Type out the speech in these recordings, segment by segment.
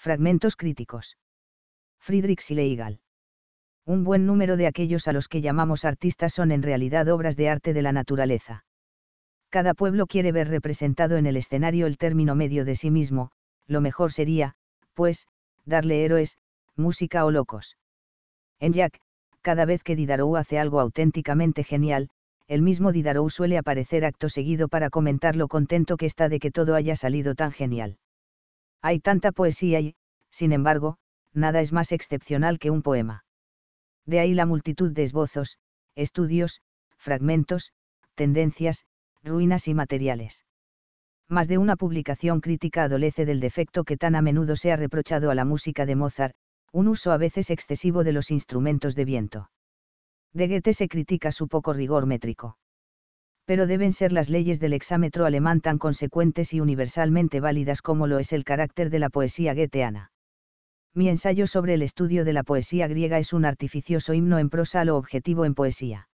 Fragmentos críticos. Friedrich Sileigal. Un buen número de aquellos a los que llamamos artistas son en realidad obras de arte de la naturaleza. Cada pueblo quiere ver representado en el escenario el término medio de sí mismo, lo mejor sería, pues, darle héroes, música o locos. En Jack, cada vez que Didarou hace algo auténticamente genial, el mismo Didarou suele aparecer acto seguido para comentar lo contento que está de que todo haya salido tan genial. Hay tanta poesía y, sin embargo, nada es más excepcional que un poema. De ahí la multitud de esbozos, estudios, fragmentos, tendencias, ruinas y materiales. Más de una publicación crítica adolece del defecto que tan a menudo se ha reprochado a la música de Mozart, un uso a veces excesivo de los instrumentos de viento. De Goethe se critica su poco rigor métrico pero deben ser las leyes del exámetro alemán tan consecuentes y universalmente válidas como lo es el carácter de la poesía goetheana. Mi ensayo sobre el estudio de la poesía griega es un artificioso himno en prosa a lo objetivo en poesía.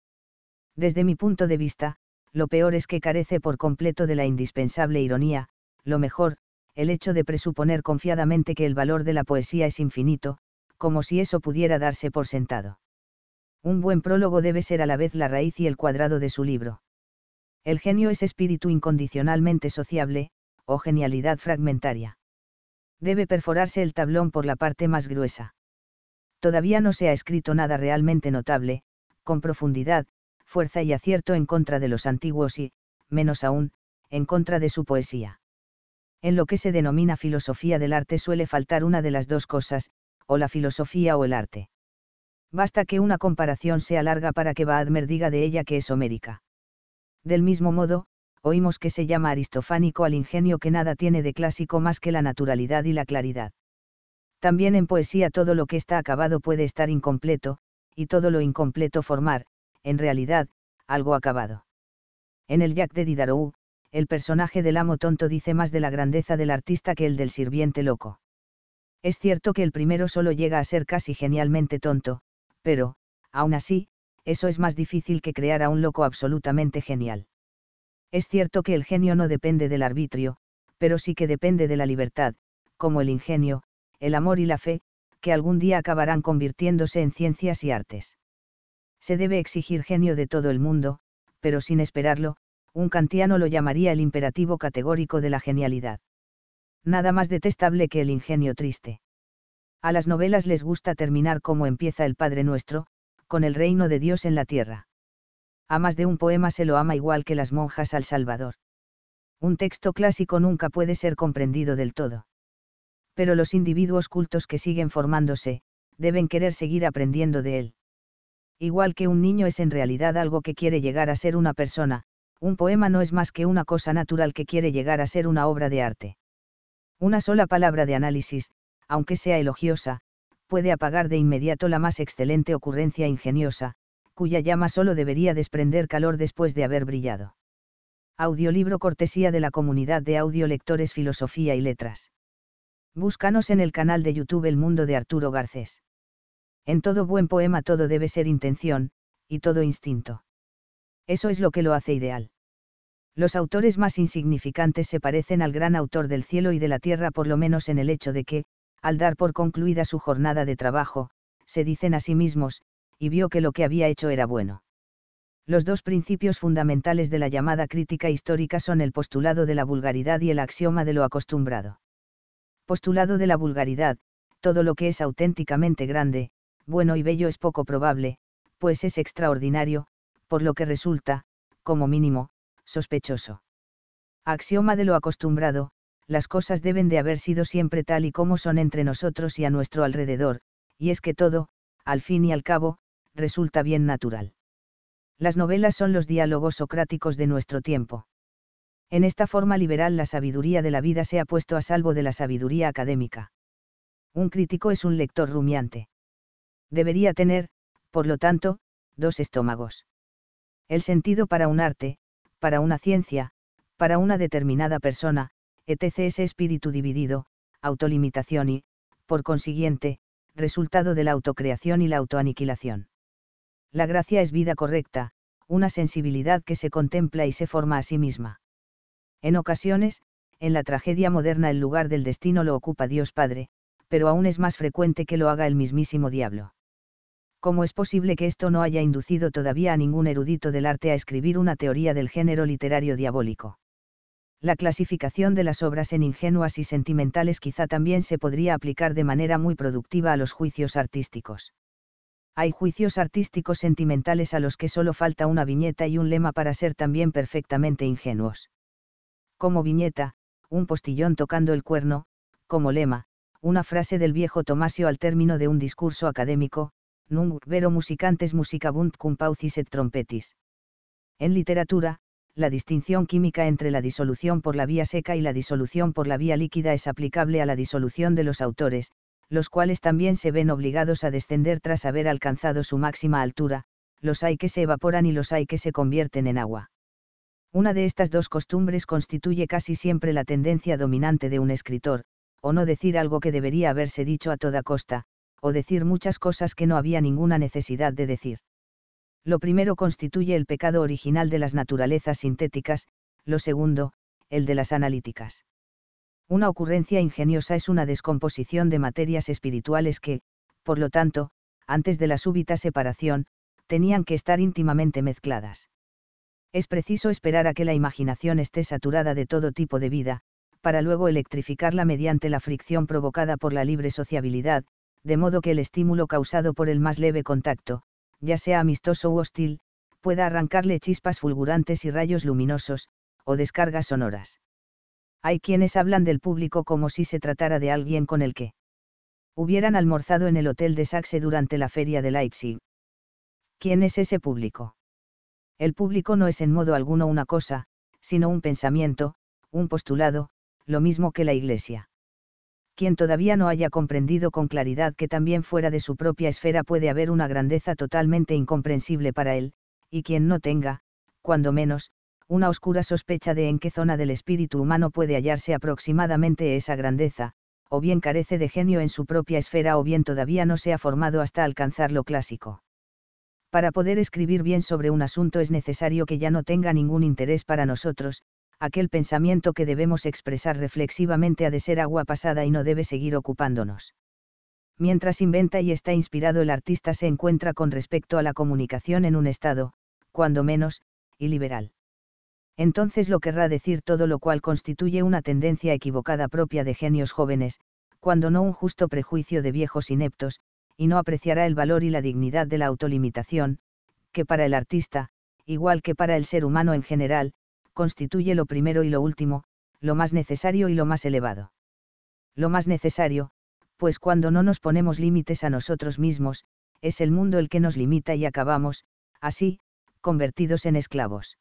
Desde mi punto de vista, lo peor es que carece por completo de la indispensable ironía, lo mejor, el hecho de presuponer confiadamente que el valor de la poesía es infinito, como si eso pudiera darse por sentado. Un buen prólogo debe ser a la vez la raíz y el cuadrado de su libro. El genio es espíritu incondicionalmente sociable, o genialidad fragmentaria. Debe perforarse el tablón por la parte más gruesa. Todavía no se ha escrito nada realmente notable, con profundidad, fuerza y acierto en contra de los antiguos y, menos aún, en contra de su poesía. En lo que se denomina filosofía del arte suele faltar una de las dos cosas, o la filosofía o el arte. Basta que una comparación sea larga para que Baadmer diga de ella que es homérica. Del mismo modo, oímos que se llama aristofánico al ingenio que nada tiene de clásico más que la naturalidad y la claridad. También en poesía todo lo que está acabado puede estar incompleto, y todo lo incompleto formar, en realidad, algo acabado. En el Jack de Didarou, el personaje del amo tonto dice más de la grandeza del artista que el del sirviente loco. Es cierto que el primero solo llega a ser casi genialmente tonto, pero, aún así, eso es más difícil que crear a un loco absolutamente genial. Es cierto que el genio no depende del arbitrio, pero sí que depende de la libertad, como el ingenio, el amor y la fe, que algún día acabarán convirtiéndose en ciencias y artes. Se debe exigir genio de todo el mundo, pero sin esperarlo, un kantiano lo llamaría el imperativo categórico de la genialidad. Nada más detestable que el ingenio triste. A las novelas les gusta terminar como empieza el Padre Nuestro, con el reino de Dios en la tierra. A más de un poema se lo ama igual que las monjas al Salvador. Un texto clásico nunca puede ser comprendido del todo. Pero los individuos cultos que siguen formándose, deben querer seguir aprendiendo de él. Igual que un niño es en realidad algo que quiere llegar a ser una persona, un poema no es más que una cosa natural que quiere llegar a ser una obra de arte. Una sola palabra de análisis, aunque sea elogiosa, puede apagar de inmediato la más excelente ocurrencia ingeniosa, cuya llama solo debería desprender calor después de haber brillado. Audiolibro cortesía de la comunidad de audiolectores Filosofía y Letras. Búscanos en el canal de YouTube El Mundo de Arturo Garcés. En todo buen poema todo debe ser intención, y todo instinto. Eso es lo que lo hace ideal. Los autores más insignificantes se parecen al gran autor del cielo y de la tierra por lo menos en el hecho de que, al dar por concluida su jornada de trabajo, se dicen a sí mismos, y vio que lo que había hecho era bueno. Los dos principios fundamentales de la llamada crítica histórica son el postulado de la vulgaridad y el axioma de lo acostumbrado. Postulado de la vulgaridad, todo lo que es auténticamente grande, bueno y bello es poco probable, pues es extraordinario, por lo que resulta, como mínimo, sospechoso. Axioma de lo acostumbrado, las cosas deben de haber sido siempre tal y como son entre nosotros y a nuestro alrededor, y es que todo, al fin y al cabo, resulta bien natural. Las novelas son los diálogos socráticos de nuestro tiempo. En esta forma liberal la sabiduría de la vida se ha puesto a salvo de la sabiduría académica. Un crítico es un lector rumiante. Debería tener, por lo tanto, dos estómagos. El sentido para un arte, para una ciencia, para una determinada persona, etc. es espíritu dividido, autolimitación y, por consiguiente, resultado de la autocreación y la autoaniquilación. La gracia es vida correcta, una sensibilidad que se contempla y se forma a sí misma. En ocasiones, en la tragedia moderna el lugar del destino lo ocupa Dios Padre, pero aún es más frecuente que lo haga el mismísimo diablo. ¿Cómo es posible que esto no haya inducido todavía a ningún erudito del arte a escribir una teoría del género literario diabólico? la clasificación de las obras en ingenuas y sentimentales quizá también se podría aplicar de manera muy productiva a los juicios artísticos. Hay juicios artísticos sentimentales a los que solo falta una viñeta y un lema para ser también perfectamente ingenuos. Como viñeta, un postillón tocando el cuerno, como lema, una frase del viejo Tomasio al término de un discurso académico, Nung vero musicantes musicabunt cum paucis et trompetis. En literatura, la distinción química entre la disolución por la vía seca y la disolución por la vía líquida es aplicable a la disolución de los autores, los cuales también se ven obligados a descender tras haber alcanzado su máxima altura, los hay que se evaporan y los hay que se convierten en agua. Una de estas dos costumbres constituye casi siempre la tendencia dominante de un escritor, o no decir algo que debería haberse dicho a toda costa, o decir muchas cosas que no había ninguna necesidad de decir. Lo primero constituye el pecado original de las naturalezas sintéticas, lo segundo, el de las analíticas. Una ocurrencia ingeniosa es una descomposición de materias espirituales que, por lo tanto, antes de la súbita separación, tenían que estar íntimamente mezcladas. Es preciso esperar a que la imaginación esté saturada de todo tipo de vida, para luego electrificarla mediante la fricción provocada por la libre sociabilidad, de modo que el estímulo causado por el más leve contacto, ya sea amistoso u hostil, pueda arrancarle chispas fulgurantes y rayos luminosos, o descargas sonoras. Hay quienes hablan del público como si se tratara de alguien con el que hubieran almorzado en el hotel de Saxe durante la feria de Leipzig. ¿Quién es ese público? El público no es en modo alguno una cosa, sino un pensamiento, un postulado, lo mismo que la Iglesia quien todavía no haya comprendido con claridad que también fuera de su propia esfera puede haber una grandeza totalmente incomprensible para él, y quien no tenga, cuando menos, una oscura sospecha de en qué zona del espíritu humano puede hallarse aproximadamente esa grandeza, o bien carece de genio en su propia esfera o bien todavía no se ha formado hasta alcanzar lo clásico. Para poder escribir bien sobre un asunto es necesario que ya no tenga ningún interés para nosotros, aquel pensamiento que debemos expresar reflexivamente ha de ser agua pasada y no debe seguir ocupándonos. Mientras inventa y está inspirado el artista se encuentra con respecto a la comunicación en un estado, cuando menos, y liberal. Entonces lo querrá decir todo lo cual constituye una tendencia equivocada propia de genios jóvenes, cuando no un justo prejuicio de viejos ineptos, y no apreciará el valor y la dignidad de la autolimitación, que para el artista, igual que para el ser humano en general, constituye lo primero y lo último, lo más necesario y lo más elevado. Lo más necesario, pues cuando no nos ponemos límites a nosotros mismos, es el mundo el que nos limita y acabamos, así, convertidos en esclavos.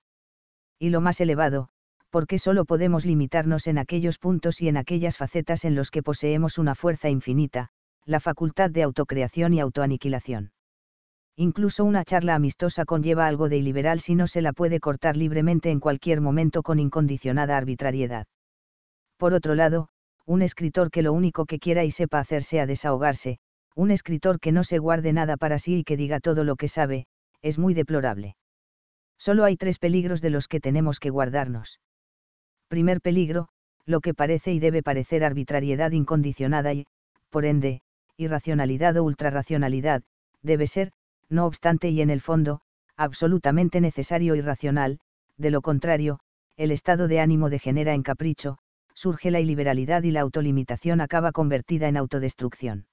Y lo más elevado, porque solo podemos limitarnos en aquellos puntos y en aquellas facetas en los que poseemos una fuerza infinita, la facultad de autocreación y autoaniquilación. Incluso una charla amistosa conlleva algo de iliberal si no se la puede cortar libremente en cualquier momento con incondicionada arbitrariedad. Por otro lado, un escritor que lo único que quiera y sepa hacer sea desahogarse, un escritor que no se guarde nada para sí y que diga todo lo que sabe, es muy deplorable. Solo hay tres peligros de los que tenemos que guardarnos. Primer peligro, lo que parece y debe parecer arbitrariedad incondicionada y, por ende, irracionalidad o ultrarracionalidad, debe ser, no obstante y en el fondo, absolutamente necesario y racional, de lo contrario, el estado de ánimo degenera en capricho, surge la iliberalidad y la autolimitación acaba convertida en autodestrucción.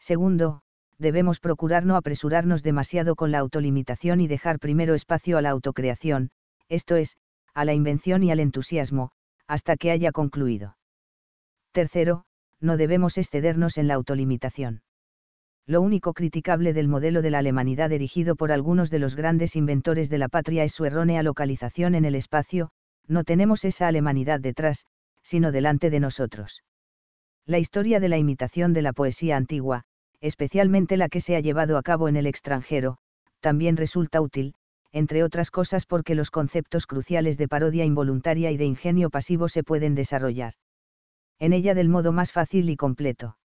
Segundo, debemos procurar no apresurarnos demasiado con la autolimitación y dejar primero espacio a la autocreación, esto es, a la invención y al entusiasmo, hasta que haya concluido. Tercero, no debemos excedernos en la autolimitación lo único criticable del modelo de la alemanidad erigido por algunos de los grandes inventores de la patria es su errónea localización en el espacio, no tenemos esa alemanidad detrás, sino delante de nosotros. La historia de la imitación de la poesía antigua, especialmente la que se ha llevado a cabo en el extranjero, también resulta útil, entre otras cosas porque los conceptos cruciales de parodia involuntaria y de ingenio pasivo se pueden desarrollar. En ella del modo más fácil y completo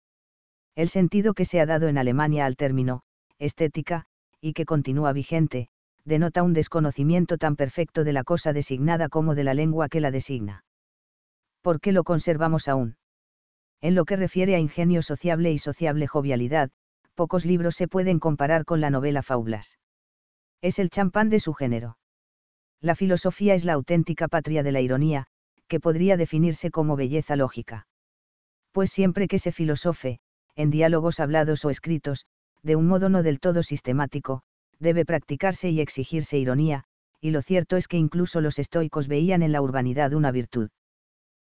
el sentido que se ha dado en Alemania al término, estética, y que continúa vigente, denota un desconocimiento tan perfecto de la cosa designada como de la lengua que la designa. ¿Por qué lo conservamos aún? En lo que refiere a ingenio sociable y sociable jovialidad, pocos libros se pueden comparar con la novela Faublas. Es el champán de su género. La filosofía es la auténtica patria de la ironía, que podría definirse como belleza lógica. Pues siempre que se filosofe, en diálogos hablados o escritos, de un modo no del todo sistemático, debe practicarse y exigirse ironía, y lo cierto es que incluso los estoicos veían en la urbanidad una virtud.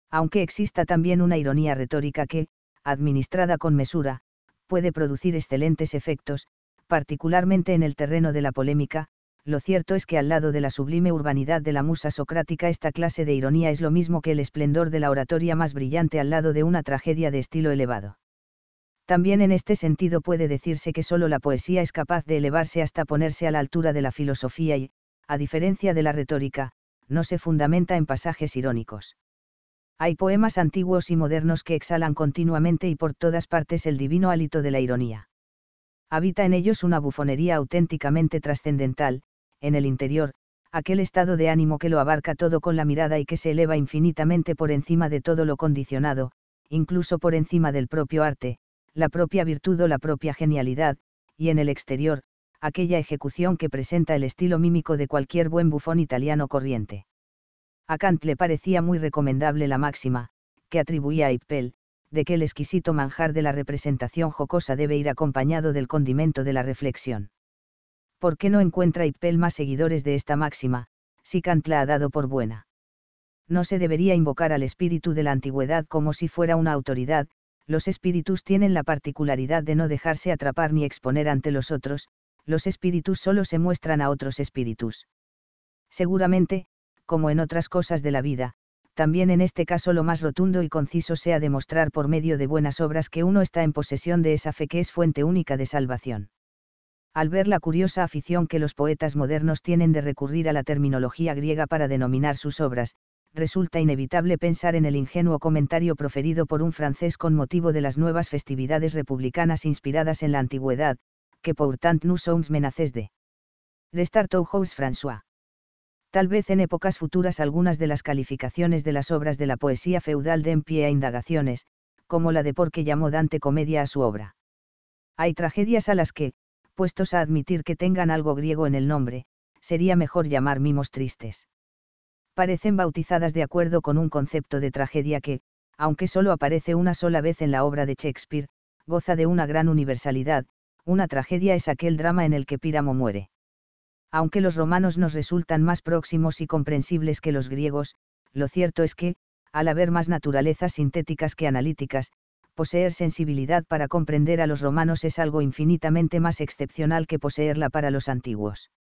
Aunque exista también una ironía retórica que, administrada con mesura, puede producir excelentes efectos, particularmente en el terreno de la polémica, lo cierto es que al lado de la sublime urbanidad de la musa socrática esta clase de ironía es lo mismo que el esplendor de la oratoria más brillante al lado de una tragedia de estilo elevado también en este sentido puede decirse que solo la poesía es capaz de elevarse hasta ponerse a la altura de la filosofía y, a diferencia de la retórica, no se fundamenta en pasajes irónicos. Hay poemas antiguos y modernos que exhalan continuamente y por todas partes el divino hálito de la ironía. Habita en ellos una bufonería auténticamente trascendental, en el interior, aquel estado de ánimo que lo abarca todo con la mirada y que se eleva infinitamente por encima de todo lo condicionado, incluso por encima del propio arte, la propia virtud o la propia genialidad, y en el exterior, aquella ejecución que presenta el estilo mímico de cualquier buen bufón italiano corriente. A Kant le parecía muy recomendable la máxima, que atribuía a Ippel, de que el exquisito manjar de la representación jocosa debe ir acompañado del condimento de la reflexión. ¿Por qué no encuentra Ippel más seguidores de esta máxima, si Kant la ha dado por buena? No se debería invocar al espíritu de la antigüedad como si fuera una autoridad, los espíritus tienen la particularidad de no dejarse atrapar ni exponer ante los otros, los espíritus solo se muestran a otros espíritus. Seguramente, como en otras cosas de la vida, también en este caso lo más rotundo y conciso sea demostrar por medio de buenas obras que uno está en posesión de esa fe que es fuente única de salvación. Al ver la curiosa afición que los poetas modernos tienen de recurrir a la terminología griega para denominar sus obras, resulta inevitable pensar en el ingenuo comentario proferido por un francés con motivo de las nuevas festividades republicanas inspiradas en la antigüedad, que pourtant nous sommes menaces de restar house François. Tal vez en épocas futuras algunas de las calificaciones de las obras de la poesía feudal den pie a indagaciones, como la de por qué llamó Dante comedia a su obra. Hay tragedias a las que, puestos a admitir que tengan algo griego en el nombre, sería mejor llamar mimos tristes parecen bautizadas de acuerdo con un concepto de tragedia que, aunque solo aparece una sola vez en la obra de Shakespeare, goza de una gran universalidad, una tragedia es aquel drama en el que Píramo muere. Aunque los romanos nos resultan más próximos y comprensibles que los griegos, lo cierto es que, al haber más naturalezas sintéticas que analíticas, poseer sensibilidad para comprender a los romanos es algo infinitamente más excepcional que poseerla para los antiguos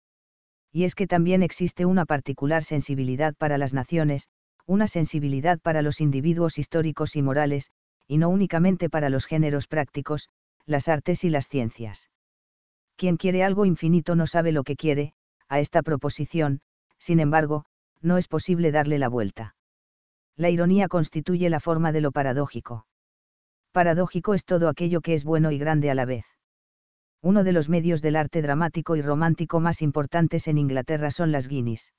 y es que también existe una particular sensibilidad para las naciones, una sensibilidad para los individuos históricos y morales, y no únicamente para los géneros prácticos, las artes y las ciencias. Quien quiere algo infinito no sabe lo que quiere, a esta proposición, sin embargo, no es posible darle la vuelta. La ironía constituye la forma de lo paradójico. Paradójico es todo aquello que es bueno y grande a la vez uno de los medios del arte dramático y romántico más importantes en Inglaterra son las guinis.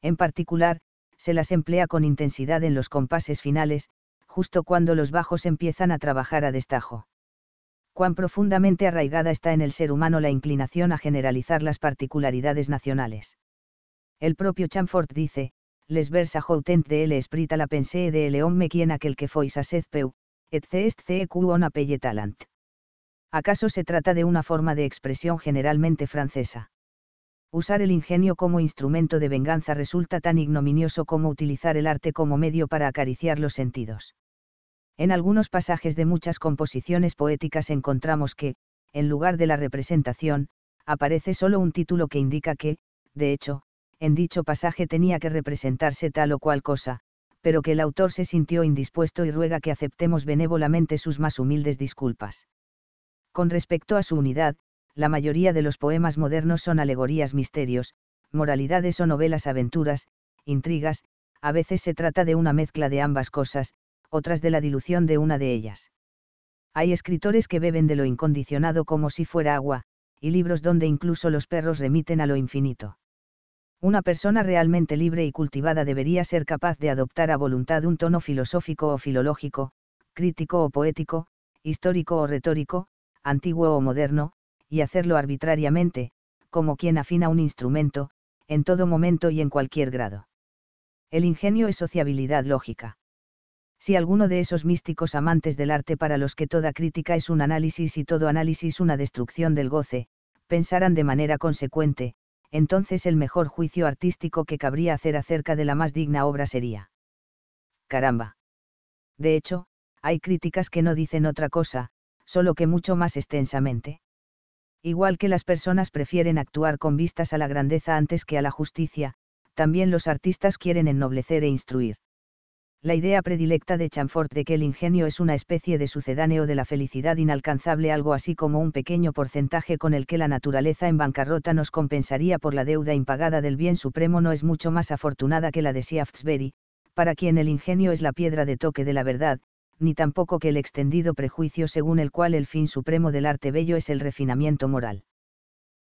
En particular, se las emplea con intensidad en los compases finales, justo cuando los bajos empiezan a trabajar a destajo. Cuán profundamente arraigada está en el ser humano la inclinación a generalizar las particularidades nacionales. El propio Chamfort dice, les versa joutent de l esprit la pensée de l'homme quien aquel que fois sed peu, et c'est ce qu'on appelle talent. ¿Acaso se trata de una forma de expresión generalmente francesa? Usar el ingenio como instrumento de venganza resulta tan ignominioso como utilizar el arte como medio para acariciar los sentidos. En algunos pasajes de muchas composiciones poéticas encontramos que, en lugar de la representación, aparece solo un título que indica que, de hecho, en dicho pasaje tenía que representarse tal o cual cosa, pero que el autor se sintió indispuesto y ruega que aceptemos benévolamente sus más humildes disculpas. Con respecto a su unidad, la mayoría de los poemas modernos son alegorías misterios, moralidades o novelas aventuras, intrigas, a veces se trata de una mezcla de ambas cosas, otras de la dilución de una de ellas. Hay escritores que beben de lo incondicionado como si fuera agua, y libros donde incluso los perros remiten a lo infinito. Una persona realmente libre y cultivada debería ser capaz de adoptar a voluntad un tono filosófico o filológico, crítico o poético, histórico o retórico, antiguo o moderno, y hacerlo arbitrariamente, como quien afina un instrumento, en todo momento y en cualquier grado. El ingenio es sociabilidad lógica. Si alguno de esos místicos amantes del arte para los que toda crítica es un análisis y todo análisis una destrucción del goce, pensaran de manera consecuente, entonces el mejor juicio artístico que cabría hacer acerca de la más digna obra sería. Caramba. De hecho, hay críticas que no dicen otra cosa, solo que mucho más extensamente. Igual que las personas prefieren actuar con vistas a la grandeza antes que a la justicia, también los artistas quieren ennoblecer e instruir. La idea predilecta de Chamfort de que el ingenio es una especie de sucedáneo de la felicidad inalcanzable, algo así como un pequeño porcentaje con el que la naturaleza en bancarrota nos compensaría por la deuda impagada del bien supremo, no es mucho más afortunada que la de Shaftesbury, para quien el ingenio es la piedra de toque de la verdad, ni tampoco que el extendido prejuicio según el cual el fin supremo del arte bello es el refinamiento moral.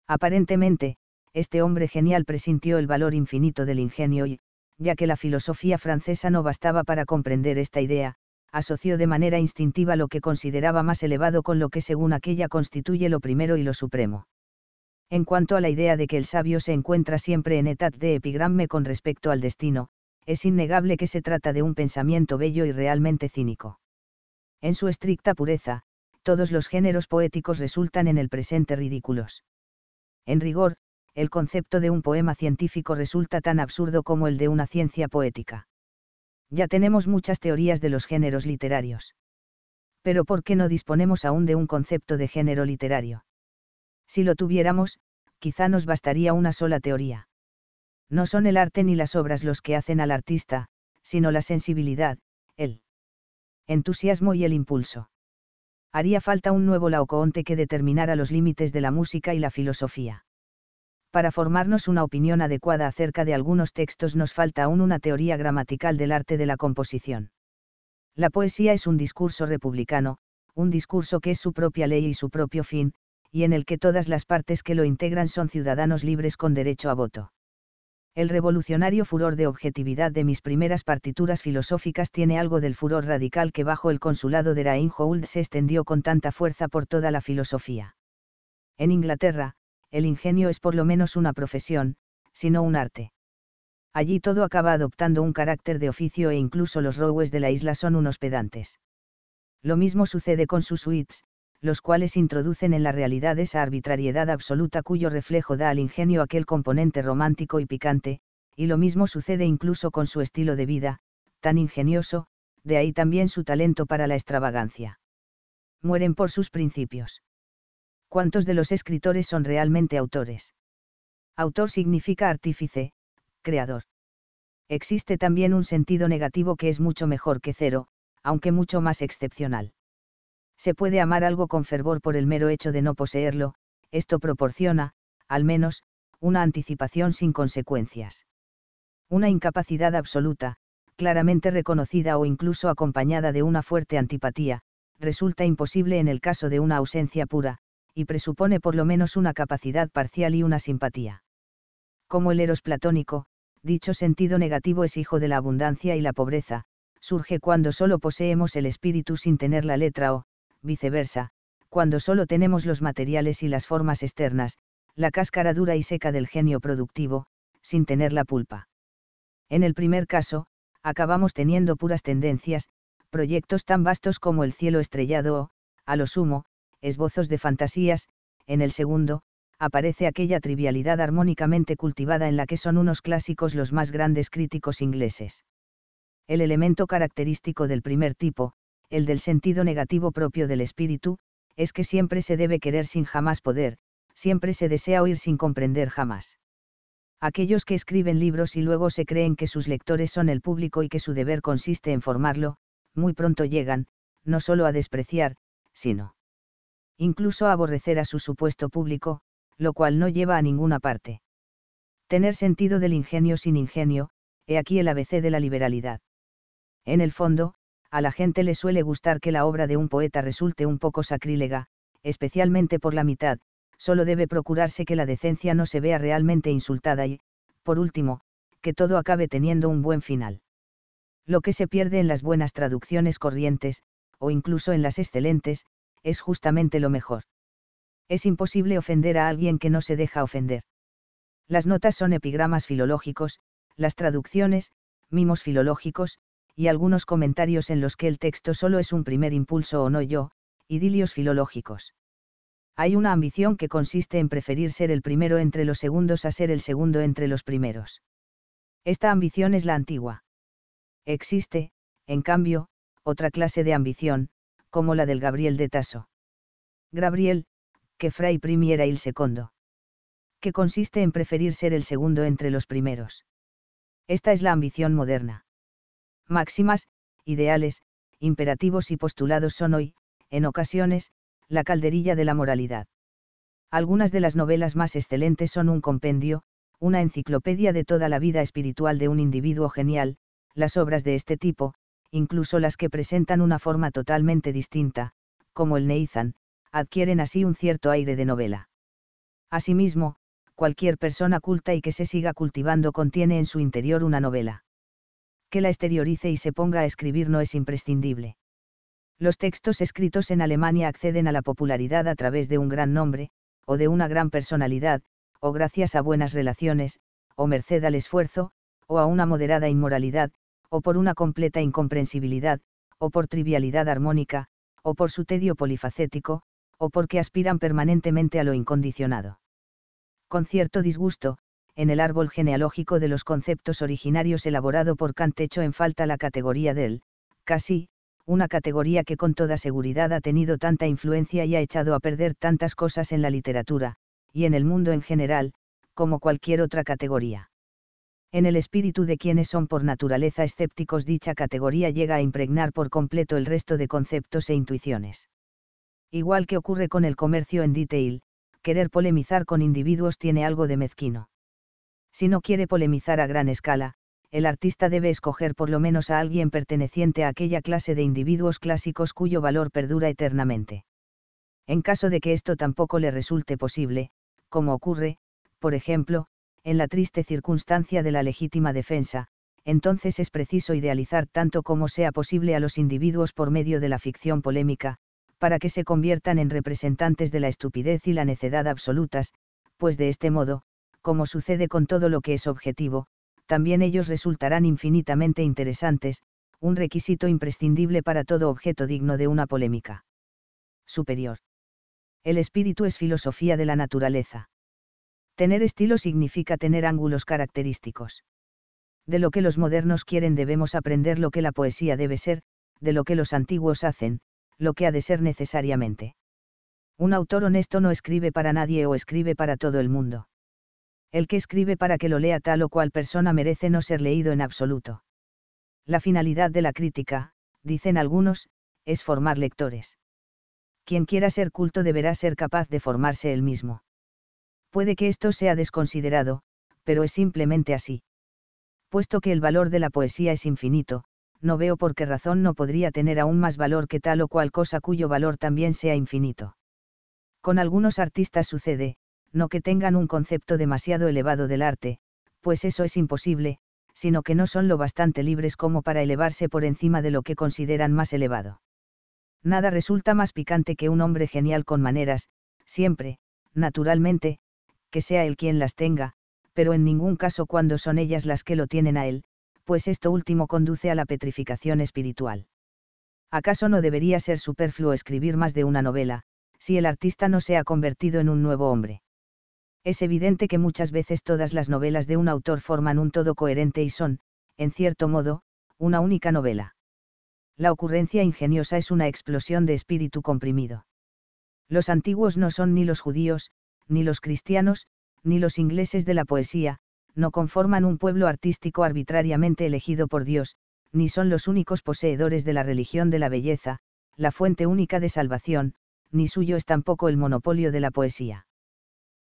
Aparentemente, este hombre genial presintió el valor infinito del ingenio y, ya que la filosofía francesa no bastaba para comprender esta idea, asoció de manera instintiva lo que consideraba más elevado con lo que según aquella constituye lo primero y lo supremo. En cuanto a la idea de que el sabio se encuentra siempre en etat de epigramme con respecto al destino, es innegable que se trata de un pensamiento bello y realmente cínico en su estricta pureza, todos los géneros poéticos resultan en el presente ridículos. En rigor, el concepto de un poema científico resulta tan absurdo como el de una ciencia poética. Ya tenemos muchas teorías de los géneros literarios. Pero ¿por qué no disponemos aún de un concepto de género literario? Si lo tuviéramos, quizá nos bastaría una sola teoría. No son el arte ni las obras los que hacen al artista, sino la sensibilidad, el entusiasmo y el impulso. Haría falta un nuevo Laocoonte que determinara los límites de la música y la filosofía. Para formarnos una opinión adecuada acerca de algunos textos nos falta aún una teoría gramatical del arte de la composición. La poesía es un discurso republicano, un discurso que es su propia ley y su propio fin, y en el que todas las partes que lo integran son ciudadanos libres con derecho a voto. El revolucionario furor de objetividad de mis primeras partituras filosóficas tiene algo del furor radical que bajo el consulado de Reinhold se extendió con tanta fuerza por toda la filosofía. En Inglaterra, el ingenio es por lo menos una profesión, sino un arte. Allí todo acaba adoptando un carácter de oficio e incluso los rowes de la isla son unos pedantes. Lo mismo sucede con sus suites, los cuales introducen en la realidad esa arbitrariedad absoluta cuyo reflejo da al ingenio aquel componente romántico y picante, y lo mismo sucede incluso con su estilo de vida, tan ingenioso, de ahí también su talento para la extravagancia. Mueren por sus principios. ¿Cuántos de los escritores son realmente autores? Autor significa artífice, creador. Existe también un sentido negativo que es mucho mejor que cero, aunque mucho más excepcional. Se puede amar algo con fervor por el mero hecho de no poseerlo, esto proporciona, al menos, una anticipación sin consecuencias. Una incapacidad absoluta, claramente reconocida o incluso acompañada de una fuerte antipatía, resulta imposible en el caso de una ausencia pura, y presupone por lo menos una capacidad parcial y una simpatía. Como el eros platónico, dicho sentido negativo es hijo de la abundancia y la pobreza, surge cuando solo poseemos el espíritu sin tener la letra o, viceversa, cuando solo tenemos los materiales y las formas externas, la cáscara dura y seca del genio productivo, sin tener la pulpa. En el primer caso, acabamos teniendo puras tendencias, proyectos tan vastos como el cielo estrellado o, a lo sumo, esbozos de fantasías, en el segundo, aparece aquella trivialidad armónicamente cultivada en la que son unos clásicos los más grandes críticos ingleses. El elemento característico del primer tipo, el del sentido negativo propio del espíritu, es que siempre se debe querer sin jamás poder, siempre se desea oír sin comprender jamás. Aquellos que escriben libros y luego se creen que sus lectores son el público y que su deber consiste en formarlo, muy pronto llegan, no solo a despreciar, sino incluso a aborrecer a su supuesto público, lo cual no lleva a ninguna parte. Tener sentido del ingenio sin ingenio, he aquí el ABC de la liberalidad. En el fondo, a la gente le suele gustar que la obra de un poeta resulte un poco sacrílega, especialmente por la mitad, solo debe procurarse que la decencia no se vea realmente insultada y, por último, que todo acabe teniendo un buen final. Lo que se pierde en las buenas traducciones corrientes, o incluso en las excelentes, es justamente lo mejor. Es imposible ofender a alguien que no se deja ofender. Las notas son epigramas filológicos, las traducciones, mimos filológicos, y algunos comentarios en los que el texto solo es un primer impulso o no yo, idilios filológicos. Hay una ambición que consiste en preferir ser el primero entre los segundos a ser el segundo entre los primeros. Esta ambición es la antigua. Existe, en cambio, otra clase de ambición, como la del Gabriel de Tasso. Gabriel, que Fray primiera y el segundo. Que consiste en preferir ser el segundo entre los primeros. Esta es la ambición moderna máximas, ideales, imperativos y postulados son hoy, en ocasiones, la calderilla de la moralidad. Algunas de las novelas más excelentes son un compendio, una enciclopedia de toda la vida espiritual de un individuo genial, las obras de este tipo, incluso las que presentan una forma totalmente distinta, como el Neizan, adquieren así un cierto aire de novela. Asimismo, cualquier persona culta y que se siga cultivando contiene en su interior una novela que la exteriorice y se ponga a escribir no es imprescindible. Los textos escritos en Alemania acceden a la popularidad a través de un gran nombre, o de una gran personalidad, o gracias a buenas relaciones, o merced al esfuerzo, o a una moderada inmoralidad, o por una completa incomprensibilidad, o por trivialidad armónica, o por su tedio polifacético, o porque aspiran permanentemente a lo incondicionado. Con cierto disgusto, en el árbol genealógico de los conceptos originarios elaborado por Kant hecho en falta la categoría del, casi, una categoría que con toda seguridad ha tenido tanta influencia y ha echado a perder tantas cosas en la literatura, y en el mundo en general, como cualquier otra categoría. En el espíritu de quienes son por naturaleza escépticos dicha categoría llega a impregnar por completo el resto de conceptos e intuiciones. Igual que ocurre con el comercio en detail, querer polemizar con individuos tiene algo de mezquino si no quiere polemizar a gran escala, el artista debe escoger por lo menos a alguien perteneciente a aquella clase de individuos clásicos cuyo valor perdura eternamente. En caso de que esto tampoco le resulte posible, como ocurre, por ejemplo, en la triste circunstancia de la legítima defensa, entonces es preciso idealizar tanto como sea posible a los individuos por medio de la ficción polémica, para que se conviertan en representantes de la estupidez y la necedad absolutas, pues de este modo, como sucede con todo lo que es objetivo, también ellos resultarán infinitamente interesantes, un requisito imprescindible para todo objeto digno de una polémica. Superior. El espíritu es filosofía de la naturaleza. Tener estilo significa tener ángulos característicos. De lo que los modernos quieren debemos aprender lo que la poesía debe ser, de lo que los antiguos hacen, lo que ha de ser necesariamente. Un autor honesto no escribe para nadie o escribe para todo el mundo. El que escribe para que lo lea tal o cual persona merece no ser leído en absoluto. La finalidad de la crítica, dicen algunos, es formar lectores. Quien quiera ser culto deberá ser capaz de formarse él mismo. Puede que esto sea desconsiderado, pero es simplemente así. Puesto que el valor de la poesía es infinito, no veo por qué razón no podría tener aún más valor que tal o cual cosa cuyo valor también sea infinito. Con algunos artistas sucede, no que tengan un concepto demasiado elevado del arte, pues eso es imposible, sino que no son lo bastante libres como para elevarse por encima de lo que consideran más elevado. Nada resulta más picante que un hombre genial con maneras, siempre, naturalmente, que sea él quien las tenga, pero en ningún caso cuando son ellas las que lo tienen a él, pues esto último conduce a la petrificación espiritual. ¿Acaso no debería ser superfluo escribir más de una novela, si el artista no se ha convertido en un nuevo hombre? es evidente que muchas veces todas las novelas de un autor forman un todo coherente y son, en cierto modo, una única novela. La ocurrencia ingeniosa es una explosión de espíritu comprimido. Los antiguos no son ni los judíos, ni los cristianos, ni los ingleses de la poesía, no conforman un pueblo artístico arbitrariamente elegido por Dios, ni son los únicos poseedores de la religión de la belleza, la fuente única de salvación, ni suyo es tampoco el monopolio de la poesía.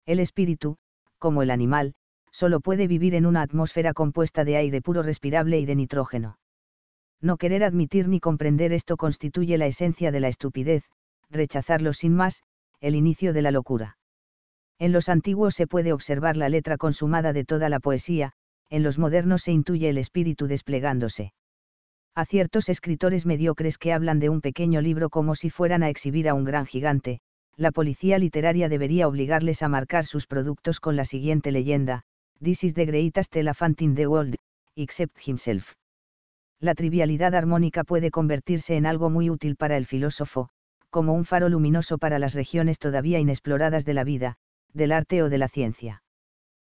El espíritu, como el animal, solo puede vivir en una atmósfera compuesta de aire puro respirable y de nitrógeno. No querer admitir ni comprender esto constituye la esencia de la estupidez, rechazarlo sin más, el inicio de la locura. En los antiguos se puede observar la letra consumada de toda la poesía, en los modernos se intuye el espíritu desplegándose. A ciertos escritores mediocres que hablan de un pequeño libro como si fueran a exhibir a un gran gigante, la policía literaria debería obligarles a marcar sus productos con la siguiente leyenda, This is the greatest elephant in the world, except himself. La trivialidad armónica puede convertirse en algo muy útil para el filósofo, como un faro luminoso para las regiones todavía inexploradas de la vida, del arte o de la ciencia.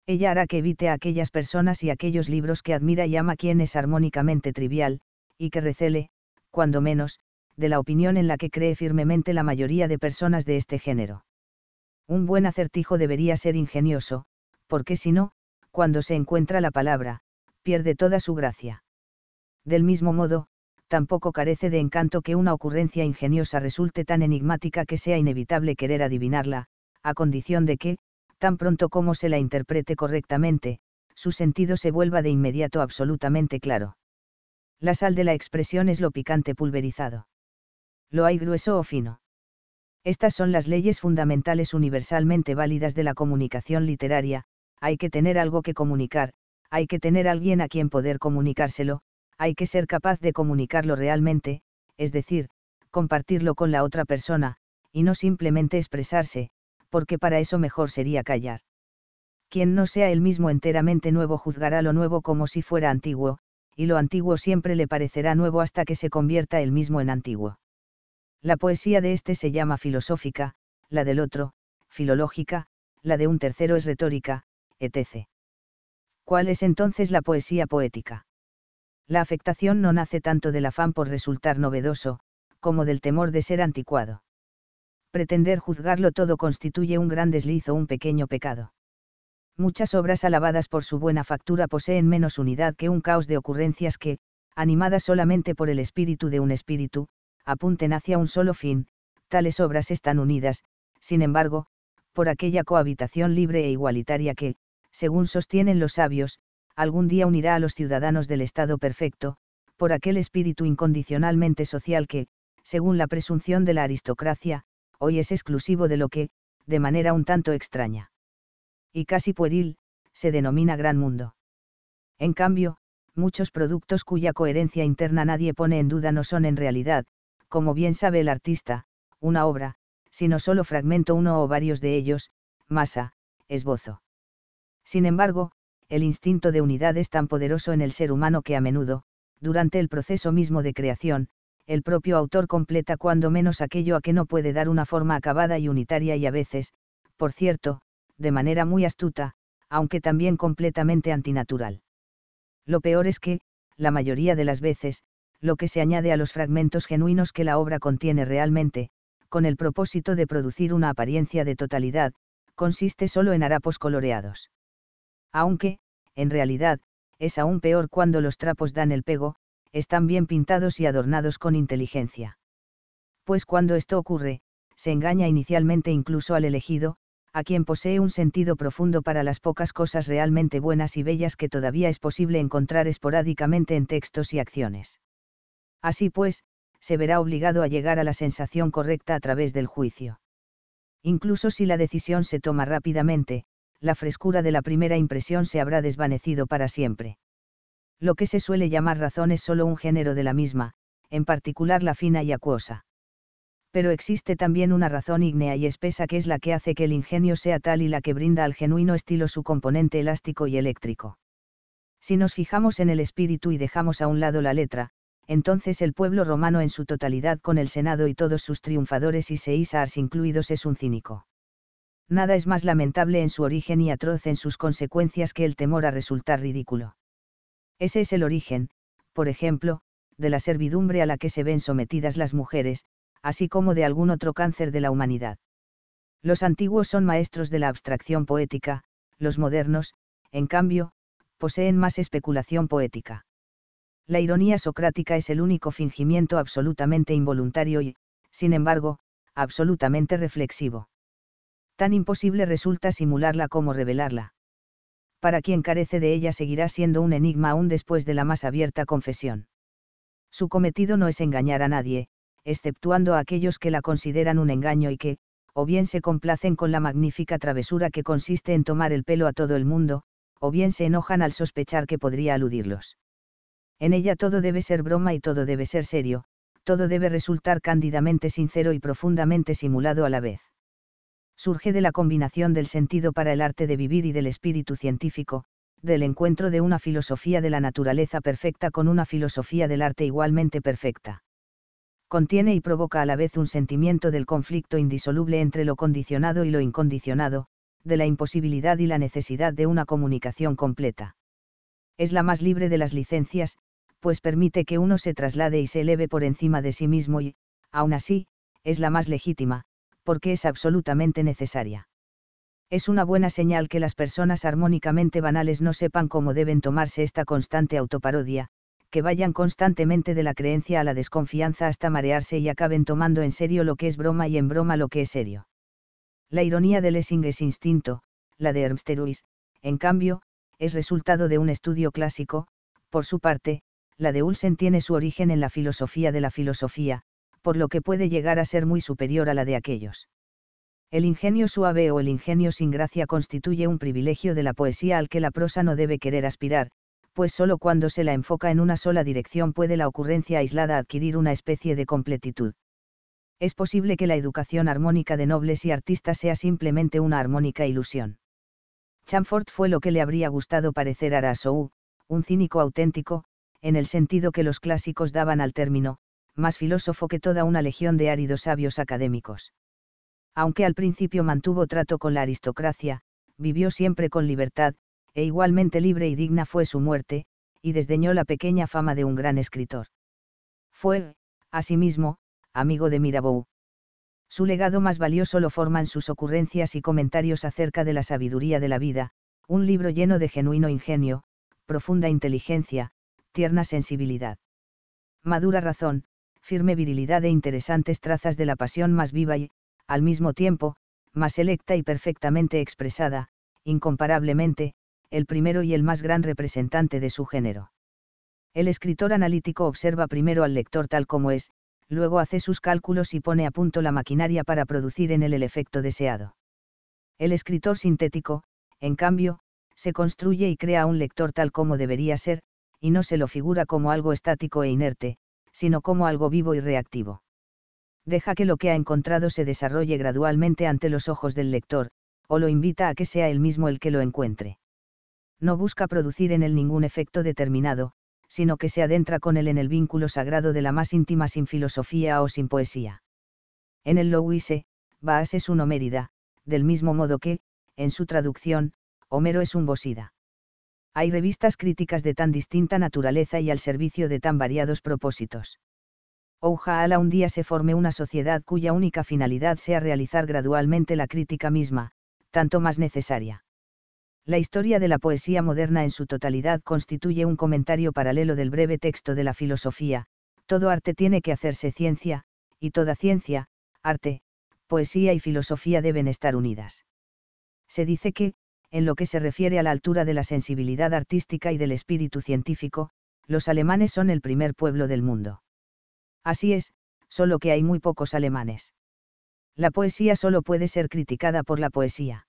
Ella hará que evite a aquellas personas y aquellos libros que admira y ama quien es armónicamente trivial, y que recele, cuando menos, de la opinión en la que cree firmemente la mayoría de personas de este género. Un buen acertijo debería ser ingenioso, porque si no, cuando se encuentra la palabra, pierde toda su gracia. Del mismo modo, tampoco carece de encanto que una ocurrencia ingeniosa resulte tan enigmática que sea inevitable querer adivinarla, a condición de que, tan pronto como se la interprete correctamente, su sentido se vuelva de inmediato absolutamente claro. La sal de la expresión es lo picante pulverizado lo hay grueso o fino. Estas son las leyes fundamentales universalmente válidas de la comunicación literaria, hay que tener algo que comunicar, hay que tener alguien a quien poder comunicárselo, hay que ser capaz de comunicarlo realmente, es decir, compartirlo con la otra persona, y no simplemente expresarse, porque para eso mejor sería callar. Quien no sea el mismo enteramente nuevo juzgará lo nuevo como si fuera antiguo, y lo antiguo siempre le parecerá nuevo hasta que se convierta el mismo en antiguo. La poesía de este se llama filosófica, la del otro, filológica, la de un tercero es retórica, etc. ¿Cuál es entonces la poesía poética? La afectación no nace tanto del afán por resultar novedoso, como del temor de ser anticuado. Pretender juzgarlo todo constituye un gran desliz o un pequeño pecado. Muchas obras alabadas por su buena factura poseen menos unidad que un caos de ocurrencias que, animadas solamente por el espíritu de un espíritu, apunten hacia un solo fin, tales obras están unidas, sin embargo, por aquella cohabitación libre e igualitaria que, según sostienen los sabios, algún día unirá a los ciudadanos del Estado perfecto, por aquel espíritu incondicionalmente social que, según la presunción de la aristocracia, hoy es exclusivo de lo que, de manera un tanto extraña y casi pueril, se denomina gran mundo. En cambio, muchos productos cuya coherencia interna nadie pone en duda no son en realidad, como bien sabe el artista, una obra, sino solo fragmento uno o varios de ellos, masa, esbozo. Sin embargo, el instinto de unidad es tan poderoso en el ser humano que a menudo, durante el proceso mismo de creación, el propio autor completa cuando menos aquello a que no puede dar una forma acabada y unitaria y a veces, por cierto, de manera muy astuta, aunque también completamente antinatural. Lo peor es que, la mayoría de las veces, lo que se añade a los fragmentos genuinos que la obra contiene realmente, con el propósito de producir una apariencia de totalidad, consiste solo en harapos coloreados. Aunque, en realidad, es aún peor cuando los trapos dan el pego, están bien pintados y adornados con inteligencia. Pues cuando esto ocurre, se engaña inicialmente incluso al elegido, a quien posee un sentido profundo para las pocas cosas realmente buenas y bellas que todavía es posible encontrar esporádicamente en textos y acciones. Así pues, se verá obligado a llegar a la sensación correcta a través del juicio. Incluso si la decisión se toma rápidamente, la frescura de la primera impresión se habrá desvanecido para siempre. Lo que se suele llamar razón es solo un género de la misma, en particular la fina y acuosa. Pero existe también una razón ígnea y espesa que es la que hace que el ingenio sea tal y la que brinda al genuino estilo su componente elástico y eléctrico. Si nos fijamos en el espíritu y dejamos a un lado la letra, entonces el pueblo romano en su totalidad con el Senado y todos sus triunfadores y seisars incluidos es un cínico. Nada es más lamentable en su origen y atroz en sus consecuencias que el temor a resultar ridículo. Ese es el origen, por ejemplo, de la servidumbre a la que se ven sometidas las mujeres, así como de algún otro cáncer de la humanidad. Los antiguos son maestros de la abstracción poética, los modernos, en cambio, poseen más especulación poética la ironía socrática es el único fingimiento absolutamente involuntario y, sin embargo, absolutamente reflexivo. Tan imposible resulta simularla como revelarla. Para quien carece de ella seguirá siendo un enigma aún después de la más abierta confesión. Su cometido no es engañar a nadie, exceptuando a aquellos que la consideran un engaño y que, o bien se complacen con la magnífica travesura que consiste en tomar el pelo a todo el mundo, o bien se enojan al sospechar que podría aludirlos. En ella todo debe ser broma y todo debe ser serio, todo debe resultar cándidamente sincero y profundamente simulado a la vez. Surge de la combinación del sentido para el arte de vivir y del espíritu científico, del encuentro de una filosofía de la naturaleza perfecta con una filosofía del arte igualmente perfecta. Contiene y provoca a la vez un sentimiento del conflicto indisoluble entre lo condicionado y lo incondicionado, de la imposibilidad y la necesidad de una comunicación completa. Es la más libre de las licencias, pues permite que uno se traslade y se eleve por encima de sí mismo y, aun así, es la más legítima, porque es absolutamente necesaria. Es una buena señal que las personas armónicamente banales no sepan cómo deben tomarse esta constante autoparodia, que vayan constantemente de la creencia a la desconfianza hasta marearse y acaben tomando en serio lo que es broma y en broma lo que es serio. La ironía de Lessing es instinto, la de Ernst en cambio, es resultado de un estudio clásico, por su parte, la de Ulsen tiene su origen en la filosofía de la filosofía, por lo que puede llegar a ser muy superior a la de aquellos. El ingenio suave o el ingenio sin gracia constituye un privilegio de la poesía al que la prosa no debe querer aspirar, pues sólo cuando se la enfoca en una sola dirección puede la ocurrencia aislada adquirir una especie de completitud. Es posible que la educación armónica de nobles y artistas sea simplemente una armónica ilusión. Chamfort fue lo que le habría gustado parecer a Arasou, un cínico auténtico, en el sentido que los clásicos daban al término, más filósofo que toda una legión de áridos sabios académicos. Aunque al principio mantuvo trato con la aristocracia, vivió siempre con libertad, e igualmente libre y digna fue su muerte, y desdeñó la pequeña fama de un gran escritor. Fue, asimismo, amigo de Mirabeau. Su legado más valioso lo forman sus ocurrencias y comentarios acerca de la sabiduría de la vida, un libro lleno de genuino ingenio, profunda inteligencia, tierna sensibilidad. Madura razón, firme virilidad e interesantes trazas de la pasión más viva y, al mismo tiempo, más selecta y perfectamente expresada, incomparablemente, el primero y el más gran representante de su género. El escritor analítico observa primero al lector tal como es, luego hace sus cálculos y pone a punto la maquinaria para producir en él el efecto deseado. El escritor sintético, en cambio, se construye y crea un lector tal como debería ser, y no se lo figura como algo estático e inerte, sino como algo vivo y reactivo. Deja que lo que ha encontrado se desarrolle gradualmente ante los ojos del lector, o lo invita a que sea él mismo el que lo encuentre. No busca producir en él ningún efecto determinado, sino que se adentra con él en el vínculo sagrado de la más íntima sin filosofía o sin poesía. En el Loise, Baas es un homérida, del mismo modo que, en su traducción, Homero es un bosida hay revistas críticas de tan distinta naturaleza y al servicio de tan variados propósitos. Ojalá un día se forme una sociedad cuya única finalidad sea realizar gradualmente la crítica misma, tanto más necesaria. La historia de la poesía moderna en su totalidad constituye un comentario paralelo del breve texto de la filosofía, todo arte tiene que hacerse ciencia, y toda ciencia, arte, poesía y filosofía deben estar unidas. Se dice que, en lo que se refiere a la altura de la sensibilidad artística y del espíritu científico, los alemanes son el primer pueblo del mundo. Así es, solo que hay muy pocos alemanes. La poesía solo puede ser criticada por la poesía.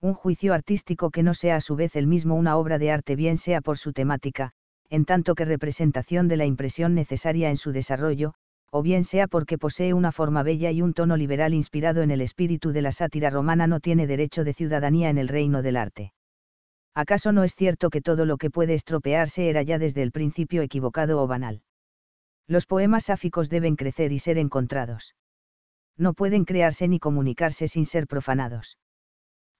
Un juicio artístico que no sea a su vez el mismo una obra de arte bien sea por su temática, en tanto que representación de la impresión necesaria en su desarrollo, o bien sea porque posee una forma bella y un tono liberal inspirado en el espíritu de la sátira romana, no tiene derecho de ciudadanía en el reino del arte. ¿Acaso no es cierto que todo lo que puede estropearse era ya desde el principio equivocado o banal? Los poemas sáficos deben crecer y ser encontrados. No pueden crearse ni comunicarse sin ser profanados.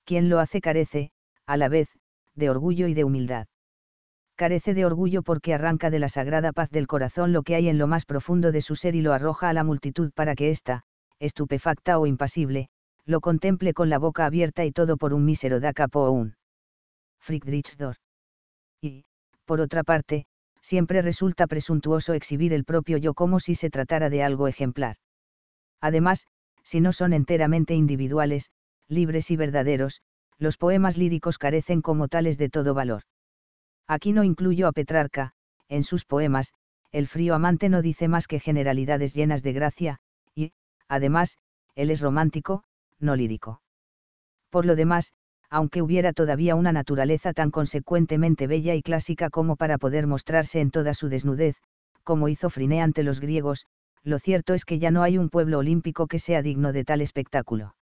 Quien lo hace carece, a la vez, de orgullo y de humildad carece de orgullo porque arranca de la sagrada paz del corazón lo que hay en lo más profundo de su ser y lo arroja a la multitud para que ésta, estupefacta o impasible, lo contemple con la boca abierta y todo por un mísero da capo o un Friedrichsdor. Y, por otra parte, siempre resulta presuntuoso exhibir el propio yo como si se tratara de algo ejemplar. Además, si no son enteramente individuales, libres y verdaderos, los poemas líricos carecen como tales de todo valor. Aquí no incluyo a Petrarca, en sus poemas, el frío amante no dice más que generalidades llenas de gracia, y, además, él es romántico, no lírico. Por lo demás, aunque hubiera todavía una naturaleza tan consecuentemente bella y clásica como para poder mostrarse en toda su desnudez, como hizo Friné ante los griegos, lo cierto es que ya no hay un pueblo olímpico que sea digno de tal espectáculo.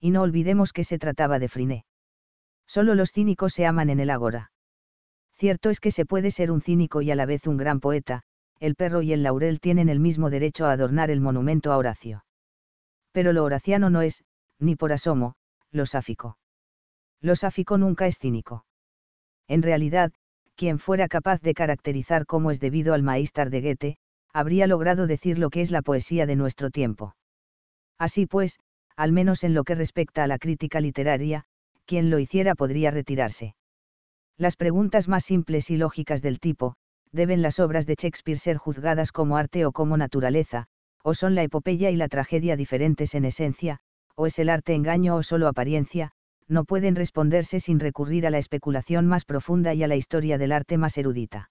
Y no olvidemos que se trataba de Friné. Solo los cínicos se aman en el agora. Cierto es que se puede ser un cínico y a la vez un gran poeta, el perro y el laurel tienen el mismo derecho a adornar el monumento a Horacio. Pero lo horaciano no es, ni por asomo, lo sáfico. Lo sáfico nunca es cínico. En realidad, quien fuera capaz de caracterizar cómo es debido al de Goethe, habría logrado decir lo que es la poesía de nuestro tiempo. Así pues, al menos en lo que respecta a la crítica literaria, quien lo hiciera podría retirarse. Las preguntas más simples y lógicas del tipo, ¿deben las obras de Shakespeare ser juzgadas como arte o como naturaleza? ¿O son la epopeya y la tragedia diferentes en esencia? ¿O es el arte engaño o solo apariencia? No pueden responderse sin recurrir a la especulación más profunda y a la historia del arte más erudita.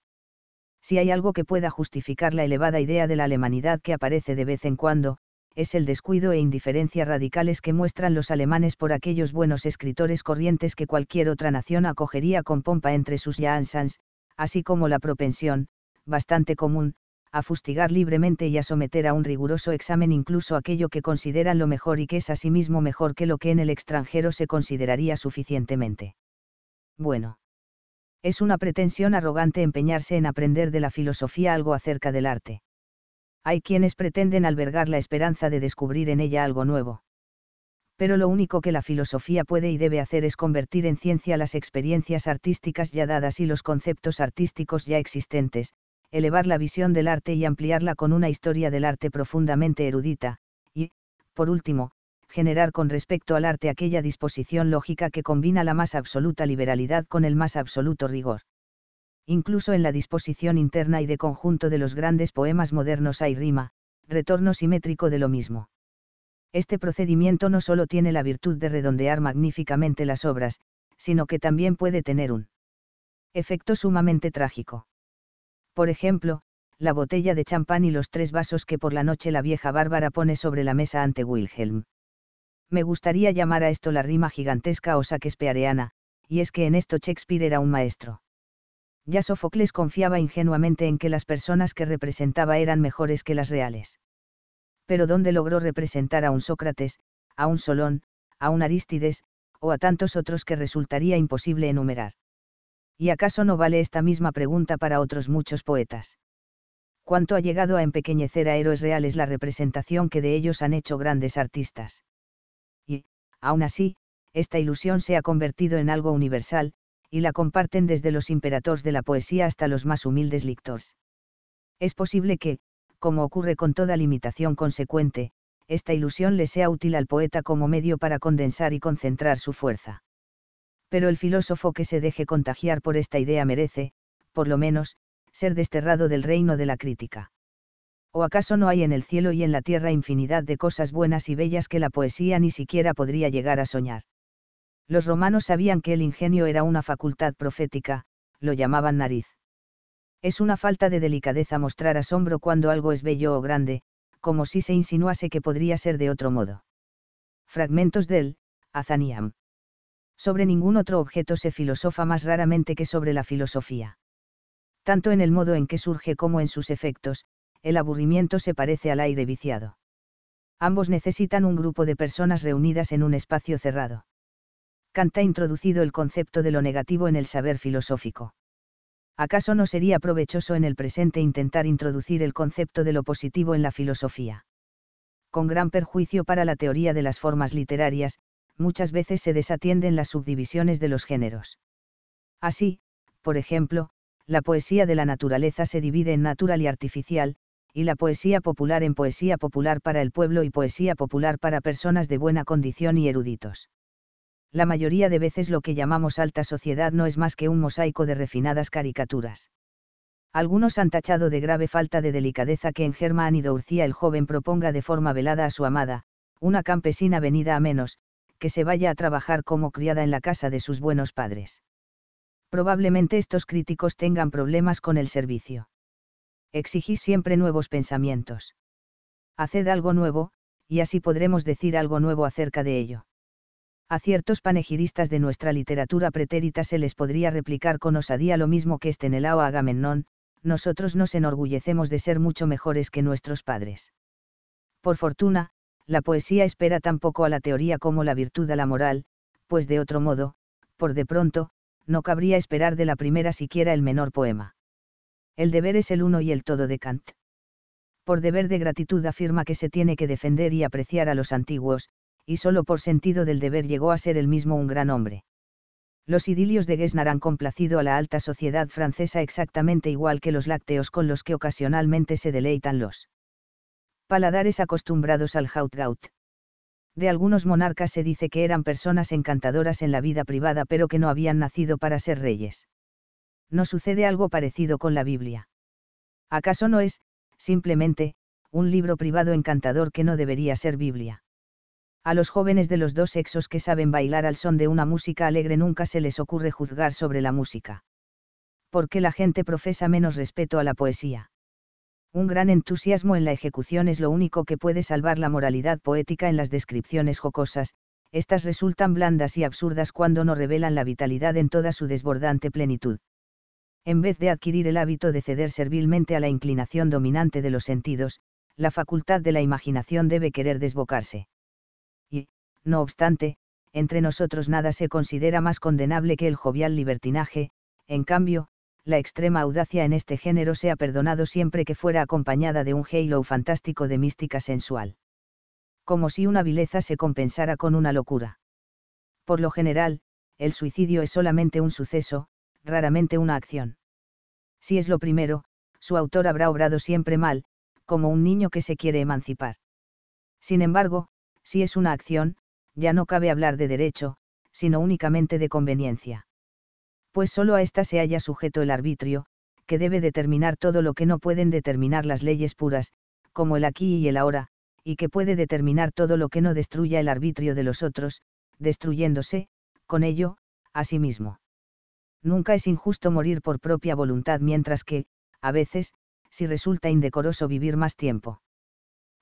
Si hay algo que pueda justificar la elevada idea de la alemanidad que aparece de vez en cuando, es el descuido e indiferencia radicales que muestran los alemanes por aquellos buenos escritores corrientes que cualquier otra nación acogería con pompa entre sus jansans, así como la propensión, bastante común, a fustigar libremente y a someter a un riguroso examen incluso aquello que consideran lo mejor y que es asimismo mejor que lo que en el extranjero se consideraría suficientemente. Bueno. Es una pretensión arrogante empeñarse en aprender de la filosofía algo acerca del arte hay quienes pretenden albergar la esperanza de descubrir en ella algo nuevo. Pero lo único que la filosofía puede y debe hacer es convertir en ciencia las experiencias artísticas ya dadas y los conceptos artísticos ya existentes, elevar la visión del arte y ampliarla con una historia del arte profundamente erudita, y, por último, generar con respecto al arte aquella disposición lógica que combina la más absoluta liberalidad con el más absoluto rigor incluso en la disposición interna y de conjunto de los grandes poemas modernos hay rima, retorno simétrico de lo mismo. Este procedimiento no solo tiene la virtud de redondear magníficamente las obras, sino que también puede tener un efecto sumamente trágico. Por ejemplo, la botella de champán y los tres vasos que por la noche la vieja Bárbara pone sobre la mesa ante Wilhelm. Me gustaría llamar a esto la rima gigantesca o saquespeareana, y es que en esto Shakespeare era un maestro ya Sófocles confiaba ingenuamente en que las personas que representaba eran mejores que las reales. Pero ¿dónde logró representar a un Sócrates, a un Solón, a un Arístides, o a tantos otros que resultaría imposible enumerar? ¿Y acaso no vale esta misma pregunta para otros muchos poetas? ¿Cuánto ha llegado a empequeñecer a héroes reales la representación que de ellos han hecho grandes artistas? Y, aún así, esta ilusión se ha convertido en algo universal, y la comparten desde los imperators de la poesía hasta los más humildes lictors. Es posible que, como ocurre con toda limitación consecuente, esta ilusión le sea útil al poeta como medio para condensar y concentrar su fuerza. Pero el filósofo que se deje contagiar por esta idea merece, por lo menos, ser desterrado del reino de la crítica. ¿O acaso no hay en el cielo y en la tierra infinidad de cosas buenas y bellas que la poesía ni siquiera podría llegar a soñar? Los romanos sabían que el ingenio era una facultad profética, lo llamaban nariz. Es una falta de delicadeza mostrar asombro cuando algo es bello o grande, como si se insinuase que podría ser de otro modo. Fragmentos del Azaniam. Sobre ningún otro objeto se filosofa más raramente que sobre la filosofía. Tanto en el modo en que surge como en sus efectos, el aburrimiento se parece al aire viciado. Ambos necesitan un grupo de personas reunidas en un espacio cerrado. Kant ha introducido el concepto de lo negativo en el saber filosófico. ¿Acaso no sería provechoso en el presente intentar introducir el concepto de lo positivo en la filosofía? Con gran perjuicio para la teoría de las formas literarias, muchas veces se desatienden las subdivisiones de los géneros. Así, por ejemplo, la poesía de la naturaleza se divide en natural y artificial, y la poesía popular en poesía popular para el pueblo y poesía popular para personas de buena condición y eruditos la mayoría de veces lo que llamamos alta sociedad no es más que un mosaico de refinadas caricaturas. Algunos han tachado de grave falta de delicadeza que en Germán y Dourcía el joven proponga de forma velada a su amada, una campesina venida a menos, que se vaya a trabajar como criada en la casa de sus buenos padres. Probablemente estos críticos tengan problemas con el servicio. Exigís siempre nuevos pensamientos. Haced algo nuevo, y así podremos decir algo nuevo acerca de ello a ciertos panegiristas de nuestra literatura pretérita se les podría replicar con osadía lo mismo que Estenelao a Agamemnón, nosotros nos enorgullecemos de ser mucho mejores que nuestros padres. Por fortuna, la poesía espera tan poco a la teoría como la virtud a la moral, pues de otro modo, por de pronto, no cabría esperar de la primera siquiera el menor poema. El deber es el uno y el todo de Kant. Por deber de gratitud afirma que se tiene que defender y apreciar a los antiguos, y solo por sentido del deber llegó a ser el mismo un gran hombre. Los idilios de Gesnar han complacido a la alta sociedad francesa exactamente igual que los lácteos con los que ocasionalmente se deleitan los paladares acostumbrados al Hautgaut. De algunos monarcas se dice que eran personas encantadoras en la vida privada pero que no habían nacido para ser reyes. No sucede algo parecido con la Biblia. ¿Acaso no es, simplemente, un libro privado encantador que no debería ser Biblia? A los jóvenes de los dos sexos que saben bailar al son de una música alegre nunca se les ocurre juzgar sobre la música. ¿Por qué la gente profesa menos respeto a la poesía? Un gran entusiasmo en la ejecución es lo único que puede salvar la moralidad poética en las descripciones jocosas, estas resultan blandas y absurdas cuando no revelan la vitalidad en toda su desbordante plenitud. En vez de adquirir el hábito de ceder servilmente a la inclinación dominante de los sentidos, la facultad de la imaginación debe querer desbocarse. No obstante, entre nosotros nada se considera más condenable que el jovial libertinaje, en cambio, la extrema audacia en este género se ha perdonado siempre que fuera acompañada de un halo fantástico de mística sensual. Como si una vileza se compensara con una locura. Por lo general, el suicidio es solamente un suceso, raramente una acción. Si es lo primero, su autor habrá obrado siempre mal, como un niño que se quiere emancipar. Sin embargo, si es una acción, ya no cabe hablar de derecho, sino únicamente de conveniencia. Pues solo a ésta se halla sujeto el arbitrio, que debe determinar todo lo que no pueden determinar las leyes puras, como el aquí y el ahora, y que puede determinar todo lo que no destruya el arbitrio de los otros, destruyéndose, con ello, a sí mismo. Nunca es injusto morir por propia voluntad mientras que, a veces, si resulta indecoroso vivir más tiempo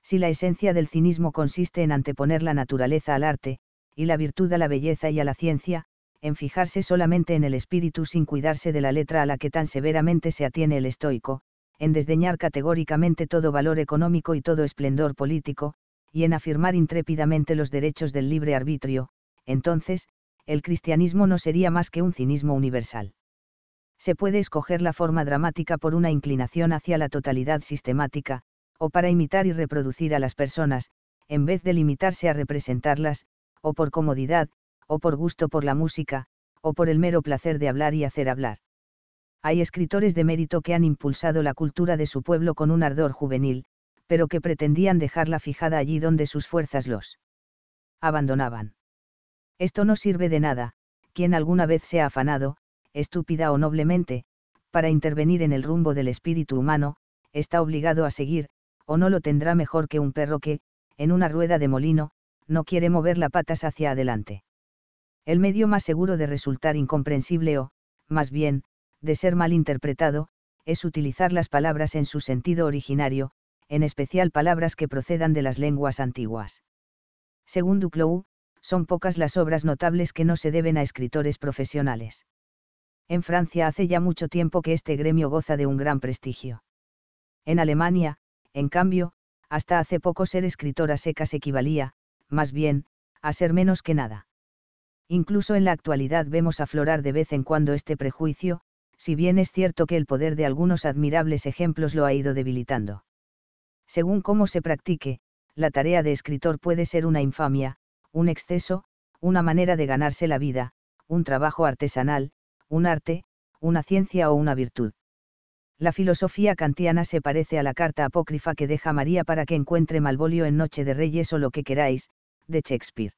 si la esencia del cinismo consiste en anteponer la naturaleza al arte, y la virtud a la belleza y a la ciencia, en fijarse solamente en el espíritu sin cuidarse de la letra a la que tan severamente se atiene el estoico, en desdeñar categóricamente todo valor económico y todo esplendor político, y en afirmar intrépidamente los derechos del libre arbitrio, entonces, el cristianismo no sería más que un cinismo universal. Se puede escoger la forma dramática por una inclinación hacia la totalidad sistemática, o para imitar y reproducir a las personas, en vez de limitarse a representarlas, o por comodidad, o por gusto por la música, o por el mero placer de hablar y hacer hablar. Hay escritores de mérito que han impulsado la cultura de su pueblo con un ardor juvenil, pero que pretendían dejarla fijada allí donde sus fuerzas los abandonaban. Esto no sirve de nada, quien alguna vez se ha afanado, estúpida o noblemente, para intervenir en el rumbo del espíritu humano, está obligado a seguir, o no lo tendrá mejor que un perro que, en una rueda de molino, no quiere mover la patas hacia adelante. El medio más seguro de resultar incomprensible o, más bien, de ser mal interpretado, es utilizar las palabras en su sentido originario, en especial palabras que procedan de las lenguas antiguas. Según Duclos, son pocas las obras notables que no se deben a escritores profesionales. En Francia hace ya mucho tiempo que este gremio goza de un gran prestigio. En Alemania, en cambio, hasta hace poco ser escritora secas equivalía, más bien, a ser menos que nada. Incluso en la actualidad vemos aflorar de vez en cuando este prejuicio, si bien es cierto que el poder de algunos admirables ejemplos lo ha ido debilitando. Según cómo se practique, la tarea de escritor puede ser una infamia, un exceso, una manera de ganarse la vida, un trabajo artesanal, un arte, una ciencia o una virtud la filosofía kantiana se parece a la carta apócrifa que deja María para que encuentre Malvolio en Noche de Reyes o lo que queráis, de Shakespeare.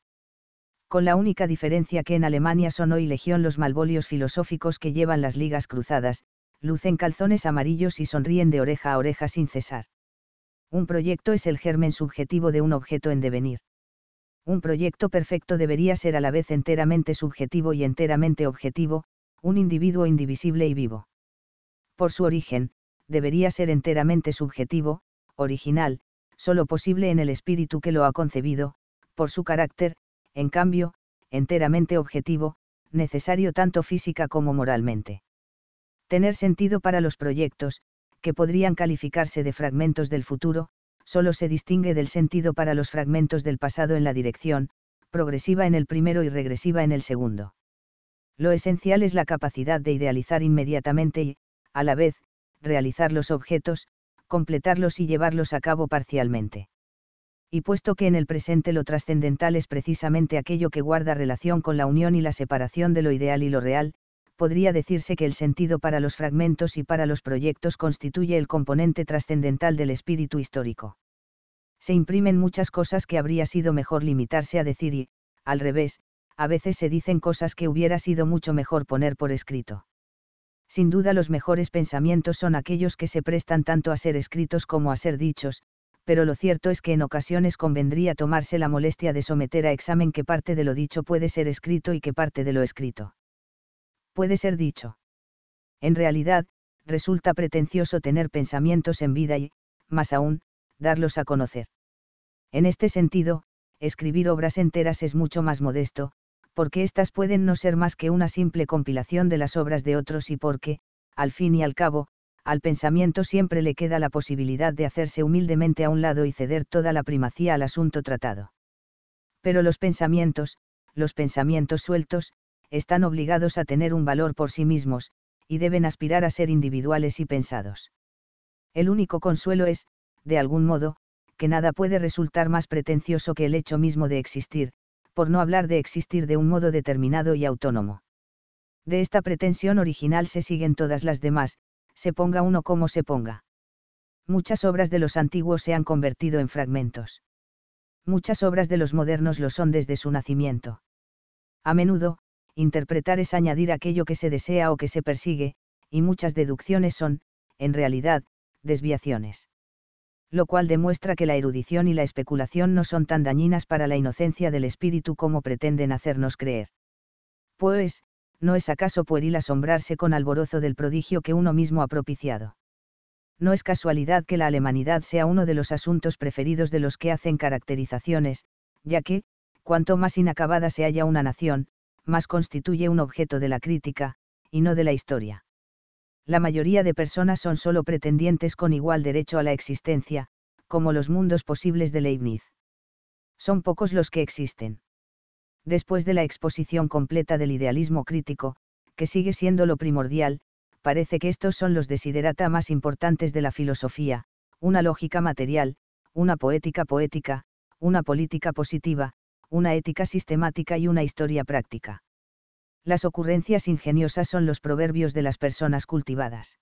Con la única diferencia que en Alemania son hoy legión los malvolios filosóficos que llevan las ligas cruzadas, lucen calzones amarillos y sonríen de oreja a oreja sin cesar. Un proyecto es el germen subjetivo de un objeto en devenir. Un proyecto perfecto debería ser a la vez enteramente subjetivo y enteramente objetivo, un individuo indivisible y vivo por su origen, debería ser enteramente subjetivo, original, solo posible en el espíritu que lo ha concebido, por su carácter, en cambio, enteramente objetivo, necesario tanto física como moralmente. Tener sentido para los proyectos, que podrían calificarse de fragmentos del futuro, solo se distingue del sentido para los fragmentos del pasado en la dirección, progresiva en el primero y regresiva en el segundo. Lo esencial es la capacidad de idealizar inmediatamente y, a la vez, realizar los objetos, completarlos y llevarlos a cabo parcialmente. Y puesto que en el presente lo trascendental es precisamente aquello que guarda relación con la unión y la separación de lo ideal y lo real, podría decirse que el sentido para los fragmentos y para los proyectos constituye el componente trascendental del espíritu histórico. Se imprimen muchas cosas que habría sido mejor limitarse a decir y, al revés, a veces se dicen cosas que hubiera sido mucho mejor poner por escrito sin duda los mejores pensamientos son aquellos que se prestan tanto a ser escritos como a ser dichos, pero lo cierto es que en ocasiones convendría tomarse la molestia de someter a examen qué parte de lo dicho puede ser escrito y qué parte de lo escrito puede ser dicho. En realidad, resulta pretencioso tener pensamientos en vida y, más aún, darlos a conocer. En este sentido, escribir obras enteras es mucho más modesto, porque éstas pueden no ser más que una simple compilación de las obras de otros y porque, al fin y al cabo, al pensamiento siempre le queda la posibilidad de hacerse humildemente a un lado y ceder toda la primacía al asunto tratado. Pero los pensamientos, los pensamientos sueltos, están obligados a tener un valor por sí mismos, y deben aspirar a ser individuales y pensados. El único consuelo es, de algún modo, que nada puede resultar más pretencioso que el hecho mismo de existir, por no hablar de existir de un modo determinado y autónomo. De esta pretensión original se siguen todas las demás, se ponga uno como se ponga. Muchas obras de los antiguos se han convertido en fragmentos. Muchas obras de los modernos lo son desde su nacimiento. A menudo, interpretar es añadir aquello que se desea o que se persigue, y muchas deducciones son, en realidad, desviaciones lo cual demuestra que la erudición y la especulación no son tan dañinas para la inocencia del espíritu como pretenden hacernos creer. Pues, ¿no es acaso pueril asombrarse con alborozo del prodigio que uno mismo ha propiciado? No es casualidad que la alemanidad sea uno de los asuntos preferidos de los que hacen caracterizaciones, ya que, cuanto más inacabada se halla una nación, más constituye un objeto de la crítica, y no de la historia la mayoría de personas son solo pretendientes con igual derecho a la existencia, como los mundos posibles de Leibniz. Son pocos los que existen. Después de la exposición completa del idealismo crítico, que sigue siendo lo primordial, parece que estos son los desiderata más importantes de la filosofía, una lógica material, una poética poética, una política positiva, una ética sistemática y una historia práctica. Las ocurrencias ingeniosas son los proverbios de las personas cultivadas.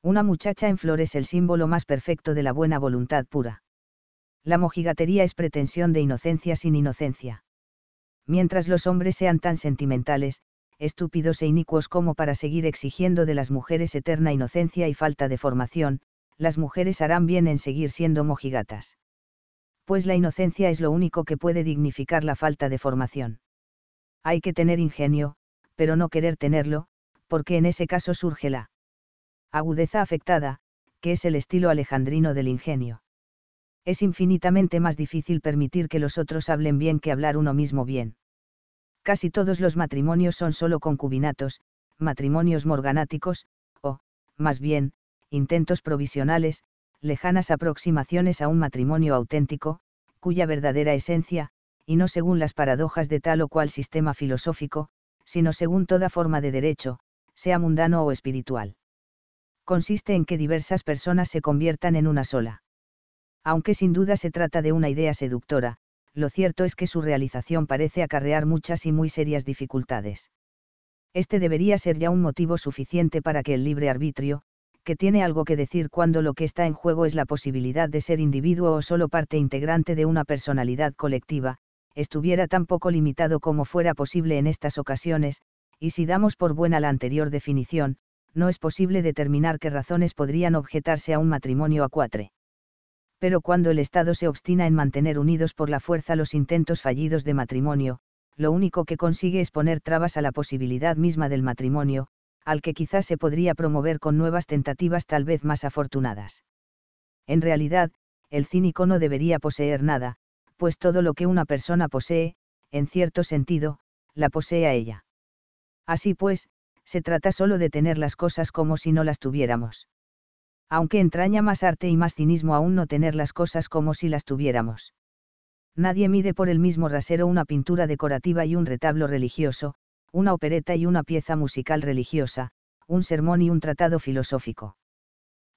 Una muchacha en flor es el símbolo más perfecto de la buena voluntad pura. La mojigatería es pretensión de inocencia sin inocencia. Mientras los hombres sean tan sentimentales, estúpidos e inicuos como para seguir exigiendo de las mujeres eterna inocencia y falta de formación, las mujeres harán bien en seguir siendo mojigatas. Pues la inocencia es lo único que puede dignificar la falta de formación hay que tener ingenio, pero no querer tenerlo, porque en ese caso surge la agudeza afectada, que es el estilo alejandrino del ingenio. Es infinitamente más difícil permitir que los otros hablen bien que hablar uno mismo bien. Casi todos los matrimonios son solo concubinatos, matrimonios morganáticos, o, más bien, intentos provisionales, lejanas aproximaciones a un matrimonio auténtico, cuya verdadera esencia, y no según las paradojas de tal o cual sistema filosófico, sino según toda forma de derecho, sea mundano o espiritual. Consiste en que diversas personas se conviertan en una sola. Aunque sin duda se trata de una idea seductora, lo cierto es que su realización parece acarrear muchas y muy serias dificultades. Este debería ser ya un motivo suficiente para que el libre arbitrio, que tiene algo que decir cuando lo que está en juego es la posibilidad de ser individuo o solo parte integrante de una personalidad colectiva, estuviera tan poco limitado como fuera posible en estas ocasiones, y si damos por buena la anterior definición, no es posible determinar qué razones podrían objetarse a un matrimonio a cuatro. Pero cuando el Estado se obstina en mantener unidos por la fuerza los intentos fallidos de matrimonio, lo único que consigue es poner trabas a la posibilidad misma del matrimonio, al que quizás se podría promover con nuevas tentativas tal vez más afortunadas. En realidad, el cínico no debería poseer nada, pues todo lo que una persona posee, en cierto sentido, la posee a ella. Así pues, se trata solo de tener las cosas como si no las tuviéramos. Aunque entraña más arte y más cinismo aún no tener las cosas como si las tuviéramos. Nadie mide por el mismo rasero una pintura decorativa y un retablo religioso, una opereta y una pieza musical religiosa, un sermón y un tratado filosófico.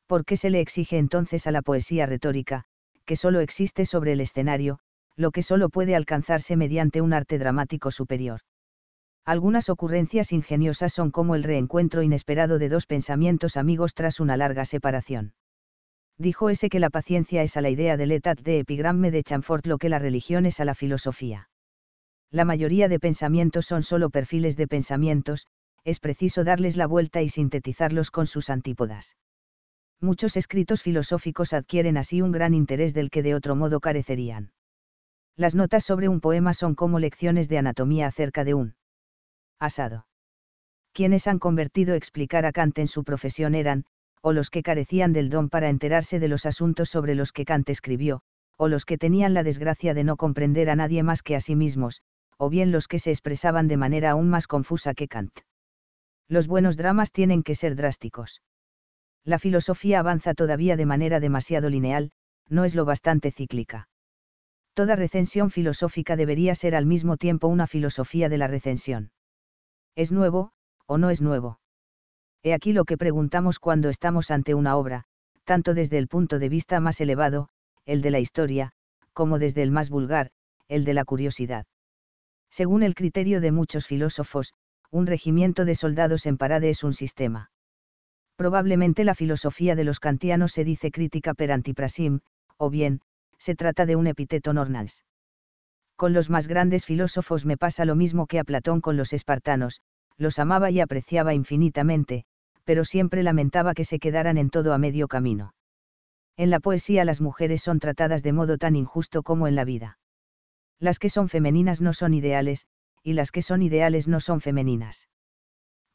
¿Por qué se le exige entonces a la poesía retórica, que solo existe sobre el escenario, lo que solo puede alcanzarse mediante un arte dramático superior. Algunas ocurrencias ingeniosas son como el reencuentro inesperado de dos pensamientos amigos tras una larga separación. Dijo ese que la paciencia es a la idea del Letat de Epigramme de Chamfort lo que la religión es a la filosofía. La mayoría de pensamientos son solo perfiles de pensamientos, es preciso darles la vuelta y sintetizarlos con sus antípodas. Muchos escritos filosóficos adquieren así un gran interés del que de otro modo carecerían. Las notas sobre un poema son como lecciones de anatomía acerca de un asado. Quienes han convertido explicar a Kant en su profesión eran, o los que carecían del don para enterarse de los asuntos sobre los que Kant escribió, o los que tenían la desgracia de no comprender a nadie más que a sí mismos, o bien los que se expresaban de manera aún más confusa que Kant. Los buenos dramas tienen que ser drásticos. La filosofía avanza todavía de manera demasiado lineal, no es lo bastante cíclica toda recensión filosófica debería ser al mismo tiempo una filosofía de la recensión. ¿Es nuevo, o no es nuevo? He aquí lo que preguntamos cuando estamos ante una obra, tanto desde el punto de vista más elevado, el de la historia, como desde el más vulgar, el de la curiosidad. Según el criterio de muchos filósofos, un regimiento de soldados en parade es un sistema. Probablemente la filosofía de los kantianos se dice crítica per antiprasim, o bien, se trata de un epíteto nornals. Con los más grandes filósofos me pasa lo mismo que a Platón con los espartanos, los amaba y apreciaba infinitamente, pero siempre lamentaba que se quedaran en todo a medio camino. En la poesía las mujeres son tratadas de modo tan injusto como en la vida. Las que son femeninas no son ideales, y las que son ideales no son femeninas.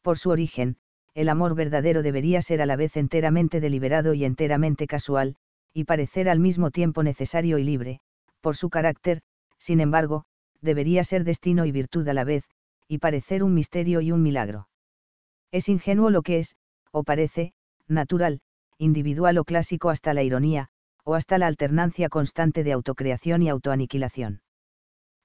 Por su origen, el amor verdadero debería ser a la vez enteramente deliberado y enteramente casual, y parecer al mismo tiempo necesario y libre, por su carácter, sin embargo, debería ser destino y virtud a la vez, y parecer un misterio y un milagro. Es ingenuo lo que es, o parece, natural, individual o clásico hasta la ironía, o hasta la alternancia constante de autocreación y autoaniquilación.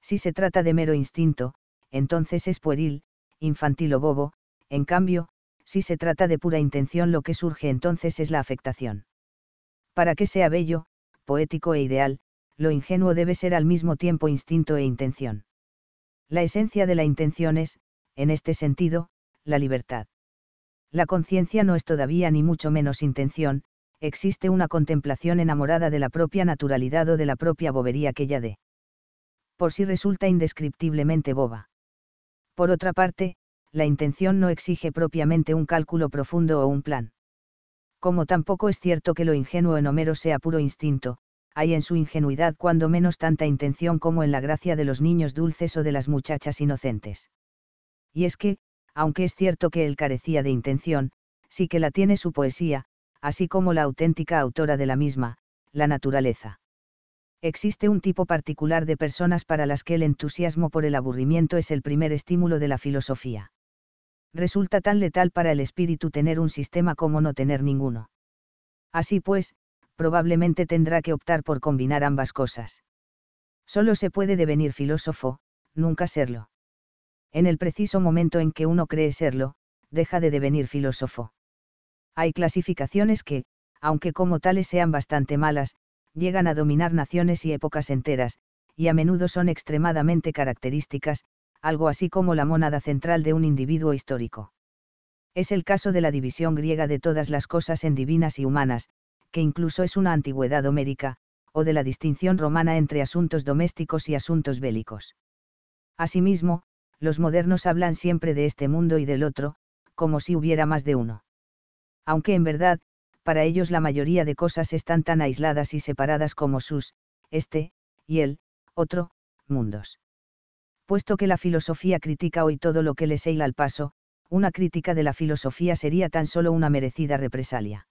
Si se trata de mero instinto, entonces es pueril, infantil o bobo, en cambio, si se trata de pura intención lo que surge entonces es la afectación. Para que sea bello, poético e ideal, lo ingenuo debe ser al mismo tiempo instinto e intención. La esencia de la intención es, en este sentido, la libertad. La conciencia no es todavía ni mucho menos intención, existe una contemplación enamorada de la propia naturalidad o de la propia bobería que ya dé. Por si resulta indescriptiblemente boba. Por otra parte, la intención no exige propiamente un cálculo profundo o un plan como tampoco es cierto que lo ingenuo en Homero sea puro instinto, hay en su ingenuidad cuando menos tanta intención como en la gracia de los niños dulces o de las muchachas inocentes. Y es que, aunque es cierto que él carecía de intención, sí que la tiene su poesía, así como la auténtica autora de la misma, la naturaleza. Existe un tipo particular de personas para las que el entusiasmo por el aburrimiento es el primer estímulo de la filosofía resulta tan letal para el espíritu tener un sistema como no tener ninguno. Así pues, probablemente tendrá que optar por combinar ambas cosas. Solo se puede devenir filósofo, nunca serlo. En el preciso momento en que uno cree serlo, deja de devenir filósofo. Hay clasificaciones que, aunque como tales sean bastante malas, llegan a dominar naciones y épocas enteras, y a menudo son extremadamente características, algo así como la mónada central de un individuo histórico. Es el caso de la división griega de todas las cosas en divinas y humanas, que incluso es una antigüedad homérica, o de la distinción romana entre asuntos domésticos y asuntos bélicos. Asimismo, los modernos hablan siempre de este mundo y del otro, como si hubiera más de uno. Aunque en verdad, para ellos la mayoría de cosas están tan aisladas y separadas como sus, este, y el, otro, mundos puesto que la filosofía critica hoy todo lo que le seila al paso, una crítica de la filosofía sería tan solo una merecida represalia.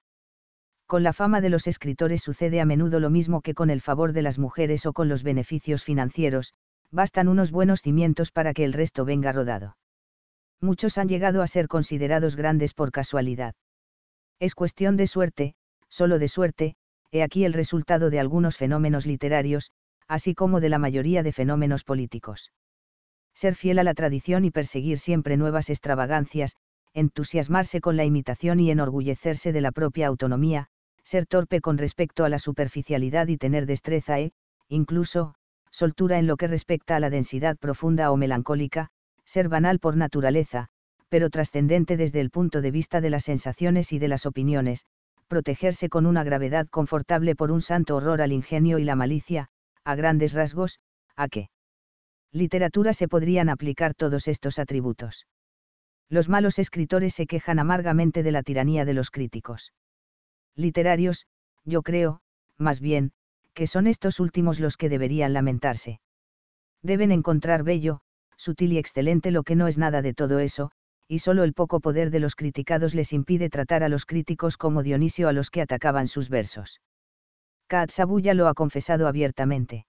Con la fama de los escritores sucede a menudo lo mismo que con el favor de las mujeres o con los beneficios financieros, bastan unos buenos cimientos para que el resto venga rodado. Muchos han llegado a ser considerados grandes por casualidad. Es cuestión de suerte, solo de suerte, he aquí el resultado de algunos fenómenos literarios, así como de la mayoría de fenómenos políticos ser fiel a la tradición y perseguir siempre nuevas extravagancias, entusiasmarse con la imitación y enorgullecerse de la propia autonomía, ser torpe con respecto a la superficialidad y tener destreza e, incluso, soltura en lo que respecta a la densidad profunda o melancólica, ser banal por naturaleza, pero trascendente desde el punto de vista de las sensaciones y de las opiniones, protegerse con una gravedad confortable por un santo horror al ingenio y la malicia, a grandes rasgos, a qué? literatura se podrían aplicar todos estos atributos. Los malos escritores se quejan amargamente de la tiranía de los críticos. Literarios, yo creo, más bien, que son estos últimos los que deberían lamentarse. Deben encontrar bello, sutil y excelente lo que no es nada de todo eso, y solo el poco poder de los criticados les impide tratar a los críticos como Dionisio a los que atacaban sus versos. Katsabuya lo ha confesado abiertamente.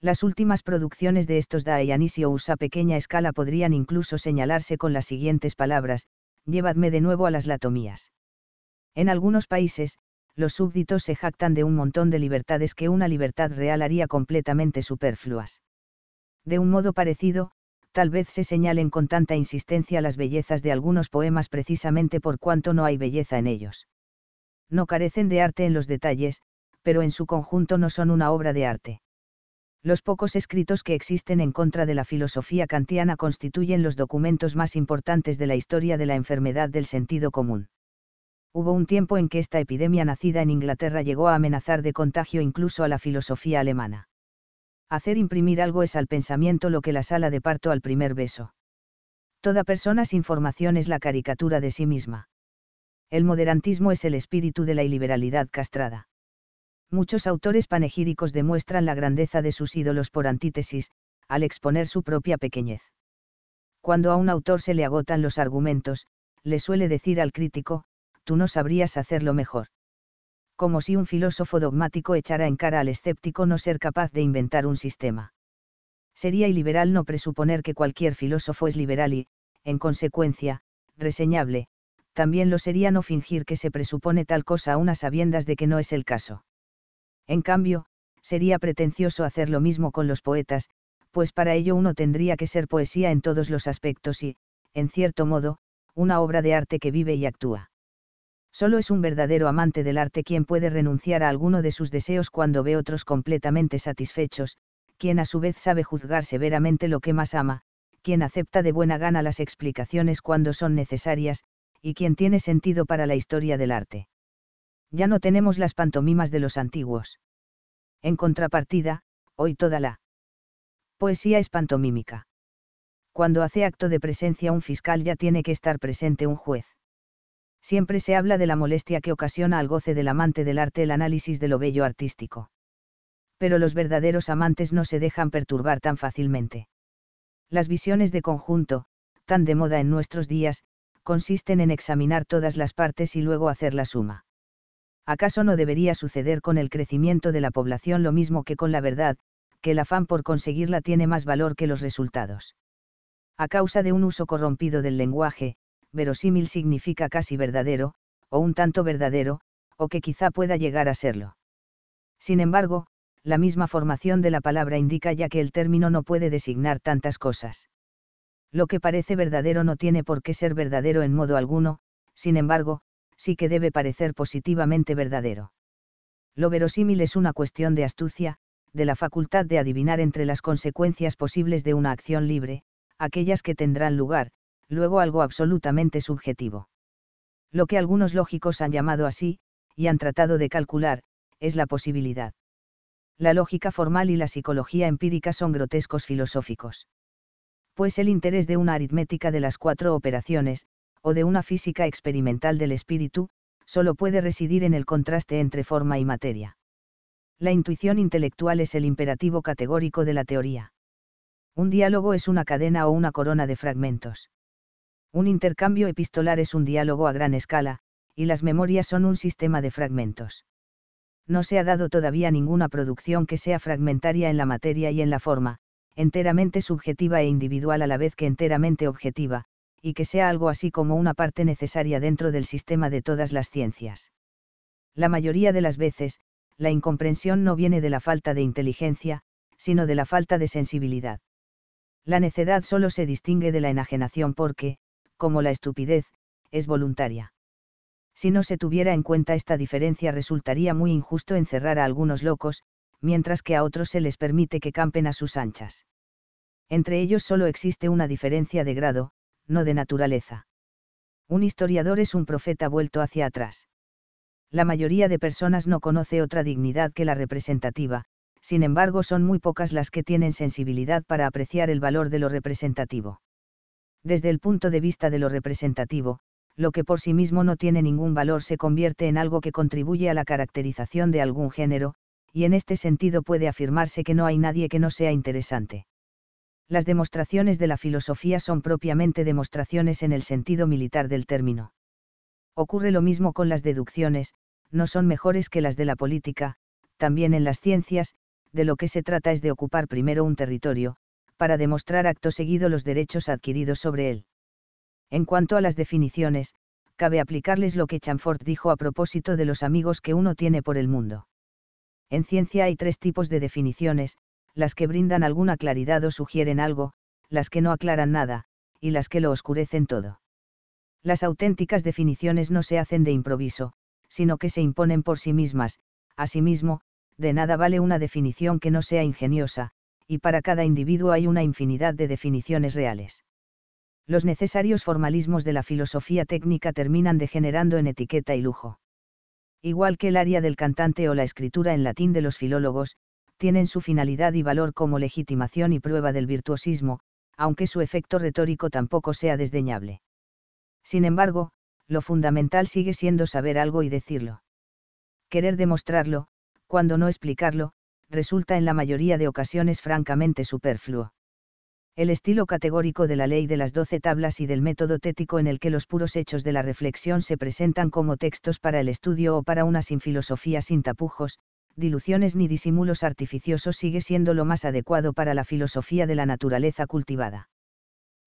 Las últimas producciones de estos daianisios a pequeña escala podrían incluso señalarse con las siguientes palabras, «Llévadme de nuevo a las latomías. En algunos países, los súbditos se jactan de un montón de libertades que una libertad real haría completamente superfluas. De un modo parecido, tal vez se señalen con tanta insistencia las bellezas de algunos poemas precisamente por cuanto no hay belleza en ellos. No carecen de arte en los detalles, pero en su conjunto no son una obra de arte los pocos escritos que existen en contra de la filosofía kantiana constituyen los documentos más importantes de la historia de la enfermedad del sentido común. Hubo un tiempo en que esta epidemia nacida en Inglaterra llegó a amenazar de contagio incluso a la filosofía alemana. Hacer imprimir algo es al pensamiento lo que la sala de parto al primer beso. Toda persona sin formación es la caricatura de sí misma. El moderantismo es el espíritu de la iliberalidad castrada. Muchos autores panegíricos demuestran la grandeza de sus ídolos por antítesis, al exponer su propia pequeñez. Cuando a un autor se le agotan los argumentos, le suele decir al crítico, tú no sabrías hacerlo mejor. Como si un filósofo dogmático echara en cara al escéptico no ser capaz de inventar un sistema. Sería iliberal no presuponer que cualquier filósofo es liberal y, en consecuencia, reseñable, también lo sería no fingir que se presupone tal cosa a unas sabiendas de que no es el caso. En cambio, sería pretencioso hacer lo mismo con los poetas, pues para ello uno tendría que ser poesía en todos los aspectos y, en cierto modo, una obra de arte que vive y actúa. Solo es un verdadero amante del arte quien puede renunciar a alguno de sus deseos cuando ve otros completamente satisfechos, quien a su vez sabe juzgar severamente lo que más ama, quien acepta de buena gana las explicaciones cuando son necesarias, y quien tiene sentido para la historia del arte. Ya no tenemos las pantomimas de los antiguos. En contrapartida, hoy toda la poesía es pantomímica. Cuando hace acto de presencia un fiscal ya tiene que estar presente un juez. Siempre se habla de la molestia que ocasiona al goce del amante del arte el análisis de lo bello artístico. Pero los verdaderos amantes no se dejan perturbar tan fácilmente. Las visiones de conjunto, tan de moda en nuestros días, consisten en examinar todas las partes y luego hacer la suma. ¿acaso no debería suceder con el crecimiento de la población lo mismo que con la verdad, que el afán por conseguirla tiene más valor que los resultados? A causa de un uso corrompido del lenguaje, verosímil significa casi verdadero, o un tanto verdadero, o que quizá pueda llegar a serlo. Sin embargo, la misma formación de la palabra indica ya que el término no puede designar tantas cosas. Lo que parece verdadero no tiene por qué ser verdadero en modo alguno, sin embargo, sí que debe parecer positivamente verdadero. Lo verosímil es una cuestión de astucia, de la facultad de adivinar entre las consecuencias posibles de una acción libre, aquellas que tendrán lugar, luego algo absolutamente subjetivo. Lo que algunos lógicos han llamado así, y han tratado de calcular, es la posibilidad. La lógica formal y la psicología empírica son grotescos filosóficos. Pues el interés de una aritmética de las cuatro operaciones, o de una física experimental del espíritu, solo puede residir en el contraste entre forma y materia. La intuición intelectual es el imperativo categórico de la teoría. Un diálogo es una cadena o una corona de fragmentos. Un intercambio epistolar es un diálogo a gran escala, y las memorias son un sistema de fragmentos. No se ha dado todavía ninguna producción que sea fragmentaria en la materia y en la forma, enteramente subjetiva e individual a la vez que enteramente objetiva, y que sea algo así como una parte necesaria dentro del sistema de todas las ciencias. La mayoría de las veces, la incomprensión no viene de la falta de inteligencia, sino de la falta de sensibilidad. La necedad solo se distingue de la enajenación porque, como la estupidez, es voluntaria. Si no se tuviera en cuenta esta diferencia resultaría muy injusto encerrar a algunos locos, mientras que a otros se les permite que campen a sus anchas. Entre ellos solo existe una diferencia de grado, no de naturaleza. Un historiador es un profeta vuelto hacia atrás. La mayoría de personas no conoce otra dignidad que la representativa, sin embargo son muy pocas las que tienen sensibilidad para apreciar el valor de lo representativo. Desde el punto de vista de lo representativo, lo que por sí mismo no tiene ningún valor se convierte en algo que contribuye a la caracterización de algún género, y en este sentido puede afirmarse que no hay nadie que no sea interesante las demostraciones de la filosofía son propiamente demostraciones en el sentido militar del término. Ocurre lo mismo con las deducciones, no son mejores que las de la política, también en las ciencias, de lo que se trata es de ocupar primero un territorio, para demostrar acto seguido los derechos adquiridos sobre él. En cuanto a las definiciones, cabe aplicarles lo que Chamfort dijo a propósito de los amigos que uno tiene por el mundo. En ciencia hay tres tipos de definiciones, las que brindan alguna claridad o sugieren algo, las que no aclaran nada, y las que lo oscurecen todo. Las auténticas definiciones no se hacen de improviso, sino que se imponen por sí mismas, asimismo, de nada vale una definición que no sea ingeniosa, y para cada individuo hay una infinidad de definiciones reales. Los necesarios formalismos de la filosofía técnica terminan degenerando en etiqueta y lujo. Igual que el área del cantante o la escritura en latín de los filólogos, tienen su finalidad y valor como legitimación y prueba del virtuosismo, aunque su efecto retórico tampoco sea desdeñable. Sin embargo, lo fundamental sigue siendo saber algo y decirlo. Querer demostrarlo, cuando no explicarlo, resulta en la mayoría de ocasiones francamente superfluo. El estilo categórico de la ley de las doce tablas y del método tético en el que los puros hechos de la reflexión se presentan como textos para el estudio o para una sin filosofía sin tapujos, diluciones ni disimulos artificiosos sigue siendo lo más adecuado para la filosofía de la naturaleza cultivada.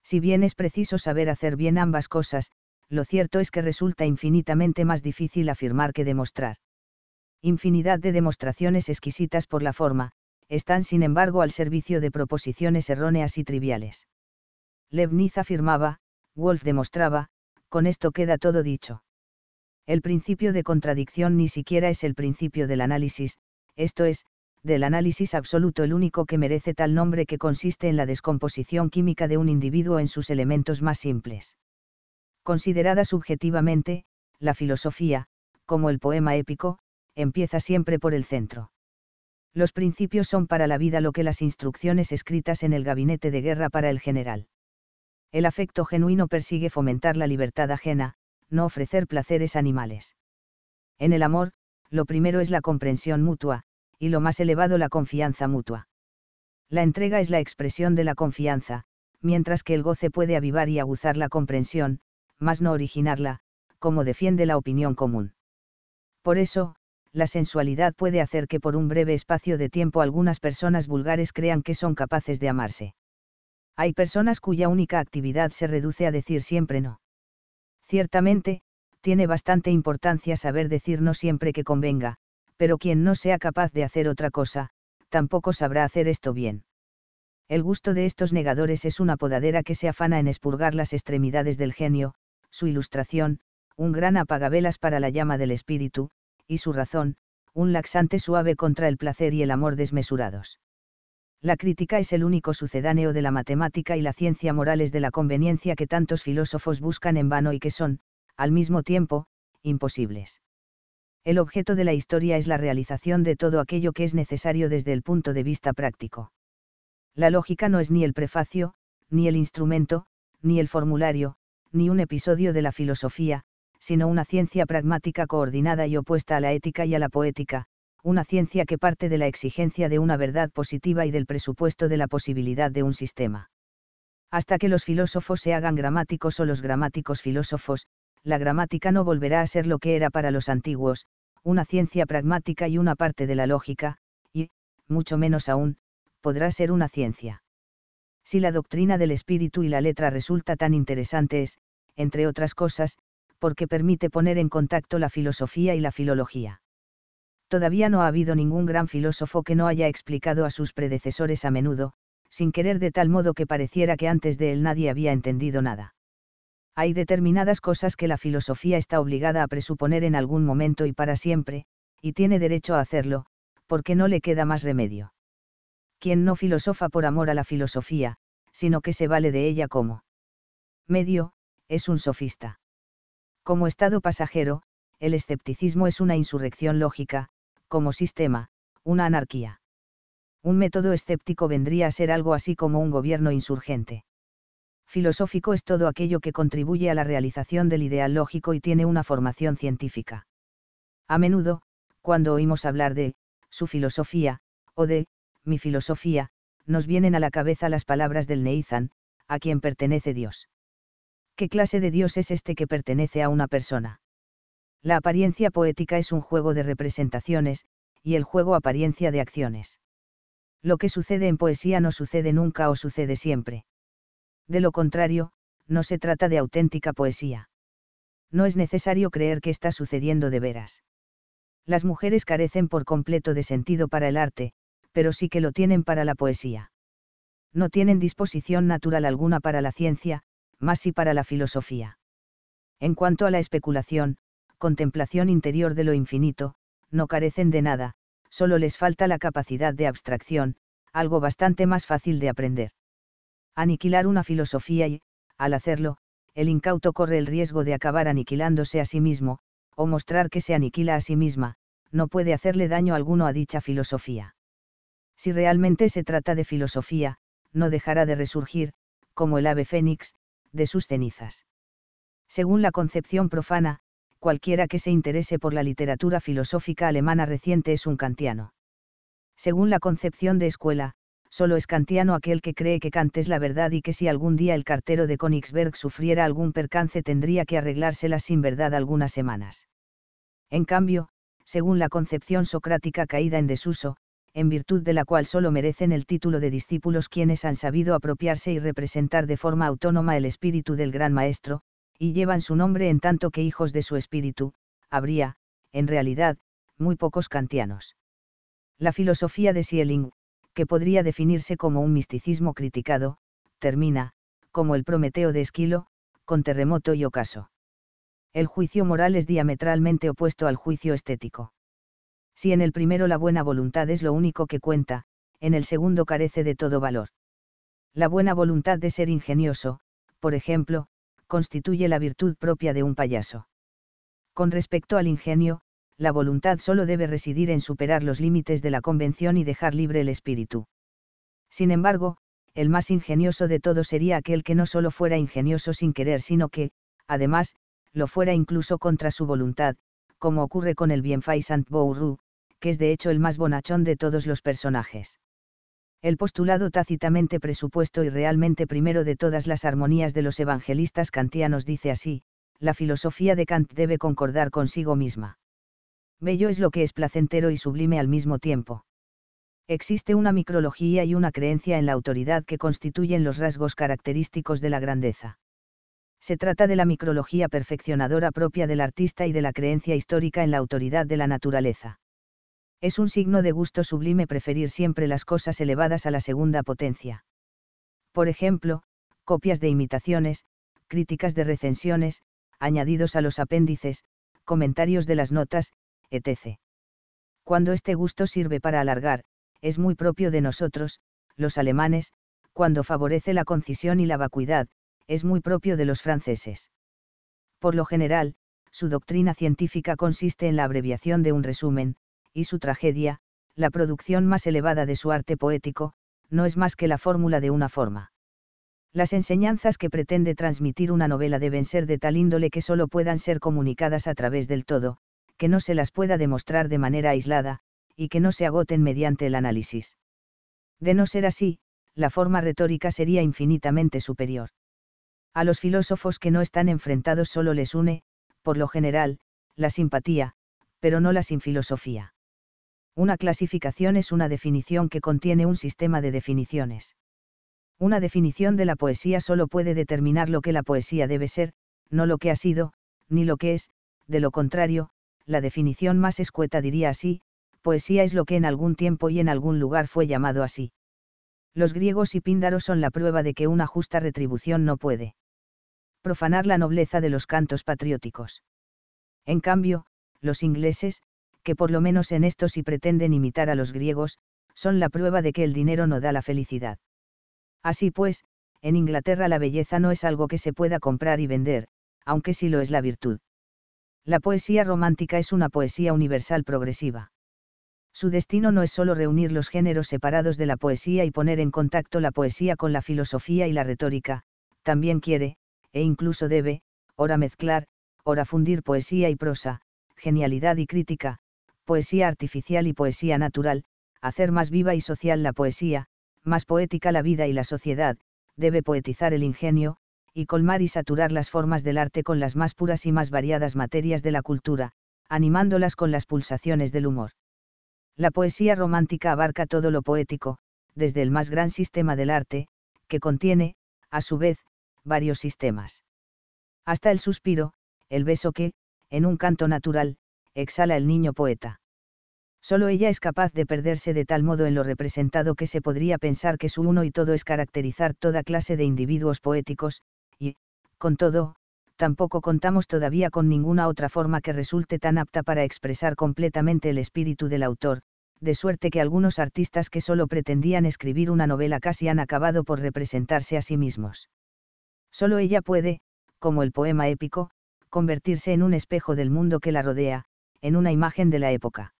Si bien es preciso saber hacer bien ambas cosas, lo cierto es que resulta infinitamente más difícil afirmar que demostrar. Infinidad de demostraciones exquisitas por la forma, están sin embargo al servicio de proposiciones erróneas y triviales. Leibniz afirmaba, Wolf demostraba, con esto queda todo dicho. El principio de contradicción ni siquiera es el principio del análisis, esto es, del análisis absoluto el único que merece tal nombre que consiste en la descomposición química de un individuo en sus elementos más simples. Considerada subjetivamente, la filosofía, como el poema épico, empieza siempre por el centro. Los principios son para la vida lo que las instrucciones escritas en el gabinete de guerra para el general. El afecto genuino persigue fomentar la libertad ajena, no ofrecer placeres animales. En el amor, lo primero es la comprensión mutua, y lo más elevado la confianza mutua. La entrega es la expresión de la confianza, mientras que el goce puede avivar y aguzar la comprensión, más no originarla, como defiende la opinión común. Por eso, la sensualidad puede hacer que por un breve espacio de tiempo algunas personas vulgares crean que son capaces de amarse. Hay personas cuya única actividad se reduce a decir siempre no. Ciertamente, tiene bastante importancia saber decir no siempre que convenga, pero quien no sea capaz de hacer otra cosa, tampoco sabrá hacer esto bien. El gusto de estos negadores es una podadera que se afana en expurgar las extremidades del genio, su ilustración, un gran apagabelas para la llama del espíritu, y su razón, un laxante suave contra el placer y el amor desmesurados la crítica es el único sucedáneo de la matemática y la ciencia moral es de la conveniencia que tantos filósofos buscan en vano y que son, al mismo tiempo, imposibles. El objeto de la historia es la realización de todo aquello que es necesario desde el punto de vista práctico. La lógica no es ni el prefacio, ni el instrumento, ni el formulario, ni un episodio de la filosofía, sino una ciencia pragmática coordinada y opuesta a la ética y a la poética, una ciencia que parte de la exigencia de una verdad positiva y del presupuesto de la posibilidad de un sistema. Hasta que los filósofos se hagan gramáticos o los gramáticos filósofos, la gramática no volverá a ser lo que era para los antiguos, una ciencia pragmática y una parte de la lógica, y, mucho menos aún, podrá ser una ciencia. Si la doctrina del espíritu y la letra resulta tan interesante es, entre otras cosas, porque permite poner en contacto la filosofía y la filología todavía no ha habido ningún gran filósofo que no haya explicado a sus predecesores a menudo, sin querer de tal modo que pareciera que antes de él nadie había entendido nada. Hay determinadas cosas que la filosofía está obligada a presuponer en algún momento y para siempre, y tiene derecho a hacerlo, porque no le queda más remedio. Quien no filosofa por amor a la filosofía, sino que se vale de ella como medio, es un sofista. Como estado pasajero, el escepticismo es una insurrección lógica, como sistema, una anarquía. Un método escéptico vendría a ser algo así como un gobierno insurgente. Filosófico es todo aquello que contribuye a la realización del ideal lógico y tiene una formación científica. A menudo, cuando oímos hablar de su filosofía, o de mi filosofía, nos vienen a la cabeza las palabras del Neizan, a quien pertenece Dios. ¿Qué clase de Dios es este que pertenece a una persona? La apariencia poética es un juego de representaciones, y el juego apariencia de acciones. Lo que sucede en poesía no sucede nunca o sucede siempre. De lo contrario, no se trata de auténtica poesía. No es necesario creer que está sucediendo de veras. Las mujeres carecen por completo de sentido para el arte, pero sí que lo tienen para la poesía. No tienen disposición natural alguna para la ciencia, más si para la filosofía. En cuanto a la especulación, contemplación interior de lo infinito, no carecen de nada, solo les falta la capacidad de abstracción, algo bastante más fácil de aprender. Aniquilar una filosofía y, al hacerlo, el incauto corre el riesgo de acabar aniquilándose a sí mismo, o mostrar que se aniquila a sí misma, no puede hacerle daño alguno a dicha filosofía. Si realmente se trata de filosofía, no dejará de resurgir, como el ave fénix, de sus cenizas. Según la concepción profana, cualquiera que se interese por la literatura filosófica alemana reciente es un kantiano. Según la concepción de escuela, solo es kantiano aquel que cree que Kant es la verdad y que si algún día el cartero de Königsberg sufriera algún percance tendría que arreglársela sin verdad algunas semanas. En cambio, según la concepción socrática caída en desuso, en virtud de la cual solo merecen el título de discípulos quienes han sabido apropiarse y representar de forma autónoma el espíritu del gran maestro, y llevan su nombre en tanto que hijos de su espíritu, habría, en realidad, muy pocos kantianos. La filosofía de Sieling, que podría definirse como un misticismo criticado, termina, como el Prometeo de Esquilo, con terremoto y ocaso. El juicio moral es diametralmente opuesto al juicio estético. Si en el primero la buena voluntad es lo único que cuenta, en el segundo carece de todo valor. La buena voluntad de ser ingenioso, por ejemplo, constituye la virtud propia de un payaso. Con respecto al ingenio, la voluntad solo debe residir en superar los límites de la convención y dejar libre el espíritu. Sin embargo, el más ingenioso de todos sería aquel que no solo fuera ingenioso sin querer, sino que, además, lo fuera incluso contra su voluntad, como ocurre con el bienfaisant Bourru, que es de hecho el más bonachón de todos los personajes el postulado tácitamente presupuesto y realmente primero de todas las armonías de los evangelistas kantianos dice así, la filosofía de Kant debe concordar consigo misma. Bello es lo que es placentero y sublime al mismo tiempo. Existe una micrología y una creencia en la autoridad que constituyen los rasgos característicos de la grandeza. Se trata de la micrología perfeccionadora propia del artista y de la creencia histórica en la autoridad de la naturaleza es un signo de gusto sublime preferir siempre las cosas elevadas a la segunda potencia. Por ejemplo, copias de imitaciones, críticas de recensiones, añadidos a los apéndices, comentarios de las notas, etc. Cuando este gusto sirve para alargar, es muy propio de nosotros, los alemanes, cuando favorece la concisión y la vacuidad, es muy propio de los franceses. Por lo general, su doctrina científica consiste en la abreviación de un resumen, y su tragedia, la producción más elevada de su arte poético, no es más que la fórmula de una forma. Las enseñanzas que pretende transmitir una novela deben ser de tal índole que solo puedan ser comunicadas a través del todo, que no se las pueda demostrar de manera aislada, y que no se agoten mediante el análisis. De no ser así, la forma retórica sería infinitamente superior. A los filósofos que no están enfrentados solo les une, por lo general, la simpatía, pero no la sin filosofía. Una clasificación es una definición que contiene un sistema de definiciones. Una definición de la poesía solo puede determinar lo que la poesía debe ser, no lo que ha sido, ni lo que es, de lo contrario, la definición más escueta diría así, poesía es lo que en algún tiempo y en algún lugar fue llamado así. Los griegos y píndaros son la prueba de que una justa retribución no puede profanar la nobleza de los cantos patrióticos. En cambio, los ingleses, que por lo menos en esto si pretenden imitar a los griegos, son la prueba de que el dinero no da la felicidad. Así pues, en Inglaterra la belleza no es algo que se pueda comprar y vender, aunque sí lo es la virtud. La poesía romántica es una poesía universal progresiva. Su destino no es solo reunir los géneros separados de la poesía y poner en contacto la poesía con la filosofía y la retórica, también quiere, e incluso debe, ora mezclar, ora fundir poesía y prosa, genialidad y crítica, poesía artificial y poesía natural, hacer más viva y social la poesía, más poética la vida y la sociedad, debe poetizar el ingenio, y colmar y saturar las formas del arte con las más puras y más variadas materias de la cultura, animándolas con las pulsaciones del humor. La poesía romántica abarca todo lo poético, desde el más gran sistema del arte, que contiene, a su vez, varios sistemas. Hasta el suspiro, el beso que, en un canto natural, exhala el niño poeta. Solo ella es capaz de perderse de tal modo en lo representado que se podría pensar que su uno y todo es caracterizar toda clase de individuos poéticos, y, con todo, tampoco contamos todavía con ninguna otra forma que resulte tan apta para expresar completamente el espíritu del autor, de suerte que algunos artistas que solo pretendían escribir una novela casi han acabado por representarse a sí mismos. Solo ella puede, como el poema épico, convertirse en un espejo del mundo que la rodea, en una imagen de la época.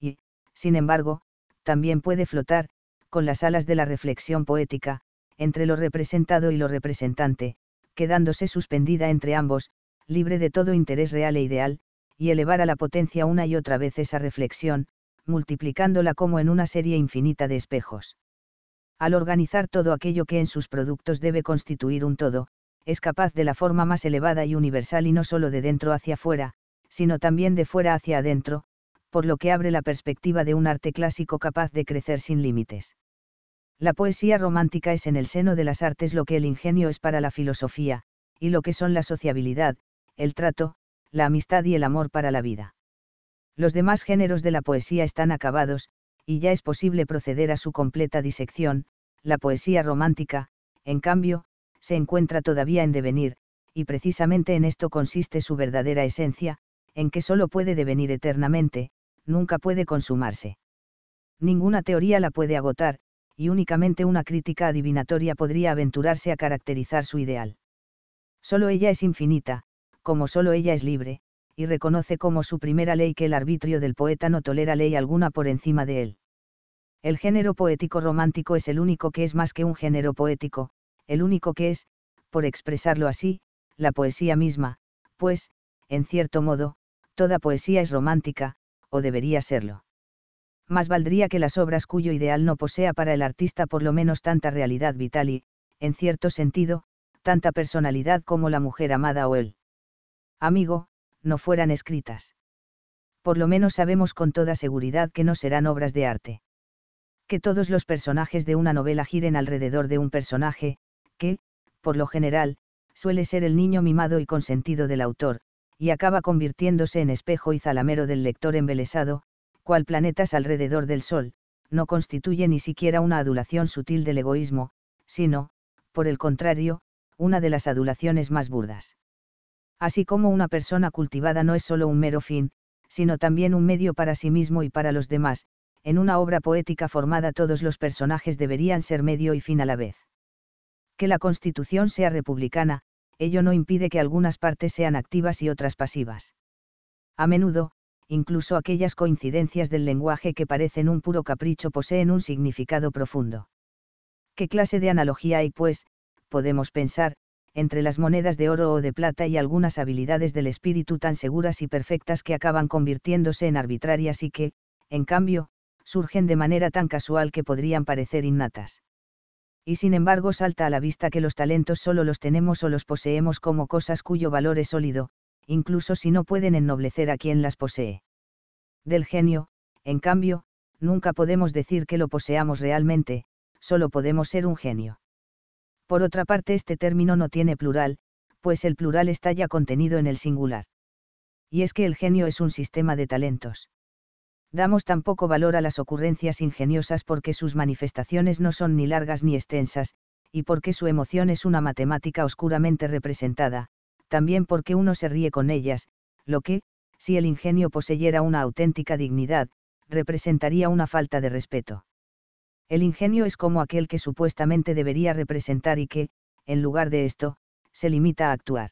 Y, sin embargo, también puede flotar, con las alas de la reflexión poética, entre lo representado y lo representante, quedándose suspendida entre ambos, libre de todo interés real e ideal, y elevar a la potencia una y otra vez esa reflexión, multiplicándola como en una serie infinita de espejos. Al organizar todo aquello que en sus productos debe constituir un todo, es capaz de la forma más elevada y universal y no solo de dentro hacia afuera, sino también de fuera hacia adentro, por lo que abre la perspectiva de un arte clásico capaz de crecer sin límites. La poesía romántica es en el seno de las artes lo que el ingenio es para la filosofía, y lo que son la sociabilidad, el trato, la amistad y el amor para la vida. Los demás géneros de la poesía están acabados, y ya es posible proceder a su completa disección, la poesía romántica, en cambio, se encuentra todavía en devenir, y precisamente en esto consiste su verdadera esencia, en que solo puede devenir eternamente, nunca puede consumarse. Ninguna teoría la puede agotar, y únicamente una crítica adivinatoria podría aventurarse a caracterizar su ideal. Solo ella es infinita, como solo ella es libre, y reconoce como su primera ley que el arbitrio del poeta no tolera ley alguna por encima de él. El género poético romántico es el único que es más que un género poético, el único que es, por expresarlo así, la poesía misma, pues, en cierto modo, toda poesía es romántica, o debería serlo. Más valdría que las obras cuyo ideal no posea para el artista por lo menos tanta realidad vital y, en cierto sentido, tanta personalidad como la mujer amada o el amigo, no fueran escritas. Por lo menos sabemos con toda seguridad que no serán obras de arte. Que todos los personajes de una novela giren alrededor de un personaje, que, por lo general, suele ser el niño mimado y consentido del autor, y acaba convirtiéndose en espejo y zalamero del lector embelesado, cual planetas alrededor del Sol, no constituye ni siquiera una adulación sutil del egoísmo, sino, por el contrario, una de las adulaciones más burdas. Así como una persona cultivada no es solo un mero fin, sino también un medio para sí mismo y para los demás, en una obra poética formada todos los personajes deberían ser medio y fin a la vez. Que la constitución sea republicana, ello no impide que algunas partes sean activas y otras pasivas. A menudo, incluso aquellas coincidencias del lenguaje que parecen un puro capricho poseen un significado profundo. ¿Qué clase de analogía hay, pues, podemos pensar, entre las monedas de oro o de plata y algunas habilidades del espíritu tan seguras y perfectas que acaban convirtiéndose en arbitrarias y que, en cambio, surgen de manera tan casual que podrían parecer innatas? y sin embargo salta a la vista que los talentos solo los tenemos o los poseemos como cosas cuyo valor es sólido, incluso si no pueden ennoblecer a quien las posee. Del genio, en cambio, nunca podemos decir que lo poseamos realmente, solo podemos ser un genio. Por otra parte, este término no tiene plural, pues el plural está ya contenido en el singular. Y es que el genio es un sistema de talentos damos tan poco valor a las ocurrencias ingeniosas porque sus manifestaciones no son ni largas ni extensas, y porque su emoción es una matemática oscuramente representada, también porque uno se ríe con ellas, lo que, si el ingenio poseyera una auténtica dignidad, representaría una falta de respeto. El ingenio es como aquel que supuestamente debería representar y que, en lugar de esto, se limita a actuar.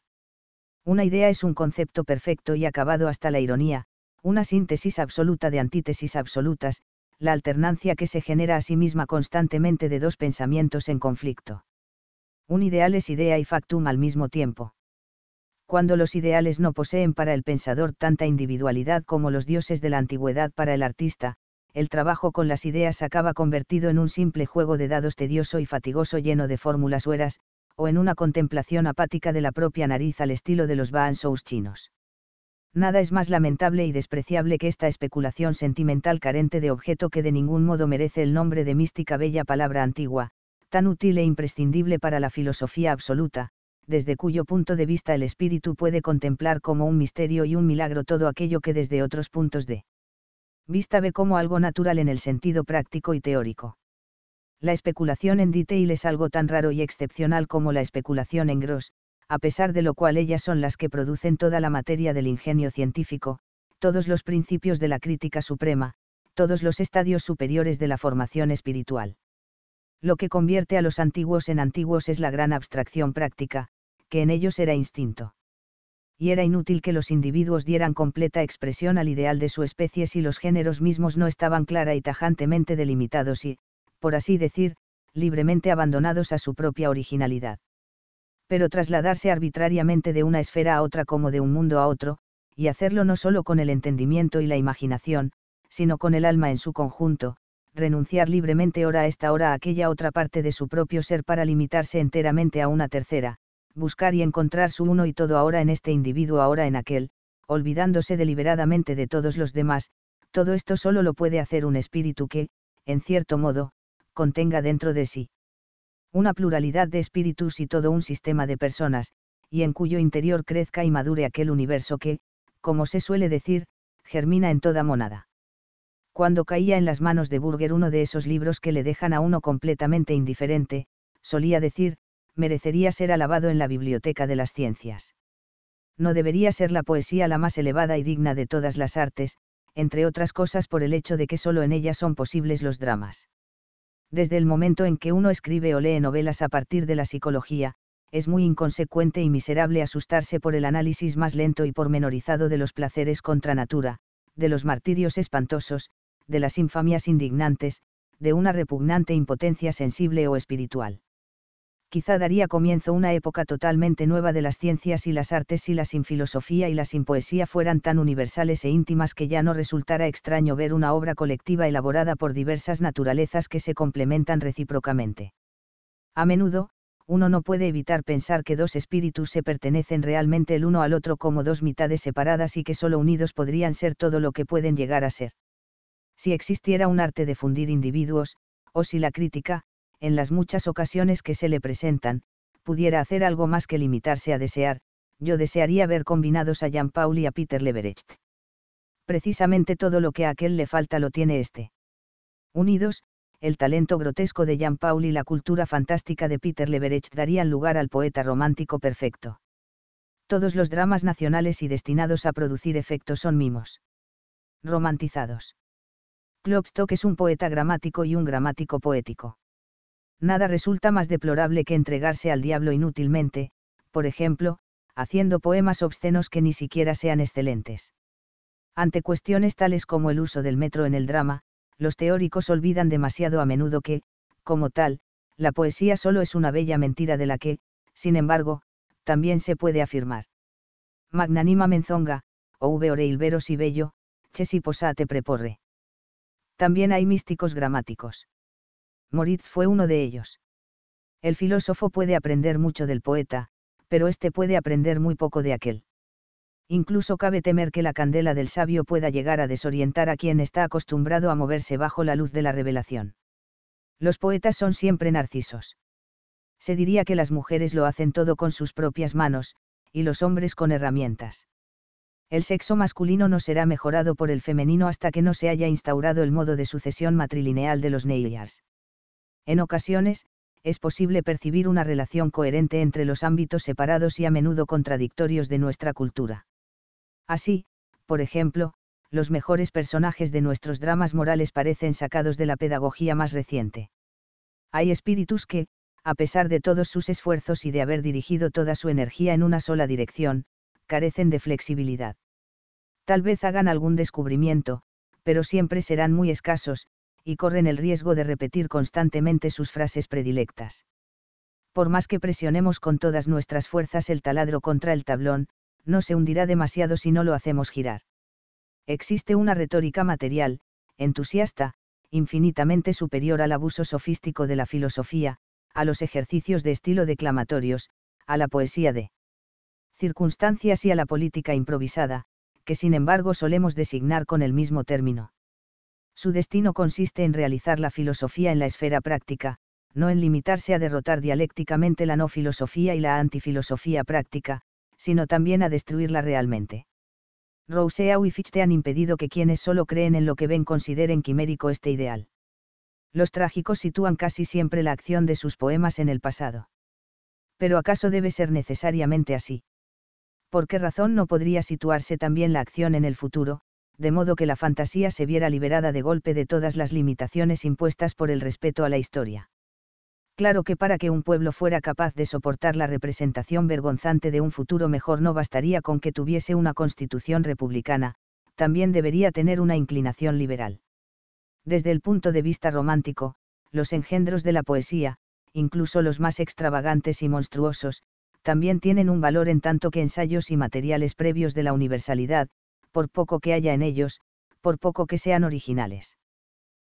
Una idea es un concepto perfecto y acabado hasta la ironía, una síntesis absoluta de antítesis absolutas, la alternancia que se genera a sí misma constantemente de dos pensamientos en conflicto. Un ideal es idea y factum al mismo tiempo. Cuando los ideales no poseen para el pensador tanta individualidad como los dioses de la antigüedad para el artista, el trabajo con las ideas acaba convertido en un simple juego de dados tedioso y fatigoso lleno de fórmulas hueras, o en una contemplación apática de la propia nariz al estilo de los Sous chinos nada es más lamentable y despreciable que esta especulación sentimental carente de objeto que de ningún modo merece el nombre de mística bella palabra antigua, tan útil e imprescindible para la filosofía absoluta, desde cuyo punto de vista el espíritu puede contemplar como un misterio y un milagro todo aquello que desde otros puntos de vista ve como algo natural en el sentido práctico y teórico. La especulación en detail es algo tan raro y excepcional como la especulación en gros, a pesar de lo cual ellas son las que producen toda la materia del ingenio científico, todos los principios de la crítica suprema, todos los estadios superiores de la formación espiritual. Lo que convierte a los antiguos en antiguos es la gran abstracción práctica, que en ellos era instinto. Y era inútil que los individuos dieran completa expresión al ideal de su especie si los géneros mismos no estaban clara y tajantemente delimitados y, por así decir, libremente abandonados a su propia originalidad pero trasladarse arbitrariamente de una esfera a otra como de un mundo a otro, y hacerlo no solo con el entendimiento y la imaginación, sino con el alma en su conjunto, renunciar libremente ahora a esta hora a aquella otra parte de su propio ser para limitarse enteramente a una tercera, buscar y encontrar su uno y todo ahora en este individuo ahora en aquel, olvidándose deliberadamente de todos los demás, todo esto solo lo puede hacer un espíritu que, en cierto modo, contenga dentro de sí una pluralidad de espíritus y todo un sistema de personas, y en cuyo interior crezca y madure aquel universo que, como se suele decir, germina en toda monada. Cuando caía en las manos de Burger uno de esos libros que le dejan a uno completamente indiferente, solía decir, merecería ser alabado en la biblioteca de las ciencias. No debería ser la poesía la más elevada y digna de todas las artes, entre otras cosas por el hecho de que solo en ella son posibles los dramas desde el momento en que uno escribe o lee novelas a partir de la psicología, es muy inconsecuente y miserable asustarse por el análisis más lento y pormenorizado de los placeres contra natura, de los martirios espantosos, de las infamias indignantes, de una repugnante impotencia sensible o espiritual quizá daría comienzo una época totalmente nueva de las ciencias y las artes si la sin filosofía y la sin poesía fueran tan universales e íntimas que ya no resultara extraño ver una obra colectiva elaborada por diversas naturalezas que se complementan recíprocamente. A menudo, uno no puede evitar pensar que dos espíritus se pertenecen realmente el uno al otro como dos mitades separadas y que solo unidos podrían ser todo lo que pueden llegar a ser. Si existiera un arte de fundir individuos, o si la crítica, en las muchas ocasiones que se le presentan, pudiera hacer algo más que limitarse a desear, yo desearía ver combinados a Jean Paul y a Peter Leverett. Precisamente todo lo que a aquel le falta lo tiene este. Unidos, el talento grotesco de Jean Paul y la cultura fantástica de Peter Leverett darían lugar al poeta romántico perfecto. Todos los dramas nacionales y destinados a producir efectos son mimos. Romantizados. Klopstock es un poeta gramático y un gramático poético. Nada resulta más deplorable que entregarse al diablo inútilmente, por ejemplo, haciendo poemas obscenos que ni siquiera sean excelentes. Ante cuestiones tales como el uso del metro en el drama, los teóricos olvidan demasiado a menudo que, como tal, la poesía solo es una bella mentira de la que, sin embargo, también se puede afirmar. Magnanima menzonga, ouve oreilveros y bello, chesi posate preporre. También hay místicos gramáticos. Moritz fue uno de ellos. El filósofo puede aprender mucho del poeta, pero éste puede aprender muy poco de aquel. Incluso cabe temer que la candela del sabio pueda llegar a desorientar a quien está acostumbrado a moverse bajo la luz de la revelación. Los poetas son siempre narcisos. Se diría que las mujeres lo hacen todo con sus propias manos, y los hombres con herramientas. El sexo masculino no será mejorado por el femenino hasta que no se haya instaurado el modo de sucesión matrilineal de los Neyars. En ocasiones, es posible percibir una relación coherente entre los ámbitos separados y a menudo contradictorios de nuestra cultura. Así, por ejemplo, los mejores personajes de nuestros dramas morales parecen sacados de la pedagogía más reciente. Hay espíritus que, a pesar de todos sus esfuerzos y de haber dirigido toda su energía en una sola dirección, carecen de flexibilidad. Tal vez hagan algún descubrimiento, pero siempre serán muy escasos, y corren el riesgo de repetir constantemente sus frases predilectas. Por más que presionemos con todas nuestras fuerzas el taladro contra el tablón, no se hundirá demasiado si no lo hacemos girar. Existe una retórica material, entusiasta, infinitamente superior al abuso sofístico de la filosofía, a los ejercicios de estilo declamatorios, a la poesía de circunstancias y a la política improvisada, que sin embargo solemos designar con el mismo término. Su destino consiste en realizar la filosofía en la esfera práctica, no en limitarse a derrotar dialécticamente la no filosofía y la antifilosofía práctica, sino también a destruirla realmente. Rousseau y Fichte han impedido que quienes solo creen en lo que ven consideren quimérico este ideal. Los trágicos sitúan casi siempre la acción de sus poemas en el pasado. Pero ¿acaso debe ser necesariamente así? ¿Por qué razón no podría situarse también la acción en el futuro, de modo que la fantasía se viera liberada de golpe de todas las limitaciones impuestas por el respeto a la historia. Claro que para que un pueblo fuera capaz de soportar la representación vergonzante de un futuro mejor no bastaría con que tuviese una constitución republicana, también debería tener una inclinación liberal. Desde el punto de vista romántico, los engendros de la poesía, incluso los más extravagantes y monstruosos, también tienen un valor en tanto que ensayos y materiales previos de la universalidad, por poco que haya en ellos, por poco que sean originales.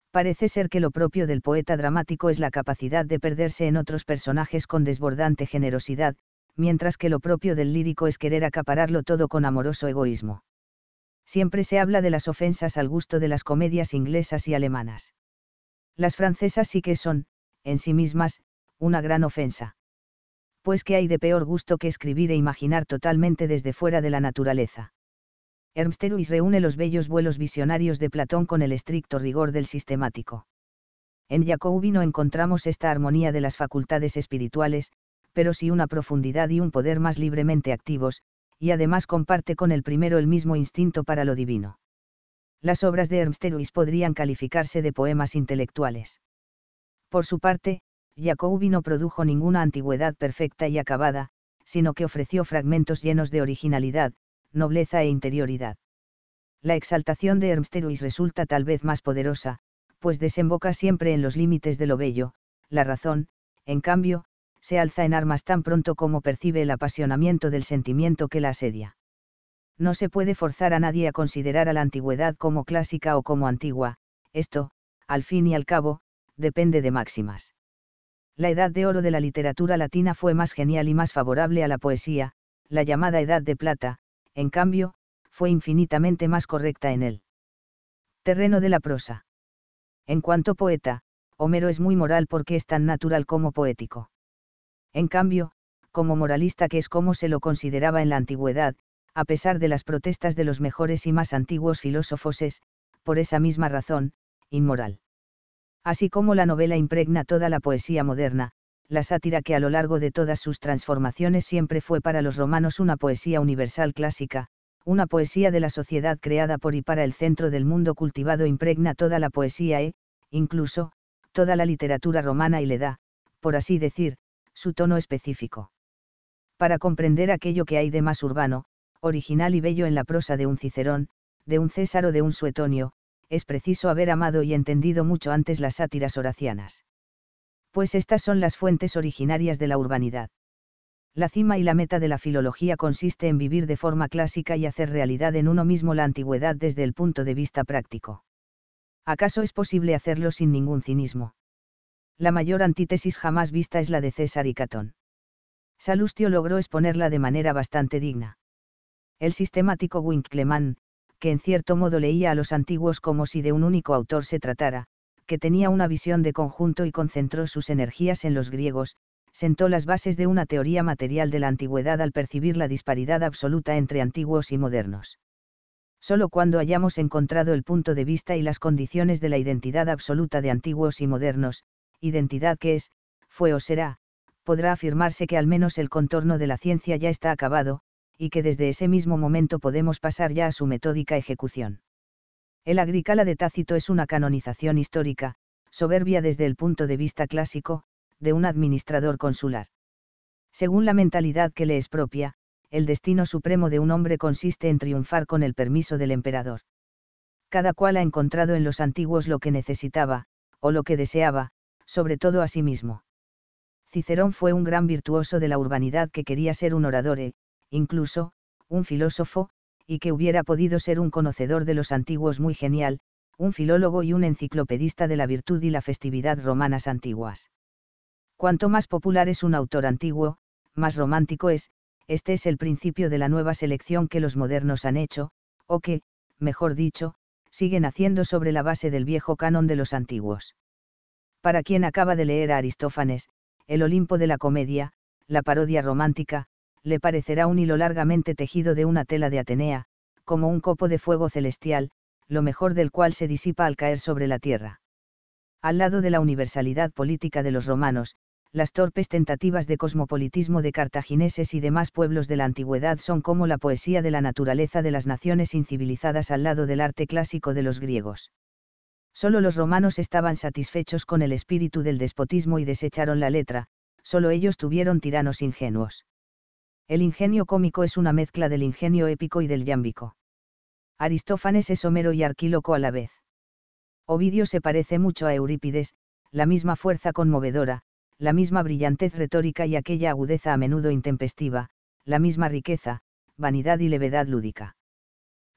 Parece ser que lo propio del poeta dramático es la capacidad de perderse en otros personajes con desbordante generosidad, mientras que lo propio del lírico es querer acapararlo todo con amoroso egoísmo. Siempre se habla de las ofensas al gusto de las comedias inglesas y alemanas. Las francesas sí que son, en sí mismas, una gran ofensa. Pues que hay de peor gusto que escribir e imaginar totalmente desde fuera de la naturaleza. Ernst reúne los bellos vuelos visionarios de Platón con el estricto rigor del sistemático. En no encontramos esta armonía de las facultades espirituales, pero sí una profundidad y un poder más libremente activos, y además comparte con el primero el mismo instinto para lo divino. Las obras de Ernst podrían calificarse de poemas intelectuales. Por su parte, Jacobi no produjo ninguna antigüedad perfecta y acabada, sino que ofreció fragmentos llenos de originalidad, nobleza e interioridad. La exaltación de Ernst resulta tal vez más poderosa, pues desemboca siempre en los límites de lo bello, la razón, en cambio, se alza en armas tan pronto como percibe el apasionamiento del sentimiento que la asedia. No se puede forzar a nadie a considerar a la antigüedad como clásica o como antigua, esto, al fin y al cabo, depende de máximas. La edad de oro de la literatura latina fue más genial y más favorable a la poesía, la llamada edad de plata, en cambio, fue infinitamente más correcta en él. terreno de la prosa. En cuanto poeta, Homero es muy moral porque es tan natural como poético. En cambio, como moralista que es como se lo consideraba en la antigüedad, a pesar de las protestas de los mejores y más antiguos filósofos es, por esa misma razón, inmoral. Así como la novela impregna toda la poesía moderna, la sátira que a lo largo de todas sus transformaciones siempre fue para los romanos una poesía universal clásica, una poesía de la sociedad creada por y para el centro del mundo cultivado impregna toda la poesía e, incluso, toda la literatura romana y le da, por así decir, su tono específico. Para comprender aquello que hay de más urbano, original y bello en la prosa de un Cicerón, de un César o de un Suetonio, es preciso haber amado y entendido mucho antes las sátiras horacianas pues estas son las fuentes originarias de la urbanidad. La cima y la meta de la filología consiste en vivir de forma clásica y hacer realidad en uno mismo la antigüedad desde el punto de vista práctico. ¿Acaso es posible hacerlo sin ningún cinismo? La mayor antítesis jamás vista es la de César y Catón. Salustio logró exponerla de manera bastante digna. El sistemático Winckelmann, que en cierto modo leía a los antiguos como si de un único autor se tratara, que tenía una visión de conjunto y concentró sus energías en los griegos, sentó las bases de una teoría material de la antigüedad al percibir la disparidad absoluta entre antiguos y modernos. Solo cuando hayamos encontrado el punto de vista y las condiciones de la identidad absoluta de antiguos y modernos, identidad que es, fue o será, podrá afirmarse que al menos el contorno de la ciencia ya está acabado, y que desde ese mismo momento podemos pasar ya a su metódica ejecución. El Agricala de Tácito es una canonización histórica, soberbia desde el punto de vista clásico, de un administrador consular. Según la mentalidad que le es propia, el destino supremo de un hombre consiste en triunfar con el permiso del emperador. Cada cual ha encontrado en los antiguos lo que necesitaba, o lo que deseaba, sobre todo a sí mismo. Cicerón fue un gran virtuoso de la urbanidad que quería ser un orador e, incluso, un filósofo, y que hubiera podido ser un conocedor de los antiguos muy genial, un filólogo y un enciclopedista de la virtud y la festividad romanas antiguas. Cuanto más popular es un autor antiguo, más romántico es, este es el principio de la nueva selección que los modernos han hecho, o que, mejor dicho, siguen haciendo sobre la base del viejo canon de los antiguos. Para quien acaba de leer a Aristófanes, el Olimpo de la comedia, la parodia romántica, le parecerá un hilo largamente tejido de una tela de Atenea, como un copo de fuego celestial, lo mejor del cual se disipa al caer sobre la tierra. Al lado de la universalidad política de los romanos, las torpes tentativas de cosmopolitismo de cartagineses y demás pueblos de la antigüedad son como la poesía de la naturaleza de las naciones incivilizadas al lado del arte clásico de los griegos. Solo los romanos estaban satisfechos con el espíritu del despotismo y desecharon la letra, solo ellos tuvieron tiranos ingenuos. El ingenio cómico es una mezcla del ingenio épico y del yámbico. Aristófanes es Homero y Arquíloco a la vez. Ovidio se parece mucho a Eurípides, la misma fuerza conmovedora, la misma brillantez retórica y aquella agudeza a menudo intempestiva, la misma riqueza, vanidad y levedad lúdica.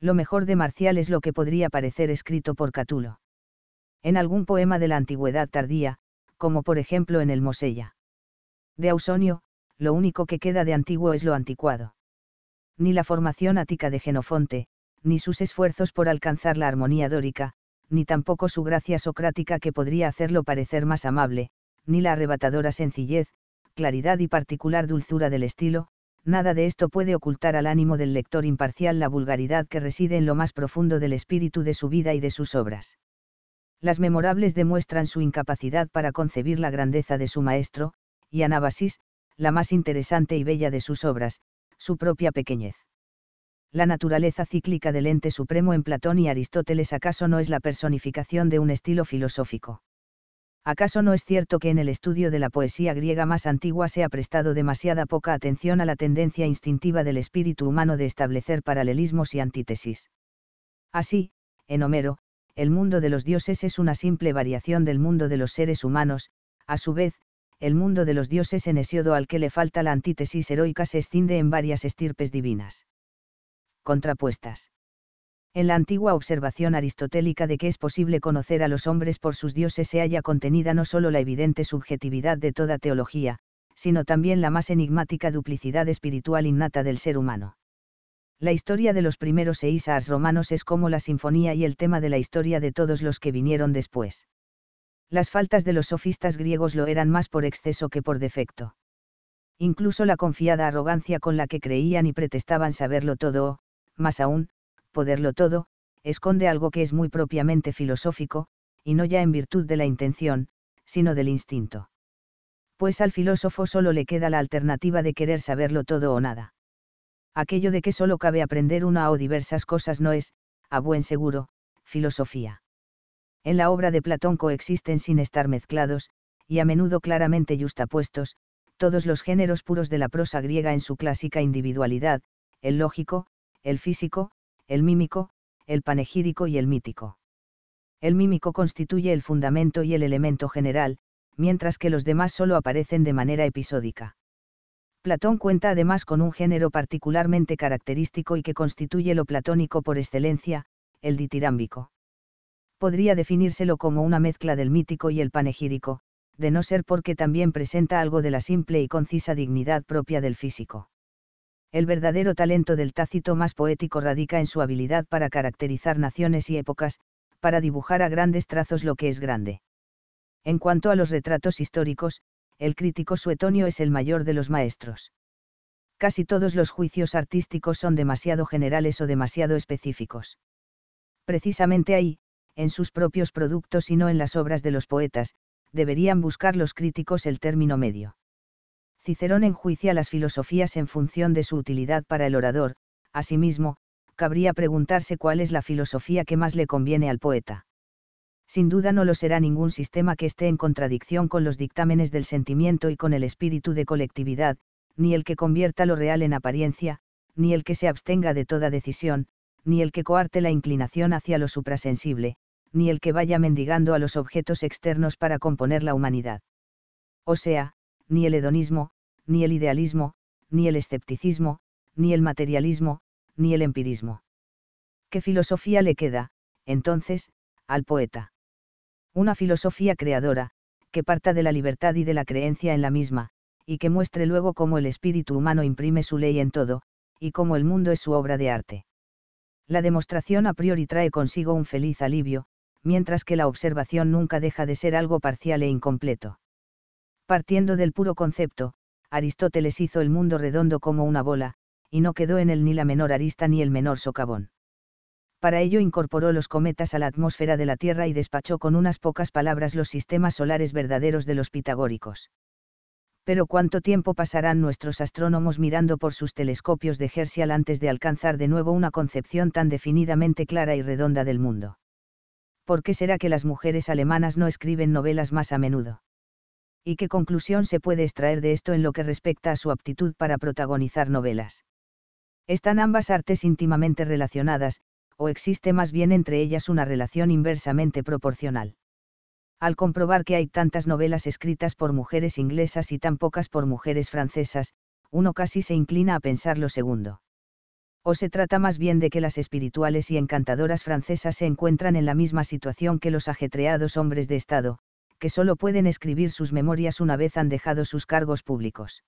Lo mejor de Marcial es lo que podría parecer escrito por Catulo. En algún poema de la antigüedad tardía, como por ejemplo en el Mosella. De Ausonio, lo único que queda de antiguo es lo anticuado. Ni la formación ática de Genofonte, ni sus esfuerzos por alcanzar la armonía dórica, ni tampoco su gracia socrática que podría hacerlo parecer más amable, ni la arrebatadora sencillez, claridad y particular dulzura del estilo, nada de esto puede ocultar al ánimo del lector imparcial la vulgaridad que reside en lo más profundo del espíritu de su vida y de sus obras. Las memorables demuestran su incapacidad para concebir la grandeza de su maestro, y Anabasis, la más interesante y bella de sus obras, su propia pequeñez. La naturaleza cíclica del ente supremo en Platón y Aristóteles acaso no es la personificación de un estilo filosófico. ¿Acaso no es cierto que en el estudio de la poesía griega más antigua se ha prestado demasiada poca atención a la tendencia instintiva del espíritu humano de establecer paralelismos y antítesis? Así, en Homero, el mundo de los dioses es una simple variación del mundo de los seres humanos, a su vez, el mundo de los dioses en Hesiodo al que le falta la antítesis heroica se extiende en varias estirpes divinas. Contrapuestas. En la antigua observación aristotélica de que es posible conocer a los hombres por sus dioses se halla contenida no solo la evidente subjetividad de toda teología, sino también la más enigmática duplicidad espiritual innata del ser humano. La historia de los primeros seísars romanos es como la sinfonía y el tema de la historia de todos los que vinieron después. Las faltas de los sofistas griegos lo eran más por exceso que por defecto. Incluso la confiada arrogancia con la que creían y pretestaban saberlo todo o, más aún, poderlo todo, esconde algo que es muy propiamente filosófico, y no ya en virtud de la intención, sino del instinto. Pues al filósofo solo le queda la alternativa de querer saberlo todo o nada. Aquello de que solo cabe aprender una o diversas cosas no es, a buen seguro, filosofía. En la obra de Platón coexisten sin estar mezclados, y a menudo claramente yustapuestos, todos los géneros puros de la prosa griega en su clásica individualidad, el lógico, el físico, el mímico, el panegírico y el mítico. El mímico constituye el fundamento y el elemento general, mientras que los demás solo aparecen de manera episódica. Platón cuenta además con un género particularmente característico y que constituye lo platónico por excelencia, el ditirámbico podría definírselo como una mezcla del mítico y el panegírico, de no ser porque también presenta algo de la simple y concisa dignidad propia del físico. El verdadero talento del tácito más poético radica en su habilidad para caracterizar naciones y épocas, para dibujar a grandes trazos lo que es grande. En cuanto a los retratos históricos, el crítico suetonio es el mayor de los maestros. Casi todos los juicios artísticos son demasiado generales o demasiado específicos. Precisamente ahí, en sus propios productos y no en las obras de los poetas, deberían buscar los críticos el término medio. Cicerón enjuicia las filosofías en función de su utilidad para el orador, asimismo, cabría preguntarse cuál es la filosofía que más le conviene al poeta. Sin duda no lo será ningún sistema que esté en contradicción con los dictámenes del sentimiento y con el espíritu de colectividad, ni el que convierta lo real en apariencia, ni el que se abstenga de toda decisión, ni el que coarte la inclinación hacia lo suprasensible, ni el que vaya mendigando a los objetos externos para componer la humanidad. O sea, ni el hedonismo, ni el idealismo, ni el escepticismo, ni el materialismo, ni el empirismo. ¿Qué filosofía le queda, entonces, al poeta? Una filosofía creadora, que parta de la libertad y de la creencia en la misma, y que muestre luego cómo el espíritu humano imprime su ley en todo, y cómo el mundo es su obra de arte. La demostración a priori trae consigo un feliz alivio, mientras que la observación nunca deja de ser algo parcial e incompleto. Partiendo del puro concepto, Aristóteles hizo el mundo redondo como una bola, y no quedó en él ni la menor arista ni el menor socavón. Para ello incorporó los cometas a la atmósfera de la Tierra y despachó con unas pocas palabras los sistemas solares verdaderos de los pitagóricos. Pero cuánto tiempo pasarán nuestros astrónomos mirando por sus telescopios de Herschel antes de alcanzar de nuevo una concepción tan definidamente clara y redonda del mundo. ¿por qué será que las mujeres alemanas no escriben novelas más a menudo? ¿Y qué conclusión se puede extraer de esto en lo que respecta a su aptitud para protagonizar novelas? ¿Están ambas artes íntimamente relacionadas, o existe más bien entre ellas una relación inversamente proporcional? Al comprobar que hay tantas novelas escritas por mujeres inglesas y tan pocas por mujeres francesas, uno casi se inclina a pensar lo segundo o se trata más bien de que las espirituales y encantadoras francesas se encuentran en la misma situación que los ajetreados hombres de Estado, que solo pueden escribir sus memorias una vez han dejado sus cargos públicos.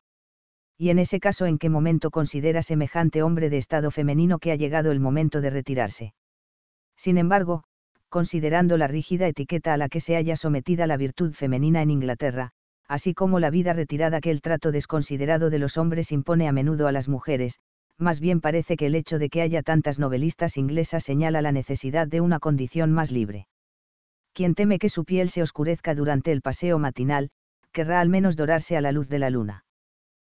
Y en ese caso, ¿en qué momento considera semejante hombre de Estado femenino que ha llegado el momento de retirarse? Sin embargo, considerando la rígida etiqueta a la que se haya sometida la virtud femenina en Inglaterra, así como la vida retirada que el trato desconsiderado de los hombres impone a menudo a las mujeres, más bien parece que el hecho de que haya tantas novelistas inglesas señala la necesidad de una condición más libre. Quien teme que su piel se oscurezca durante el paseo matinal, querrá al menos dorarse a la luz de la luna.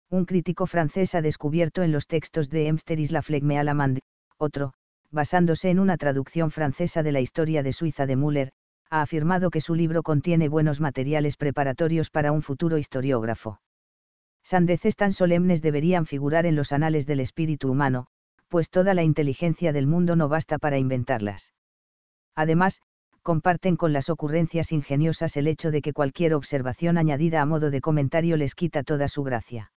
Un crítico francés ha descubierto en los textos de Emsteris la flegme alamand, otro, basándose en una traducción francesa de la historia de Suiza de Müller, ha afirmado que su libro contiene buenos materiales preparatorios para un futuro historiógrafo sandeces tan solemnes deberían figurar en los anales del espíritu humano, pues toda la inteligencia del mundo no basta para inventarlas. Además, comparten con las ocurrencias ingeniosas el hecho de que cualquier observación añadida a modo de comentario les quita toda su gracia.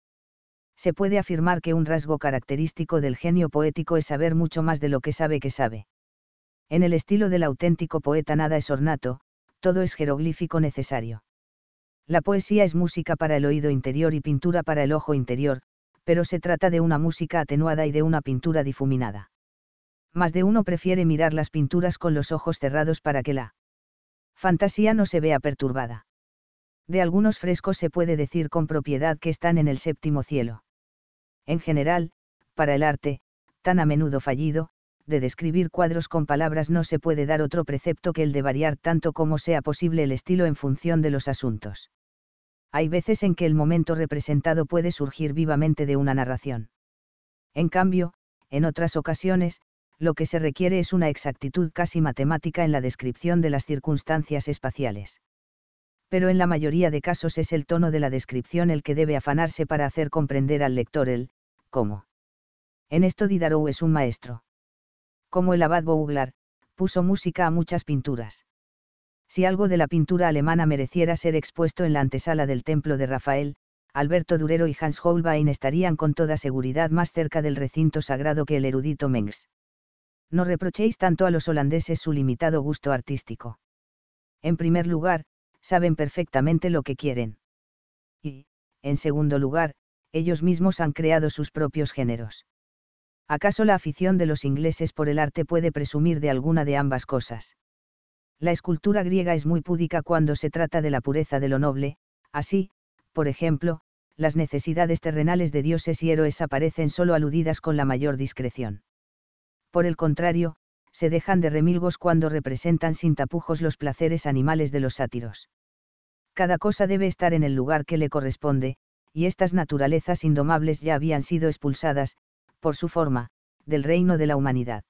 Se puede afirmar que un rasgo característico del genio poético es saber mucho más de lo que sabe que sabe. En el estilo del auténtico poeta nada es ornato, todo es jeroglífico necesario. La poesía es música para el oído interior y pintura para el ojo interior, pero se trata de una música atenuada y de una pintura difuminada. Más de uno prefiere mirar las pinturas con los ojos cerrados para que la fantasía no se vea perturbada. De algunos frescos se puede decir con propiedad que están en el séptimo cielo. En general, para el arte, tan a menudo fallido, de describir cuadros con palabras no se puede dar otro precepto que el de variar tanto como sea posible el estilo en función de los asuntos. Hay veces en que el momento representado puede surgir vivamente de una narración. En cambio, en otras ocasiones, lo que se requiere es una exactitud casi matemática en la descripción de las circunstancias espaciales. Pero en la mayoría de casos es el tono de la descripción el que debe afanarse para hacer comprender al lector el cómo. En esto Diderot es un maestro como el abad Bouglar, puso música a muchas pinturas. Si algo de la pintura alemana mereciera ser expuesto en la antesala del templo de Rafael, Alberto Durero y Hans Holbein estarían con toda seguridad más cerca del recinto sagrado que el erudito Mengs. No reprochéis tanto a los holandeses su limitado gusto artístico. En primer lugar, saben perfectamente lo que quieren. Y, en segundo lugar, ellos mismos han creado sus propios géneros. ¿acaso la afición de los ingleses por el arte puede presumir de alguna de ambas cosas? La escultura griega es muy púdica cuando se trata de la pureza de lo noble, así, por ejemplo, las necesidades terrenales de dioses y héroes aparecen solo aludidas con la mayor discreción. Por el contrario, se dejan de remilgos cuando representan sin tapujos los placeres animales de los sátiros. Cada cosa debe estar en el lugar que le corresponde, y estas naturalezas indomables ya habían sido expulsadas, por su forma, del reino de la humanidad.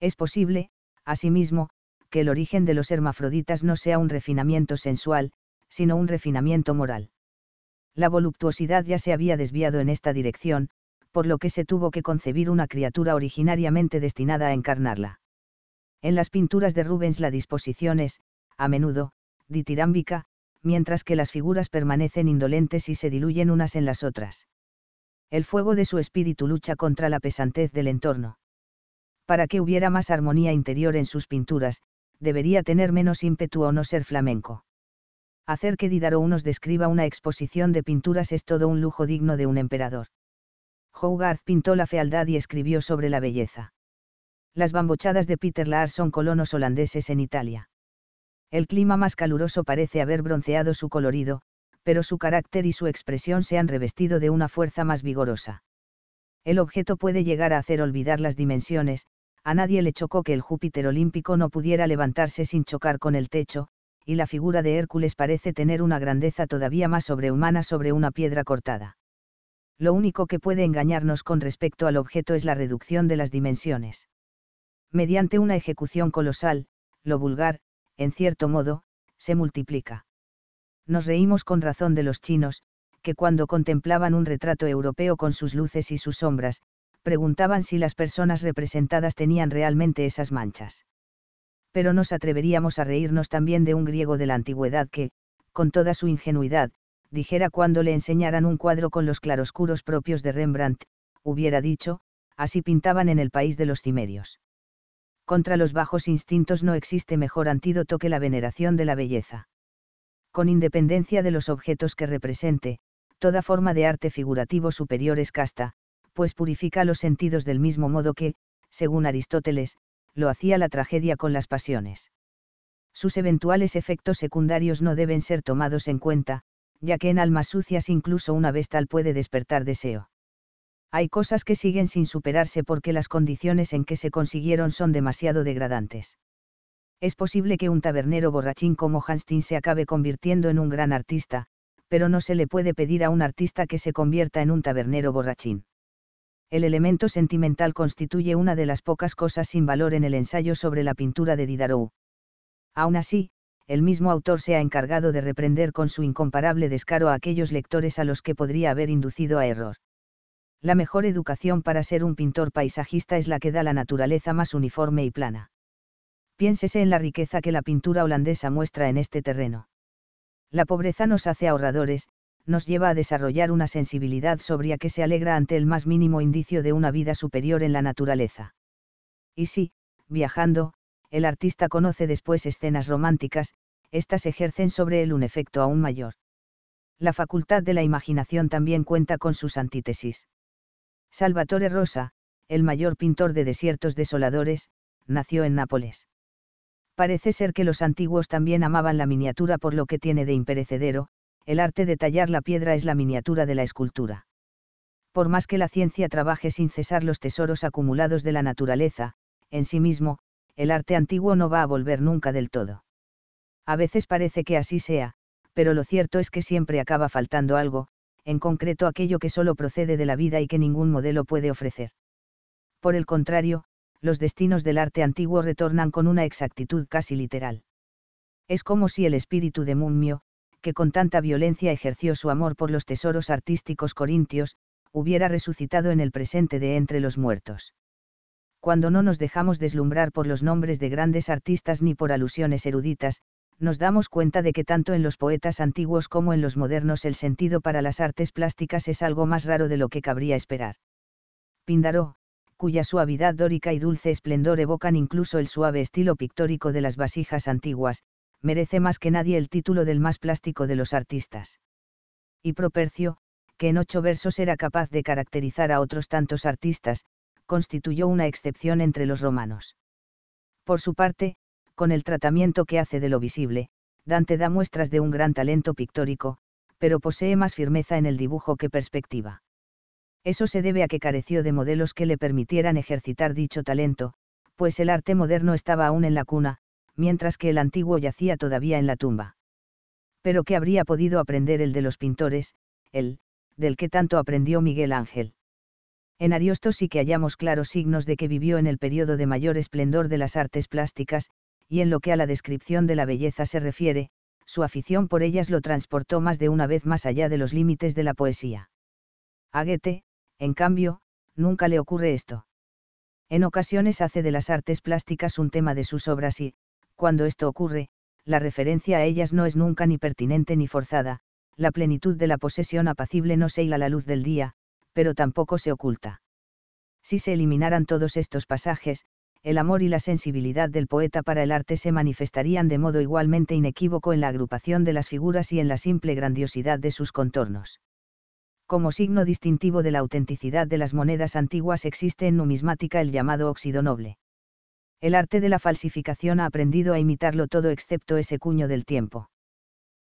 Es posible, asimismo, que el origen de los hermafroditas no sea un refinamiento sensual, sino un refinamiento moral. La voluptuosidad ya se había desviado en esta dirección, por lo que se tuvo que concebir una criatura originariamente destinada a encarnarla. En las pinturas de Rubens la disposición es, a menudo, ditirámbica, mientras que las figuras permanecen indolentes y se diluyen unas en las otras el fuego de su espíritu lucha contra la pesantez del entorno. Para que hubiera más armonía interior en sus pinturas, debería tener menos ímpetu o no ser flamenco. Hacer que Didaro nos describa una exposición de pinturas es todo un lujo digno de un emperador. Hogarth pintó la fealdad y escribió sobre la belleza. Las bambochadas de Peter Laar son colonos holandeses en Italia. El clima más caluroso parece haber bronceado su colorido, pero su carácter y su expresión se han revestido de una fuerza más vigorosa. El objeto puede llegar a hacer olvidar las dimensiones, a nadie le chocó que el Júpiter olímpico no pudiera levantarse sin chocar con el techo, y la figura de Hércules parece tener una grandeza todavía más sobrehumana sobre una piedra cortada. Lo único que puede engañarnos con respecto al objeto es la reducción de las dimensiones. Mediante una ejecución colosal, lo vulgar, en cierto modo, se multiplica nos reímos con razón de los chinos, que cuando contemplaban un retrato europeo con sus luces y sus sombras, preguntaban si las personas representadas tenían realmente esas manchas. Pero nos atreveríamos a reírnos también de un griego de la antigüedad que, con toda su ingenuidad, dijera cuando le enseñaran un cuadro con los claroscuros propios de Rembrandt, hubiera dicho, así pintaban en el país de los cimerios. Contra los bajos instintos no existe mejor antídoto que la veneración de la belleza con independencia de los objetos que represente, toda forma de arte figurativo superior es casta, pues purifica los sentidos del mismo modo que, según Aristóteles, lo hacía la tragedia con las pasiones. Sus eventuales efectos secundarios no deben ser tomados en cuenta, ya que en almas sucias incluso una vez tal puede despertar deseo. Hay cosas que siguen sin superarse porque las condiciones en que se consiguieron son demasiado degradantes. Es posible que un tabernero borrachín como Hanstein se acabe convirtiendo en un gran artista, pero no se le puede pedir a un artista que se convierta en un tabernero borrachín. El elemento sentimental constituye una de las pocas cosas sin valor en el ensayo sobre la pintura de Diderot. Aún así, el mismo autor se ha encargado de reprender con su incomparable descaro a aquellos lectores a los que podría haber inducido a error. La mejor educación para ser un pintor paisajista es la que da la naturaleza más uniforme y plana piénsese en la riqueza que la pintura holandesa muestra en este terreno. La pobreza nos hace ahorradores, nos lleva a desarrollar una sensibilidad sobria que se alegra ante el más mínimo indicio de una vida superior en la naturaleza. Y si, viajando, el artista conoce después escenas románticas, éstas ejercen sobre él un efecto aún mayor. La facultad de la imaginación también cuenta con sus antítesis. Salvatore Rosa, el mayor pintor de desiertos desoladores, nació en Nápoles parece ser que los antiguos también amaban la miniatura por lo que tiene de imperecedero, el arte de tallar la piedra es la miniatura de la escultura. Por más que la ciencia trabaje sin cesar los tesoros acumulados de la naturaleza, en sí mismo, el arte antiguo no va a volver nunca del todo. A veces parece que así sea, pero lo cierto es que siempre acaba faltando algo, en concreto aquello que solo procede de la vida y que ningún modelo puede ofrecer. Por el contrario, los destinos del arte antiguo retornan con una exactitud casi literal. Es como si el espíritu de Mummio, que con tanta violencia ejerció su amor por los tesoros artísticos corintios, hubiera resucitado en el presente de entre los muertos. Cuando no nos dejamos deslumbrar por los nombres de grandes artistas ni por alusiones eruditas, nos damos cuenta de que tanto en los poetas antiguos como en los modernos el sentido para las artes plásticas es algo más raro de lo que cabría esperar. Pindaró cuya suavidad dórica y dulce esplendor evocan incluso el suave estilo pictórico de las vasijas antiguas, merece más que nadie el título del más plástico de los artistas. Y Propercio, que en ocho versos era capaz de caracterizar a otros tantos artistas, constituyó una excepción entre los romanos. Por su parte, con el tratamiento que hace de lo visible, Dante da muestras de un gran talento pictórico, pero posee más firmeza en el dibujo que perspectiva. Eso se debe a que careció de modelos que le permitieran ejercitar dicho talento, pues el arte moderno estaba aún en la cuna, mientras que el antiguo yacía todavía en la tumba. Pero ¿qué habría podido aprender el de los pintores, el, del que tanto aprendió Miguel Ángel? En Ariosto sí que hallamos claros signos de que vivió en el periodo de mayor esplendor de las artes plásticas, y en lo que a la descripción de la belleza se refiere, su afición por ellas lo transportó más de una vez más allá de los límites de la poesía. A en cambio, nunca le ocurre esto. En ocasiones hace de las artes plásticas un tema de sus obras y, cuando esto ocurre, la referencia a ellas no es nunca ni pertinente ni forzada, la plenitud de la posesión apacible no se hila la luz del día, pero tampoco se oculta. Si se eliminaran todos estos pasajes, el amor y la sensibilidad del poeta para el arte se manifestarían de modo igualmente inequívoco en la agrupación de las figuras y en la simple grandiosidad de sus contornos. Como signo distintivo de la autenticidad de las monedas antiguas existe en numismática el llamado óxido noble. El arte de la falsificación ha aprendido a imitarlo todo excepto ese cuño del tiempo.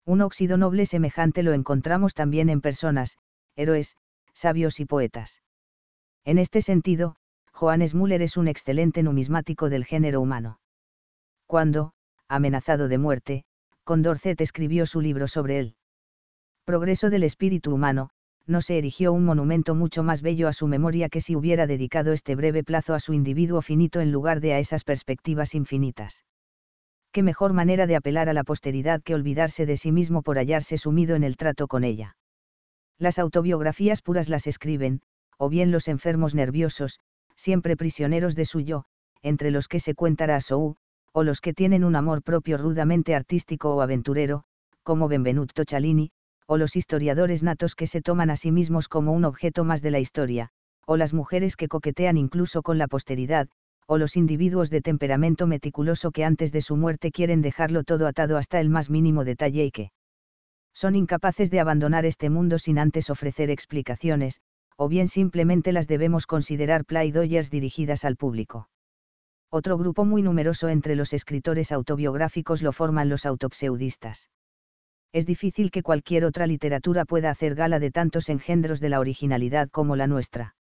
Un óxido noble semejante lo encontramos también en personas, héroes, sabios y poetas. En este sentido, Johannes Müller es un excelente numismático del género humano. Cuando, amenazado de muerte, Condorcet escribió su libro sobre él. Progreso del espíritu humano, no se erigió un monumento mucho más bello a su memoria que si hubiera dedicado este breve plazo a su individuo finito en lugar de a esas perspectivas infinitas. Qué mejor manera de apelar a la posteridad que olvidarse de sí mismo por hallarse sumido en el trato con ella. Las autobiografías puras las escriben, o bien los enfermos nerviosos, siempre prisioneros de su yo, entre los que se cuentará a o los que tienen un amor propio rudamente artístico o aventurero, como Benvenuto Cellini, o los historiadores natos que se toman a sí mismos como un objeto más de la historia, o las mujeres que coquetean incluso con la posteridad, o los individuos de temperamento meticuloso que antes de su muerte quieren dejarlo todo atado hasta el más mínimo detalle y que son incapaces de abandonar este mundo sin antes ofrecer explicaciones, o bien simplemente las debemos considerar playdoyers dirigidas al público. Otro grupo muy numeroso entre los escritores autobiográficos lo forman los autopseudistas es difícil que cualquier otra literatura pueda hacer gala de tantos engendros de la originalidad como la nuestra.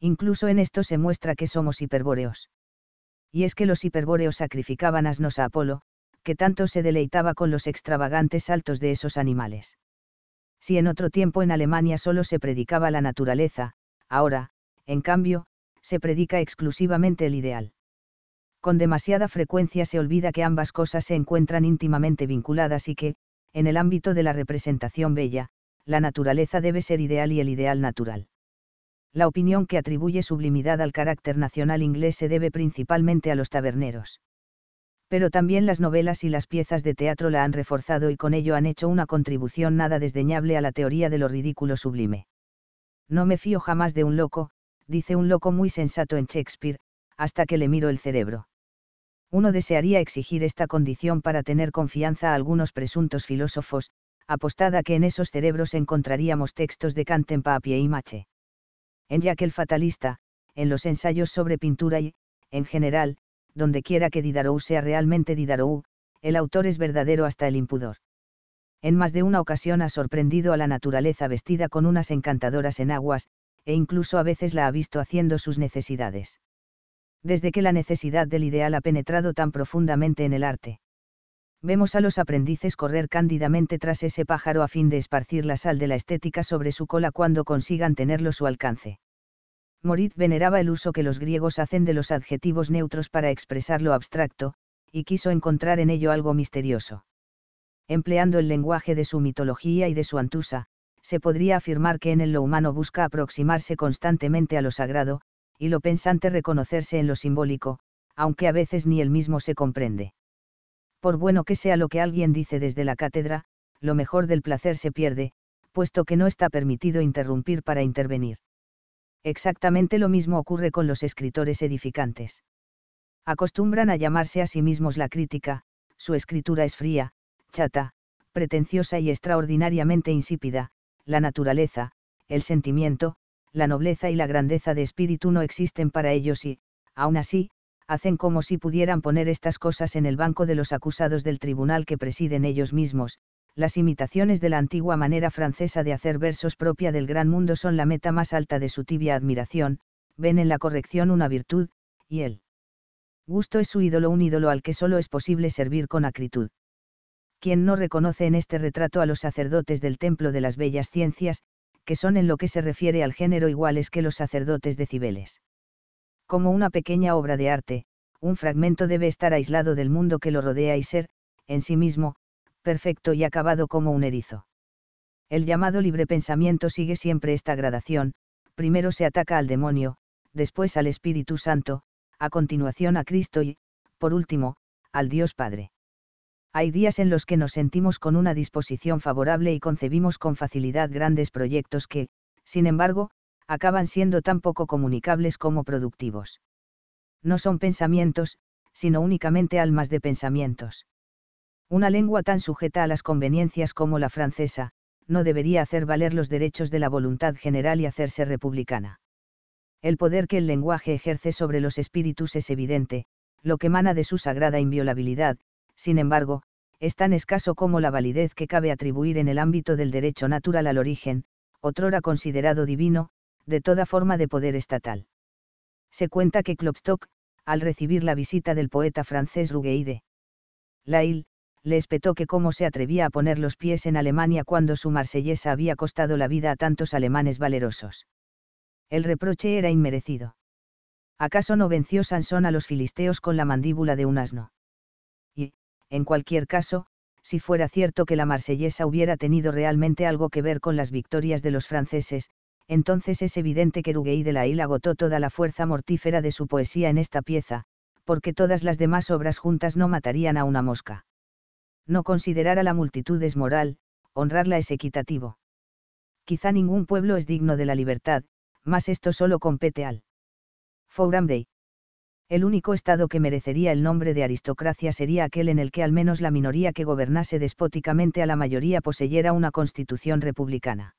Incluso en esto se muestra que somos hiperbóreos. Y es que los hiperbóreos sacrificaban asnos a Apolo, que tanto se deleitaba con los extravagantes saltos de esos animales. Si en otro tiempo en Alemania solo se predicaba la naturaleza, ahora, en cambio, se predica exclusivamente el ideal con demasiada frecuencia se olvida que ambas cosas se encuentran íntimamente vinculadas y que, en el ámbito de la representación bella, la naturaleza debe ser ideal y el ideal natural. La opinión que atribuye sublimidad al carácter nacional inglés se debe principalmente a los taberneros. Pero también las novelas y las piezas de teatro la han reforzado y con ello han hecho una contribución nada desdeñable a la teoría de lo ridículo sublime. No me fío jamás de un loco, dice un loco muy sensato en Shakespeare, hasta que le miro el cerebro. Uno desearía exigir esta condición para tener confianza a algunos presuntos filósofos, apostada que en esos cerebros encontraríamos textos de Kant en pie y Mache. En que el fatalista, en los ensayos sobre pintura y, en general, donde quiera que Didarou sea realmente Didarou, el autor es verdadero hasta el impudor. En más de una ocasión ha sorprendido a la naturaleza vestida con unas encantadoras enaguas, e incluso a veces la ha visto haciendo sus necesidades desde que la necesidad del ideal ha penetrado tan profundamente en el arte. Vemos a los aprendices correr cándidamente tras ese pájaro a fin de esparcir la sal de la estética sobre su cola cuando consigan tenerlo su alcance. Moritz veneraba el uso que los griegos hacen de los adjetivos neutros para expresar lo abstracto, y quiso encontrar en ello algo misterioso. Empleando el lenguaje de su mitología y de su antusa, se podría afirmar que en el lo humano busca aproximarse constantemente a lo sagrado, y lo pensante reconocerse en lo simbólico, aunque a veces ni él mismo se comprende. Por bueno que sea lo que alguien dice desde la cátedra, lo mejor del placer se pierde, puesto que no está permitido interrumpir para intervenir. Exactamente lo mismo ocurre con los escritores edificantes. Acostumbran a llamarse a sí mismos la crítica, su escritura es fría, chata, pretenciosa y extraordinariamente insípida, la naturaleza, el sentimiento, la nobleza y la grandeza de espíritu no existen para ellos y, aún así, hacen como si pudieran poner estas cosas en el banco de los acusados del tribunal que presiden ellos mismos. Las imitaciones de la antigua manera francesa de hacer versos propia del gran mundo son la meta más alta de su tibia admiración, ven en la corrección una virtud, y él. Gusto es su ídolo, un ídolo al que solo es posible servir con acritud. Quien no reconoce en este retrato a los sacerdotes del templo de las bellas ciencias, que son en lo que se refiere al género iguales que los sacerdotes de Cibeles. Como una pequeña obra de arte, un fragmento debe estar aislado del mundo que lo rodea y ser, en sí mismo, perfecto y acabado como un erizo. El llamado libre pensamiento sigue siempre esta gradación, primero se ataca al demonio, después al Espíritu Santo, a continuación a Cristo y, por último, al Dios Padre. Hay días en los que nos sentimos con una disposición favorable y concebimos con facilidad grandes proyectos que, sin embargo, acaban siendo tan poco comunicables como productivos. No son pensamientos, sino únicamente almas de pensamientos. Una lengua tan sujeta a las conveniencias como la francesa, no debería hacer valer los derechos de la voluntad general y hacerse republicana. El poder que el lenguaje ejerce sobre los espíritus es evidente, lo que emana de su sagrada inviolabilidad, sin embargo, es tan escaso como la validez que cabe atribuir en el ámbito del derecho natural al origen, otrora considerado divino, de toda forma de poder estatal. Se cuenta que Klopstock, al recibir la visita del poeta francés Rugeide, Lail, le espetó que cómo se atrevía a poner los pies en Alemania cuando su marsellesa había costado la vida a tantos alemanes valerosos. El reproche era inmerecido. ¿Acaso no venció Sansón a los filisteos con la mandíbula de un asno? en cualquier caso, si fuera cierto que la marsellesa hubiera tenido realmente algo que ver con las victorias de los franceses, entonces es evidente que Ruguey de la Isla agotó toda la fuerza mortífera de su poesía en esta pieza, porque todas las demás obras juntas no matarían a una mosca. No considerar a la multitud es moral, honrarla es equitativo. Quizá ningún pueblo es digno de la libertad, mas esto solo compete al Forum el único Estado que merecería el nombre de aristocracia sería aquel en el que al menos la minoría que gobernase despóticamente a la mayoría poseyera una constitución republicana.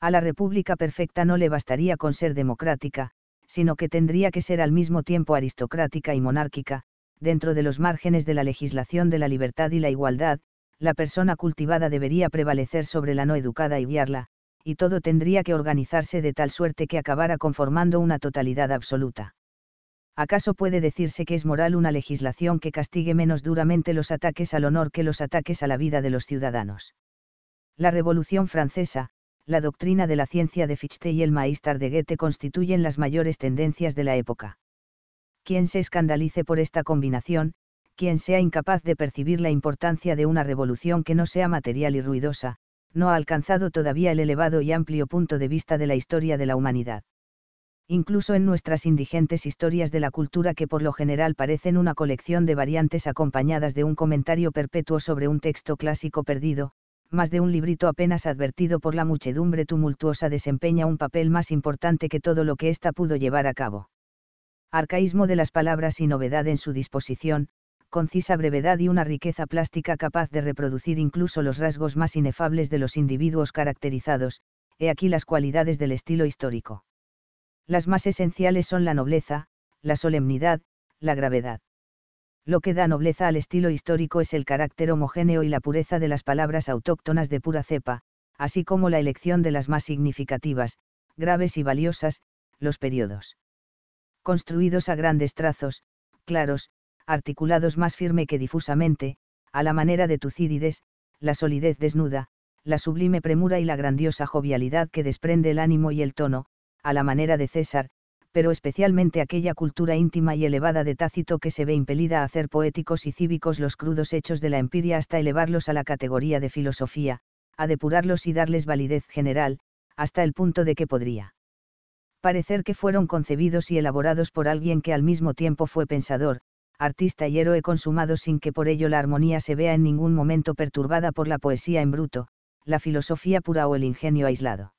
A la república perfecta no le bastaría con ser democrática, sino que tendría que ser al mismo tiempo aristocrática y monárquica, dentro de los márgenes de la legislación de la libertad y la igualdad, la persona cultivada debería prevalecer sobre la no educada y guiarla, y todo tendría que organizarse de tal suerte que acabara conformando una totalidad absoluta. ¿acaso puede decirse que es moral una legislación que castigue menos duramente los ataques al honor que los ataques a la vida de los ciudadanos? La Revolución Francesa, la doctrina de la ciencia de Fichte y el maístar de Goethe constituyen las mayores tendencias de la época. Quien se escandalice por esta combinación, quien sea incapaz de percibir la importancia de una revolución que no sea material y ruidosa, no ha alcanzado todavía el elevado y amplio punto de vista de la historia de la humanidad incluso en nuestras indigentes historias de la cultura que por lo general parecen una colección de variantes acompañadas de un comentario perpetuo sobre un texto clásico perdido, más de un librito apenas advertido por la muchedumbre tumultuosa desempeña un papel más importante que todo lo que ésta pudo llevar a cabo. Arcaísmo de las palabras y novedad en su disposición, concisa brevedad y una riqueza plástica capaz de reproducir incluso los rasgos más inefables de los individuos caracterizados, he aquí las cualidades del estilo histórico las más esenciales son la nobleza, la solemnidad, la gravedad. Lo que da nobleza al estilo histórico es el carácter homogéneo y la pureza de las palabras autóctonas de pura cepa, así como la elección de las más significativas, graves y valiosas, los periodos. Construidos a grandes trazos, claros, articulados más firme que difusamente, a la manera de Tucídides, la solidez desnuda, la sublime premura y la grandiosa jovialidad que desprende el ánimo y el tono, a la manera de César, pero especialmente aquella cultura íntima y elevada de Tácito que se ve impelida a hacer poéticos y cívicos los crudos hechos de la empiria hasta elevarlos a la categoría de filosofía, a depurarlos y darles validez general, hasta el punto de que podría parecer que fueron concebidos y elaborados por alguien que al mismo tiempo fue pensador, artista y héroe consumado sin que por ello la armonía se vea en ningún momento perturbada por la poesía en bruto, la filosofía pura o el ingenio aislado.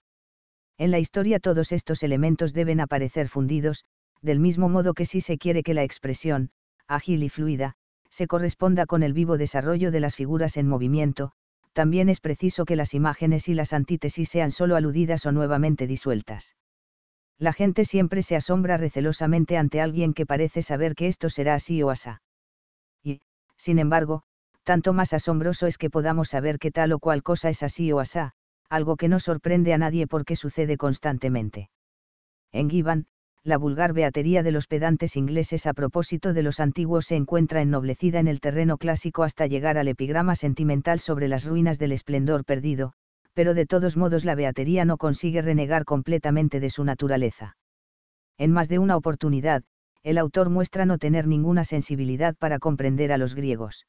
En la historia todos estos elementos deben aparecer fundidos, del mismo modo que si se quiere que la expresión, ágil y fluida, se corresponda con el vivo desarrollo de las figuras en movimiento, también es preciso que las imágenes y las antítesis sean solo aludidas o nuevamente disueltas. La gente siempre se asombra recelosamente ante alguien que parece saber que esto será así o asá. Y, sin embargo, tanto más asombroso es que podamos saber que tal o cual cosa es así o asá, algo que no sorprende a nadie porque sucede constantemente. En Gibbon, la vulgar beatería de los pedantes ingleses a propósito de los antiguos se encuentra ennoblecida en el terreno clásico hasta llegar al epigrama sentimental sobre las ruinas del esplendor perdido, pero de todos modos la beatería no consigue renegar completamente de su naturaleza. En más de una oportunidad, el autor muestra no tener ninguna sensibilidad para comprender a los griegos.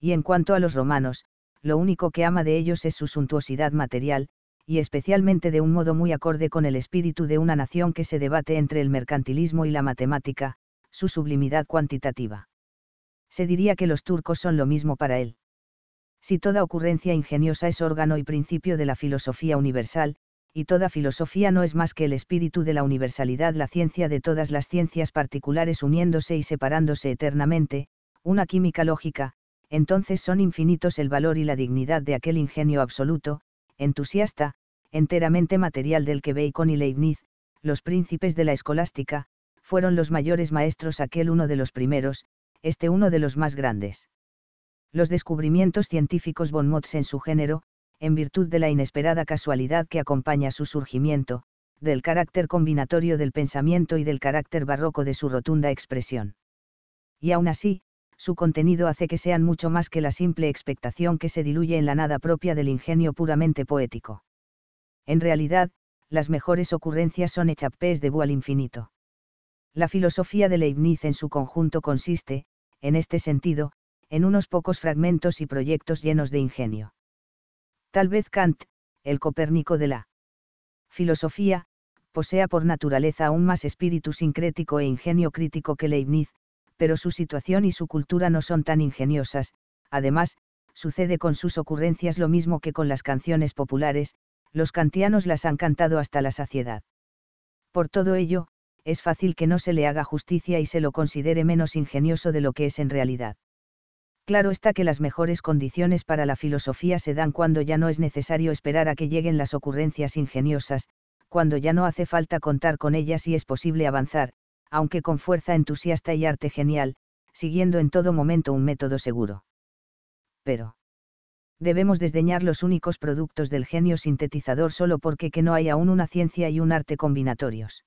Y en cuanto a los romanos, lo único que ama de ellos es su suntuosidad material, y especialmente de un modo muy acorde con el espíritu de una nación que se debate entre el mercantilismo y la matemática, su sublimidad cuantitativa. Se diría que los turcos son lo mismo para él. Si toda ocurrencia ingeniosa es órgano y principio de la filosofía universal, y toda filosofía no es más que el espíritu de la universalidad, la ciencia de todas las ciencias particulares uniéndose y separándose eternamente, una química lógica, entonces son infinitos el valor y la dignidad de aquel ingenio absoluto, entusiasta, enteramente material del que Bacon y Leibniz, los príncipes de la escolástica, fueron los mayores maestros aquel uno de los primeros, este uno de los más grandes. Los descubrimientos científicos von Motz en su género, en virtud de la inesperada casualidad que acompaña su surgimiento, del carácter combinatorio del pensamiento y del carácter barroco de su rotunda expresión. Y aún así, su contenido hace que sean mucho más que la simple expectación que se diluye en la nada propia del ingenio puramente poético. En realidad, las mejores ocurrencias son echapés de al infinito. La filosofía de Leibniz en su conjunto consiste, en este sentido, en unos pocos fragmentos y proyectos llenos de ingenio. Tal vez Kant, el Copérnico de la filosofía, posea por naturaleza aún más espíritu sincrético e ingenio crítico que Leibniz, pero su situación y su cultura no son tan ingeniosas, además, sucede con sus ocurrencias lo mismo que con las canciones populares, los kantianos las han cantado hasta la saciedad. Por todo ello, es fácil que no se le haga justicia y se lo considere menos ingenioso de lo que es en realidad. Claro está que las mejores condiciones para la filosofía se dan cuando ya no es necesario esperar a que lleguen las ocurrencias ingeniosas, cuando ya no hace falta contar con ellas y es posible avanzar, aunque con fuerza entusiasta y arte genial, siguiendo en todo momento un método seguro. Pero. Debemos desdeñar los únicos productos del genio sintetizador solo porque que no hay aún una ciencia y un arte combinatorios.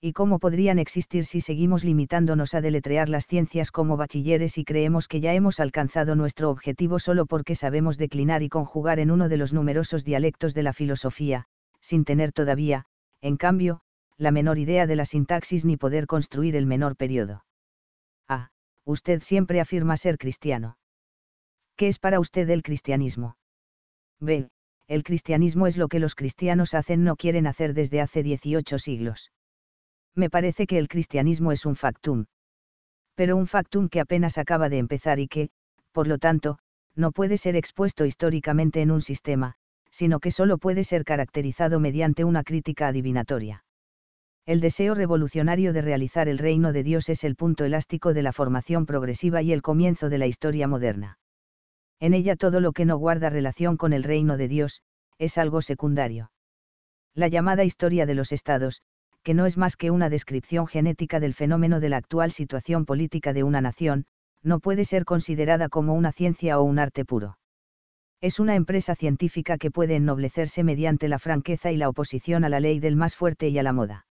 ¿Y cómo podrían existir si seguimos limitándonos a deletrear las ciencias como bachilleres y creemos que ya hemos alcanzado nuestro objetivo solo porque sabemos declinar y conjugar en uno de los numerosos dialectos de la filosofía, sin tener todavía, en cambio, la menor idea de la sintaxis ni poder construir el menor periodo. Ah, usted siempre afirma ser cristiano. ¿Qué es para usted el cristianismo? B. El cristianismo es lo que los cristianos hacen no quieren hacer desde hace 18 siglos. Me parece que el cristianismo es un factum. Pero un factum que apenas acaba de empezar y que, por lo tanto, no puede ser expuesto históricamente en un sistema, sino que solo puede ser caracterizado mediante una crítica adivinatoria. El deseo revolucionario de realizar el reino de Dios es el punto elástico de la formación progresiva y el comienzo de la historia moderna. En ella todo lo que no guarda relación con el reino de Dios, es algo secundario. La llamada historia de los estados, que no es más que una descripción genética del fenómeno de la actual situación política de una nación, no puede ser considerada como una ciencia o un arte puro. Es una empresa científica que puede ennoblecerse mediante la franqueza y la oposición a la ley del más fuerte y a la moda.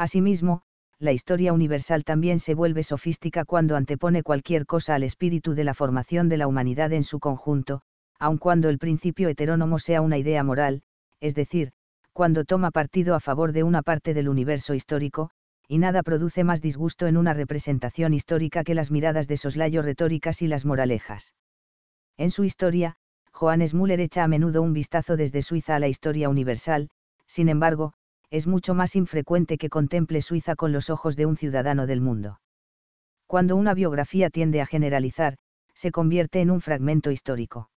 Asimismo, la historia universal también se vuelve sofística cuando antepone cualquier cosa al espíritu de la formación de la humanidad en su conjunto, aun cuando el principio heterónomo sea una idea moral, es decir, cuando toma partido a favor de una parte del universo histórico, y nada produce más disgusto en una representación histórica que las miradas de soslayo retóricas y las moralejas. En su historia, Johannes Müller echa a menudo un vistazo desde Suiza a la historia universal, sin embargo, es mucho más infrecuente que contemple Suiza con los ojos de un ciudadano del mundo. Cuando una biografía tiende a generalizar, se convierte en un fragmento histórico.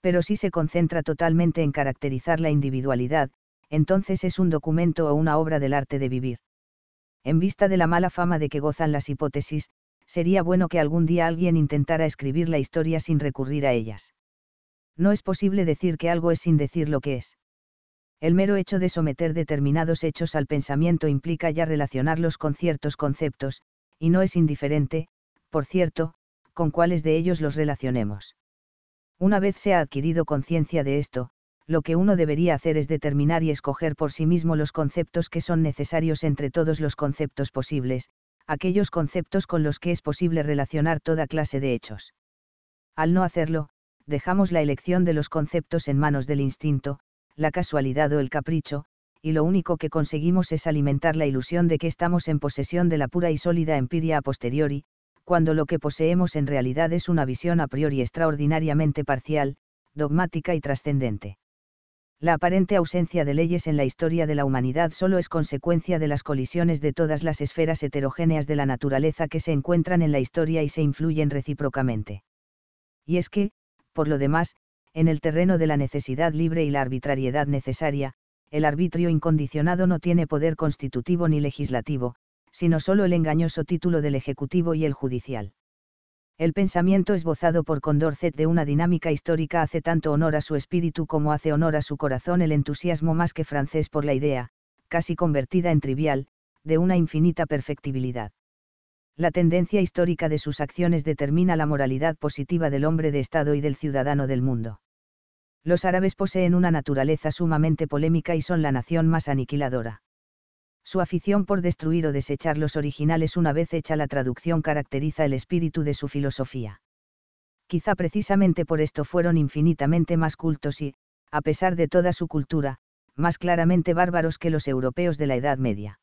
Pero si se concentra totalmente en caracterizar la individualidad, entonces es un documento o una obra del arte de vivir. En vista de la mala fama de que gozan las hipótesis, sería bueno que algún día alguien intentara escribir la historia sin recurrir a ellas. No es posible decir que algo es sin decir lo que es. El mero hecho de someter determinados hechos al pensamiento implica ya relacionarlos con ciertos conceptos, y no es indiferente, por cierto, con cuáles de ellos los relacionemos. Una vez se ha adquirido conciencia de esto, lo que uno debería hacer es determinar y escoger por sí mismo los conceptos que son necesarios entre todos los conceptos posibles, aquellos conceptos con los que es posible relacionar toda clase de hechos. Al no hacerlo, dejamos la elección de los conceptos en manos del instinto, la casualidad o el capricho, y lo único que conseguimos es alimentar la ilusión de que estamos en posesión de la pura y sólida empiria a posteriori, cuando lo que poseemos en realidad es una visión a priori extraordinariamente parcial, dogmática y trascendente. La aparente ausencia de leyes en la historia de la humanidad solo es consecuencia de las colisiones de todas las esferas heterogéneas de la naturaleza que se encuentran en la historia y se influyen recíprocamente. Y es que, por lo demás, en el terreno de la necesidad libre y la arbitrariedad necesaria, el arbitrio incondicionado no tiene poder constitutivo ni legislativo, sino solo el engañoso título del Ejecutivo y el Judicial. El pensamiento esbozado por Condorcet de una dinámica histórica hace tanto honor a su espíritu como hace honor a su corazón el entusiasmo más que francés por la idea, casi convertida en trivial, de una infinita perfectibilidad. La tendencia histórica de sus acciones determina la moralidad positiva del hombre de Estado y del ciudadano del mundo. Los árabes poseen una naturaleza sumamente polémica y son la nación más aniquiladora. Su afición por destruir o desechar los originales una vez hecha la traducción caracteriza el espíritu de su filosofía. Quizá precisamente por esto fueron infinitamente más cultos y, a pesar de toda su cultura, más claramente bárbaros que los europeos de la Edad Media.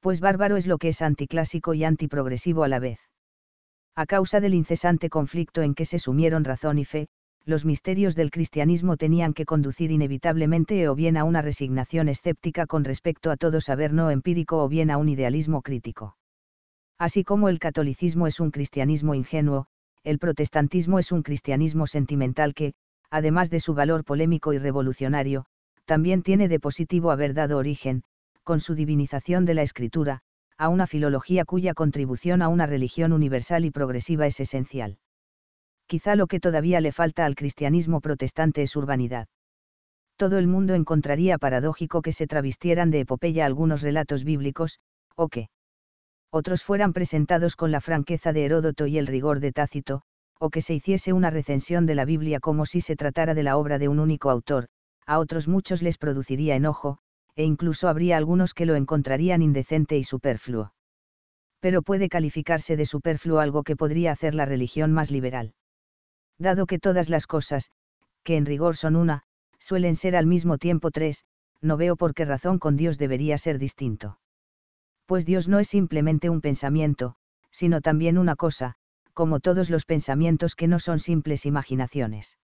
Pues bárbaro es lo que es anticlásico y antiprogresivo a la vez. A causa del incesante conflicto en que se sumieron razón y fe, los misterios del cristianismo tenían que conducir inevitablemente o bien a una resignación escéptica con respecto a todo saber no empírico o bien a un idealismo crítico. Así como el catolicismo es un cristianismo ingenuo, el protestantismo es un cristianismo sentimental que, además de su valor polémico y revolucionario, también tiene de positivo haber dado origen, con su divinización de la escritura, a una filología cuya contribución a una religión universal y progresiva es esencial quizá lo que todavía le falta al cristianismo protestante es urbanidad. Todo el mundo encontraría paradójico que se travistieran de epopeya algunos relatos bíblicos, o que otros fueran presentados con la franqueza de Heródoto y el rigor de Tácito, o que se hiciese una recensión de la Biblia como si se tratara de la obra de un único autor, a otros muchos les produciría enojo, e incluso habría algunos que lo encontrarían indecente y superfluo. Pero puede calificarse de superfluo algo que podría hacer la religión más liberal dado que todas las cosas, que en rigor son una, suelen ser al mismo tiempo tres, no veo por qué razón con Dios debería ser distinto. Pues Dios no es simplemente un pensamiento, sino también una cosa, como todos los pensamientos que no son simples imaginaciones.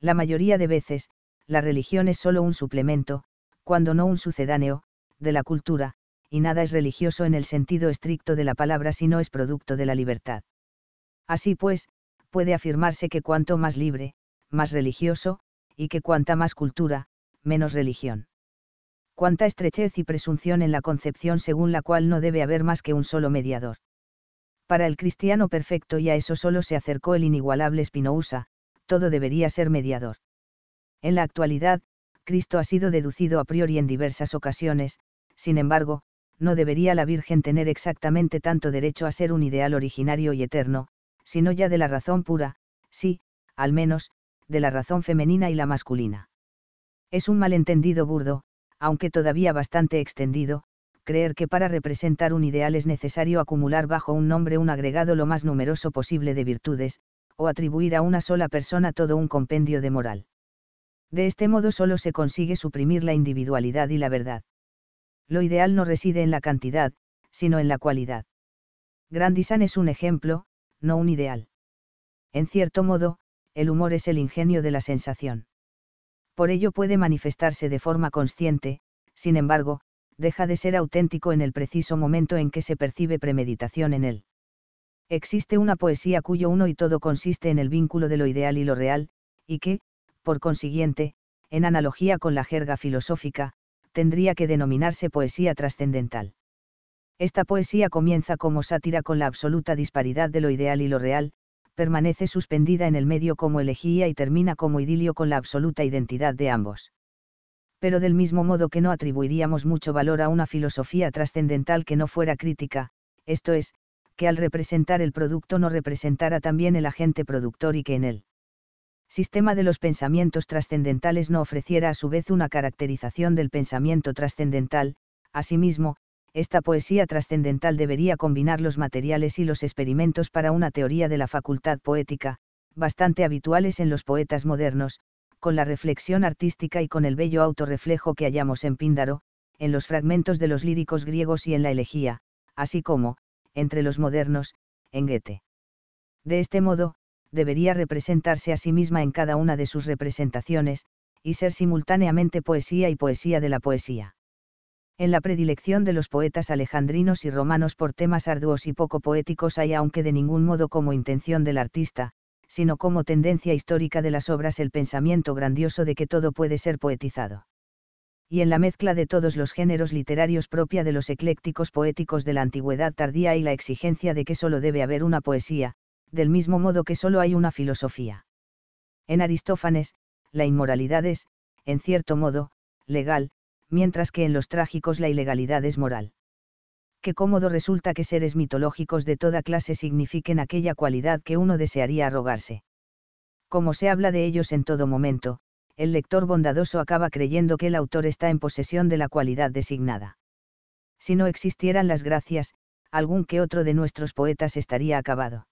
La mayoría de veces, la religión es solo un suplemento, cuando no un sucedáneo, de la cultura, y nada es religioso en el sentido estricto de la palabra si no es producto de la libertad. Así pues, puede afirmarse que cuanto más libre, más religioso, y que cuanta más cultura, menos religión. Cuánta estrechez y presunción en la concepción según la cual no debe haber más que un solo mediador. Para el cristiano perfecto y a eso solo se acercó el inigualable Spinoza, todo debería ser mediador. En la actualidad, Cristo ha sido deducido a priori en diversas ocasiones, sin embargo, no debería la Virgen tener exactamente tanto derecho a ser un ideal originario y eterno, sino ya de la razón pura, sí, al menos, de la razón femenina y la masculina. Es un malentendido burdo, aunque todavía bastante extendido, creer que para representar un ideal es necesario acumular bajo un nombre un agregado lo más numeroso posible de virtudes, o atribuir a una sola persona todo un compendio de moral. De este modo solo se consigue suprimir la individualidad y la verdad. Lo ideal no reside en la cantidad, sino en la cualidad. Grandisan es un ejemplo, no un ideal. En cierto modo, el humor es el ingenio de la sensación. Por ello puede manifestarse de forma consciente, sin embargo, deja de ser auténtico en el preciso momento en que se percibe premeditación en él. Existe una poesía cuyo uno y todo consiste en el vínculo de lo ideal y lo real, y que, por consiguiente, en analogía con la jerga filosófica, tendría que denominarse poesía trascendental. Esta poesía comienza como sátira con la absoluta disparidad de lo ideal y lo real, permanece suspendida en el medio como elegía y termina como idilio con la absoluta identidad de ambos. Pero del mismo modo que no atribuiríamos mucho valor a una filosofía trascendental que no fuera crítica, esto es, que al representar el producto no representara también el agente productor y que en el sistema de los pensamientos trascendentales no ofreciera a su vez una caracterización del pensamiento trascendental, asimismo, esta poesía trascendental debería combinar los materiales y los experimentos para una teoría de la facultad poética, bastante habituales en los poetas modernos, con la reflexión artística y con el bello autorreflejo que hallamos en Píndaro, en los fragmentos de los líricos griegos y en la elegía, así como, entre los modernos, en Goethe. De este modo, debería representarse a sí misma en cada una de sus representaciones, y ser simultáneamente poesía y poesía de la poesía en la predilección de los poetas alejandrinos y romanos por temas arduos y poco poéticos hay aunque de ningún modo como intención del artista, sino como tendencia histórica de las obras el pensamiento grandioso de que todo puede ser poetizado. Y en la mezcla de todos los géneros literarios propia de los eclécticos poéticos de la antigüedad tardía y la exigencia de que solo debe haber una poesía, del mismo modo que solo hay una filosofía. En Aristófanes, la inmoralidad es, en cierto modo, legal, mientras que en los trágicos la ilegalidad es moral. Qué cómodo resulta que seres mitológicos de toda clase signifiquen aquella cualidad que uno desearía arrogarse. Como se habla de ellos en todo momento, el lector bondadoso acaba creyendo que el autor está en posesión de la cualidad designada. Si no existieran las gracias, algún que otro de nuestros poetas estaría acabado.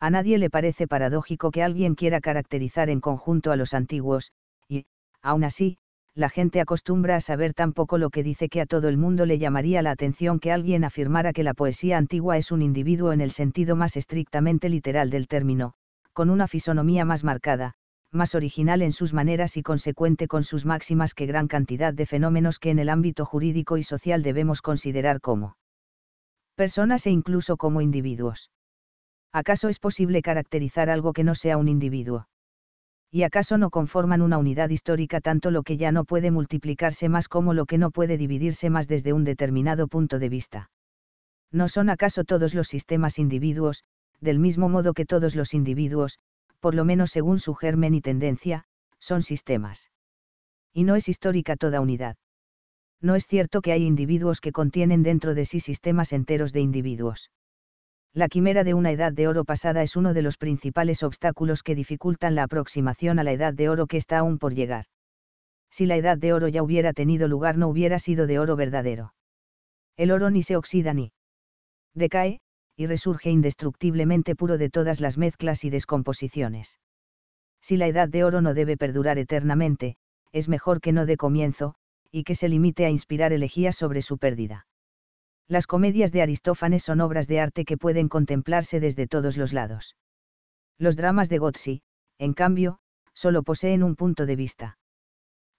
A nadie le parece paradójico que alguien quiera caracterizar en conjunto a los antiguos, y, aún así, la gente acostumbra a saber tan poco lo que dice que a todo el mundo le llamaría la atención que alguien afirmara que la poesía antigua es un individuo en el sentido más estrictamente literal del término, con una fisonomía más marcada, más original en sus maneras y consecuente con sus máximas que gran cantidad de fenómenos que en el ámbito jurídico y social debemos considerar como personas e incluso como individuos. ¿Acaso es posible caracterizar algo que no sea un individuo? y acaso no conforman una unidad histórica tanto lo que ya no puede multiplicarse más como lo que no puede dividirse más desde un determinado punto de vista. ¿No son acaso todos los sistemas individuos, del mismo modo que todos los individuos, por lo menos según su germen y tendencia, son sistemas? Y no es histórica toda unidad. No es cierto que hay individuos que contienen dentro de sí sistemas enteros de individuos. La quimera de una edad de oro pasada es uno de los principales obstáculos que dificultan la aproximación a la edad de oro que está aún por llegar. Si la edad de oro ya hubiera tenido lugar no hubiera sido de oro verdadero. El oro ni se oxida ni decae, y resurge indestructiblemente puro de todas las mezclas y descomposiciones. Si la edad de oro no debe perdurar eternamente, es mejor que no dé comienzo, y que se limite a inspirar elegías sobre su pérdida las comedias de Aristófanes son obras de arte que pueden contemplarse desde todos los lados. Los dramas de Gozzi, en cambio, solo poseen un punto de vista.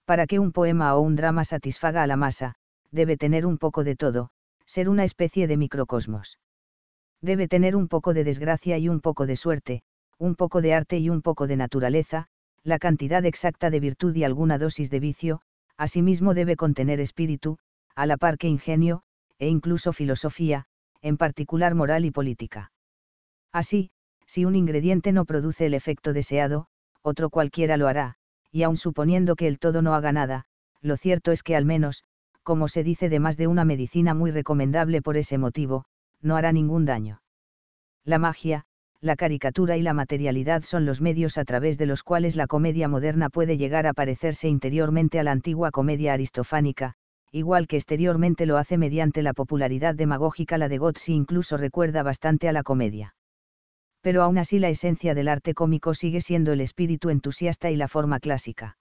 Para que un poema o un drama satisfaga a la masa, debe tener un poco de todo, ser una especie de microcosmos. Debe tener un poco de desgracia y un poco de suerte, un poco de arte y un poco de naturaleza, la cantidad exacta de virtud y alguna dosis de vicio, asimismo debe contener espíritu, a la par que ingenio, e incluso filosofía, en particular moral y política. Así, si un ingrediente no produce el efecto deseado, otro cualquiera lo hará, y aun suponiendo que el todo no haga nada, lo cierto es que al menos, como se dice de más de una medicina muy recomendable por ese motivo, no hará ningún daño. La magia, la caricatura y la materialidad son los medios a través de los cuales la comedia moderna puede llegar a parecerse interiormente a la antigua comedia aristofánica, igual que exteriormente lo hace mediante la popularidad demagógica la de si incluso recuerda bastante a la comedia. Pero aún así la esencia del arte cómico sigue siendo el espíritu entusiasta y la forma clásica.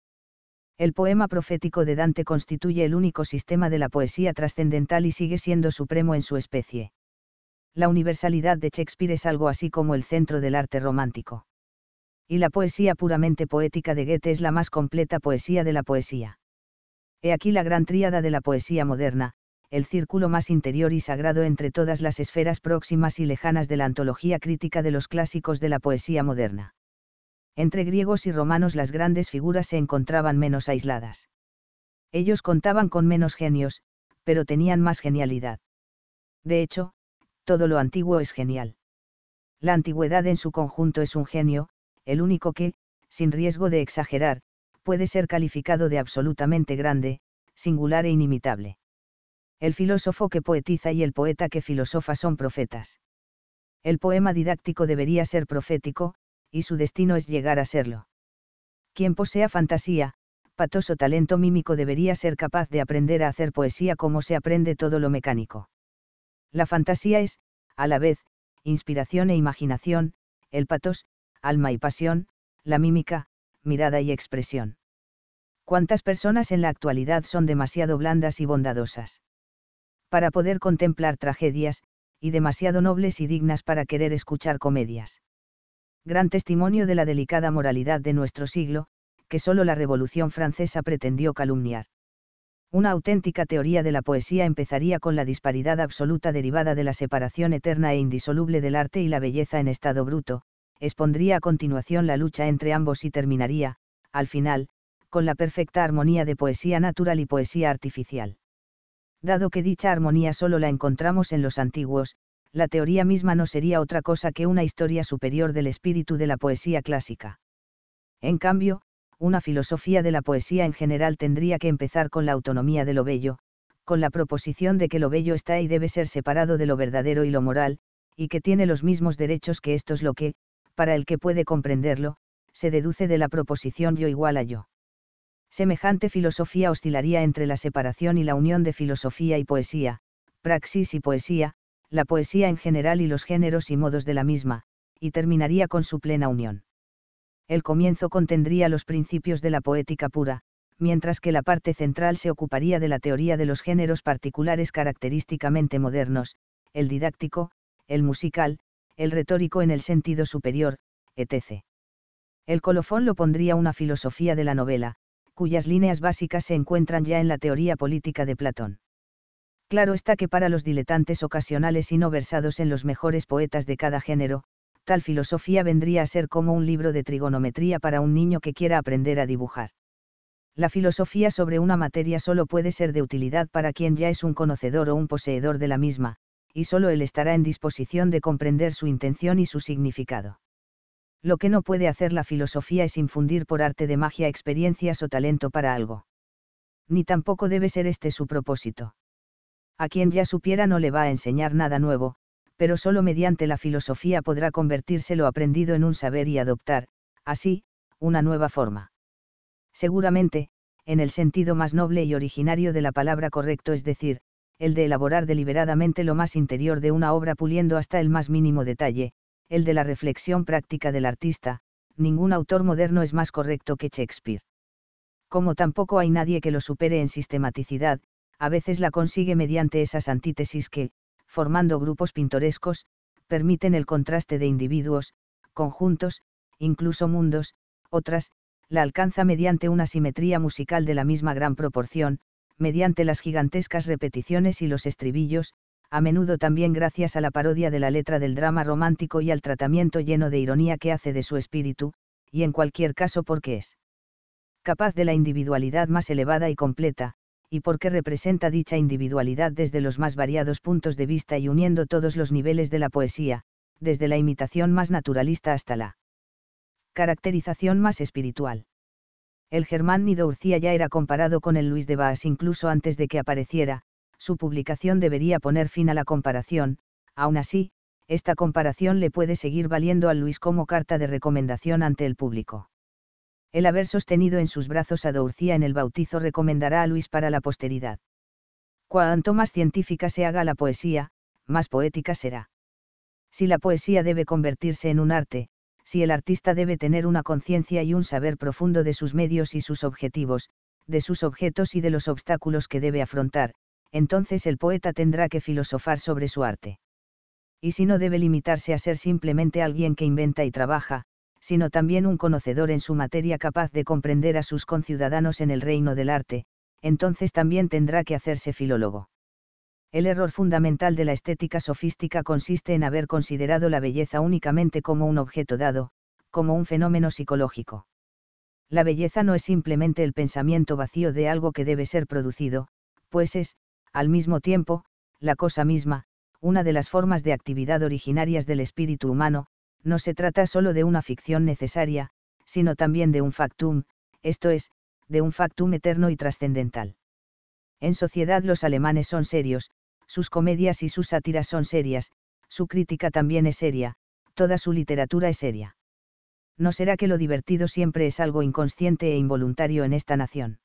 El poema profético de Dante constituye el único sistema de la poesía trascendental y sigue siendo supremo en su especie. La universalidad de Shakespeare es algo así como el centro del arte romántico. Y la poesía puramente poética de Goethe es la más completa poesía de la poesía He aquí la gran tríada de la poesía moderna, el círculo más interior y sagrado entre todas las esferas próximas y lejanas de la antología crítica de los clásicos de la poesía moderna. Entre griegos y romanos las grandes figuras se encontraban menos aisladas. Ellos contaban con menos genios, pero tenían más genialidad. De hecho, todo lo antiguo es genial. La antigüedad en su conjunto es un genio, el único que, sin riesgo de exagerar, puede ser calificado de absolutamente grande, singular e inimitable. El filósofo que poetiza y el poeta que filosofa son profetas. El poema didáctico debería ser profético, y su destino es llegar a serlo. Quien posea fantasía, patoso talento mímico debería ser capaz de aprender a hacer poesía como se aprende todo lo mecánico. La fantasía es, a la vez, inspiración e imaginación, el patos, alma y pasión, la mímica, mirada y expresión. ¿Cuántas personas en la actualidad son demasiado blandas y bondadosas? Para poder contemplar tragedias, y demasiado nobles y dignas para querer escuchar comedias. Gran testimonio de la delicada moralidad de nuestro siglo, que solo la Revolución Francesa pretendió calumniar. Una auténtica teoría de la poesía empezaría con la disparidad absoluta derivada de la separación eterna e indisoluble del arte y la belleza en estado bruto, expondría a continuación la lucha entre ambos y terminaría, al final, con la perfecta armonía de poesía natural y poesía artificial. Dado que dicha armonía solo la encontramos en los antiguos, la teoría misma no sería otra cosa que una historia superior del espíritu de la poesía clásica. En cambio, una filosofía de la poesía en general tendría que empezar con la autonomía de lo bello, con la proposición de que lo bello está y debe ser separado de lo verdadero y lo moral, y que tiene los mismos derechos que esto es lo que, para el que puede comprenderlo, se deduce de la proposición yo igual a yo semejante filosofía oscilaría entre la separación y la unión de filosofía y poesía, praxis y poesía, la poesía en general y los géneros y modos de la misma, y terminaría con su plena unión. El comienzo contendría los principios de la poética pura, mientras que la parte central se ocuparía de la teoría de los géneros particulares característicamente modernos, el didáctico, el musical, el retórico en el sentido superior, etc. El colofón lo pondría una filosofía de la novela, cuyas líneas básicas se encuentran ya en la teoría política de Platón. Claro está que para los diletantes ocasionales y no versados en los mejores poetas de cada género, tal filosofía vendría a ser como un libro de trigonometría para un niño que quiera aprender a dibujar. La filosofía sobre una materia solo puede ser de utilidad para quien ya es un conocedor o un poseedor de la misma, y solo él estará en disposición de comprender su intención y su significado. Lo que no puede hacer la filosofía es infundir por arte de magia experiencias o talento para algo. Ni tampoco debe ser este su propósito. A quien ya supiera no le va a enseñar nada nuevo, pero solo mediante la filosofía podrá convertirse lo aprendido en un saber y adoptar, así, una nueva forma. Seguramente, en el sentido más noble y originario de la palabra correcto, es decir, el de elaborar deliberadamente lo más interior de una obra puliendo hasta el más mínimo detalle, el de la reflexión práctica del artista, ningún autor moderno es más correcto que Shakespeare. Como tampoco hay nadie que lo supere en sistematicidad, a veces la consigue mediante esas antítesis que, formando grupos pintorescos, permiten el contraste de individuos, conjuntos, incluso mundos, otras, la alcanza mediante una simetría musical de la misma gran proporción, mediante las gigantescas repeticiones y los estribillos, a menudo también gracias a la parodia de la letra del drama romántico y al tratamiento lleno de ironía que hace de su espíritu, y en cualquier caso porque es capaz de la individualidad más elevada y completa, y porque representa dicha individualidad desde los más variados puntos de vista y uniendo todos los niveles de la poesía, desde la imitación más naturalista hasta la caracterización más espiritual. El Germán Nido Urcía ya era comparado con el Luis de Baas incluso antes de que apareciera, su publicación debería poner fin a la comparación, aún así, esta comparación le puede seguir valiendo a Luis como carta de recomendación ante el público. El haber sostenido en sus brazos a Dourcía en el bautizo recomendará a Luis para la posteridad. Cuanto más científica se haga la poesía, más poética será. Si la poesía debe convertirse en un arte, si el artista debe tener una conciencia y un saber profundo de sus medios y sus objetivos, de sus objetos y de los obstáculos que debe afrontar, entonces el poeta tendrá que filosofar sobre su arte. Y si no debe limitarse a ser simplemente alguien que inventa y trabaja, sino también un conocedor en su materia capaz de comprender a sus conciudadanos en el reino del arte, entonces también tendrá que hacerse filólogo. El error fundamental de la estética sofística consiste en haber considerado la belleza únicamente como un objeto dado, como un fenómeno psicológico. La belleza no es simplemente el pensamiento vacío de algo que debe ser producido, pues es, al mismo tiempo, la cosa misma, una de las formas de actividad originarias del espíritu humano, no se trata sólo de una ficción necesaria, sino también de un factum, esto es, de un factum eterno y trascendental. En sociedad los alemanes son serios, sus comedias y sus sátiras son serias, su crítica también es seria, toda su literatura es seria. ¿No será que lo divertido siempre es algo inconsciente e involuntario en esta nación?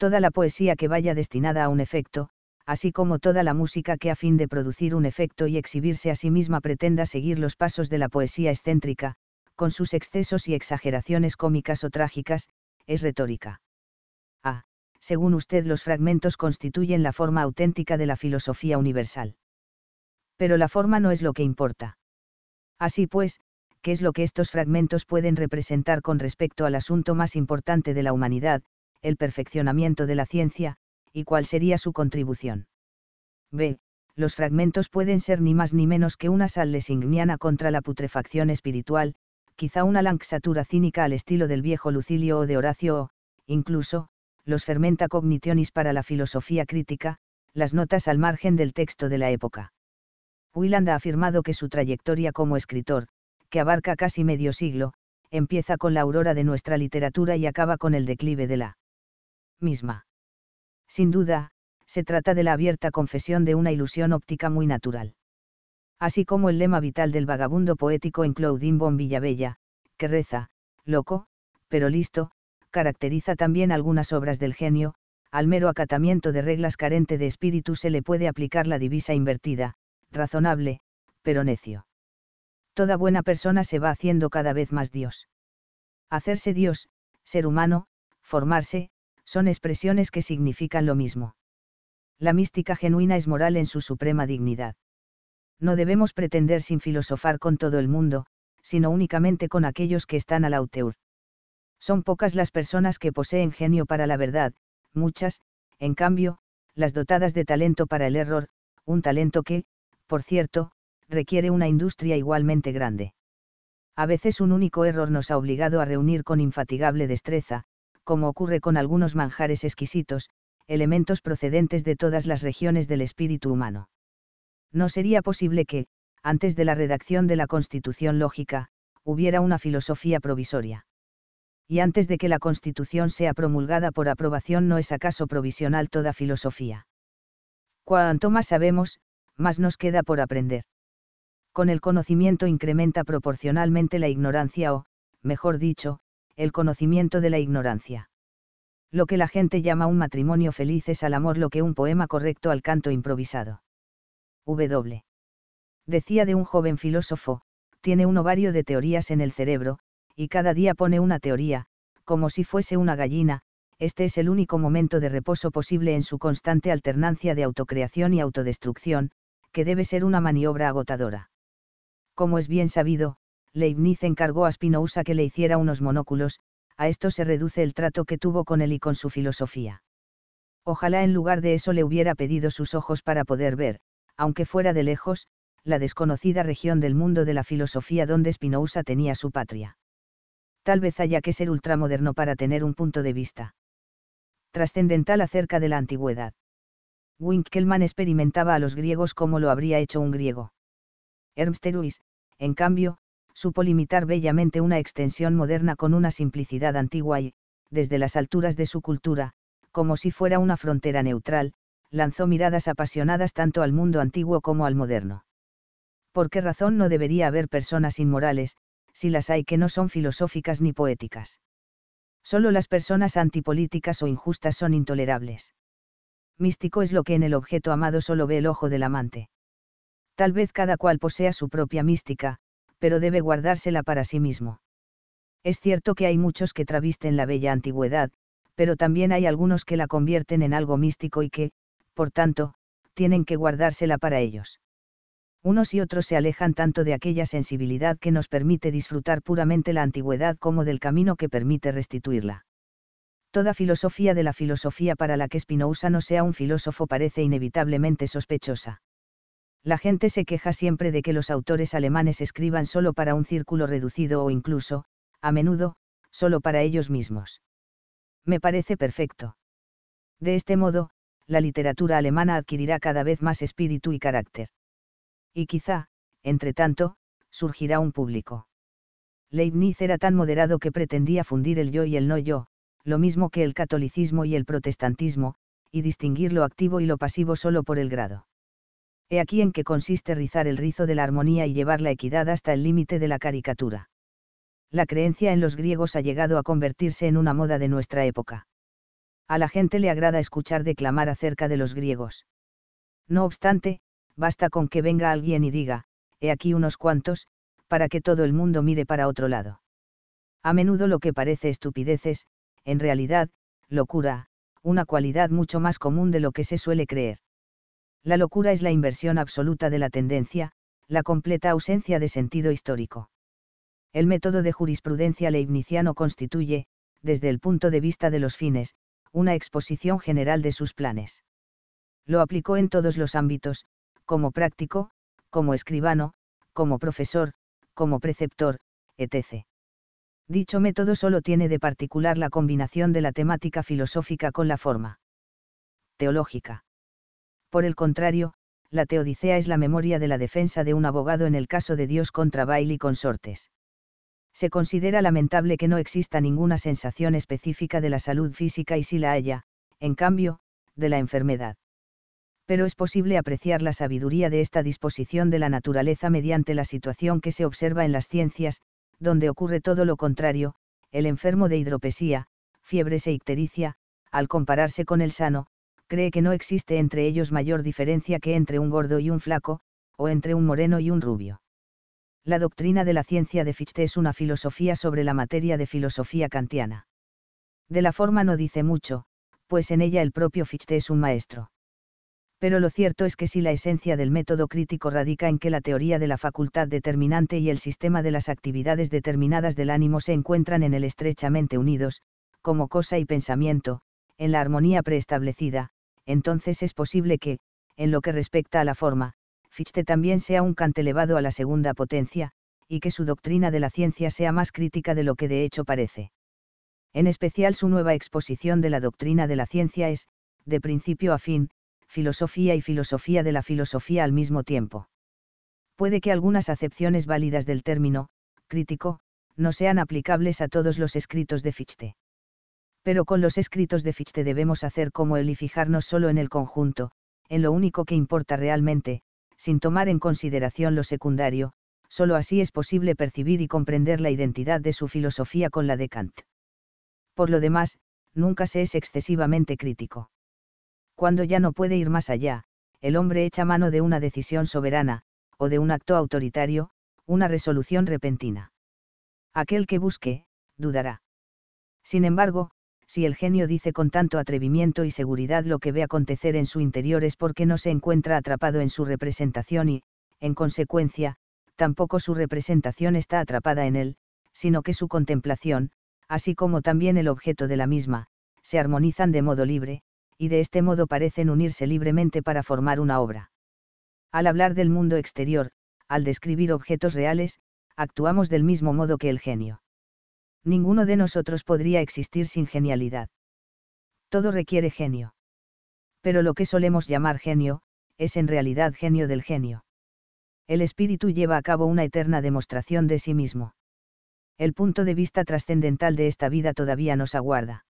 toda la poesía que vaya destinada a un efecto, así como toda la música que a fin de producir un efecto y exhibirse a sí misma pretenda seguir los pasos de la poesía excéntrica, con sus excesos y exageraciones cómicas o trágicas, es retórica. Ah, Según usted los fragmentos constituyen la forma auténtica de la filosofía universal. Pero la forma no es lo que importa. Así pues, ¿qué es lo que estos fragmentos pueden representar con respecto al asunto más importante de la humanidad, el perfeccionamiento de la ciencia, y cuál sería su contribución. B. Los fragmentos pueden ser ni más ni menos que una sal contra la putrefacción espiritual, quizá una lanxatura cínica al estilo del viejo Lucilio o de Horacio o, incluso, los fermenta cognitionis para la filosofía crítica, las notas al margen del texto de la época. Wieland ha afirmado que su trayectoria como escritor, que abarca casi medio siglo, empieza con la aurora de nuestra literatura y acaba con el declive de la misma. Sin duda, se trata de la abierta confesión de una ilusión óptica muy natural. Así como el lema vital del vagabundo poético en Claudine Bon Villabella, que reza, loco, pero listo, caracteriza también algunas obras del genio, al mero acatamiento de reglas carente de espíritu se le puede aplicar la divisa invertida, razonable, pero necio. Toda buena persona se va haciendo cada vez más Dios. Hacerse Dios, ser humano, formarse, son expresiones que significan lo mismo. La mística genuina es moral en su suprema dignidad. No debemos pretender sin filosofar con todo el mundo, sino únicamente con aquellos que están al auteur. Son pocas las personas que poseen genio para la verdad, muchas, en cambio, las dotadas de talento para el error, un talento que, por cierto, requiere una industria igualmente grande. A veces un único error nos ha obligado a reunir con infatigable destreza, como ocurre con algunos manjares exquisitos, elementos procedentes de todas las regiones del espíritu humano. No sería posible que, antes de la redacción de la Constitución Lógica, hubiera una filosofía provisoria. Y antes de que la Constitución sea promulgada por aprobación no es acaso provisional toda filosofía. Cuanto más sabemos, más nos queda por aprender. Con el conocimiento incrementa proporcionalmente la ignorancia o, mejor dicho, el conocimiento de la ignorancia. Lo que la gente llama un matrimonio feliz es al amor lo que un poema correcto al canto improvisado. W. Decía de un joven filósofo, tiene un ovario de teorías en el cerebro, y cada día pone una teoría, como si fuese una gallina, este es el único momento de reposo posible en su constante alternancia de autocreación y autodestrucción, que debe ser una maniobra agotadora. Como es bien sabido, Leibniz encargó a Spinoza que le hiciera unos monóculos, a esto se reduce el trato que tuvo con él y con su filosofía. Ojalá en lugar de eso le hubiera pedido sus ojos para poder ver, aunque fuera de lejos, la desconocida región del mundo de la filosofía donde Spinoza tenía su patria. Tal vez haya que ser ultramoderno para tener un punto de vista trascendental acerca de la antigüedad. Winkelmann experimentaba a los griegos como lo habría hecho un griego. Ernst Ruiz, en cambio, supo limitar bellamente una extensión moderna con una simplicidad antigua y, desde las alturas de su cultura, como si fuera una frontera neutral, lanzó miradas apasionadas tanto al mundo antiguo como al moderno. ¿Por qué razón no debería haber personas inmorales, si las hay que no son filosóficas ni poéticas? Solo las personas antipolíticas o injustas son intolerables. Místico es lo que en el objeto amado solo ve el ojo del amante. Tal vez cada cual posea su propia mística, pero debe guardársela para sí mismo. Es cierto que hay muchos que travisten la bella antigüedad, pero también hay algunos que la convierten en algo místico y que, por tanto, tienen que guardársela para ellos. Unos y otros se alejan tanto de aquella sensibilidad que nos permite disfrutar puramente la antigüedad como del camino que permite restituirla. Toda filosofía de la filosofía para la que Spinoza no sea un filósofo parece inevitablemente sospechosa la gente se queja siempre de que los autores alemanes escriban solo para un círculo reducido o incluso, a menudo, solo para ellos mismos. Me parece perfecto. De este modo, la literatura alemana adquirirá cada vez más espíritu y carácter. Y quizá, entre tanto, surgirá un público. Leibniz era tan moderado que pretendía fundir el yo y el no yo, lo mismo que el catolicismo y el protestantismo, y distinguir lo activo y lo pasivo solo por el grado he aquí en que consiste rizar el rizo de la armonía y llevar la equidad hasta el límite de la caricatura. La creencia en los griegos ha llegado a convertirse en una moda de nuestra época. A la gente le agrada escuchar declamar acerca de los griegos. No obstante, basta con que venga alguien y diga, he aquí unos cuantos, para que todo el mundo mire para otro lado. A menudo lo que parece estupidez es, en realidad, locura, una cualidad mucho más común de lo que se suele creer. La locura es la inversión absoluta de la tendencia, la completa ausencia de sentido histórico. El método de jurisprudencia leibniziano constituye, desde el punto de vista de los fines, una exposición general de sus planes. Lo aplicó en todos los ámbitos, como práctico, como escribano, como profesor, como preceptor, etc. Dicho método solo tiene de particular la combinación de la temática filosófica con la forma teológica por el contrario, la Teodicea es la memoria de la defensa de un abogado en el caso de Dios contra baile y consortes. Se considera lamentable que no exista ninguna sensación específica de la salud física y si la haya, en cambio, de la enfermedad. Pero es posible apreciar la sabiduría de esta disposición de la naturaleza mediante la situación que se observa en las ciencias, donde ocurre todo lo contrario, el enfermo de hidropesía, fiebres e ictericia, al compararse con el sano, cree que no existe entre ellos mayor diferencia que entre un gordo y un flaco, o entre un moreno y un rubio. La doctrina de la ciencia de Fichte es una filosofía sobre la materia de filosofía kantiana. De la forma no dice mucho, pues en ella el propio Fichte es un maestro. Pero lo cierto es que si la esencia del método crítico radica en que la teoría de la facultad determinante y el sistema de las actividades determinadas del ánimo se encuentran en el estrechamente unidos, como cosa y pensamiento, en la armonía preestablecida, entonces es posible que, en lo que respecta a la forma, Fichte también sea un cantelevado elevado a la segunda potencia, y que su doctrina de la ciencia sea más crítica de lo que de hecho parece. En especial su nueva exposición de la doctrina de la ciencia es, de principio a fin, filosofía y filosofía de la filosofía al mismo tiempo. Puede que algunas acepciones válidas del término, crítico, no sean aplicables a todos los escritos de Fichte pero con los escritos de Fichte debemos hacer como él y fijarnos solo en el conjunto, en lo único que importa realmente, sin tomar en consideración lo secundario, solo así es posible percibir y comprender la identidad de su filosofía con la de Kant. Por lo demás, nunca se es excesivamente crítico. Cuando ya no puede ir más allá, el hombre echa mano de una decisión soberana, o de un acto autoritario, una resolución repentina. Aquel que busque, dudará. Sin embargo, si el genio dice con tanto atrevimiento y seguridad lo que ve acontecer en su interior es porque no se encuentra atrapado en su representación y, en consecuencia, tampoco su representación está atrapada en él, sino que su contemplación, así como también el objeto de la misma, se armonizan de modo libre, y de este modo parecen unirse libremente para formar una obra. Al hablar del mundo exterior, al describir objetos reales, actuamos del mismo modo que el genio ninguno de nosotros podría existir sin genialidad. Todo requiere genio. Pero lo que solemos llamar genio, es en realidad genio del genio. El espíritu lleva a cabo una eterna demostración de sí mismo. El punto de vista trascendental de esta vida todavía nos aguarda.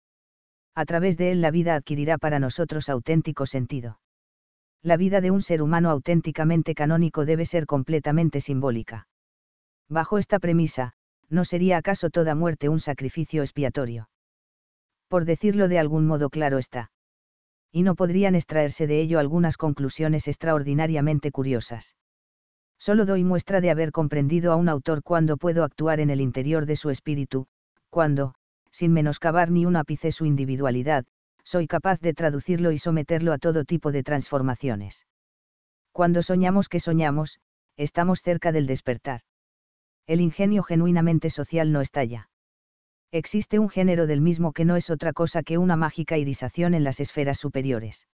A través de él la vida adquirirá para nosotros auténtico sentido. La vida de un ser humano auténticamente canónico debe ser completamente simbólica. Bajo esta premisa, ¿no sería acaso toda muerte un sacrificio expiatorio? Por decirlo de algún modo claro está. Y no podrían extraerse de ello algunas conclusiones extraordinariamente curiosas. Solo doy muestra de haber comprendido a un autor cuando puedo actuar en el interior de su espíritu, cuando, sin menoscabar ni un ápice su individualidad, soy capaz de traducirlo y someterlo a todo tipo de transformaciones. Cuando soñamos que soñamos, estamos cerca del despertar el ingenio genuinamente social no estalla. Existe un género del mismo que no es otra cosa que una mágica irisación en las esferas superiores.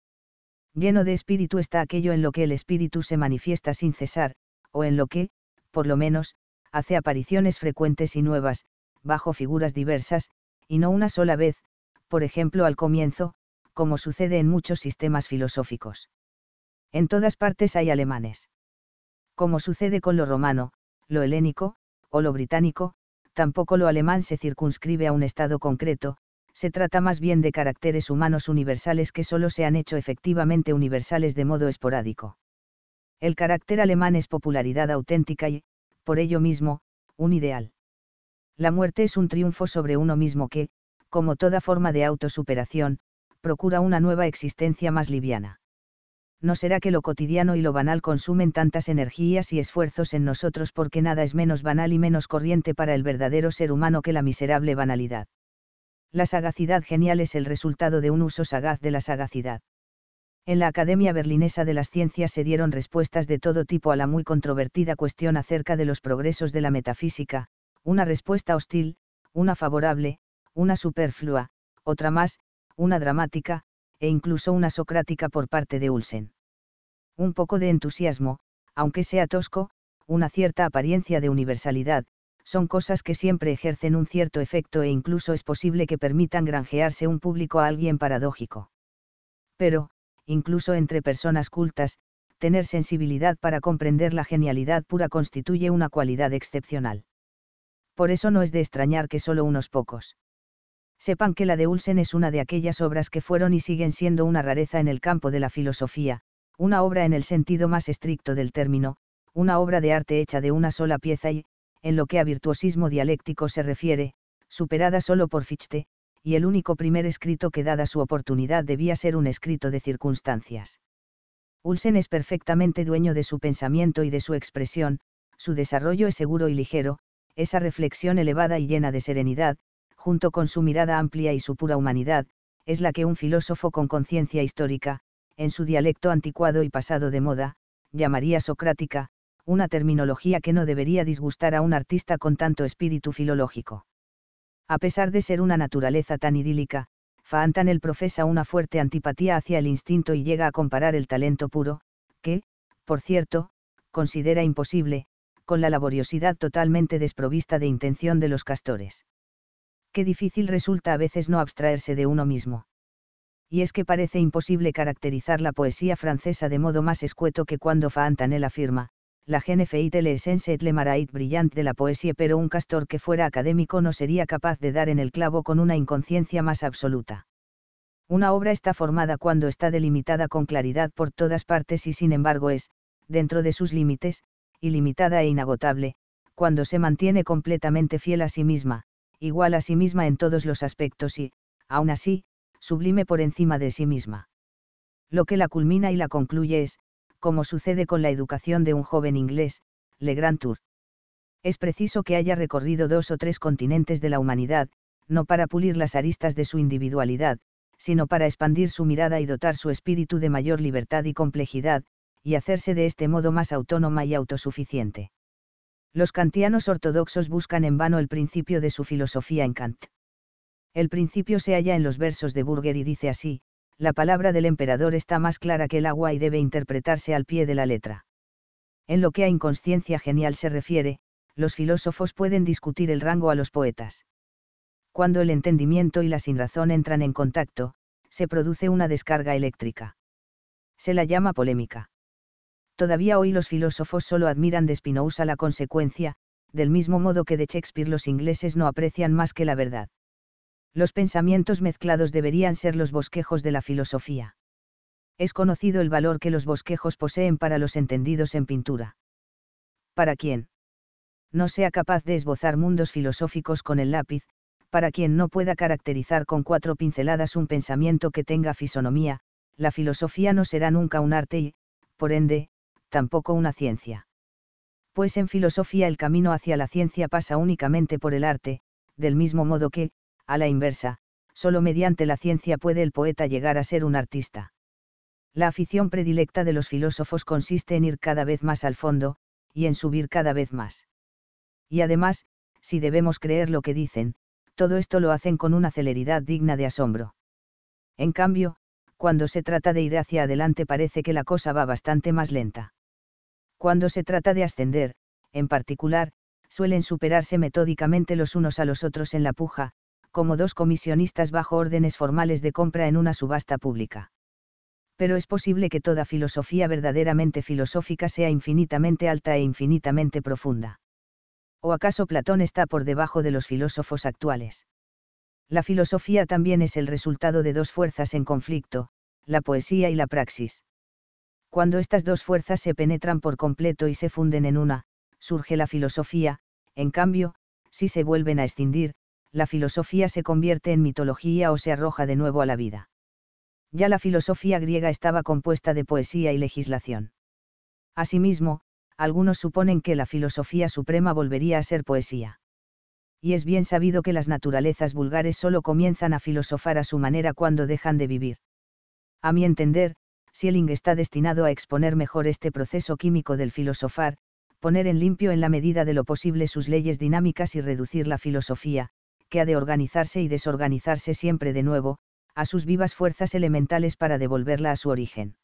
Lleno de espíritu está aquello en lo que el espíritu se manifiesta sin cesar, o en lo que, por lo menos, hace apariciones frecuentes y nuevas, bajo figuras diversas, y no una sola vez, por ejemplo al comienzo, como sucede en muchos sistemas filosóficos. En todas partes hay alemanes. Como sucede con lo romano, lo helénico, o lo británico, tampoco lo alemán se circunscribe a un Estado concreto, se trata más bien de caracteres humanos universales que solo se han hecho efectivamente universales de modo esporádico. El carácter alemán es popularidad auténtica y, por ello mismo, un ideal. La muerte es un triunfo sobre uno mismo que, como toda forma de autosuperación, procura una nueva existencia más liviana. ¿no será que lo cotidiano y lo banal consumen tantas energías y esfuerzos en nosotros porque nada es menos banal y menos corriente para el verdadero ser humano que la miserable banalidad? La sagacidad genial es el resultado de un uso sagaz de la sagacidad. En la Academia Berlinesa de las Ciencias se dieron respuestas de todo tipo a la muy controvertida cuestión acerca de los progresos de la metafísica, una respuesta hostil, una favorable, una superflua, otra más, una dramática, e incluso una socrática por parte de Olsen. Un poco de entusiasmo, aunque sea tosco, una cierta apariencia de universalidad, son cosas que siempre ejercen un cierto efecto e incluso es posible que permitan granjearse un público a alguien paradójico. Pero, incluso entre personas cultas, tener sensibilidad para comprender la genialidad pura constituye una cualidad excepcional. Por eso no es de extrañar que solo unos pocos sepan que la de Ulsen es una de aquellas obras que fueron y siguen siendo una rareza en el campo de la filosofía, una obra en el sentido más estricto del término, una obra de arte hecha de una sola pieza y, en lo que a virtuosismo dialéctico se refiere, superada solo por Fichte, y el único primer escrito que dada su oportunidad debía ser un escrito de circunstancias. Ulsen es perfectamente dueño de su pensamiento y de su expresión, su desarrollo es seguro y ligero, esa reflexión elevada y llena de serenidad, junto con su mirada amplia y su pura humanidad, es la que un filósofo con conciencia histórica, en su dialecto anticuado y pasado de moda, llamaría socrática, una terminología que no debería disgustar a un artista con tanto espíritu filológico. A pesar de ser una naturaleza tan idílica, Fantanel profesa una fuerte antipatía hacia el instinto y llega a comparar el talento puro, que, por cierto, considera imposible, con la laboriosidad totalmente desprovista de intención de los castores qué difícil resulta a veces no abstraerse de uno mismo. Y es que parece imposible caracterizar la poesía francesa de modo más escueto que cuando Fa'antanel afirma, la le l'essence et le marait brillante de la poesía, pero un castor que fuera académico no sería capaz de dar en el clavo con una inconsciencia más absoluta. Una obra está formada cuando está delimitada con claridad por todas partes y sin embargo es, dentro de sus límites, ilimitada e inagotable, cuando se mantiene completamente fiel a sí misma, igual a sí misma en todos los aspectos y, aún así, sublime por encima de sí misma. Lo que la culmina y la concluye es, como sucede con la educación de un joven inglés, Le Grand Tour. Es preciso que haya recorrido dos o tres continentes de la humanidad, no para pulir las aristas de su individualidad, sino para expandir su mirada y dotar su espíritu de mayor libertad y complejidad, y hacerse de este modo más autónoma y autosuficiente. Los kantianos ortodoxos buscan en vano el principio de su filosofía en Kant. El principio se halla en los versos de Burger y dice así, la palabra del emperador está más clara que el agua y debe interpretarse al pie de la letra. En lo que a inconsciencia genial se refiere, los filósofos pueden discutir el rango a los poetas. Cuando el entendimiento y la sinrazón entran en contacto, se produce una descarga eléctrica. Se la llama polémica. Todavía hoy los filósofos solo admiran de Spinoza la consecuencia, del mismo modo que de Shakespeare los ingleses no aprecian más que la verdad. Los pensamientos mezclados deberían ser los bosquejos de la filosofía. Es conocido el valor que los bosquejos poseen para los entendidos en pintura. Para quien no sea capaz de esbozar mundos filosóficos con el lápiz, para quien no pueda caracterizar con cuatro pinceladas un pensamiento que tenga fisonomía, la filosofía no será nunca un arte y, por ende, tampoco una ciencia. Pues en filosofía el camino hacia la ciencia pasa únicamente por el arte, del mismo modo que, a la inversa, solo mediante la ciencia puede el poeta llegar a ser un artista. La afición predilecta de los filósofos consiste en ir cada vez más al fondo, y en subir cada vez más. Y además, si debemos creer lo que dicen, todo esto lo hacen con una celeridad digna de asombro. En cambio, cuando se trata de ir hacia adelante parece que la cosa va bastante más lenta. Cuando se trata de ascender, en particular, suelen superarse metódicamente los unos a los otros en la puja, como dos comisionistas bajo órdenes formales de compra en una subasta pública. Pero es posible que toda filosofía verdaderamente filosófica sea infinitamente alta e infinitamente profunda. ¿O acaso Platón está por debajo de los filósofos actuales? La filosofía también es el resultado de dos fuerzas en conflicto, la poesía y la praxis. Cuando estas dos fuerzas se penetran por completo y se funden en una, surge la filosofía, en cambio, si se vuelven a escindir, la filosofía se convierte en mitología o se arroja de nuevo a la vida. Ya la filosofía griega estaba compuesta de poesía y legislación. Asimismo, algunos suponen que la filosofía suprema volvería a ser poesía. Y es bien sabido que las naturalezas vulgares solo comienzan a filosofar a su manera cuando dejan de vivir. A mi entender, Sieling está destinado a exponer mejor este proceso químico del filosofar, poner en limpio en la medida de lo posible sus leyes dinámicas y reducir la filosofía, que ha de organizarse y desorganizarse siempre de nuevo, a sus vivas fuerzas elementales para devolverla a su origen.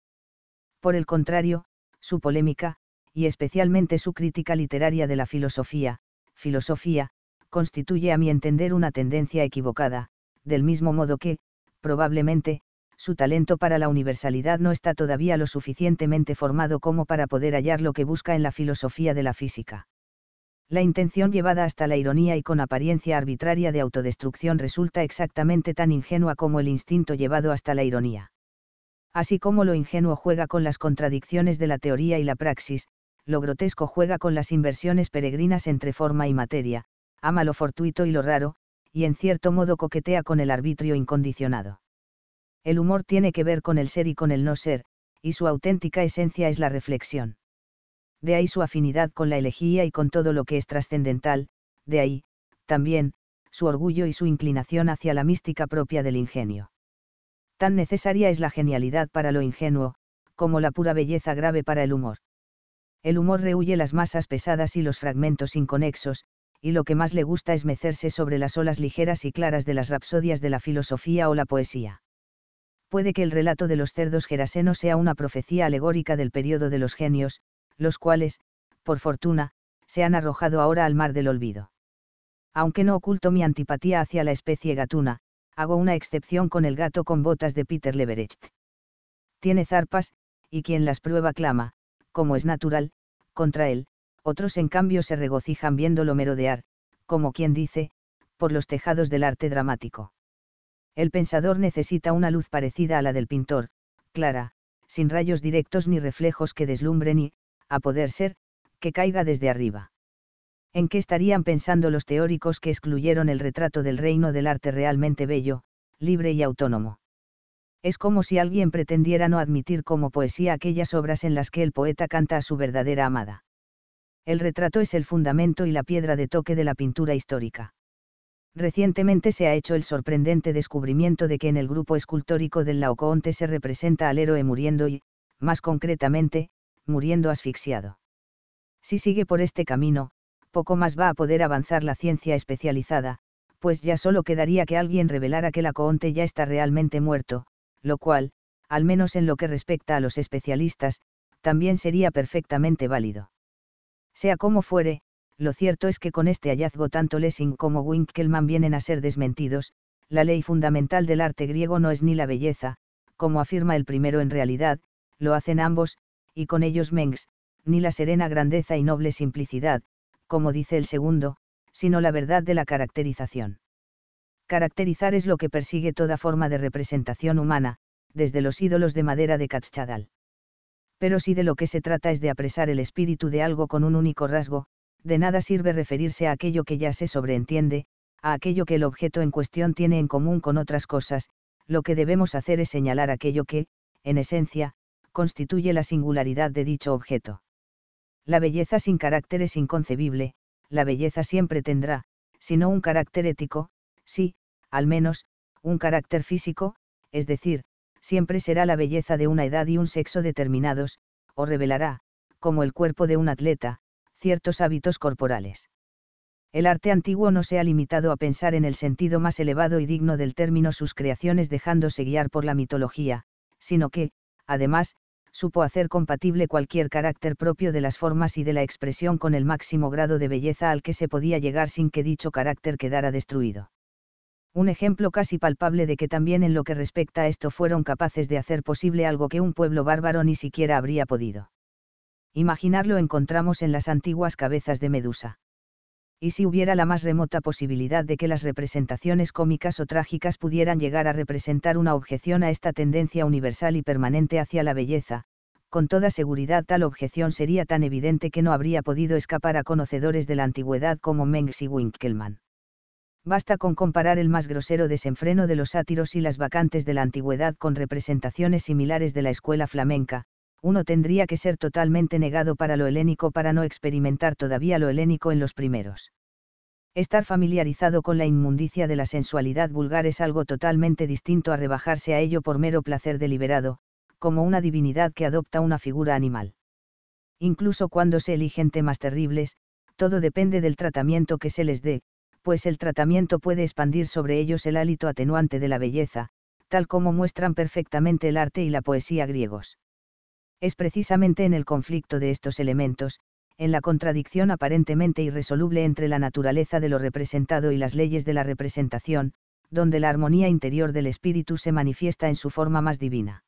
Por el contrario, su polémica, y especialmente su crítica literaria de la filosofía, filosofía, constituye a mi entender una tendencia equivocada, del mismo modo que, probablemente, su talento para la universalidad no está todavía lo suficientemente formado como para poder hallar lo que busca en la filosofía de la física. La intención llevada hasta la ironía y con apariencia arbitraria de autodestrucción resulta exactamente tan ingenua como el instinto llevado hasta la ironía. Así como lo ingenuo juega con las contradicciones de la teoría y la praxis, lo grotesco juega con las inversiones peregrinas entre forma y materia, ama lo fortuito y lo raro, y en cierto modo coquetea con el arbitrio incondicionado. El humor tiene que ver con el ser y con el no ser, y su auténtica esencia es la reflexión. De ahí su afinidad con la elegía y con todo lo que es trascendental, de ahí, también, su orgullo y su inclinación hacia la mística propia del ingenio. Tan necesaria es la genialidad para lo ingenuo, como la pura belleza grave para el humor. El humor rehuye las masas pesadas y los fragmentos inconexos, y lo que más le gusta es mecerse sobre las olas ligeras y claras de las rapsodias de la filosofía o la poesía puede que el relato de los cerdos gerasenos sea una profecía alegórica del periodo de los genios, los cuales, por fortuna, se han arrojado ahora al mar del olvido. Aunque no oculto mi antipatía hacia la especie gatuna, hago una excepción con el gato con botas de Peter Leberecht. Tiene zarpas, y quien las prueba clama, como es natural, contra él, otros en cambio se regocijan viéndolo merodear, como quien dice, por los tejados del arte dramático. El pensador necesita una luz parecida a la del pintor, clara, sin rayos directos ni reflejos que deslumbren y, a poder ser, que caiga desde arriba. ¿En qué estarían pensando los teóricos que excluyeron el retrato del reino del arte realmente bello, libre y autónomo? Es como si alguien pretendiera no admitir como poesía aquellas obras en las que el poeta canta a su verdadera amada. El retrato es el fundamento y la piedra de toque de la pintura histórica. Recientemente se ha hecho el sorprendente descubrimiento de que en el grupo escultórico del Laocoonte se representa al héroe muriendo y, más concretamente, muriendo asfixiado. Si sigue por este camino, poco más va a poder avanzar la ciencia especializada, pues ya solo quedaría que alguien revelara que Laocoonte ya está realmente muerto, lo cual, al menos en lo que respecta a los especialistas, también sería perfectamente válido. Sea como fuere, lo cierto es que con este hallazgo tanto Lessing como Winkelmann vienen a ser desmentidos, la ley fundamental del arte griego no es ni la belleza, como afirma el primero en realidad, lo hacen ambos, y con ellos Mengs, ni la serena grandeza y noble simplicidad, como dice el segundo, sino la verdad de la caracterización. Caracterizar es lo que persigue toda forma de representación humana, desde los ídolos de madera de Katschadal. Pero si de lo que se trata es de apresar el espíritu de algo con un único rasgo, de nada sirve referirse a aquello que ya se sobreentiende, a aquello que el objeto en cuestión tiene en común con otras cosas, lo que debemos hacer es señalar aquello que, en esencia, constituye la singularidad de dicho objeto. La belleza sin carácter es inconcebible, la belleza siempre tendrá, si no un carácter ético, sí, al menos, un carácter físico, es decir, siempre será la belleza de una edad y un sexo determinados, o revelará, como el cuerpo de un atleta, ciertos hábitos corporales. El arte antiguo no se ha limitado a pensar en el sentido más elevado y digno del término sus creaciones dejándose guiar por la mitología, sino que, además, supo hacer compatible cualquier carácter propio de las formas y de la expresión con el máximo grado de belleza al que se podía llegar sin que dicho carácter quedara destruido. Un ejemplo casi palpable de que también en lo que respecta a esto fueron capaces de hacer posible algo que un pueblo bárbaro ni siquiera habría podido. Imaginarlo encontramos en las antiguas cabezas de Medusa. Y si hubiera la más remota posibilidad de que las representaciones cómicas o trágicas pudieran llegar a representar una objeción a esta tendencia universal y permanente hacia la belleza, con toda seguridad tal objeción sería tan evidente que no habría podido escapar a conocedores de la antigüedad como Mengs y Winkelmann. Basta con comparar el más grosero desenfreno de los sátiros y las vacantes de la antigüedad con representaciones similares de la escuela flamenca, uno tendría que ser totalmente negado para lo helénico para no experimentar todavía lo helénico en los primeros. Estar familiarizado con la inmundicia de la sensualidad vulgar es algo totalmente distinto a rebajarse a ello por mero placer deliberado, como una divinidad que adopta una figura animal. Incluso cuando se eligen temas terribles, todo depende del tratamiento que se les dé, pues el tratamiento puede expandir sobre ellos el hálito atenuante de la belleza, tal como muestran perfectamente el arte y la poesía griegos. Es precisamente en el conflicto de estos elementos, en la contradicción aparentemente irresoluble entre la naturaleza de lo representado y las leyes de la representación, donde la armonía interior del espíritu se manifiesta en su forma más divina.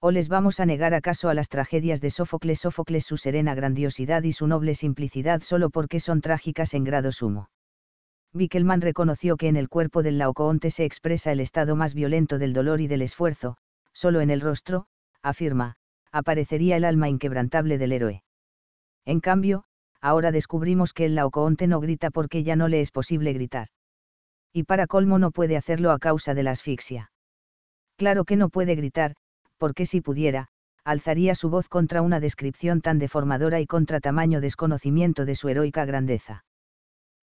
¿O les vamos a negar acaso a las tragedias de Sófocles Sófocles su serena grandiosidad y su noble simplicidad solo porque son trágicas en grado sumo? Bickelman reconoció que en el cuerpo del Laocoonte se expresa el estado más violento del dolor y del esfuerzo, solo en el rostro, afirma, aparecería el alma inquebrantable del héroe. En cambio, ahora descubrimos que el Laocoonte no grita porque ya no le es posible gritar. Y para colmo no puede hacerlo a causa de la asfixia. Claro que no puede gritar, porque si pudiera, alzaría su voz contra una descripción tan deformadora y contra tamaño desconocimiento de su heroica grandeza.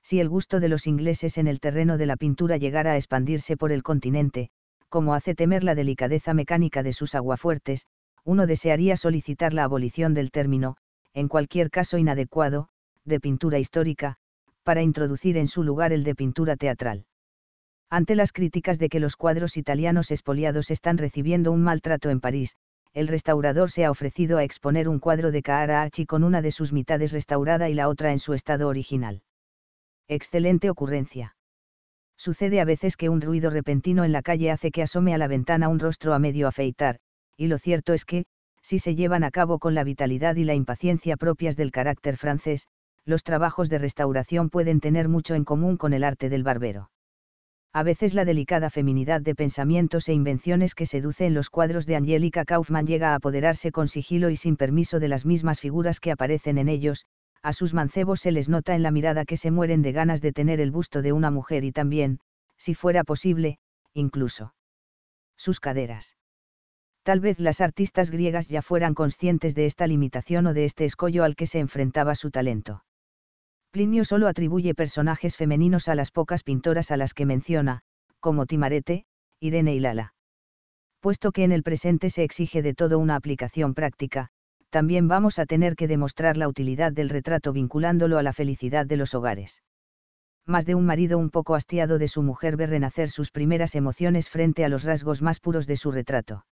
Si el gusto de los ingleses en el terreno de la pintura llegara a expandirse por el continente, como hace temer la delicadeza mecánica de sus aguafuertes, uno desearía solicitar la abolición del término, en cualquier caso inadecuado, de pintura histórica, para introducir en su lugar el de pintura teatral. Ante las críticas de que los cuadros italianos expoliados están recibiendo un maltrato en París, el restaurador se ha ofrecido a exponer un cuadro de Caracci con una de sus mitades restaurada y la otra en su estado original. Excelente ocurrencia. Sucede a veces que un ruido repentino en la calle hace que asome a la ventana un rostro a medio afeitar, y lo cierto es que, si se llevan a cabo con la vitalidad y la impaciencia propias del carácter francés, los trabajos de restauración pueden tener mucho en común con el arte del barbero. A veces la delicada feminidad de pensamientos e invenciones que seduce en los cuadros de Angélica Kaufman llega a apoderarse con sigilo y sin permiso de las mismas figuras que aparecen en ellos, a sus mancebos se les nota en la mirada que se mueren de ganas de tener el busto de una mujer y también, si fuera posible, incluso sus caderas tal vez las artistas griegas ya fueran conscientes de esta limitación o de este escollo al que se enfrentaba su talento. Plinio solo atribuye personajes femeninos a las pocas pintoras a las que menciona, como Timarete, Irene y Lala. Puesto que en el presente se exige de todo una aplicación práctica, también vamos a tener que demostrar la utilidad del retrato vinculándolo a la felicidad de los hogares. Más de un marido un poco hastiado de su mujer ve renacer sus primeras emociones frente a los rasgos más puros de su retrato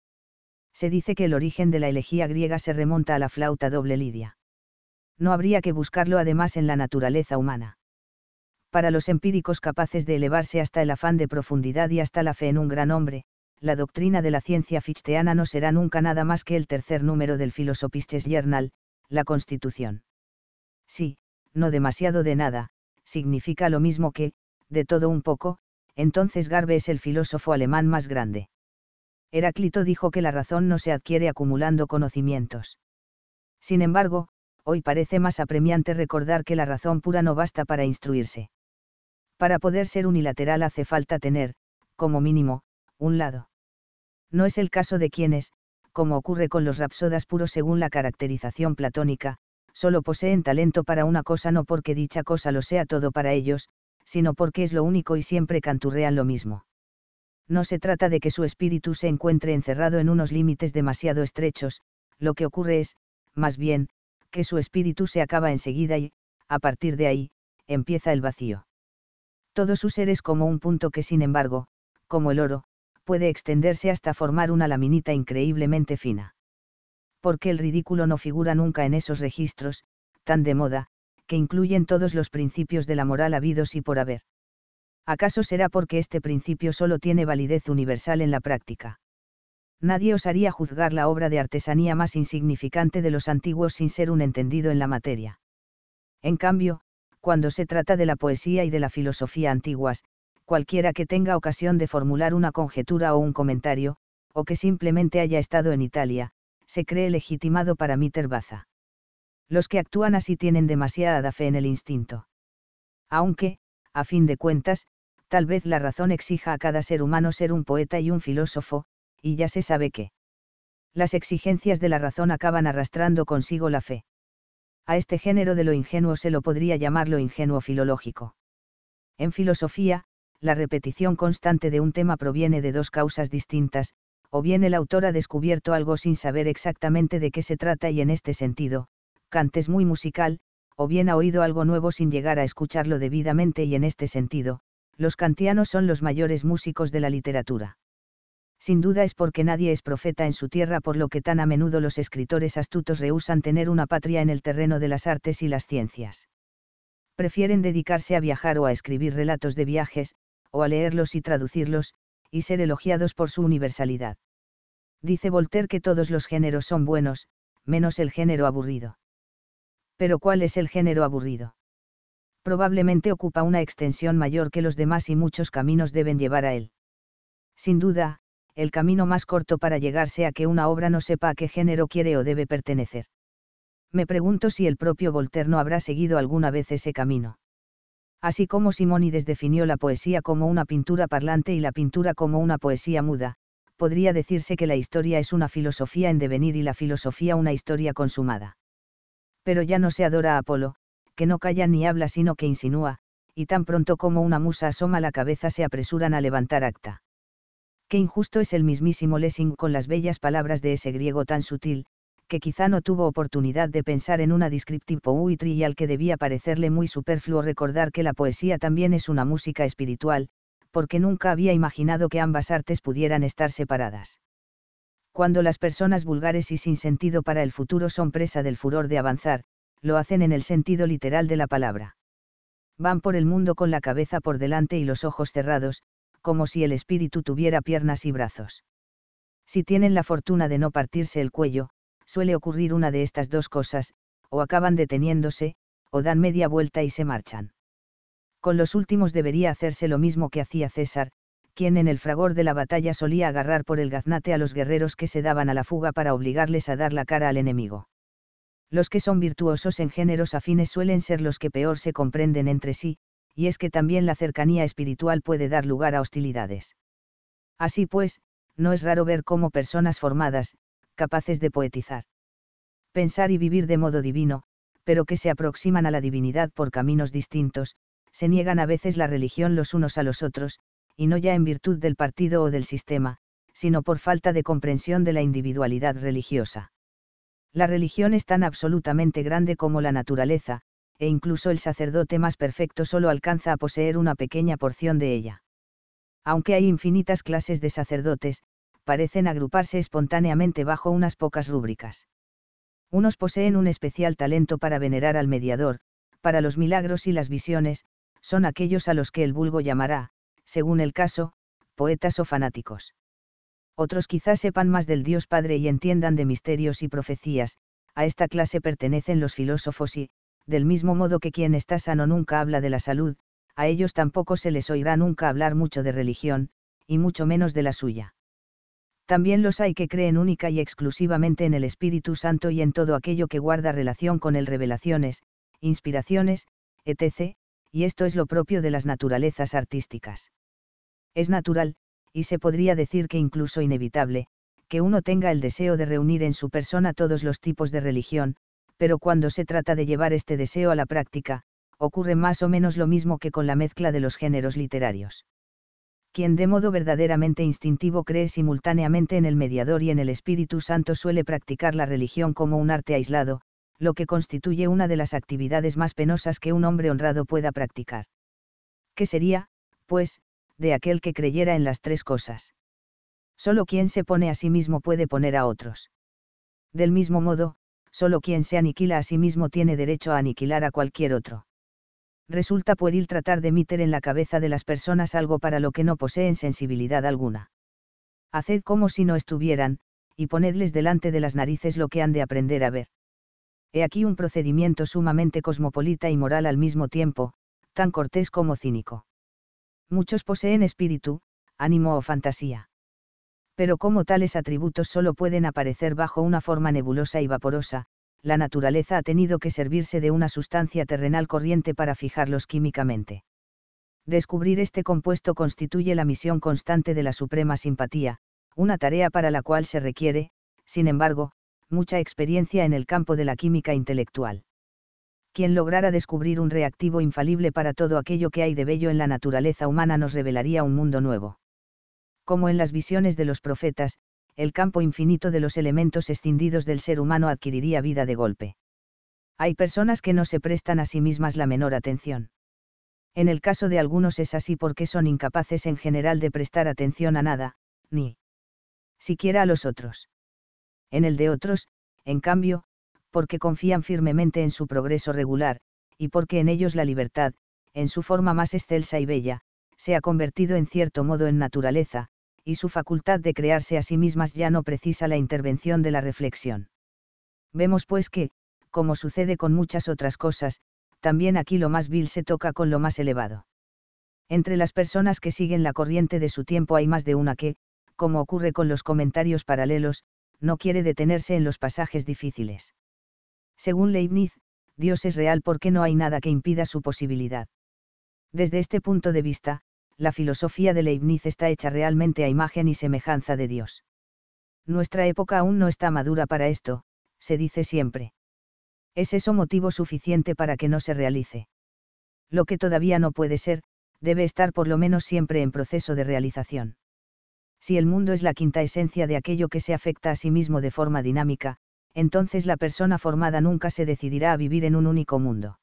se dice que el origen de la elegía griega se remonta a la flauta doble lidia. No habría que buscarlo además en la naturaleza humana. Para los empíricos capaces de elevarse hasta el afán de profundidad y hasta la fe en un gran hombre, la doctrina de la ciencia fichteana no será nunca nada más que el tercer número del Philosophisches Journal, la Constitución. Sí, no demasiado de nada, significa lo mismo que, de todo un poco, entonces Garbe es el filósofo alemán más grande. Heráclito dijo que la razón no se adquiere acumulando conocimientos. Sin embargo, hoy parece más apremiante recordar que la razón pura no basta para instruirse. Para poder ser unilateral hace falta tener, como mínimo, un lado. No es el caso de quienes, como ocurre con los rapsodas puros según la caracterización platónica, solo poseen talento para una cosa no porque dicha cosa lo sea todo para ellos, sino porque es lo único y siempre canturrean lo mismo no se trata de que su espíritu se encuentre encerrado en unos límites demasiado estrechos, lo que ocurre es, más bien, que su espíritu se acaba enseguida y, a partir de ahí, empieza el vacío. Todo su ser es como un punto que sin embargo, como el oro, puede extenderse hasta formar una laminita increíblemente fina. Porque el ridículo no figura nunca en esos registros, tan de moda, que incluyen todos los principios de la moral habidos y por haber. ¿acaso será porque este principio solo tiene validez universal en la práctica? Nadie osaría juzgar la obra de artesanía más insignificante de los antiguos sin ser un entendido en la materia. En cambio, cuando se trata de la poesía y de la filosofía antiguas, cualquiera que tenga ocasión de formular una conjetura o un comentario, o que simplemente haya estado en Italia, se cree legitimado para mí Baza. Los que actúan así tienen demasiada fe en el instinto. Aunque, a fin de cuentas, tal vez la razón exija a cada ser humano ser un poeta y un filósofo, y ya se sabe que las exigencias de la razón acaban arrastrando consigo la fe. A este género de lo ingenuo se lo podría llamar lo ingenuo filológico. En filosofía, la repetición constante de un tema proviene de dos causas distintas, o bien el autor ha descubierto algo sin saber exactamente de qué se trata y en este sentido, Kant es muy musical, o bien ha oído algo nuevo sin llegar a escucharlo debidamente y en este sentido, los kantianos son los mayores músicos de la literatura. Sin duda es porque nadie es profeta en su tierra por lo que tan a menudo los escritores astutos rehusan tener una patria en el terreno de las artes y las ciencias. Prefieren dedicarse a viajar o a escribir relatos de viajes, o a leerlos y traducirlos, y ser elogiados por su universalidad. Dice Voltaire que todos los géneros son buenos, menos el género aburrido. Pero ¿cuál es el género aburrido? probablemente ocupa una extensión mayor que los demás y muchos caminos deben llevar a él. Sin duda, el camino más corto para llegarse a que una obra no sepa a qué género quiere o debe pertenecer. Me pregunto si el propio Voltaire no habrá seguido alguna vez ese camino. Así como Simónides definió la poesía como una pintura parlante y la pintura como una poesía muda, podría decirse que la historia es una filosofía en devenir y la filosofía una historia consumada. Pero ya no se adora a Apolo, que no calla ni habla sino que insinúa, y tan pronto como una musa asoma la cabeza se apresuran a levantar acta. Qué injusto es el mismísimo Lessing con las bellas palabras de ese griego tan sutil, que quizá no tuvo oportunidad de pensar en una descriptive poetry y al que debía parecerle muy superfluo recordar que la poesía también es una música espiritual, porque nunca había imaginado que ambas artes pudieran estar separadas. Cuando las personas vulgares y sin sentido para el futuro son presa del furor de avanzar, lo hacen en el sentido literal de la palabra. Van por el mundo con la cabeza por delante y los ojos cerrados, como si el espíritu tuviera piernas y brazos. Si tienen la fortuna de no partirse el cuello, suele ocurrir una de estas dos cosas, o acaban deteniéndose, o dan media vuelta y se marchan. Con los últimos debería hacerse lo mismo que hacía César, quien en el fragor de la batalla solía agarrar por el gaznate a los guerreros que se daban a la fuga para obligarles a dar la cara al enemigo. Los que son virtuosos en géneros afines suelen ser los que peor se comprenden entre sí, y es que también la cercanía espiritual puede dar lugar a hostilidades. Así pues, no es raro ver cómo personas formadas, capaces de poetizar, pensar y vivir de modo divino, pero que se aproximan a la divinidad por caminos distintos, se niegan a veces la religión los unos a los otros, y no ya en virtud del partido o del sistema, sino por falta de comprensión de la individualidad religiosa. La religión es tan absolutamente grande como la naturaleza, e incluso el sacerdote más perfecto solo alcanza a poseer una pequeña porción de ella. Aunque hay infinitas clases de sacerdotes, parecen agruparse espontáneamente bajo unas pocas rúbricas. Unos poseen un especial talento para venerar al mediador, para los milagros y las visiones, son aquellos a los que el vulgo llamará, según el caso, poetas o fanáticos otros quizás sepan más del Dios Padre y entiendan de misterios y profecías, a esta clase pertenecen los filósofos y, del mismo modo que quien está sano nunca habla de la salud, a ellos tampoco se les oirá nunca hablar mucho de religión, y mucho menos de la suya. También los hay que creen única y exclusivamente en el Espíritu Santo y en todo aquello que guarda relación con el revelaciones, inspiraciones, etc., y esto es lo propio de las naturalezas artísticas. Es natural, y se podría decir que incluso inevitable, que uno tenga el deseo de reunir en su persona todos los tipos de religión, pero cuando se trata de llevar este deseo a la práctica, ocurre más o menos lo mismo que con la mezcla de los géneros literarios. Quien de modo verdaderamente instintivo cree simultáneamente en el mediador y en el Espíritu Santo suele practicar la religión como un arte aislado, lo que constituye una de las actividades más penosas que un hombre honrado pueda practicar. ¿Qué sería, pues, de aquel que creyera en las tres cosas. Solo quien se pone a sí mismo puede poner a otros. Del mismo modo, solo quien se aniquila a sí mismo tiene derecho a aniquilar a cualquier otro. Resulta pueril tratar de meter en la cabeza de las personas algo para lo que no poseen sensibilidad alguna. Haced como si no estuvieran, y ponedles delante de las narices lo que han de aprender a ver. He aquí un procedimiento sumamente cosmopolita y moral al mismo tiempo, tan cortés como cínico muchos poseen espíritu, ánimo o fantasía. Pero como tales atributos solo pueden aparecer bajo una forma nebulosa y vaporosa, la naturaleza ha tenido que servirse de una sustancia terrenal corriente para fijarlos químicamente. Descubrir este compuesto constituye la misión constante de la suprema simpatía, una tarea para la cual se requiere, sin embargo, mucha experiencia en el campo de la química intelectual quien lograra descubrir un reactivo infalible para todo aquello que hay de bello en la naturaleza humana nos revelaría un mundo nuevo. Como en las visiones de los profetas, el campo infinito de los elementos escindidos del ser humano adquiriría vida de golpe. Hay personas que no se prestan a sí mismas la menor atención. En el caso de algunos es así porque son incapaces en general de prestar atención a nada, ni siquiera a los otros. En el de otros, en cambio, porque confían firmemente en su progreso regular, y porque en ellos la libertad, en su forma más excelsa y bella, se ha convertido en cierto modo en naturaleza, y su facultad de crearse a sí mismas ya no precisa la intervención de la reflexión. Vemos pues que, como sucede con muchas otras cosas, también aquí lo más vil se toca con lo más elevado. Entre las personas que siguen la corriente de su tiempo hay más de una que, como ocurre con los comentarios paralelos, no quiere detenerse en los pasajes difíciles. Según Leibniz, Dios es real porque no hay nada que impida su posibilidad. Desde este punto de vista, la filosofía de Leibniz está hecha realmente a imagen y semejanza de Dios. Nuestra época aún no está madura para esto, se dice siempre. ¿Es eso motivo suficiente para que no se realice? Lo que todavía no puede ser, debe estar por lo menos siempre en proceso de realización. Si el mundo es la quinta esencia de aquello que se afecta a sí mismo de forma dinámica, entonces la persona formada nunca se decidirá a vivir en un único mundo.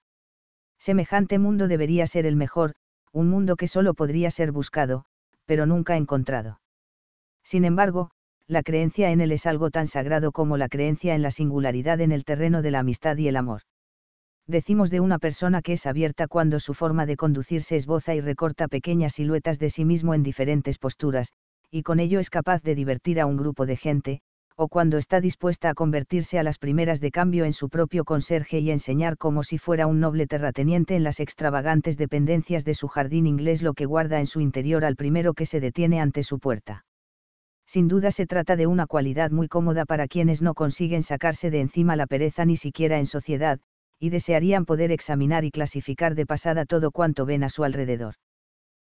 Semejante mundo debería ser el mejor, un mundo que solo podría ser buscado, pero nunca encontrado. Sin embargo, la creencia en él es algo tan sagrado como la creencia en la singularidad en el terreno de la amistad y el amor. Decimos de una persona que es abierta cuando su forma de conducirse esboza y recorta pequeñas siluetas de sí mismo en diferentes posturas, y con ello es capaz de divertir a un grupo de gente, o cuando está dispuesta a convertirse a las primeras de cambio en su propio conserje y enseñar como si fuera un noble terrateniente en las extravagantes dependencias de su jardín inglés lo que guarda en su interior al primero que se detiene ante su puerta. Sin duda se trata de una cualidad muy cómoda para quienes no consiguen sacarse de encima la pereza ni siquiera en sociedad, y desearían poder examinar y clasificar de pasada todo cuanto ven a su alrededor.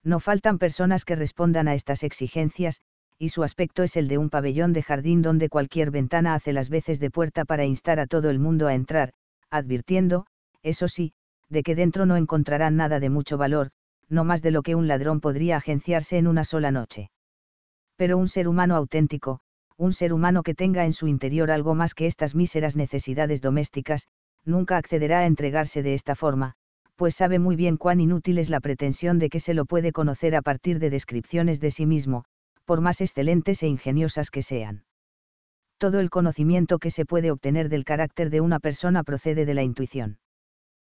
No faltan personas que respondan a estas exigencias, y su aspecto es el de un pabellón de jardín donde cualquier ventana hace las veces de puerta para instar a todo el mundo a entrar, advirtiendo, eso sí, de que dentro no encontrarán nada de mucho valor, no más de lo que un ladrón podría agenciarse en una sola noche. Pero un ser humano auténtico, un ser humano que tenga en su interior algo más que estas míseras necesidades domésticas, nunca accederá a entregarse de esta forma, pues sabe muy bien cuán inútil es la pretensión de que se lo puede conocer a partir de descripciones de sí mismo, por más excelentes e ingeniosas que sean. Todo el conocimiento que se puede obtener del carácter de una persona procede de la intuición.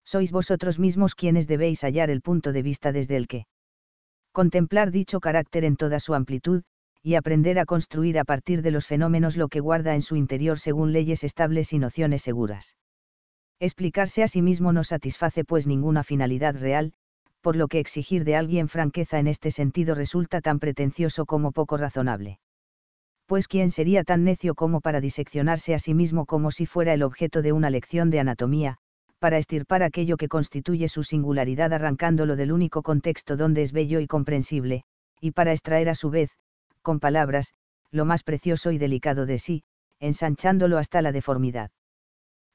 Sois vosotros mismos quienes debéis hallar el punto de vista desde el que contemplar dicho carácter en toda su amplitud, y aprender a construir a partir de los fenómenos lo que guarda en su interior según leyes estables y nociones seguras. Explicarse a sí mismo no satisface pues ninguna finalidad real, por lo que exigir de alguien franqueza en este sentido resulta tan pretencioso como poco razonable. Pues quién sería tan necio como para diseccionarse a sí mismo como si fuera el objeto de una lección de anatomía, para estirpar aquello que constituye su singularidad arrancándolo del único contexto donde es bello y comprensible, y para extraer a su vez, con palabras, lo más precioso y delicado de sí, ensanchándolo hasta la deformidad.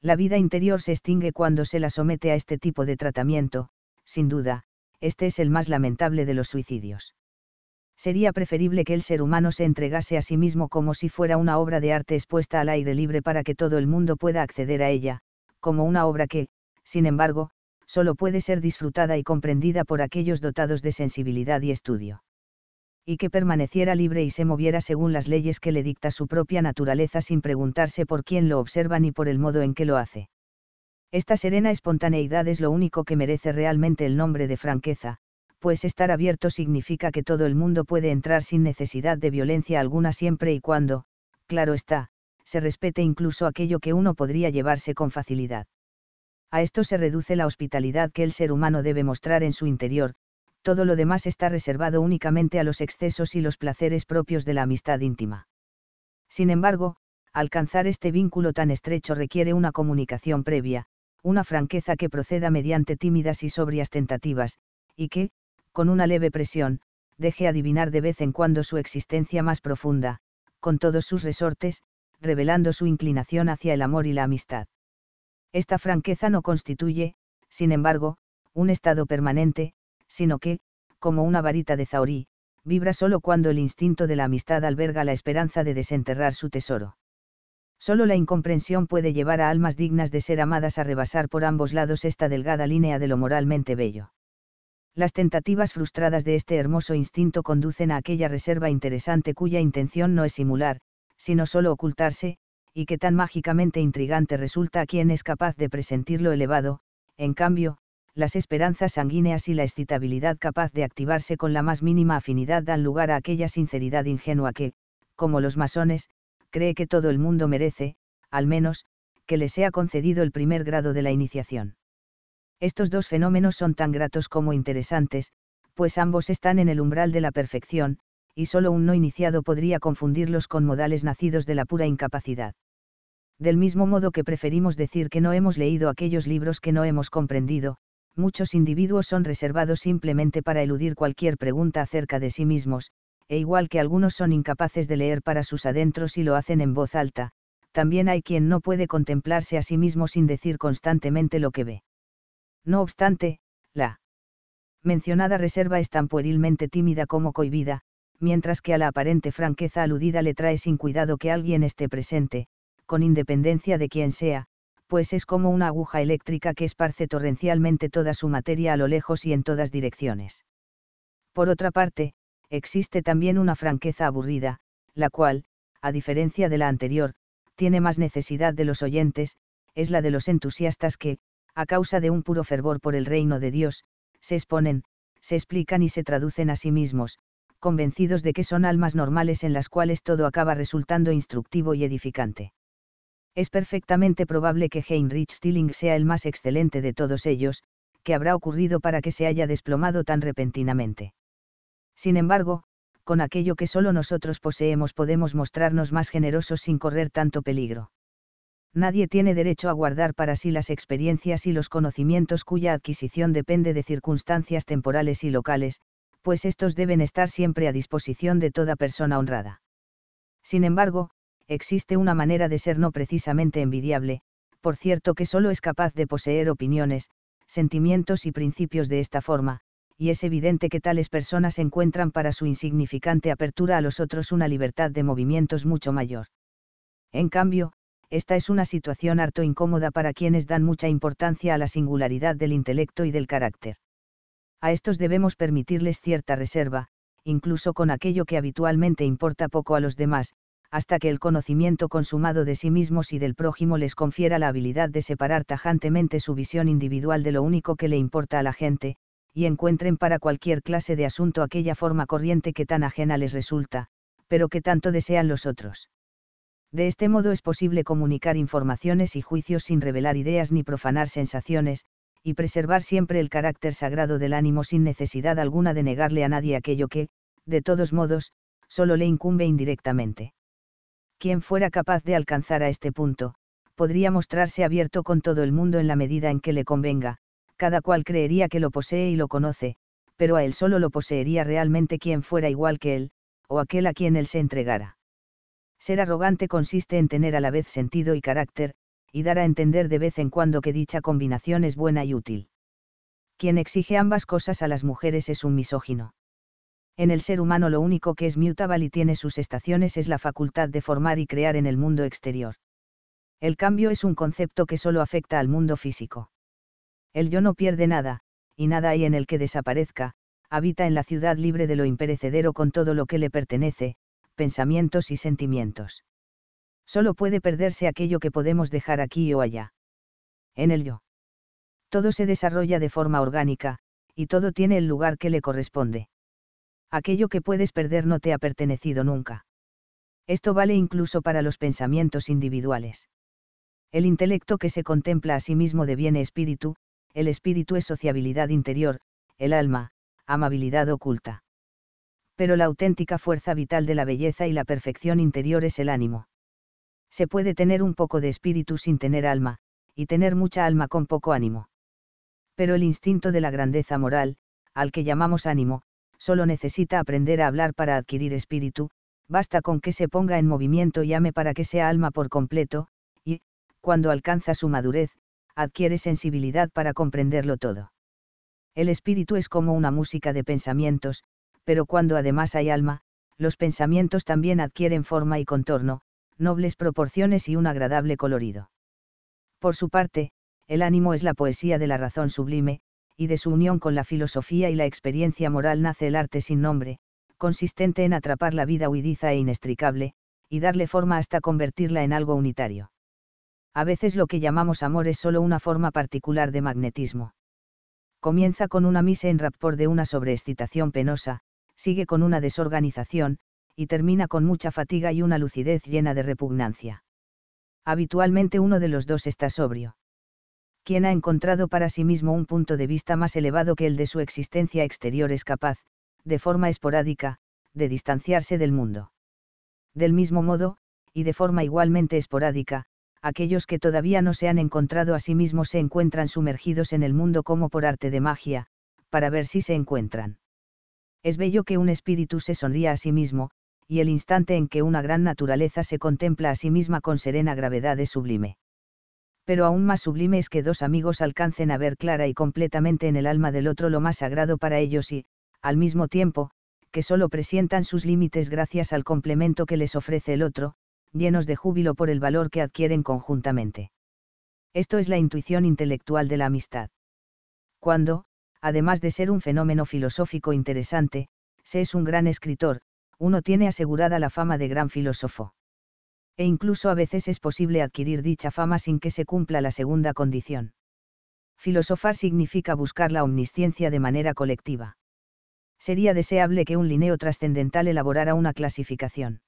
La vida interior se extingue cuando se la somete a este tipo de tratamiento, sin duda, este es el más lamentable de los suicidios. Sería preferible que el ser humano se entregase a sí mismo como si fuera una obra de arte expuesta al aire libre para que todo el mundo pueda acceder a ella, como una obra que, sin embargo, solo puede ser disfrutada y comprendida por aquellos dotados de sensibilidad y estudio. Y que permaneciera libre y se moviera según las leyes que le dicta su propia naturaleza sin preguntarse por quién lo observa ni por el modo en que lo hace. Esta serena espontaneidad es lo único que merece realmente el nombre de franqueza, pues estar abierto significa que todo el mundo puede entrar sin necesidad de violencia alguna siempre y cuando, claro está, se respete incluso aquello que uno podría llevarse con facilidad. A esto se reduce la hospitalidad que el ser humano debe mostrar en su interior, todo lo demás está reservado únicamente a los excesos y los placeres propios de la amistad íntima. Sin embargo, alcanzar este vínculo tan estrecho requiere una comunicación previa, una franqueza que proceda mediante tímidas y sobrias tentativas, y que, con una leve presión, deje adivinar de vez en cuando su existencia más profunda, con todos sus resortes, revelando su inclinación hacia el amor y la amistad. Esta franqueza no constituye, sin embargo, un estado permanente, sino que, como una varita de zaorí, vibra solo cuando el instinto de la amistad alberga la esperanza de desenterrar su tesoro. Solo la incomprensión puede llevar a almas dignas de ser amadas a rebasar por ambos lados esta delgada línea de lo moralmente bello. Las tentativas frustradas de este hermoso instinto conducen a aquella reserva interesante cuya intención no es simular, sino solo ocultarse, y que tan mágicamente intrigante resulta a quien es capaz de presentir lo elevado, en cambio, las esperanzas sanguíneas y la excitabilidad capaz de activarse con la más mínima afinidad dan lugar a aquella sinceridad ingenua que, como los masones, cree que todo el mundo merece, al menos, que le sea concedido el primer grado de la iniciación. Estos dos fenómenos son tan gratos como interesantes, pues ambos están en el umbral de la perfección, y solo un no iniciado podría confundirlos con modales nacidos de la pura incapacidad. Del mismo modo que preferimos decir que no hemos leído aquellos libros que no hemos comprendido, muchos individuos son reservados simplemente para eludir cualquier pregunta acerca de sí mismos, e igual que algunos son incapaces de leer para sus adentros y lo hacen en voz alta, también hay quien no puede contemplarse a sí mismo sin decir constantemente lo que ve. No obstante, la mencionada reserva es tan puerilmente tímida como cohibida, mientras que a la aparente franqueza aludida le trae sin cuidado que alguien esté presente, con independencia de quien sea, pues es como una aguja eléctrica que esparce torrencialmente toda su materia a lo lejos y en todas direcciones. Por otra parte, existe también una franqueza aburrida, la cual, a diferencia de la anterior, tiene más necesidad de los oyentes, es la de los entusiastas que, a causa de un puro fervor por el reino de Dios, se exponen, se explican y se traducen a sí mismos, convencidos de que son almas normales en las cuales todo acaba resultando instructivo y edificante. Es perfectamente probable que Heinrich Stilling sea el más excelente de todos ellos, que habrá ocurrido para que se haya desplomado tan repentinamente. Sin embargo, con aquello que solo nosotros poseemos podemos mostrarnos más generosos sin correr tanto peligro. Nadie tiene derecho a guardar para sí las experiencias y los conocimientos cuya adquisición depende de circunstancias temporales y locales, pues estos deben estar siempre a disposición de toda persona honrada. Sin embargo, existe una manera de ser no precisamente envidiable, por cierto que solo es capaz de poseer opiniones, sentimientos y principios de esta forma, y es evidente que tales personas encuentran para su insignificante apertura a los otros una libertad de movimientos mucho mayor. En cambio, esta es una situación harto incómoda para quienes dan mucha importancia a la singularidad del intelecto y del carácter. A estos debemos permitirles cierta reserva, incluso con aquello que habitualmente importa poco a los demás, hasta que el conocimiento consumado de sí mismos y del prójimo les confiera la habilidad de separar tajantemente su visión individual de lo único que le importa a la gente, y encuentren para cualquier clase de asunto aquella forma corriente que tan ajena les resulta, pero que tanto desean los otros. De este modo es posible comunicar informaciones y juicios sin revelar ideas ni profanar sensaciones, y preservar siempre el carácter sagrado del ánimo sin necesidad alguna de negarle a nadie aquello que, de todos modos, solo le incumbe indirectamente. Quien fuera capaz de alcanzar a este punto, podría mostrarse abierto con todo el mundo en la medida en que le convenga, cada cual creería que lo posee y lo conoce, pero a él solo lo poseería realmente quien fuera igual que él, o aquel a quien él se entregara. Ser arrogante consiste en tener a la vez sentido y carácter, y dar a entender de vez en cuando que dicha combinación es buena y útil. Quien exige ambas cosas a las mujeres es un misógino. En el ser humano lo único que es mutable y tiene sus estaciones es la facultad de formar y crear en el mundo exterior. El cambio es un concepto que solo afecta al mundo físico. El yo no pierde nada, y nada hay en el que desaparezca, habita en la ciudad libre de lo imperecedero con todo lo que le pertenece, pensamientos y sentimientos. Solo puede perderse aquello que podemos dejar aquí o allá. En el yo. Todo se desarrolla de forma orgánica, y todo tiene el lugar que le corresponde. Aquello que puedes perder no te ha pertenecido nunca. Esto vale incluso para los pensamientos individuales. El intelecto que se contempla a sí mismo deviene espíritu, el espíritu es sociabilidad interior, el alma, amabilidad oculta. Pero la auténtica fuerza vital de la belleza y la perfección interior es el ánimo. Se puede tener un poco de espíritu sin tener alma, y tener mucha alma con poco ánimo. Pero el instinto de la grandeza moral, al que llamamos ánimo, solo necesita aprender a hablar para adquirir espíritu, basta con que se ponga en movimiento y ame para que sea alma por completo, y, cuando alcanza su madurez, adquiere sensibilidad para comprenderlo todo. El espíritu es como una música de pensamientos, pero cuando además hay alma, los pensamientos también adquieren forma y contorno, nobles proporciones y un agradable colorido. Por su parte, el ánimo es la poesía de la razón sublime, y de su unión con la filosofía y la experiencia moral nace el arte sin nombre, consistente en atrapar la vida huidiza e inextricable, y darle forma hasta convertirla en algo unitario a veces lo que llamamos amor es solo una forma particular de magnetismo. Comienza con una mise en rapport de una sobreexcitación penosa, sigue con una desorganización, y termina con mucha fatiga y una lucidez llena de repugnancia. Habitualmente uno de los dos está sobrio. Quien ha encontrado para sí mismo un punto de vista más elevado que el de su existencia exterior es capaz, de forma esporádica, de distanciarse del mundo. Del mismo modo, y de forma igualmente esporádica, aquellos que todavía no se han encontrado a sí mismos se encuentran sumergidos en el mundo como por arte de magia, para ver si se encuentran. Es bello que un espíritu se sonría a sí mismo, y el instante en que una gran naturaleza se contempla a sí misma con serena gravedad es sublime. Pero aún más sublime es que dos amigos alcancen a ver clara y completamente en el alma del otro lo más sagrado para ellos y, al mismo tiempo, que solo presientan sus límites gracias al complemento que les ofrece el otro, llenos de júbilo por el valor que adquieren conjuntamente. Esto es la intuición intelectual de la amistad. Cuando, además de ser un fenómeno filosófico interesante, se es un gran escritor, uno tiene asegurada la fama de gran filósofo. E incluso a veces es posible adquirir dicha fama sin que se cumpla la segunda condición. Filosofar significa buscar la omnisciencia de manera colectiva. Sería deseable que un lineo trascendental elaborara una clasificación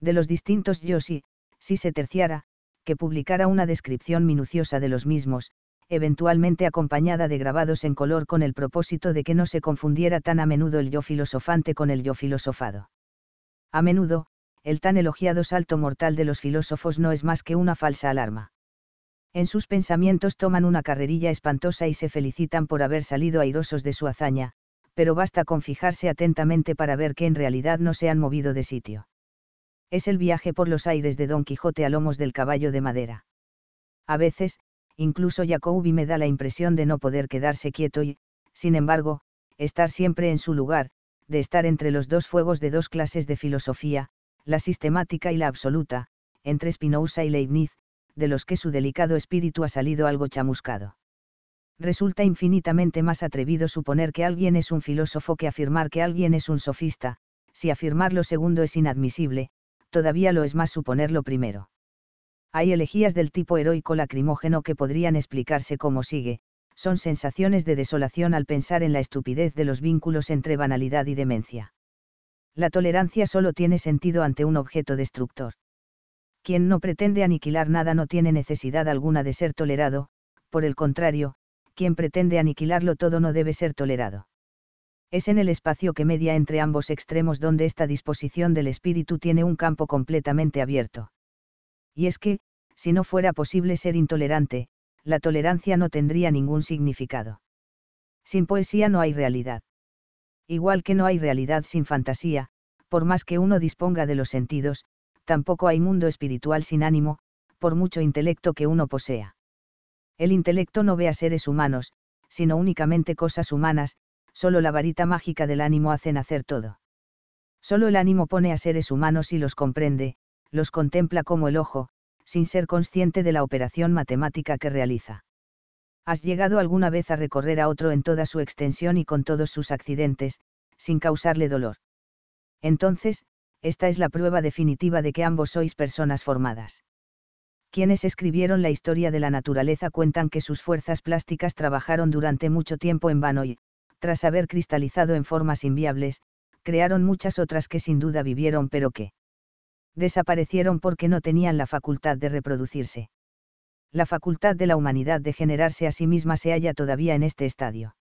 de los distintos yoshi, si se terciara, que publicara una descripción minuciosa de los mismos, eventualmente acompañada de grabados en color con el propósito de que no se confundiera tan a menudo el yo filosofante con el yo filosofado. A menudo, el tan elogiado salto mortal de los filósofos no es más que una falsa alarma. En sus pensamientos toman una carrerilla espantosa y se felicitan por haber salido airosos de su hazaña, pero basta con fijarse atentamente para ver que en realidad no se han movido de sitio es el viaje por los aires de Don Quijote a lomos del caballo de madera. A veces, incluso Jacobi me da la impresión de no poder quedarse quieto y, sin embargo, estar siempre en su lugar, de estar entre los dos fuegos de dos clases de filosofía, la sistemática y la absoluta, entre Spinoza y Leibniz, de los que su delicado espíritu ha salido algo chamuscado. Resulta infinitamente más atrevido suponer que alguien es un filósofo que afirmar que alguien es un sofista, si afirmar lo segundo es inadmisible, todavía lo es más suponerlo primero. Hay elegías del tipo heroico lacrimógeno que podrían explicarse como sigue, son sensaciones de desolación al pensar en la estupidez de los vínculos entre banalidad y demencia. La tolerancia solo tiene sentido ante un objeto destructor. Quien no pretende aniquilar nada no tiene necesidad alguna de ser tolerado, por el contrario, quien pretende aniquilarlo todo no debe ser tolerado es en el espacio que media entre ambos extremos donde esta disposición del espíritu tiene un campo completamente abierto. Y es que, si no fuera posible ser intolerante, la tolerancia no tendría ningún significado. Sin poesía no hay realidad. Igual que no hay realidad sin fantasía, por más que uno disponga de los sentidos, tampoco hay mundo espiritual sin ánimo, por mucho intelecto que uno posea. El intelecto no ve a seres humanos, sino únicamente cosas humanas, solo la varita mágica del ánimo hace nacer todo. Solo el ánimo pone a seres humanos y los comprende, los contempla como el ojo, sin ser consciente de la operación matemática que realiza. ¿Has llegado alguna vez a recorrer a otro en toda su extensión y con todos sus accidentes, sin causarle dolor? Entonces, esta es la prueba definitiva de que ambos sois personas formadas. Quienes escribieron la historia de la naturaleza cuentan que sus fuerzas plásticas trabajaron durante mucho tiempo en vano y, tras haber cristalizado en formas inviables, crearon muchas otras que sin duda vivieron pero que desaparecieron porque no tenían la facultad de reproducirse. La facultad de la humanidad de generarse a sí misma se halla todavía en este estadio.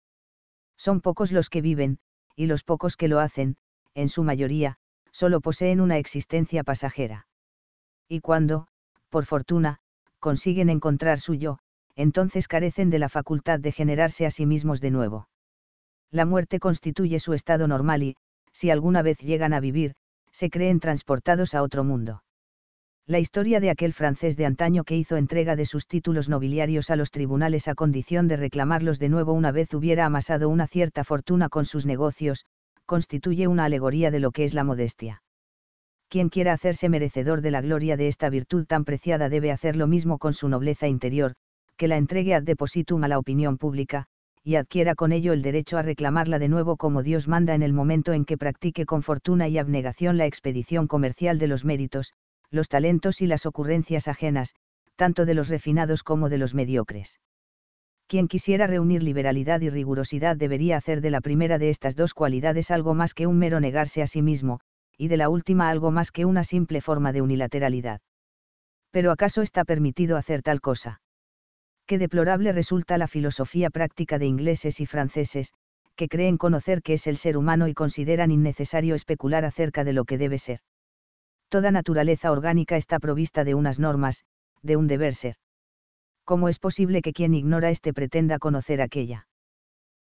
Son pocos los que viven, y los pocos que lo hacen, en su mayoría, solo poseen una existencia pasajera. Y cuando, por fortuna, consiguen encontrar su yo, entonces carecen de la facultad de generarse a sí mismos de nuevo la muerte constituye su estado normal y, si alguna vez llegan a vivir, se creen transportados a otro mundo. La historia de aquel francés de antaño que hizo entrega de sus títulos nobiliarios a los tribunales a condición de reclamarlos de nuevo una vez hubiera amasado una cierta fortuna con sus negocios, constituye una alegoría de lo que es la modestia. Quien quiera hacerse merecedor de la gloria de esta virtud tan preciada debe hacer lo mismo con su nobleza interior, que la entregue ad depositum a la opinión pública, y adquiera con ello el derecho a reclamarla de nuevo como Dios manda en el momento en que practique con fortuna y abnegación la expedición comercial de los méritos, los talentos y las ocurrencias ajenas, tanto de los refinados como de los mediocres. Quien quisiera reunir liberalidad y rigurosidad debería hacer de la primera de estas dos cualidades algo más que un mero negarse a sí mismo, y de la última algo más que una simple forma de unilateralidad. Pero ¿acaso está permitido hacer tal cosa? qué deplorable resulta la filosofía práctica de ingleses y franceses, que creen conocer qué es el ser humano y consideran innecesario especular acerca de lo que debe ser. Toda naturaleza orgánica está provista de unas normas, de un deber ser. ¿Cómo es posible que quien ignora este pretenda conocer aquella?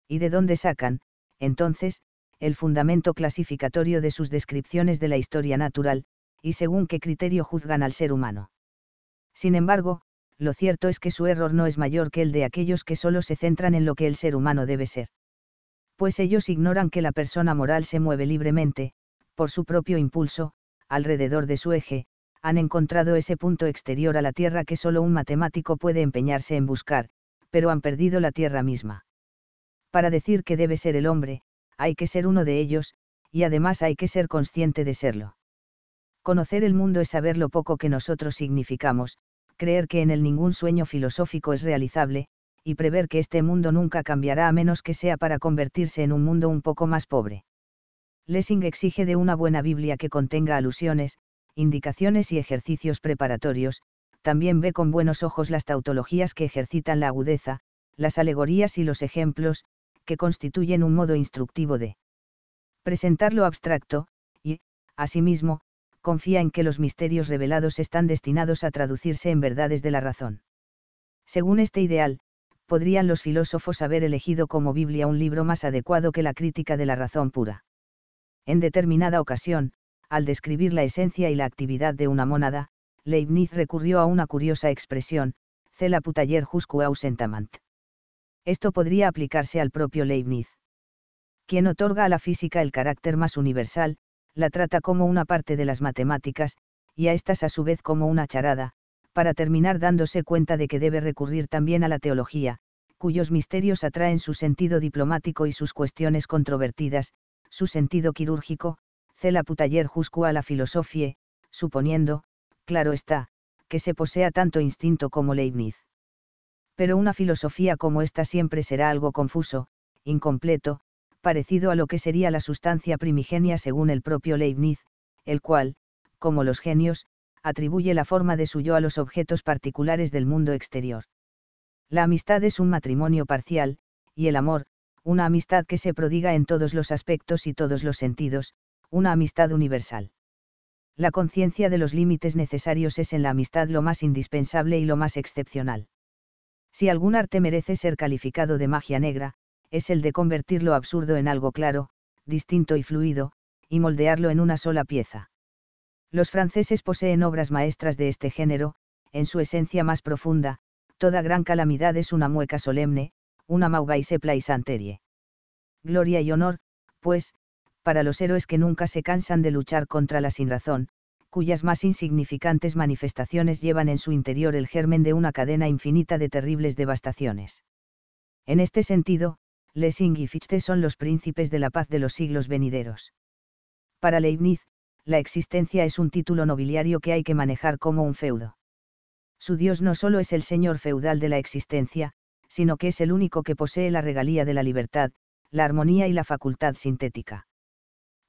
¿Y de dónde sacan, entonces, el fundamento clasificatorio de sus descripciones de la historia natural, y según qué criterio juzgan al ser humano? Sin embargo, lo cierto es que su error no es mayor que el de aquellos que solo se centran en lo que el ser humano debe ser. Pues ellos ignoran que la persona moral se mueve libremente, por su propio impulso, alrededor de su eje, han encontrado ese punto exterior a la Tierra que solo un matemático puede empeñarse en buscar, pero han perdido la Tierra misma. Para decir que debe ser el hombre, hay que ser uno de ellos, y además hay que ser consciente de serlo. Conocer el mundo es saber lo poco que nosotros significamos, creer que en él ningún sueño filosófico es realizable, y prever que este mundo nunca cambiará a menos que sea para convertirse en un mundo un poco más pobre. Lessing exige de una buena Biblia que contenga alusiones, indicaciones y ejercicios preparatorios, también ve con buenos ojos las tautologías que ejercitan la agudeza, las alegorías y los ejemplos, que constituyen un modo instructivo de presentar lo abstracto, y, asimismo, confía en que los misterios revelados están destinados a traducirse en verdades de la razón. Según este ideal, podrían los filósofos haber elegido como Biblia un libro más adecuado que la crítica de la razón pura. En determinada ocasión, al describir la esencia y la actividad de una mónada, Leibniz recurrió a una curiosa expresión, cela putayer jusque ausentamant. Esto podría aplicarse al propio Leibniz. Quien otorga a la física el carácter más universal, la trata como una parte de las matemáticas, y a estas a su vez como una charada, para terminar dándose cuenta de que debe recurrir también a la teología, cuyos misterios atraen su sentido diplomático y sus cuestiones controvertidas, su sentido quirúrgico, cela putaller a la filosofía suponiendo, claro está, que se posea tanto instinto como Leibniz. Pero una filosofía como esta siempre será algo confuso, incompleto, parecido a lo que sería la sustancia primigenia según el propio Leibniz, el cual, como los genios, atribuye la forma de su yo a los objetos particulares del mundo exterior. La amistad es un matrimonio parcial, y el amor, una amistad que se prodiga en todos los aspectos y todos los sentidos, una amistad universal. La conciencia de los límites necesarios es en la amistad lo más indispensable y lo más excepcional. Si algún arte merece ser calificado de magia negra, es el de convertir lo absurdo en algo claro, distinto y fluido, y moldearlo en una sola pieza. Los franceses poseen obras maestras de este género, en su esencia más profunda, toda gran calamidad es una mueca solemne, una y y santerie. Gloria y honor, pues, para los héroes que nunca se cansan de luchar contra la sinrazón, cuyas más insignificantes manifestaciones llevan en su interior el germen de una cadena infinita de terribles devastaciones. En este sentido, Lessing y Fichte son los príncipes de la paz de los siglos venideros. Para Leibniz, la existencia es un título nobiliario que hay que manejar como un feudo. Su Dios no solo es el señor feudal de la existencia, sino que es el único que posee la regalía de la libertad, la armonía y la facultad sintética.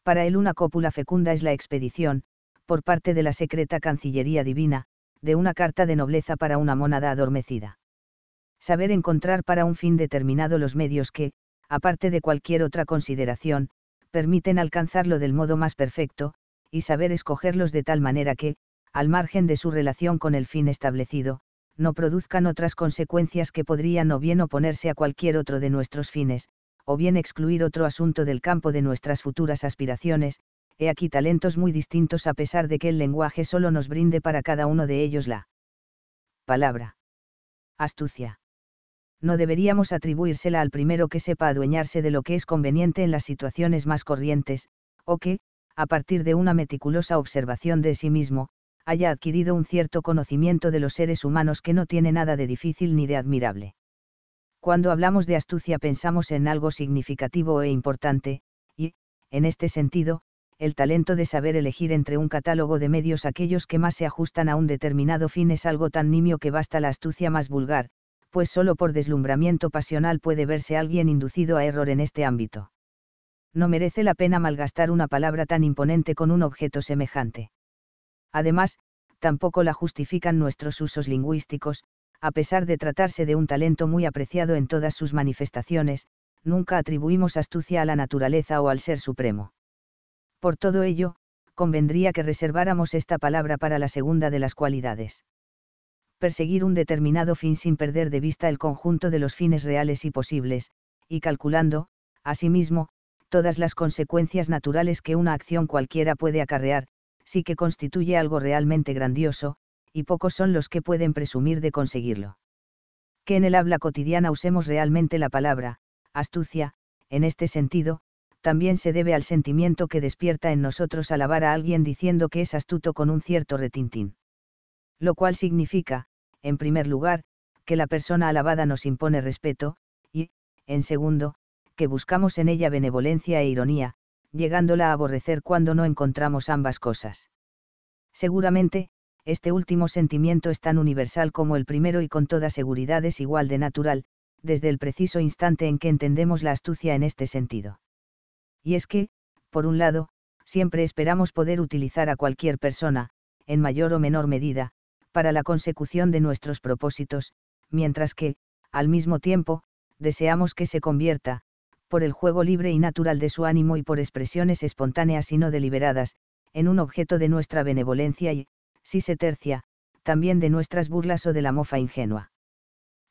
Para él una cópula fecunda es la expedición, por parte de la secreta Cancillería Divina, de una carta de nobleza para una mónada adormecida saber encontrar para un fin determinado los medios que, aparte de cualquier otra consideración, permiten alcanzarlo del modo más perfecto, y saber escogerlos de tal manera que, al margen de su relación con el fin establecido, no produzcan otras consecuencias que podrían o bien oponerse a cualquier otro de nuestros fines, o bien excluir otro asunto del campo de nuestras futuras aspiraciones, he aquí talentos muy distintos a pesar de que el lenguaje solo nos brinde para cada uno de ellos la palabra. Astucia no deberíamos atribuírsela al primero que sepa adueñarse de lo que es conveniente en las situaciones más corrientes, o que, a partir de una meticulosa observación de sí mismo, haya adquirido un cierto conocimiento de los seres humanos que no tiene nada de difícil ni de admirable. Cuando hablamos de astucia pensamos en algo significativo e importante, y, en este sentido, el talento de saber elegir entre un catálogo de medios aquellos que más se ajustan a un determinado fin es algo tan nimio que basta la astucia más vulgar, pues solo por deslumbramiento pasional puede verse alguien inducido a error en este ámbito. No merece la pena malgastar una palabra tan imponente con un objeto semejante. Además, tampoco la justifican nuestros usos lingüísticos, a pesar de tratarse de un talento muy apreciado en todas sus manifestaciones, nunca atribuimos astucia a la naturaleza o al ser supremo. Por todo ello, convendría que reserváramos esta palabra para la segunda de las cualidades perseguir un determinado fin sin perder de vista el conjunto de los fines reales y posibles, y calculando, asimismo, todas las consecuencias naturales que una acción cualquiera puede acarrear, sí que constituye algo realmente grandioso, y pocos son los que pueden presumir de conseguirlo. Que en el habla cotidiana usemos realmente la palabra, astucia, en este sentido, también se debe al sentimiento que despierta en nosotros alabar a alguien diciendo que es astuto con un cierto retintín. Lo cual significa, en primer lugar, que la persona alabada nos impone respeto, y, en segundo, que buscamos en ella benevolencia e ironía, llegándola a aborrecer cuando no encontramos ambas cosas. Seguramente, este último sentimiento es tan universal como el primero y con toda seguridad es igual de natural, desde el preciso instante en que entendemos la astucia en este sentido. Y es que, por un lado, siempre esperamos poder utilizar a cualquier persona, en mayor o menor medida, para la consecución de nuestros propósitos, mientras que, al mismo tiempo, deseamos que se convierta, por el juego libre y natural de su ánimo y por expresiones espontáneas y no deliberadas, en un objeto de nuestra benevolencia y, si se tercia, también de nuestras burlas o de la mofa ingenua.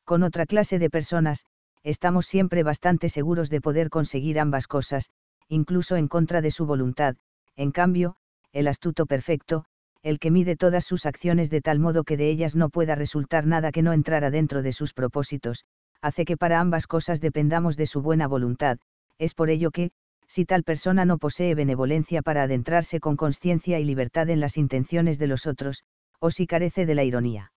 Con otra clase de personas, estamos siempre bastante seguros de poder conseguir ambas cosas, incluso en contra de su voluntad, en cambio, el astuto perfecto, el que mide todas sus acciones de tal modo que de ellas no pueda resultar nada que no entrara dentro de sus propósitos, hace que para ambas cosas dependamos de su buena voluntad, es por ello que, si tal persona no posee benevolencia para adentrarse con conciencia y libertad en las intenciones de los otros, o si carece de la ironía,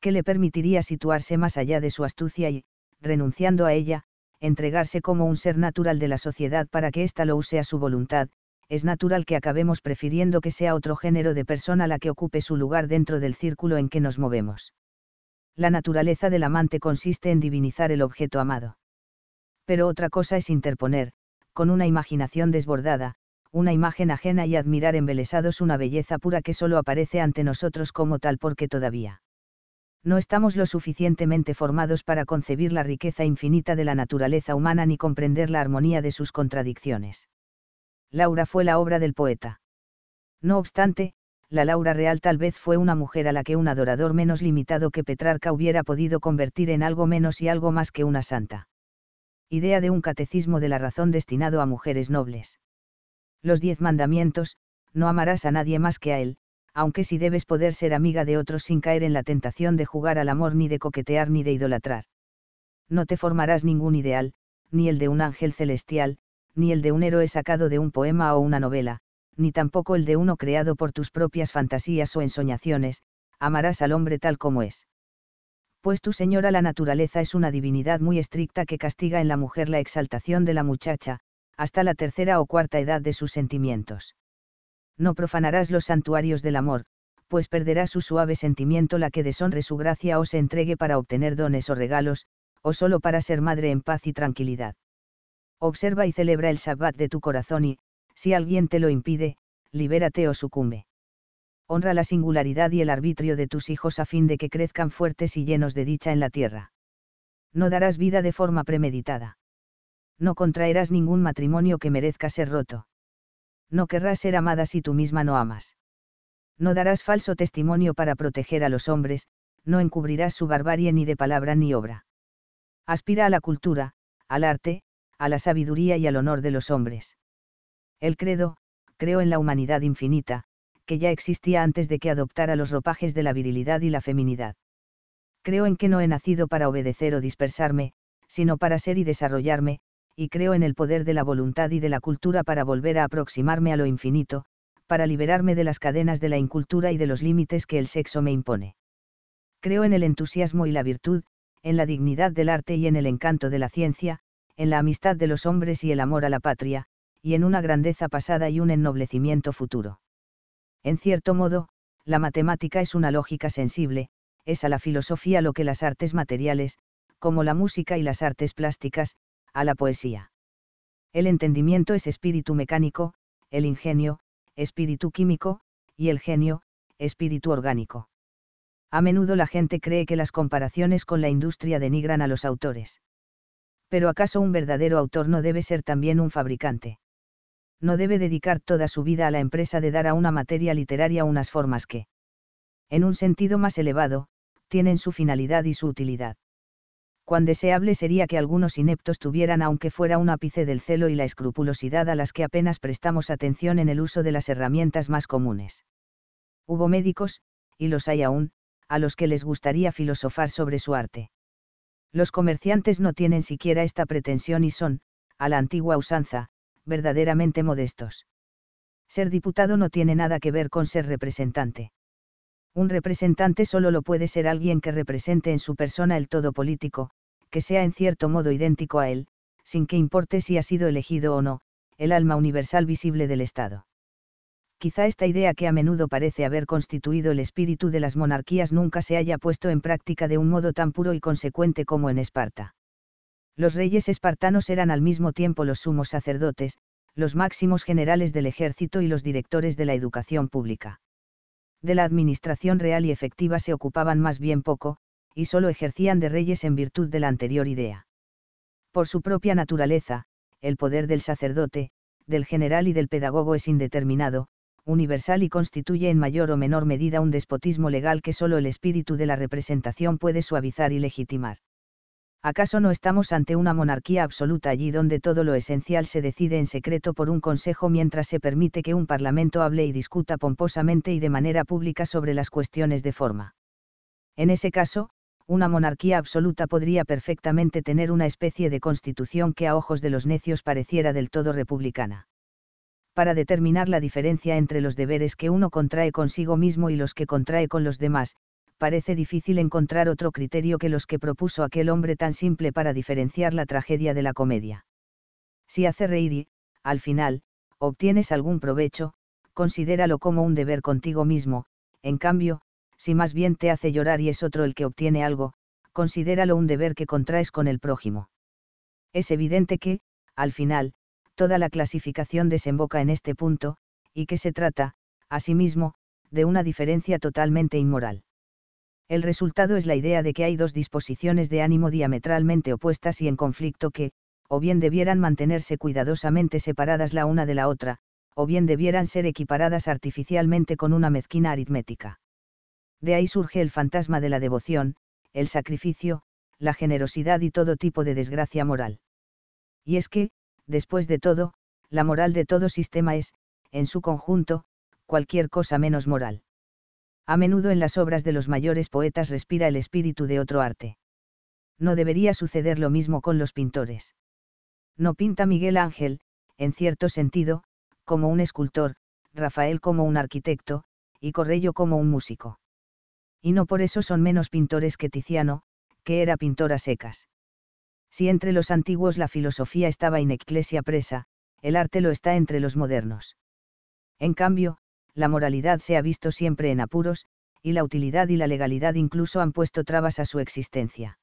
que le permitiría situarse más allá de su astucia y, renunciando a ella, entregarse como un ser natural de la sociedad para que ésta lo use a su voluntad, es natural que acabemos prefiriendo que sea otro género de persona la que ocupe su lugar dentro del círculo en que nos movemos. La naturaleza del amante consiste en divinizar el objeto amado. Pero otra cosa es interponer, con una imaginación desbordada, una imagen ajena y admirar embelesados una belleza pura que solo aparece ante nosotros como tal porque todavía no estamos lo suficientemente formados para concebir la riqueza infinita de la naturaleza humana ni comprender la armonía de sus contradicciones. Laura fue la obra del poeta. No obstante, la Laura real tal vez fue una mujer a la que un adorador menos limitado que Petrarca hubiera podido convertir en algo menos y algo más que una santa. Idea de un catecismo de la razón destinado a mujeres nobles. Los diez mandamientos, no amarás a nadie más que a él, aunque si debes poder ser amiga de otros sin caer en la tentación de jugar al amor ni de coquetear ni de idolatrar. No te formarás ningún ideal, ni el de un ángel celestial, ni el de un héroe sacado de un poema o una novela, ni tampoco el de uno creado por tus propias fantasías o ensoñaciones, amarás al hombre tal como es. Pues tu señora la naturaleza es una divinidad muy estricta que castiga en la mujer la exaltación de la muchacha, hasta la tercera o cuarta edad de sus sentimientos. No profanarás los santuarios del amor, pues perderá su suave sentimiento la que deshonre su gracia o se entregue para obtener dones o regalos, o solo para ser madre en paz y tranquilidad. Observa y celebra el Sabbat de tu corazón y, si alguien te lo impide, libérate o sucumbe. Honra la singularidad y el arbitrio de tus hijos a fin de que crezcan fuertes y llenos de dicha en la tierra. No darás vida de forma premeditada. No contraerás ningún matrimonio que merezca ser roto. No querrás ser amada si tú misma no amas. No darás falso testimonio para proteger a los hombres, no encubrirás su barbarie ni de palabra ni obra. Aspira a la cultura, al arte, a la sabiduría y al honor de los hombres. El credo, creo en la humanidad infinita, que ya existía antes de que adoptara los ropajes de la virilidad y la feminidad. Creo en que no he nacido para obedecer o dispersarme, sino para ser y desarrollarme, y creo en el poder de la voluntad y de la cultura para volver a aproximarme a lo infinito, para liberarme de las cadenas de la incultura y de los límites que el sexo me impone. Creo en el entusiasmo y la virtud, en la dignidad del arte y en el encanto de la ciencia, en la amistad de los hombres y el amor a la patria, y en una grandeza pasada y un ennoblecimiento futuro. En cierto modo, la matemática es una lógica sensible, es a la filosofía lo que las artes materiales, como la música y las artes plásticas, a la poesía. El entendimiento es espíritu mecánico, el ingenio, espíritu químico, y el genio, espíritu orgánico. A menudo la gente cree que las comparaciones con la industria denigran a los autores pero ¿acaso un verdadero autor no debe ser también un fabricante? No debe dedicar toda su vida a la empresa de dar a una materia literaria unas formas que, en un sentido más elevado, tienen su finalidad y su utilidad. Cuán deseable sería que algunos ineptos tuvieran aunque fuera un ápice del celo y la escrupulosidad a las que apenas prestamos atención en el uso de las herramientas más comunes. Hubo médicos, y los hay aún, a los que les gustaría filosofar sobre su arte. Los comerciantes no tienen siquiera esta pretensión y son, a la antigua usanza, verdaderamente modestos. Ser diputado no tiene nada que ver con ser representante. Un representante solo lo puede ser alguien que represente en su persona el todo político, que sea en cierto modo idéntico a él, sin que importe si ha sido elegido o no, el alma universal visible del Estado quizá esta idea que a menudo parece haber constituido el espíritu de las monarquías nunca se haya puesto en práctica de un modo tan puro y consecuente como en Esparta. Los reyes espartanos eran al mismo tiempo los sumos sacerdotes, los máximos generales del ejército y los directores de la educación pública. De la administración real y efectiva se ocupaban más bien poco, y solo ejercían de reyes en virtud de la anterior idea. Por su propia naturaleza, el poder del sacerdote, del general y del pedagogo es indeterminado, universal y constituye en mayor o menor medida un despotismo legal que solo el espíritu de la representación puede suavizar y legitimar. ¿Acaso no estamos ante una monarquía absoluta allí donde todo lo esencial se decide en secreto por un consejo mientras se permite que un parlamento hable y discuta pomposamente y de manera pública sobre las cuestiones de forma? En ese caso, una monarquía absoluta podría perfectamente tener una especie de constitución que a ojos de los necios pareciera del todo republicana para determinar la diferencia entre los deberes que uno contrae consigo mismo y los que contrae con los demás, parece difícil encontrar otro criterio que los que propuso aquel hombre tan simple para diferenciar la tragedia de la comedia. Si hace reír y, al final, obtienes algún provecho, considéralo como un deber contigo mismo, en cambio, si más bien te hace llorar y es otro el que obtiene algo, considéralo un deber que contraes con el prójimo. Es evidente que, al final, toda la clasificación desemboca en este punto, y que se trata, asimismo, de una diferencia totalmente inmoral. El resultado es la idea de que hay dos disposiciones de ánimo diametralmente opuestas y en conflicto que, o bien debieran mantenerse cuidadosamente separadas la una de la otra, o bien debieran ser equiparadas artificialmente con una mezquina aritmética. De ahí surge el fantasma de la devoción, el sacrificio, la generosidad y todo tipo de desgracia moral. Y es que, Después de todo, la moral de todo sistema es, en su conjunto, cualquier cosa menos moral. A menudo en las obras de los mayores poetas respira el espíritu de otro arte. No debería suceder lo mismo con los pintores. No pinta Miguel Ángel, en cierto sentido, como un escultor, Rafael como un arquitecto, y Corrello como un músico. Y no por eso son menos pintores que Tiziano, que era pintor a secas. Si entre los antiguos la filosofía estaba en ecclesia presa, el arte lo está entre los modernos. En cambio, la moralidad se ha visto siempre en apuros, y la utilidad y la legalidad incluso han puesto trabas a su existencia.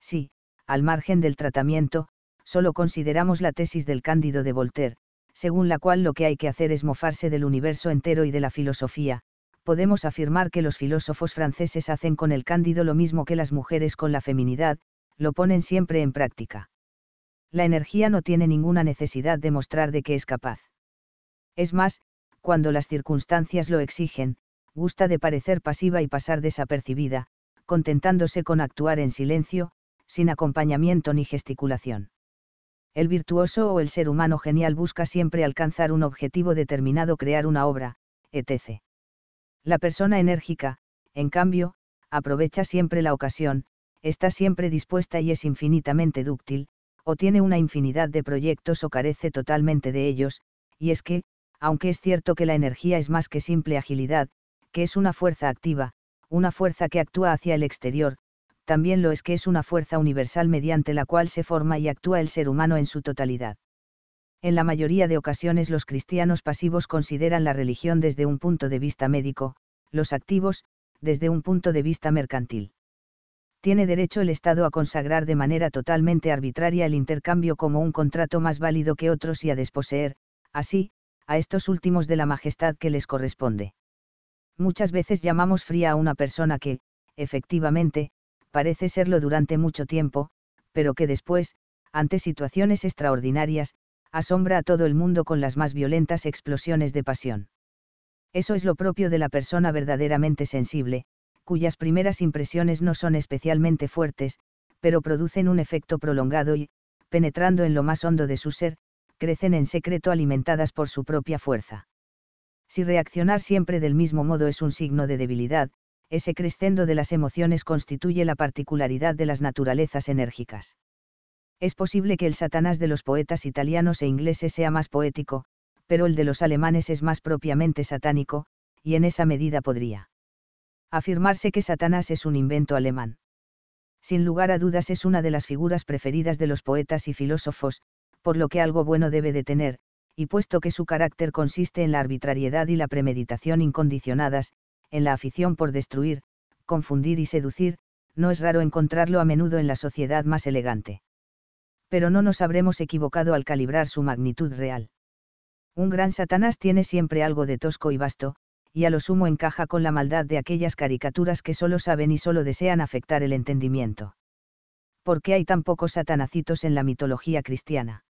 Si, al margen del tratamiento, solo consideramos la tesis del Cándido de Voltaire, según la cual lo que hay que hacer es mofarse del universo entero y de la filosofía, podemos afirmar que los filósofos franceses hacen con el Cándido lo mismo que las mujeres con la feminidad, lo ponen siempre en práctica. La energía no tiene ninguna necesidad de mostrar de qué es capaz. Es más, cuando las circunstancias lo exigen, gusta de parecer pasiva y pasar desapercibida, contentándose con actuar en silencio, sin acompañamiento ni gesticulación. El virtuoso o el ser humano genial busca siempre alcanzar un objetivo determinado, crear una obra, etc. La persona enérgica, en cambio, aprovecha siempre la ocasión, está siempre dispuesta y es infinitamente dúctil, o tiene una infinidad de proyectos o carece totalmente de ellos, y es que, aunque es cierto que la energía es más que simple agilidad, que es una fuerza activa, una fuerza que actúa hacia el exterior, también lo es que es una fuerza universal mediante la cual se forma y actúa el ser humano en su totalidad. En la mayoría de ocasiones los cristianos pasivos consideran la religión desde un punto de vista médico, los activos, desde un punto de vista mercantil tiene derecho el Estado a consagrar de manera totalmente arbitraria el intercambio como un contrato más válido que otros y a desposeer, así, a estos últimos de la majestad que les corresponde. Muchas veces llamamos fría a una persona que, efectivamente, parece serlo durante mucho tiempo, pero que después, ante situaciones extraordinarias, asombra a todo el mundo con las más violentas explosiones de pasión. Eso es lo propio de la persona verdaderamente sensible, cuyas primeras impresiones no son especialmente fuertes, pero producen un efecto prolongado y, penetrando en lo más hondo de su ser, crecen en secreto alimentadas por su propia fuerza. Si reaccionar siempre del mismo modo es un signo de debilidad, ese crescendo de las emociones constituye la particularidad de las naturalezas enérgicas. Es posible que el Satanás de los poetas italianos e ingleses sea más poético, pero el de los alemanes es más propiamente satánico, y en esa medida podría afirmarse que Satanás es un invento alemán. Sin lugar a dudas es una de las figuras preferidas de los poetas y filósofos, por lo que algo bueno debe de tener, y puesto que su carácter consiste en la arbitrariedad y la premeditación incondicionadas, en la afición por destruir, confundir y seducir, no es raro encontrarlo a menudo en la sociedad más elegante. Pero no nos habremos equivocado al calibrar su magnitud real. Un gran Satanás tiene siempre algo de tosco y vasto, y a lo sumo encaja con la maldad de aquellas caricaturas que solo saben y solo desean afectar el entendimiento. ¿Por qué hay tan pocos satanacitos en la mitología cristiana?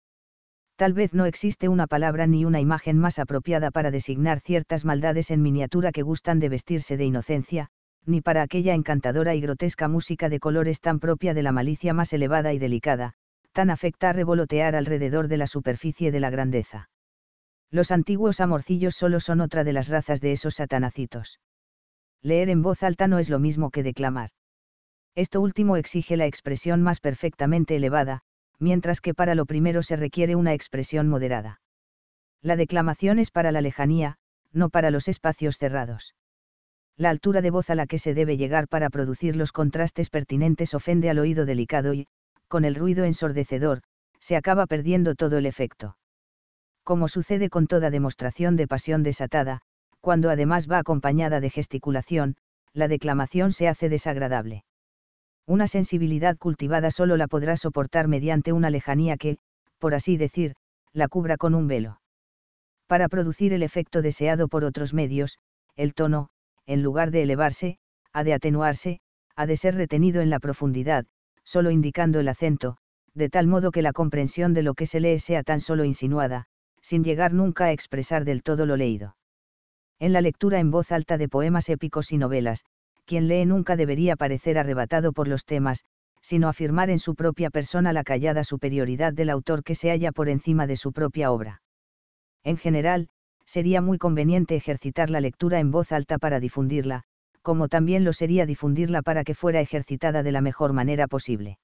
Tal vez no existe una palabra ni una imagen más apropiada para designar ciertas maldades en miniatura que gustan de vestirse de inocencia, ni para aquella encantadora y grotesca música de colores tan propia de la malicia más elevada y delicada, tan afecta a revolotear alrededor de la superficie de la grandeza. Los antiguos amorcillos solo son otra de las razas de esos satanacitos. Leer en voz alta no es lo mismo que declamar. Esto último exige la expresión más perfectamente elevada, mientras que para lo primero se requiere una expresión moderada. La declamación es para la lejanía, no para los espacios cerrados. La altura de voz a la que se debe llegar para producir los contrastes pertinentes ofende al oído delicado y, con el ruido ensordecedor, se acaba perdiendo todo el efecto como sucede con toda demostración de pasión desatada, cuando además va acompañada de gesticulación, la declamación se hace desagradable. Una sensibilidad cultivada solo la podrá soportar mediante una lejanía que, por así decir, la cubra con un velo. Para producir el efecto deseado por otros medios, el tono, en lugar de elevarse, ha de atenuarse, ha de ser retenido en la profundidad, solo indicando el acento, de tal modo que la comprensión de lo que se lee sea tan solo insinuada, sin llegar nunca a expresar del todo lo leído. En la lectura en voz alta de poemas épicos y novelas, quien lee nunca debería parecer arrebatado por los temas, sino afirmar en su propia persona la callada superioridad del autor que se halla por encima de su propia obra. En general, sería muy conveniente ejercitar la lectura en voz alta para difundirla, como también lo sería difundirla para que fuera ejercitada de la mejor manera posible.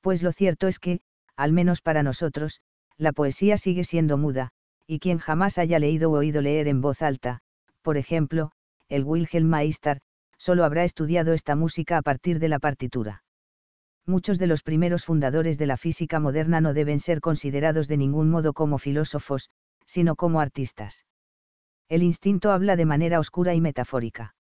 Pues lo cierto es que, al menos para nosotros, la poesía sigue siendo muda, y quien jamás haya leído o oído leer en voz alta, por ejemplo, el Wilhelm Meister, solo habrá estudiado esta música a partir de la partitura. Muchos de los primeros fundadores de la física moderna no deben ser considerados de ningún modo como filósofos, sino como artistas. El instinto habla de manera oscura y metafórica.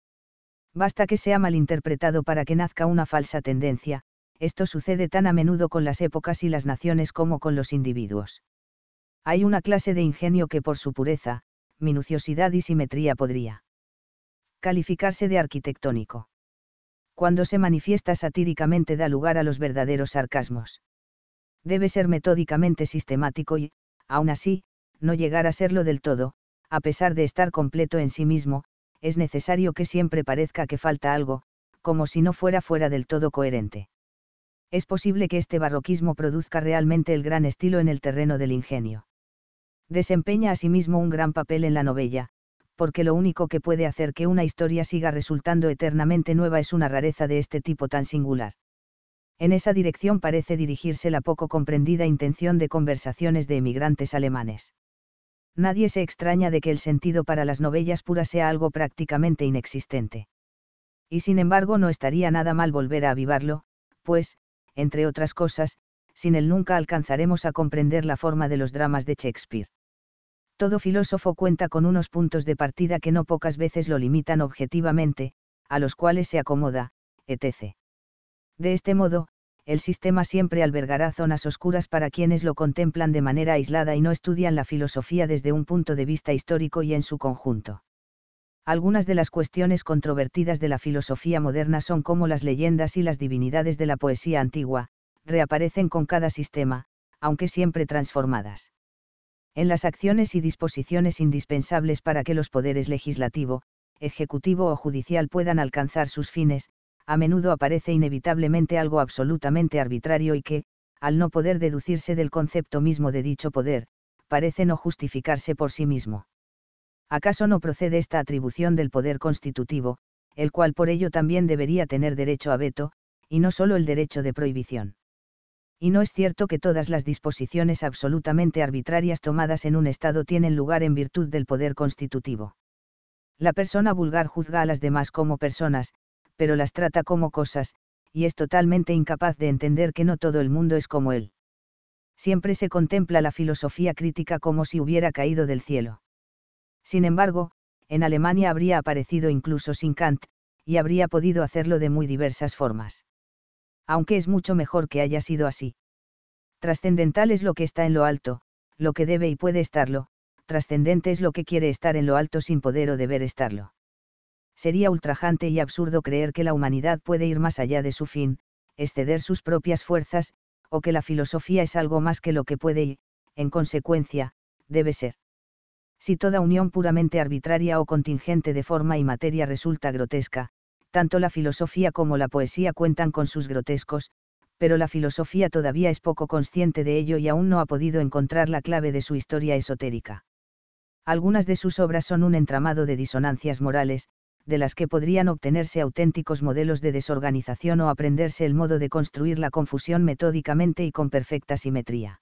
Basta que sea malinterpretado para que nazca una falsa tendencia, esto sucede tan a menudo con las épocas y las naciones como con los individuos. Hay una clase de ingenio que por su pureza, minuciosidad y simetría podría calificarse de arquitectónico. Cuando se manifiesta satíricamente da lugar a los verdaderos sarcasmos. Debe ser metódicamente sistemático y, aun así, no llegar a serlo del todo, a pesar de estar completo en sí mismo, es necesario que siempre parezca que falta algo, como si no fuera fuera del todo coherente es posible que este barroquismo produzca realmente el gran estilo en el terreno del ingenio. Desempeña asimismo un gran papel en la novela, porque lo único que puede hacer que una historia siga resultando eternamente nueva es una rareza de este tipo tan singular. En esa dirección parece dirigirse la poco comprendida intención de conversaciones de emigrantes alemanes. Nadie se extraña de que el sentido para las novellas puras sea algo prácticamente inexistente. Y sin embargo no estaría nada mal volver a avivarlo, pues, entre otras cosas, sin él nunca alcanzaremos a comprender la forma de los dramas de Shakespeare. Todo filósofo cuenta con unos puntos de partida que no pocas veces lo limitan objetivamente, a los cuales se acomoda, etc. De este modo, el sistema siempre albergará zonas oscuras para quienes lo contemplan de manera aislada y no estudian la filosofía desde un punto de vista histórico y en su conjunto. Algunas de las cuestiones controvertidas de la filosofía moderna son cómo las leyendas y las divinidades de la poesía antigua, reaparecen con cada sistema, aunque siempre transformadas. En las acciones y disposiciones indispensables para que los poderes legislativo, ejecutivo o judicial puedan alcanzar sus fines, a menudo aparece inevitablemente algo absolutamente arbitrario y que, al no poder deducirse del concepto mismo de dicho poder, parece no justificarse por sí mismo. ¿acaso no procede esta atribución del poder constitutivo, el cual por ello también debería tener derecho a veto, y no solo el derecho de prohibición? Y no es cierto que todas las disposiciones absolutamente arbitrarias tomadas en un Estado tienen lugar en virtud del poder constitutivo. La persona vulgar juzga a las demás como personas, pero las trata como cosas, y es totalmente incapaz de entender que no todo el mundo es como él. Siempre se contempla la filosofía crítica como si hubiera caído del cielo. Sin embargo, en Alemania habría aparecido incluso sin Kant, y habría podido hacerlo de muy diversas formas. Aunque es mucho mejor que haya sido así. Trascendental es lo que está en lo alto, lo que debe y puede estarlo, trascendente es lo que quiere estar en lo alto sin poder o deber estarlo. Sería ultrajante y absurdo creer que la humanidad puede ir más allá de su fin, exceder sus propias fuerzas, o que la filosofía es algo más que lo que puede y, en consecuencia, debe ser si toda unión puramente arbitraria o contingente de forma y materia resulta grotesca, tanto la filosofía como la poesía cuentan con sus grotescos, pero la filosofía todavía es poco consciente de ello y aún no ha podido encontrar la clave de su historia esotérica. Algunas de sus obras son un entramado de disonancias morales, de las que podrían obtenerse auténticos modelos de desorganización o aprenderse el modo de construir la confusión metódicamente y con perfecta simetría.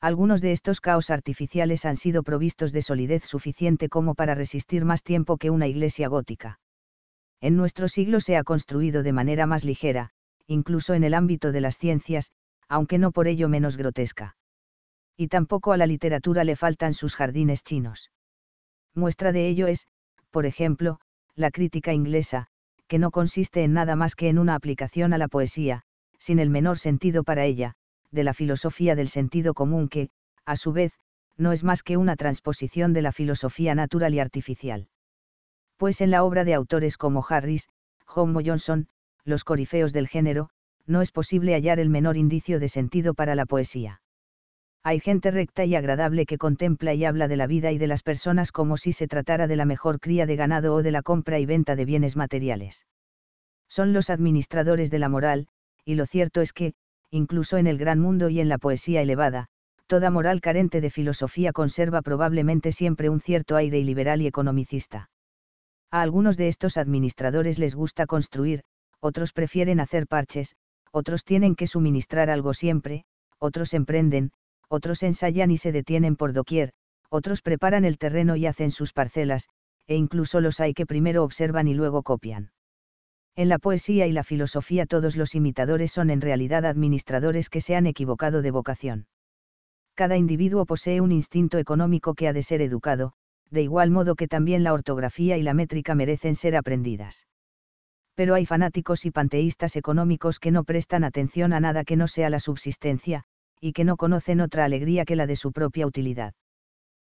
Algunos de estos caos artificiales han sido provistos de solidez suficiente como para resistir más tiempo que una iglesia gótica. En nuestro siglo se ha construido de manera más ligera, incluso en el ámbito de las ciencias, aunque no por ello menos grotesca. Y tampoco a la literatura le faltan sus jardines chinos. Muestra de ello es, por ejemplo, la crítica inglesa, que no consiste en nada más que en una aplicación a la poesía, sin el menor sentido para ella, de la filosofía del sentido común que, a su vez, no es más que una transposición de la filosofía natural y artificial. Pues en la obra de autores como Harris, Homo Johnson, los corifeos del género, no es posible hallar el menor indicio de sentido para la poesía. Hay gente recta y agradable que contempla y habla de la vida y de las personas como si se tratara de la mejor cría de ganado o de la compra y venta de bienes materiales. Son los administradores de la moral, y lo cierto es que, incluso en el gran mundo y en la poesía elevada, toda moral carente de filosofía conserva probablemente siempre un cierto aire liberal y economicista. A algunos de estos administradores les gusta construir, otros prefieren hacer parches, otros tienen que suministrar algo siempre, otros emprenden, otros ensayan y se detienen por doquier, otros preparan el terreno y hacen sus parcelas, e incluso los hay que primero observan y luego copian. En la poesía y la filosofía todos los imitadores son en realidad administradores que se han equivocado de vocación. Cada individuo posee un instinto económico que ha de ser educado, de igual modo que también la ortografía y la métrica merecen ser aprendidas. Pero hay fanáticos y panteístas económicos que no prestan atención a nada que no sea la subsistencia, y que no conocen otra alegría que la de su propia utilidad.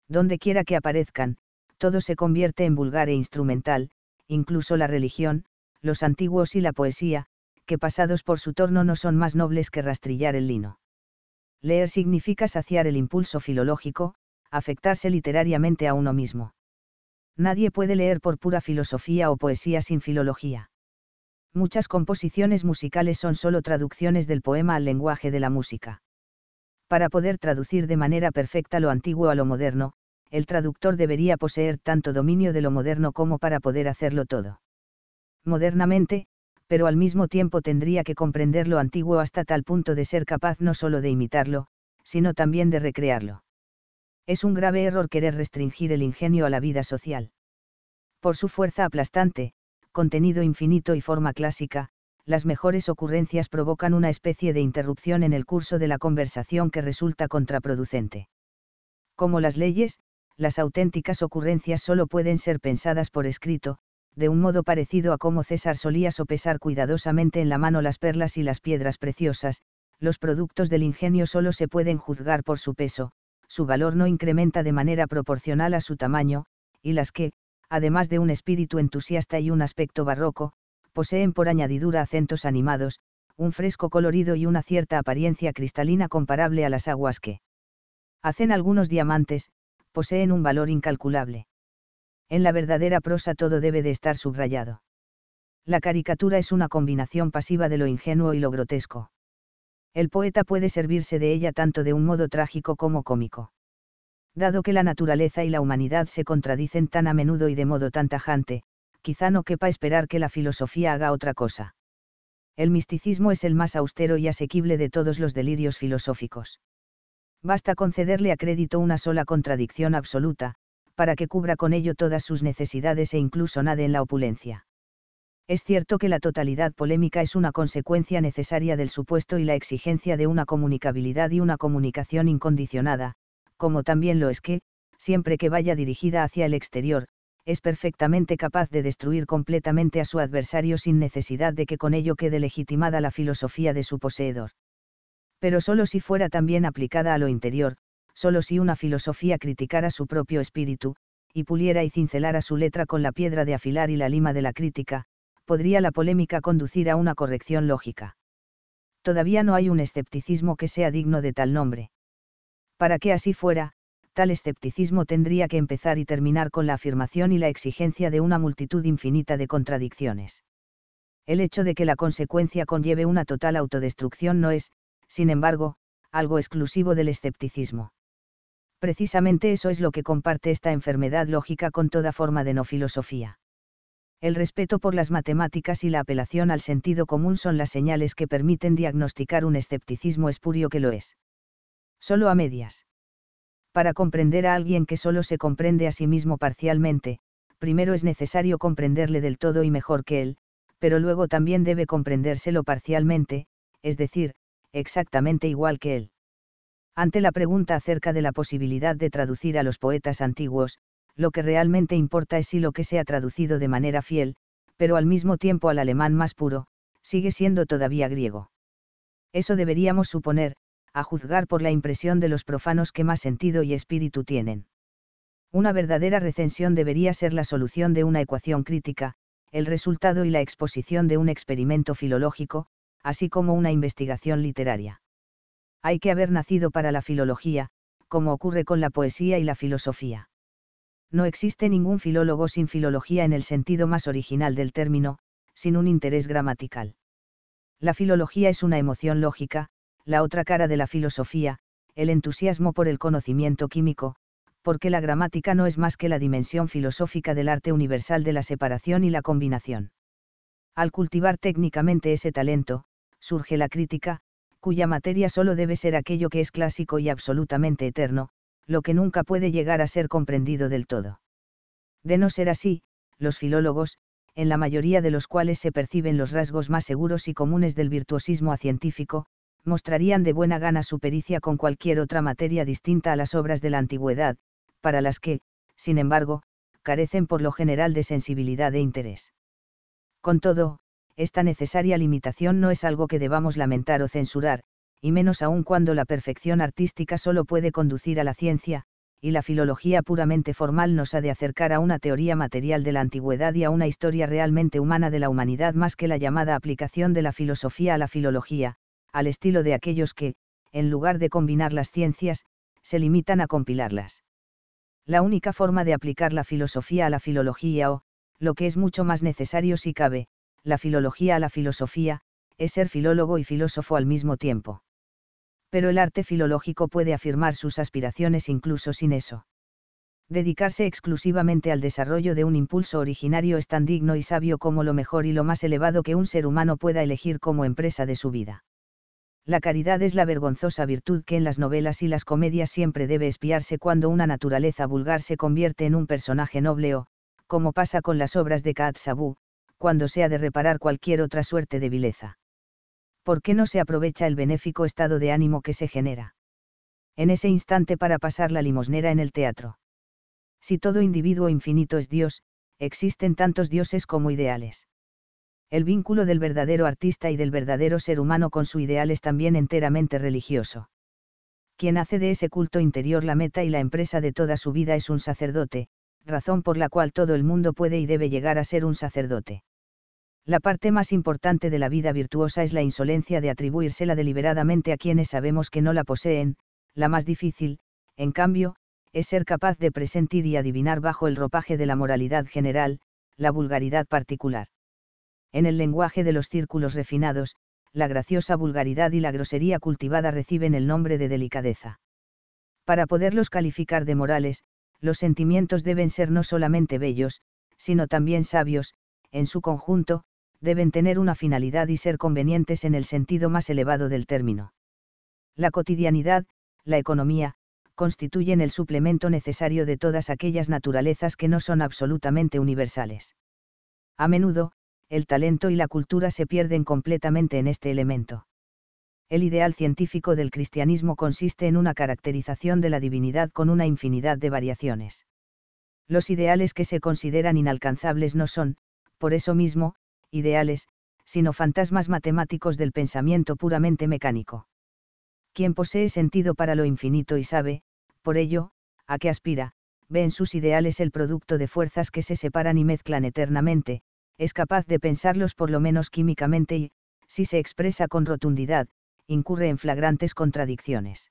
Donde quiera que aparezcan, todo se convierte en vulgar e instrumental, incluso la religión, los antiguos y la poesía, que pasados por su torno no son más nobles que rastrillar el lino. Leer significa saciar el impulso filológico, afectarse literariamente a uno mismo. Nadie puede leer por pura filosofía o poesía sin filología. Muchas composiciones musicales son solo traducciones del poema al lenguaje de la música. Para poder traducir de manera perfecta lo antiguo a lo moderno, el traductor debería poseer tanto dominio de lo moderno como para poder hacerlo todo modernamente, pero al mismo tiempo tendría que comprender lo antiguo hasta tal punto de ser capaz no solo de imitarlo, sino también de recrearlo. Es un grave error querer restringir el ingenio a la vida social. Por su fuerza aplastante, contenido infinito y forma clásica, las mejores ocurrencias provocan una especie de interrupción en el curso de la conversación que resulta contraproducente. Como las leyes, las auténticas ocurrencias solo pueden ser pensadas por escrito, de un modo parecido a cómo César solía sopesar cuidadosamente en la mano las perlas y las piedras preciosas, los productos del ingenio solo se pueden juzgar por su peso, su valor no incrementa de manera proporcional a su tamaño, y las que, además de un espíritu entusiasta y un aspecto barroco, poseen por añadidura acentos animados, un fresco colorido y una cierta apariencia cristalina comparable a las aguas que hacen algunos diamantes, poseen un valor incalculable en la verdadera prosa todo debe de estar subrayado. La caricatura es una combinación pasiva de lo ingenuo y lo grotesco. El poeta puede servirse de ella tanto de un modo trágico como cómico. Dado que la naturaleza y la humanidad se contradicen tan a menudo y de modo tan tajante, quizá no quepa esperar que la filosofía haga otra cosa. El misticismo es el más austero y asequible de todos los delirios filosóficos. Basta concederle a crédito una sola contradicción absoluta, para que cubra con ello todas sus necesidades e incluso nade en la opulencia. Es cierto que la totalidad polémica es una consecuencia necesaria del supuesto y la exigencia de una comunicabilidad y una comunicación incondicionada, como también lo es que, siempre que vaya dirigida hacia el exterior, es perfectamente capaz de destruir completamente a su adversario sin necesidad de que con ello quede legitimada la filosofía de su poseedor. Pero solo si fuera también aplicada a lo interior, solo si una filosofía criticara su propio espíritu, y puliera y cincelara su letra con la piedra de afilar y la lima de la crítica, podría la polémica conducir a una corrección lógica. Todavía no hay un escepticismo que sea digno de tal nombre. Para que así fuera, tal escepticismo tendría que empezar y terminar con la afirmación y la exigencia de una multitud infinita de contradicciones. El hecho de que la consecuencia conlleve una total autodestrucción no es, sin embargo, algo exclusivo del escepticismo precisamente eso es lo que comparte esta enfermedad lógica con toda forma de no filosofía. El respeto por las matemáticas y la apelación al sentido común son las señales que permiten diagnosticar un escepticismo espurio que lo es. Solo a medias. Para comprender a alguien que solo se comprende a sí mismo parcialmente, primero es necesario comprenderle del todo y mejor que él, pero luego también debe comprendérselo parcialmente, es decir, exactamente igual que él. Ante la pregunta acerca de la posibilidad de traducir a los poetas antiguos, lo que realmente importa es si lo que se ha traducido de manera fiel, pero al mismo tiempo al alemán más puro, sigue siendo todavía griego. Eso deberíamos suponer, a juzgar por la impresión de los profanos que más sentido y espíritu tienen. Una verdadera recensión debería ser la solución de una ecuación crítica, el resultado y la exposición de un experimento filológico, así como una investigación literaria hay que haber nacido para la filología, como ocurre con la poesía y la filosofía. No existe ningún filólogo sin filología en el sentido más original del término, sin un interés gramatical. La filología es una emoción lógica, la otra cara de la filosofía, el entusiasmo por el conocimiento químico, porque la gramática no es más que la dimensión filosófica del arte universal de la separación y la combinación. Al cultivar técnicamente ese talento, surge la crítica, cuya materia solo debe ser aquello que es clásico y absolutamente eterno, lo que nunca puede llegar a ser comprendido del todo. De no ser así, los filólogos, en la mayoría de los cuales se perciben los rasgos más seguros y comunes del virtuosismo científico, mostrarían de buena gana su pericia con cualquier otra materia distinta a las obras de la antigüedad, para las que, sin embargo, carecen por lo general de sensibilidad e interés. Con todo, esta necesaria limitación no es algo que debamos lamentar o censurar, y menos aún cuando la perfección artística solo puede conducir a la ciencia, y la filología puramente formal nos ha de acercar a una teoría material de la antigüedad y a una historia realmente humana de la humanidad más que la llamada aplicación de la filosofía a la filología, al estilo de aquellos que, en lugar de combinar las ciencias, se limitan a compilarlas. La única forma de aplicar la filosofía a la filología o, lo que es mucho más necesario si cabe, la filología a la filosofía, es ser filólogo y filósofo al mismo tiempo. Pero el arte filológico puede afirmar sus aspiraciones incluso sin eso. Dedicarse exclusivamente al desarrollo de un impulso originario es tan digno y sabio como lo mejor y lo más elevado que un ser humano pueda elegir como empresa de su vida. La caridad es la vergonzosa virtud que en las novelas y las comedias siempre debe espiarse cuando una naturaleza vulgar se convierte en un personaje noble o, como pasa con las obras de Sabu cuando se ha de reparar cualquier otra suerte de vileza. ¿Por qué no se aprovecha el benéfico estado de ánimo que se genera? En ese instante para pasar la limosnera en el teatro. Si todo individuo infinito es Dios, existen tantos dioses como ideales. El vínculo del verdadero artista y del verdadero ser humano con su ideal es también enteramente religioso. Quien hace de ese culto interior la meta y la empresa de toda su vida es un sacerdote, razón por la cual todo el mundo puede y debe llegar a ser un sacerdote. La parte más importante de la vida virtuosa es la insolencia de atribuírsela deliberadamente a quienes sabemos que no la poseen, la más difícil, en cambio, es ser capaz de presentir y adivinar bajo el ropaje de la moralidad general, la vulgaridad particular. En el lenguaje de los círculos refinados, la graciosa vulgaridad y la grosería cultivada reciben el nombre de delicadeza. Para poderlos calificar de morales, los sentimientos deben ser no solamente bellos, sino también sabios, en su conjunto, deben tener una finalidad y ser convenientes en el sentido más elevado del término. La cotidianidad, la economía, constituyen el suplemento necesario de todas aquellas naturalezas que no son absolutamente universales. A menudo, el talento y la cultura se pierden completamente en este elemento. El ideal científico del cristianismo consiste en una caracterización de la divinidad con una infinidad de variaciones. Los ideales que se consideran inalcanzables no son, por eso mismo, ideales, sino fantasmas matemáticos del pensamiento puramente mecánico. Quien posee sentido para lo infinito y sabe, por ello, a qué aspira, ve en sus ideales el producto de fuerzas que se separan y mezclan eternamente, es capaz de pensarlos por lo menos químicamente y, si se expresa con rotundidad, incurre en flagrantes contradicciones.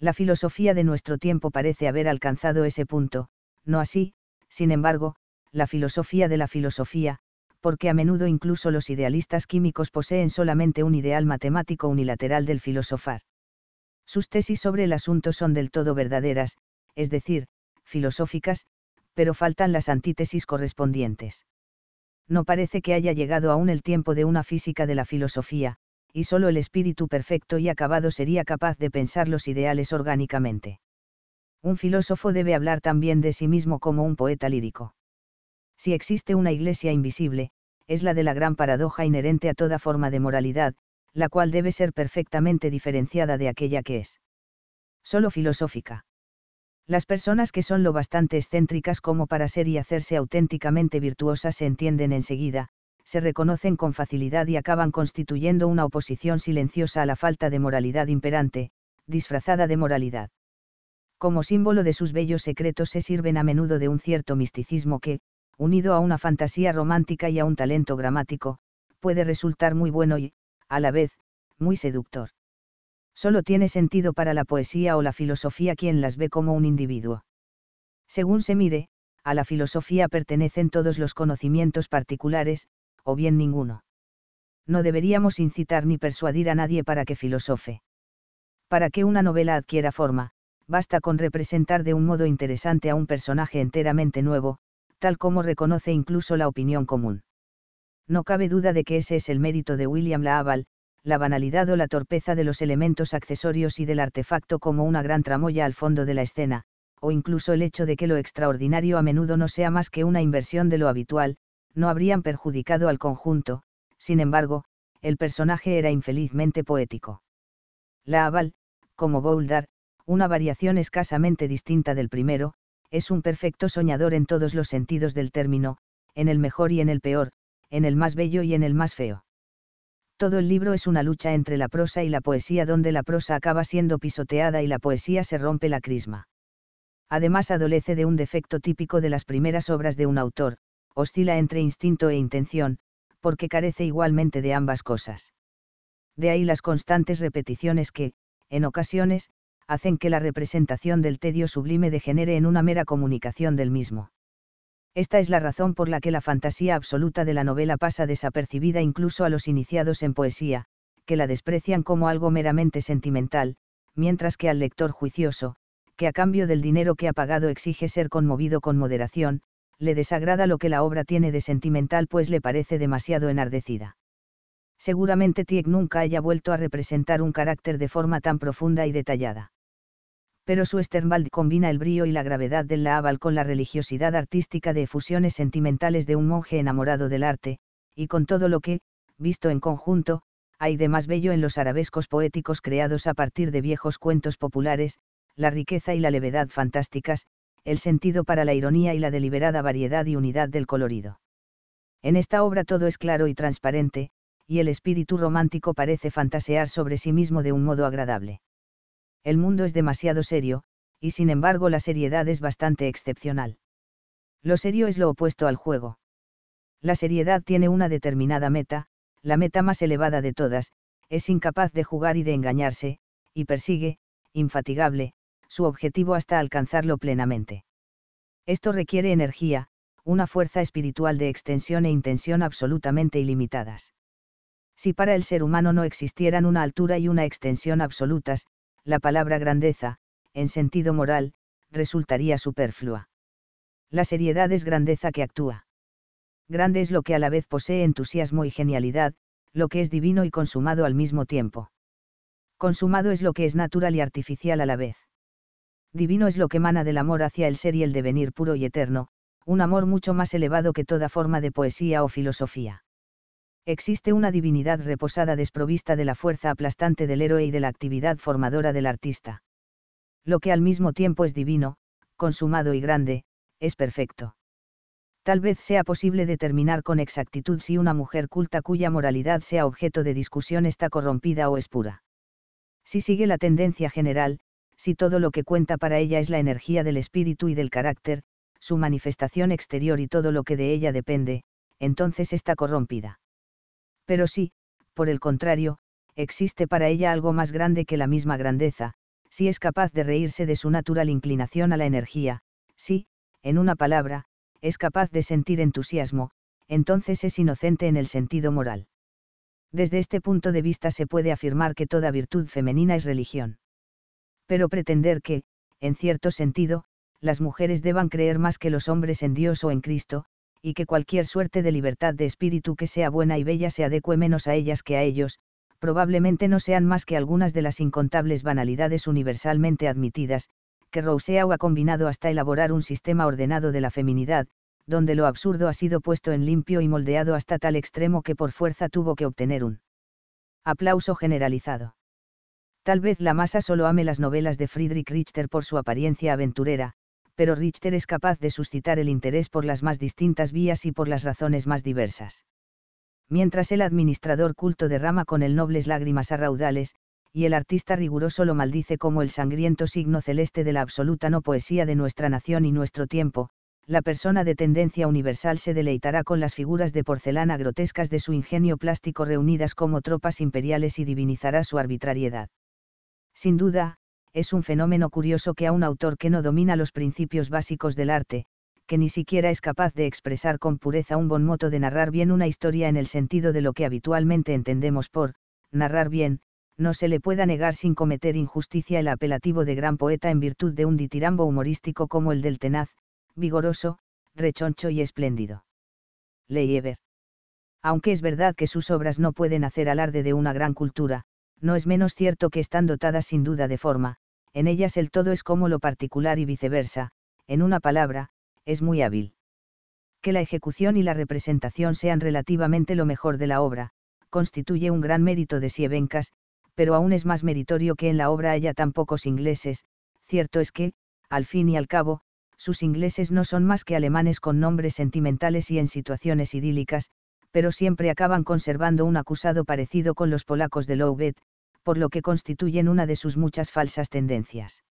La filosofía de nuestro tiempo parece haber alcanzado ese punto, no así, sin embargo, la filosofía de la filosofía, porque a menudo incluso los idealistas químicos poseen solamente un ideal matemático unilateral del filosofar. Sus tesis sobre el asunto son del todo verdaderas, es decir, filosóficas, pero faltan las antítesis correspondientes. No parece que haya llegado aún el tiempo de una física de la filosofía, y solo el espíritu perfecto y acabado sería capaz de pensar los ideales orgánicamente. Un filósofo debe hablar también de sí mismo como un poeta lírico si existe una iglesia invisible, es la de la gran paradoja inherente a toda forma de moralidad, la cual debe ser perfectamente diferenciada de aquella que es solo filosófica. Las personas que son lo bastante excéntricas como para ser y hacerse auténticamente virtuosas se entienden enseguida, se reconocen con facilidad y acaban constituyendo una oposición silenciosa a la falta de moralidad imperante, disfrazada de moralidad. Como símbolo de sus bellos secretos se sirven a menudo de un cierto misticismo que, unido a una fantasía romántica y a un talento gramático, puede resultar muy bueno y, a la vez, muy seductor. Solo tiene sentido para la poesía o la filosofía quien las ve como un individuo. Según se mire, a la filosofía pertenecen todos los conocimientos particulares, o bien ninguno. No deberíamos incitar ni persuadir a nadie para que filosofe. Para que una novela adquiera forma, basta con representar de un modo interesante a un personaje enteramente nuevo, tal como reconoce incluso la opinión común. No cabe duda de que ese es el mérito de William Laval, la banalidad o la torpeza de los elementos accesorios y del artefacto como una gran tramoya al fondo de la escena, o incluso el hecho de que lo extraordinario a menudo no sea más que una inversión de lo habitual, no habrían perjudicado al conjunto, sin embargo, el personaje era infelizmente poético. La como Bouldar, una variación escasamente distinta del primero, es un perfecto soñador en todos los sentidos del término, en el mejor y en el peor, en el más bello y en el más feo. Todo el libro es una lucha entre la prosa y la poesía donde la prosa acaba siendo pisoteada y la poesía se rompe la crisma. Además adolece de un defecto típico de las primeras obras de un autor, oscila entre instinto e intención, porque carece igualmente de ambas cosas. De ahí las constantes repeticiones que, en ocasiones, hacen que la representación del tedio sublime degenere en una mera comunicación del mismo. Esta es la razón por la que la fantasía absoluta de la novela pasa desapercibida incluso a los iniciados en poesía, que la desprecian como algo meramente sentimental, mientras que al lector juicioso, que a cambio del dinero que ha pagado exige ser conmovido con moderación, le desagrada lo que la obra tiene de sentimental pues le parece demasiado enardecida. Seguramente Tieck nunca haya vuelto a representar un carácter de forma tan profunda y detallada pero su Sternwald combina el brío y la gravedad del Laabal con la religiosidad artística de efusiones sentimentales de un monje enamorado del arte, y con todo lo que, visto en conjunto, hay de más bello en los arabescos poéticos creados a partir de viejos cuentos populares, la riqueza y la levedad fantásticas, el sentido para la ironía y la deliberada variedad y unidad del colorido. En esta obra todo es claro y transparente, y el espíritu romántico parece fantasear sobre sí mismo de un modo agradable el mundo es demasiado serio, y sin embargo la seriedad es bastante excepcional. Lo serio es lo opuesto al juego. La seriedad tiene una determinada meta, la meta más elevada de todas, es incapaz de jugar y de engañarse, y persigue, infatigable, su objetivo hasta alcanzarlo plenamente. Esto requiere energía, una fuerza espiritual de extensión e intención absolutamente ilimitadas. Si para el ser humano no existieran una altura y una extensión absolutas, la palabra grandeza, en sentido moral, resultaría superflua. La seriedad es grandeza que actúa. Grande es lo que a la vez posee entusiasmo y genialidad, lo que es divino y consumado al mismo tiempo. Consumado es lo que es natural y artificial a la vez. Divino es lo que emana del amor hacia el ser y el devenir puro y eterno, un amor mucho más elevado que toda forma de poesía o filosofía existe una divinidad reposada desprovista de la fuerza aplastante del héroe y de la actividad formadora del artista. Lo que al mismo tiempo es divino, consumado y grande, es perfecto. Tal vez sea posible determinar con exactitud si una mujer culta cuya moralidad sea objeto de discusión está corrompida o es pura. Si sigue la tendencia general, si todo lo que cuenta para ella es la energía del espíritu y del carácter, su manifestación exterior y todo lo que de ella depende, entonces está corrompida pero sí, por el contrario, existe para ella algo más grande que la misma grandeza, si es capaz de reírse de su natural inclinación a la energía, si, en una palabra, es capaz de sentir entusiasmo, entonces es inocente en el sentido moral. Desde este punto de vista se puede afirmar que toda virtud femenina es religión. Pero pretender que, en cierto sentido, las mujeres deban creer más que los hombres en Dios o en Cristo, y que cualquier suerte de libertad de espíritu que sea buena y bella se adecue menos a ellas que a ellos, probablemente no sean más que algunas de las incontables banalidades universalmente admitidas, que Rousseau ha combinado hasta elaborar un sistema ordenado de la feminidad, donde lo absurdo ha sido puesto en limpio y moldeado hasta tal extremo que por fuerza tuvo que obtener un aplauso generalizado. Tal vez la masa solo ame las novelas de Friedrich Richter por su apariencia aventurera, pero Richter es capaz de suscitar el interés por las más distintas vías y por las razones más diversas. Mientras el administrador culto derrama con el nobles lágrimas a raudales, y el artista riguroso lo maldice como el sangriento signo celeste de la absoluta no poesía de nuestra nación y nuestro tiempo, la persona de tendencia universal se deleitará con las figuras de porcelana grotescas de su ingenio plástico reunidas como tropas imperiales y divinizará su arbitrariedad. Sin duda, es un fenómeno curioso que a un autor que no domina los principios básicos del arte, que ni siquiera es capaz de expresar con pureza un buen moto de narrar bien una historia en el sentido de lo que habitualmente entendemos por narrar bien, no se le pueda negar sin cometer injusticia el apelativo de gran poeta en virtud de un ditirambo humorístico como el del tenaz, vigoroso, rechoncho y espléndido. Leyever. Aunque es verdad que sus obras no pueden hacer alarde de una gran cultura, no es menos cierto que están dotadas sin duda de forma, en ellas el todo es como lo particular y viceversa, en una palabra, es muy hábil. Que la ejecución y la representación sean relativamente lo mejor de la obra, constituye un gran mérito de Siebenkas, pero aún es más meritorio que en la obra haya tan pocos ingleses, cierto es que, al fin y al cabo, sus ingleses no son más que alemanes con nombres sentimentales y en situaciones idílicas, pero siempre acaban conservando un acusado parecido con los polacos de Louvet por lo que constituyen una de sus muchas falsas tendencias.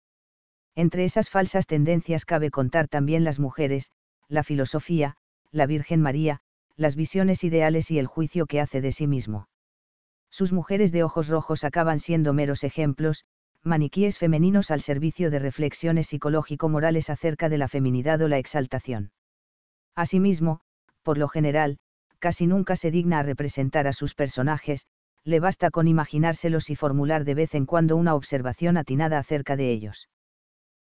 Entre esas falsas tendencias cabe contar también las mujeres, la filosofía, la Virgen María, las visiones ideales y el juicio que hace de sí mismo. Sus mujeres de ojos rojos acaban siendo meros ejemplos, maniquíes femeninos al servicio de reflexiones psicológico-morales acerca de la feminidad o la exaltación. Asimismo, por lo general, casi nunca se digna a representar a sus personajes, le basta con imaginárselos y formular de vez en cuando una observación atinada acerca de ellos.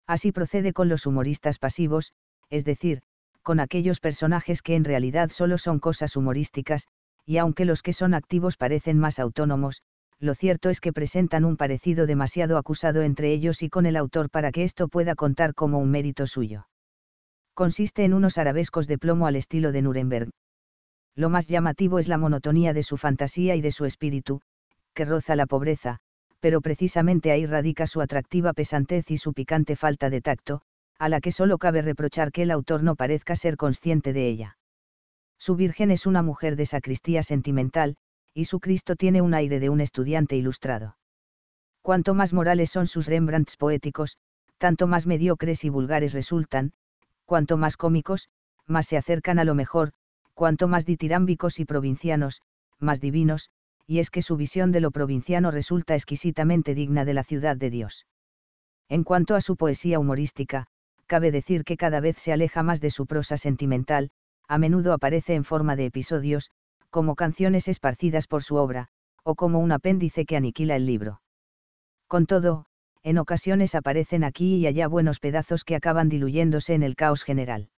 Así procede con los humoristas pasivos, es decir, con aquellos personajes que en realidad solo son cosas humorísticas, y aunque los que son activos parecen más autónomos, lo cierto es que presentan un parecido demasiado acusado entre ellos y con el autor para que esto pueda contar como un mérito suyo. Consiste en unos arabescos de plomo al estilo de Nuremberg, lo más llamativo es la monotonía de su fantasía y de su espíritu, que roza la pobreza, pero precisamente ahí radica su atractiva pesantez y su picante falta de tacto, a la que solo cabe reprochar que el autor no parezca ser consciente de ella. Su Virgen es una mujer de sacristía sentimental, y su Cristo tiene un aire de un estudiante ilustrado. Cuanto más morales son sus Rembrandts poéticos, tanto más mediocres y vulgares resultan, cuanto más cómicos, más se acercan a lo mejor, cuanto más ditirámbicos y provincianos, más divinos, y es que su visión de lo provinciano resulta exquisitamente digna de la ciudad de Dios. En cuanto a su poesía humorística, cabe decir que cada vez se aleja más de su prosa sentimental, a menudo aparece en forma de episodios, como canciones esparcidas por su obra, o como un apéndice que aniquila el libro. Con todo, en ocasiones aparecen aquí y allá buenos pedazos que acaban diluyéndose en el caos general.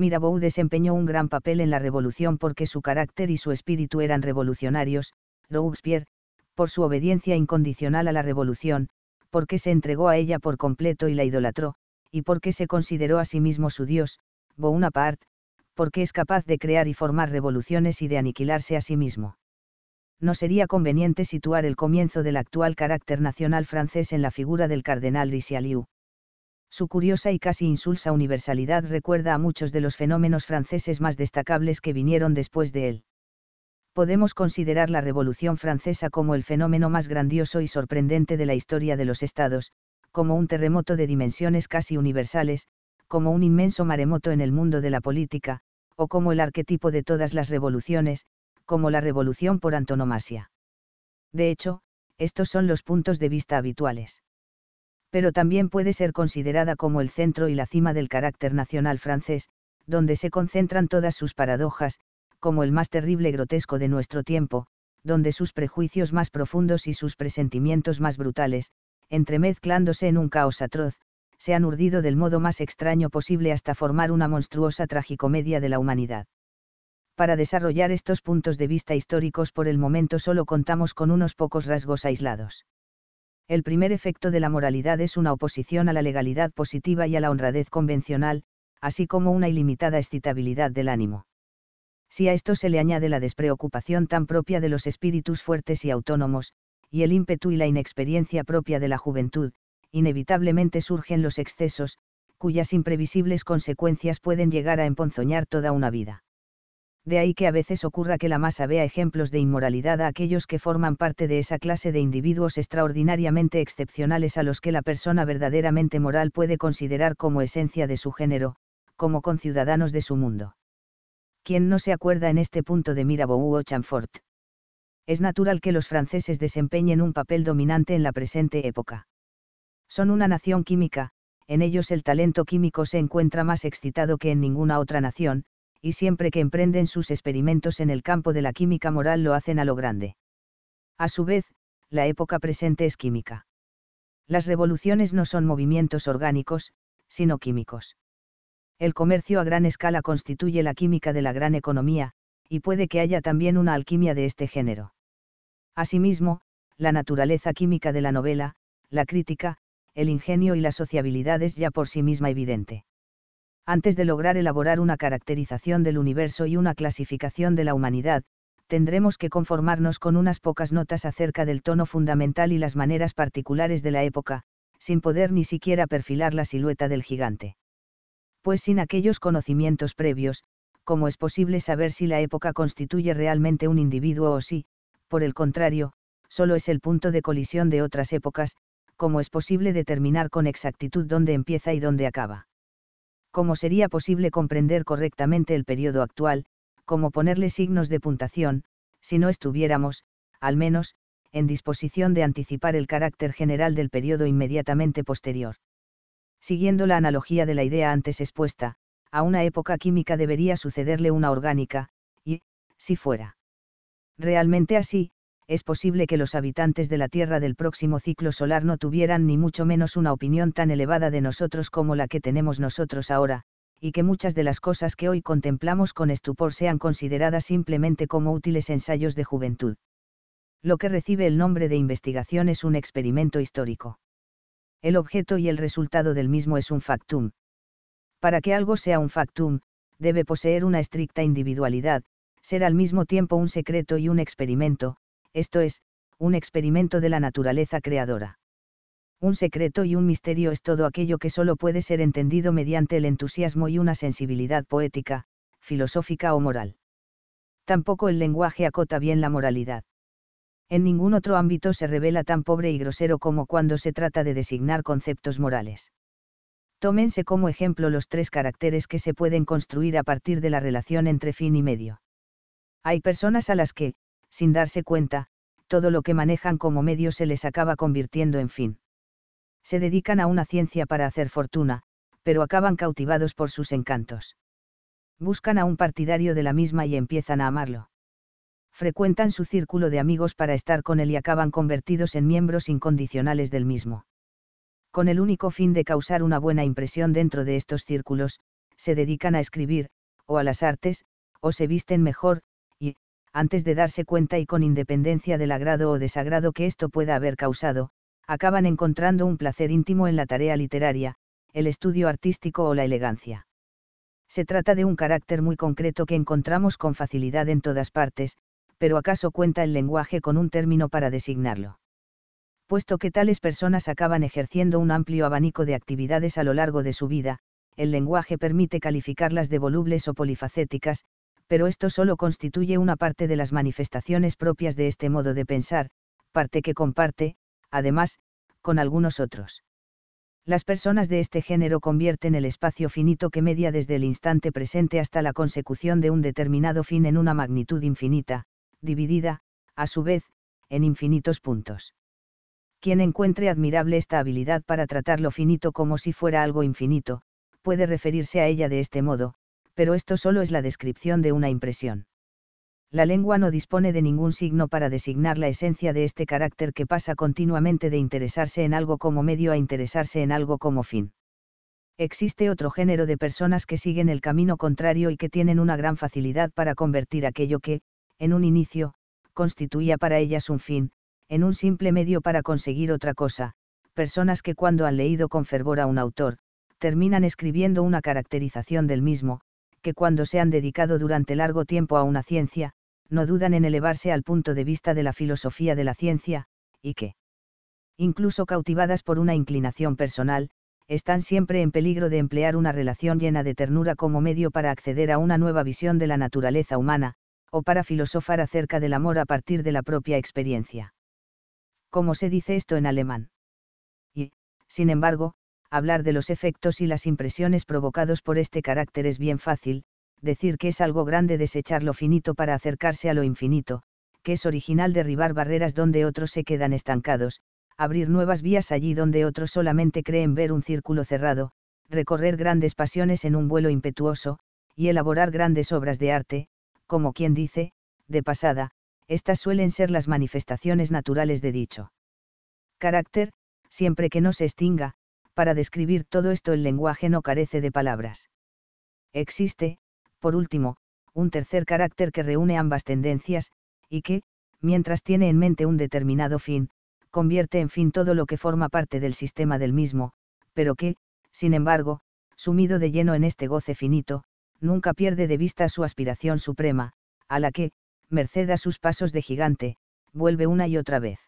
Mirabeau desempeñó un gran papel en la revolución porque su carácter y su espíritu eran revolucionarios, Robespierre, por su obediencia incondicional a la revolución, porque se entregó a ella por completo y la idolatró, y porque se consideró a sí mismo su dios, Bonaparte, porque es capaz de crear y formar revoluciones y de aniquilarse a sí mismo. No sería conveniente situar el comienzo del actual carácter nacional francés en la figura del cardenal Richelieu. Su curiosa y casi insulsa universalidad recuerda a muchos de los fenómenos franceses más destacables que vinieron después de él. Podemos considerar la Revolución Francesa como el fenómeno más grandioso y sorprendente de la historia de los estados, como un terremoto de dimensiones casi universales, como un inmenso maremoto en el mundo de la política, o como el arquetipo de todas las revoluciones, como la revolución por antonomasia. De hecho, estos son los puntos de vista habituales pero también puede ser considerada como el centro y la cima del carácter nacional francés, donde se concentran todas sus paradojas, como el más terrible grotesco de nuestro tiempo, donde sus prejuicios más profundos y sus presentimientos más brutales, entremezclándose en un caos atroz, se han urdido del modo más extraño posible hasta formar una monstruosa tragicomedia de la humanidad. Para desarrollar estos puntos de vista históricos por el momento solo contamos con unos pocos rasgos aislados. El primer efecto de la moralidad es una oposición a la legalidad positiva y a la honradez convencional, así como una ilimitada excitabilidad del ánimo. Si a esto se le añade la despreocupación tan propia de los espíritus fuertes y autónomos, y el ímpetu y la inexperiencia propia de la juventud, inevitablemente surgen los excesos, cuyas imprevisibles consecuencias pueden llegar a emponzoñar toda una vida de ahí que a veces ocurra que la masa vea ejemplos de inmoralidad a aquellos que forman parte de esa clase de individuos extraordinariamente excepcionales a los que la persona verdaderamente moral puede considerar como esencia de su género, como conciudadanos de su mundo. ¿Quién no se acuerda en este punto de Mirabeau o Chamfort? Es natural que los franceses desempeñen un papel dominante en la presente época. Son una nación química, en ellos el talento químico se encuentra más excitado que en ninguna otra nación, y siempre que emprenden sus experimentos en el campo de la química moral lo hacen a lo grande. A su vez, la época presente es química. Las revoluciones no son movimientos orgánicos, sino químicos. El comercio a gran escala constituye la química de la gran economía, y puede que haya también una alquimia de este género. Asimismo, la naturaleza química de la novela, la crítica, el ingenio y la sociabilidad es ya por sí misma evidente antes de lograr elaborar una caracterización del universo y una clasificación de la humanidad, tendremos que conformarnos con unas pocas notas acerca del tono fundamental y las maneras particulares de la época, sin poder ni siquiera perfilar la silueta del gigante. Pues sin aquellos conocimientos previos, ¿cómo es posible saber si la época constituye realmente un individuo o si, por el contrario, solo es el punto de colisión de otras épocas, cómo es posible determinar con exactitud dónde empieza y dónde acaba? ¿Cómo sería posible comprender correctamente el periodo actual, cómo ponerle signos de puntación, si no estuviéramos, al menos, en disposición de anticipar el carácter general del periodo inmediatamente posterior. Siguiendo la analogía de la idea antes expuesta, a una época química debería sucederle una orgánica, y, si fuera realmente así, es posible que los habitantes de la Tierra del próximo ciclo solar no tuvieran ni mucho menos una opinión tan elevada de nosotros como la que tenemos nosotros ahora, y que muchas de las cosas que hoy contemplamos con estupor sean consideradas simplemente como útiles ensayos de juventud. Lo que recibe el nombre de investigación es un experimento histórico. El objeto y el resultado del mismo es un factum. Para que algo sea un factum, debe poseer una estricta individualidad, ser al mismo tiempo un secreto y un experimento, esto es, un experimento de la naturaleza creadora. Un secreto y un misterio es todo aquello que solo puede ser entendido mediante el entusiasmo y una sensibilidad poética, filosófica o moral. Tampoco el lenguaje acota bien la moralidad. En ningún otro ámbito se revela tan pobre y grosero como cuando se trata de designar conceptos morales. Tómense como ejemplo los tres caracteres que se pueden construir a partir de la relación entre fin y medio. Hay personas a las que, sin darse cuenta, todo lo que manejan como medio se les acaba convirtiendo en fin. Se dedican a una ciencia para hacer fortuna, pero acaban cautivados por sus encantos. Buscan a un partidario de la misma y empiezan a amarlo. Frecuentan su círculo de amigos para estar con él y acaban convertidos en miembros incondicionales del mismo. Con el único fin de causar una buena impresión dentro de estos círculos, se dedican a escribir, o a las artes, o se visten mejor, antes de darse cuenta y con independencia del agrado o desagrado que esto pueda haber causado, acaban encontrando un placer íntimo en la tarea literaria, el estudio artístico o la elegancia. Se trata de un carácter muy concreto que encontramos con facilidad en todas partes, pero acaso cuenta el lenguaje con un término para designarlo. Puesto que tales personas acaban ejerciendo un amplio abanico de actividades a lo largo de su vida, el lenguaje permite calificarlas de volubles o polifacéticas, pero esto solo constituye una parte de las manifestaciones propias de este modo de pensar, parte que comparte, además, con algunos otros. Las personas de este género convierten el espacio finito que media desde el instante presente hasta la consecución de un determinado fin en una magnitud infinita, dividida, a su vez, en infinitos puntos. Quien encuentre admirable esta habilidad para tratar lo finito como si fuera algo infinito, puede referirse a ella de este modo, pero esto solo es la descripción de una impresión. La lengua no dispone de ningún signo para designar la esencia de este carácter que pasa continuamente de interesarse en algo como medio a interesarse en algo como fin. Existe otro género de personas que siguen el camino contrario y que tienen una gran facilidad para convertir aquello que, en un inicio, constituía para ellas un fin, en un simple medio para conseguir otra cosa, personas que cuando han leído con fervor a un autor, terminan escribiendo una caracterización del mismo, que cuando se han dedicado durante largo tiempo a una ciencia, no dudan en elevarse al punto de vista de la filosofía de la ciencia, y que, incluso cautivadas por una inclinación personal, están siempre en peligro de emplear una relación llena de ternura como medio para acceder a una nueva visión de la naturaleza humana, o para filosofar acerca del amor a partir de la propia experiencia. ¿Cómo se dice esto en alemán? Y, sin embargo, hablar de los efectos y las impresiones provocados por este carácter es bien fácil, decir que es algo grande desechar lo finito para acercarse a lo infinito, que es original derribar barreras donde otros se quedan estancados, abrir nuevas vías allí donde otros solamente creen ver un círculo cerrado, recorrer grandes pasiones en un vuelo impetuoso, y elaborar grandes obras de arte, como quien dice, de pasada, estas suelen ser las manifestaciones naturales de dicho carácter, siempre que no se extinga, para describir todo esto el lenguaje no carece de palabras. Existe, por último, un tercer carácter que reúne ambas tendencias, y que, mientras tiene en mente un determinado fin, convierte en fin todo lo que forma parte del sistema del mismo, pero que, sin embargo, sumido de lleno en este goce finito, nunca pierde de vista su aspiración suprema, a la que, merced a sus pasos de gigante, vuelve una y otra vez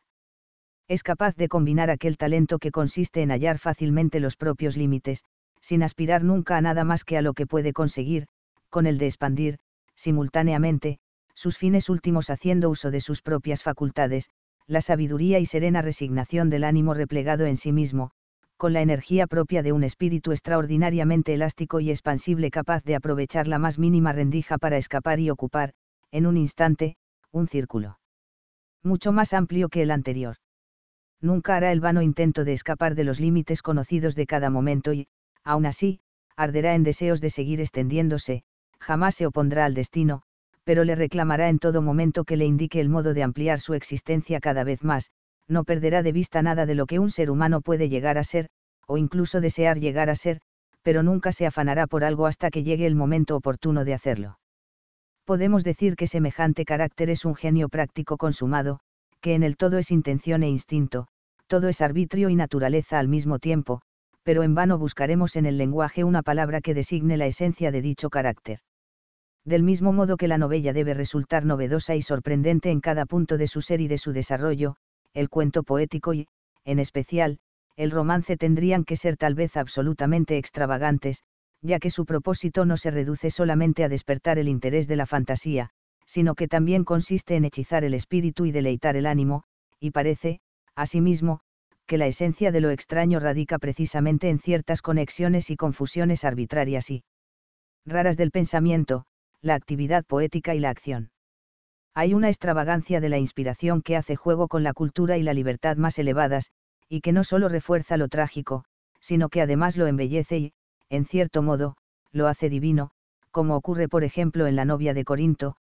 es capaz de combinar aquel talento que consiste en hallar fácilmente los propios límites, sin aspirar nunca a nada más que a lo que puede conseguir, con el de expandir, simultáneamente, sus fines últimos haciendo uso de sus propias facultades, la sabiduría y serena resignación del ánimo replegado en sí mismo, con la energía propia de un espíritu extraordinariamente elástico y expansible capaz de aprovechar la más mínima rendija para escapar y ocupar, en un instante, un círculo. Mucho más amplio que el anterior nunca hará el vano intento de escapar de los límites conocidos de cada momento y, aun así, arderá en deseos de seguir extendiéndose, jamás se opondrá al destino, pero le reclamará en todo momento que le indique el modo de ampliar su existencia cada vez más, no perderá de vista nada de lo que un ser humano puede llegar a ser, o incluso desear llegar a ser, pero nunca se afanará por algo hasta que llegue el momento oportuno de hacerlo. Podemos decir que semejante carácter es un genio práctico consumado, que en el todo es intención e instinto, todo es arbitrio y naturaleza al mismo tiempo, pero en vano buscaremos en el lenguaje una palabra que designe la esencia de dicho carácter. Del mismo modo que la novella debe resultar novedosa y sorprendente en cada punto de su ser y de su desarrollo, el cuento poético y, en especial, el romance tendrían que ser tal vez absolutamente extravagantes, ya que su propósito no se reduce solamente a despertar el interés de la fantasía, sino que también consiste en hechizar el espíritu y deleitar el ánimo, y parece, asimismo, que la esencia de lo extraño radica precisamente en ciertas conexiones y confusiones arbitrarias y raras del pensamiento, la actividad poética y la acción. Hay una extravagancia de la inspiración que hace juego con la cultura y la libertad más elevadas, y que no solo refuerza lo trágico, sino que además lo embellece y, en cierto modo, lo hace divino, como ocurre por ejemplo en la novia de Corinto,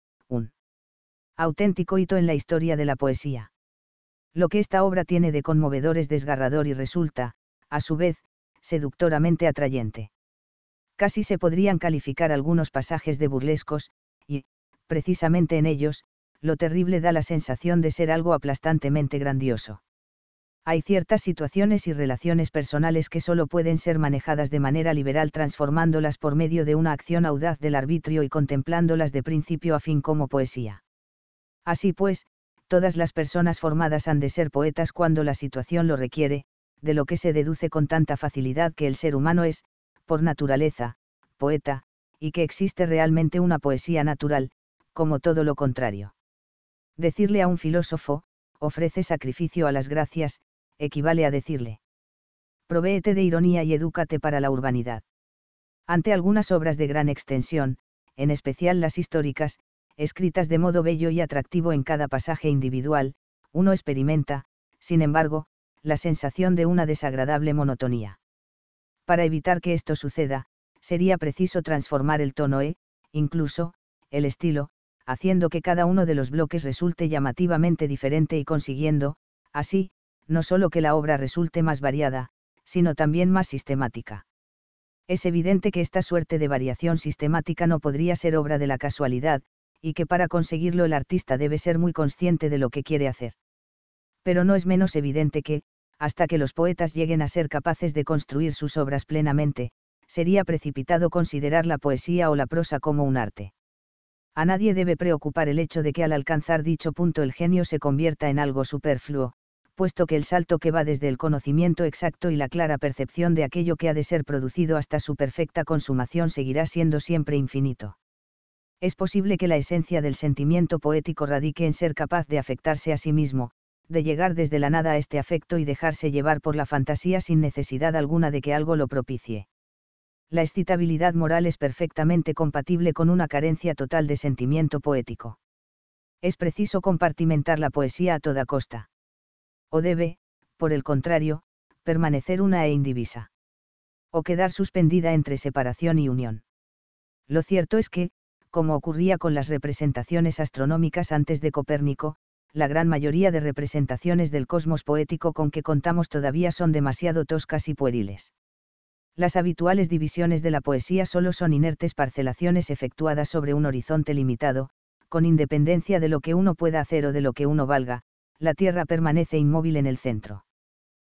auténtico hito en la historia de la poesía. Lo que esta obra tiene de conmovedor es desgarrador y resulta, a su vez, seductoramente atrayente. Casi se podrían calificar algunos pasajes de burlescos, y, precisamente en ellos, lo terrible da la sensación de ser algo aplastantemente grandioso. Hay ciertas situaciones y relaciones personales que solo pueden ser manejadas de manera liberal transformándolas por medio de una acción audaz del arbitrio y contemplándolas de principio a fin como poesía. Así pues, todas las personas formadas han de ser poetas cuando la situación lo requiere, de lo que se deduce con tanta facilidad que el ser humano es, por naturaleza, poeta, y que existe realmente una poesía natural, como todo lo contrario. Decirle a un filósofo, ofrece sacrificio a las gracias, equivale a decirle, provéete de ironía y edúcate para la urbanidad. Ante algunas obras de gran extensión, en especial las históricas, escritas de modo bello y atractivo en cada pasaje individual, uno experimenta, sin embargo, la sensación de una desagradable monotonía. Para evitar que esto suceda, sería preciso transformar el tono e, incluso, el estilo, haciendo que cada uno de los bloques resulte llamativamente diferente y consiguiendo, así, no solo que la obra resulte más variada, sino también más sistemática. Es evidente que esta suerte de variación sistemática no podría ser obra de la casualidad, y que para conseguirlo el artista debe ser muy consciente de lo que quiere hacer. Pero no es menos evidente que, hasta que los poetas lleguen a ser capaces de construir sus obras plenamente, sería precipitado considerar la poesía o la prosa como un arte. A nadie debe preocupar el hecho de que al alcanzar dicho punto el genio se convierta en algo superfluo, puesto que el salto que va desde el conocimiento exacto y la clara percepción de aquello que ha de ser producido hasta su perfecta consumación seguirá siendo siempre infinito es posible que la esencia del sentimiento poético radique en ser capaz de afectarse a sí mismo, de llegar desde la nada a este afecto y dejarse llevar por la fantasía sin necesidad alguna de que algo lo propicie. La excitabilidad moral es perfectamente compatible con una carencia total de sentimiento poético. Es preciso compartimentar la poesía a toda costa. O debe, por el contrario, permanecer una e indivisa. O quedar suspendida entre separación y unión. Lo cierto es que, como ocurría con las representaciones astronómicas antes de Copérnico, la gran mayoría de representaciones del cosmos poético con que contamos todavía son demasiado toscas y pueriles. Las habituales divisiones de la poesía solo son inertes parcelaciones efectuadas sobre un horizonte limitado, con independencia de lo que uno pueda hacer o de lo que uno valga, la Tierra permanece inmóvil en el centro.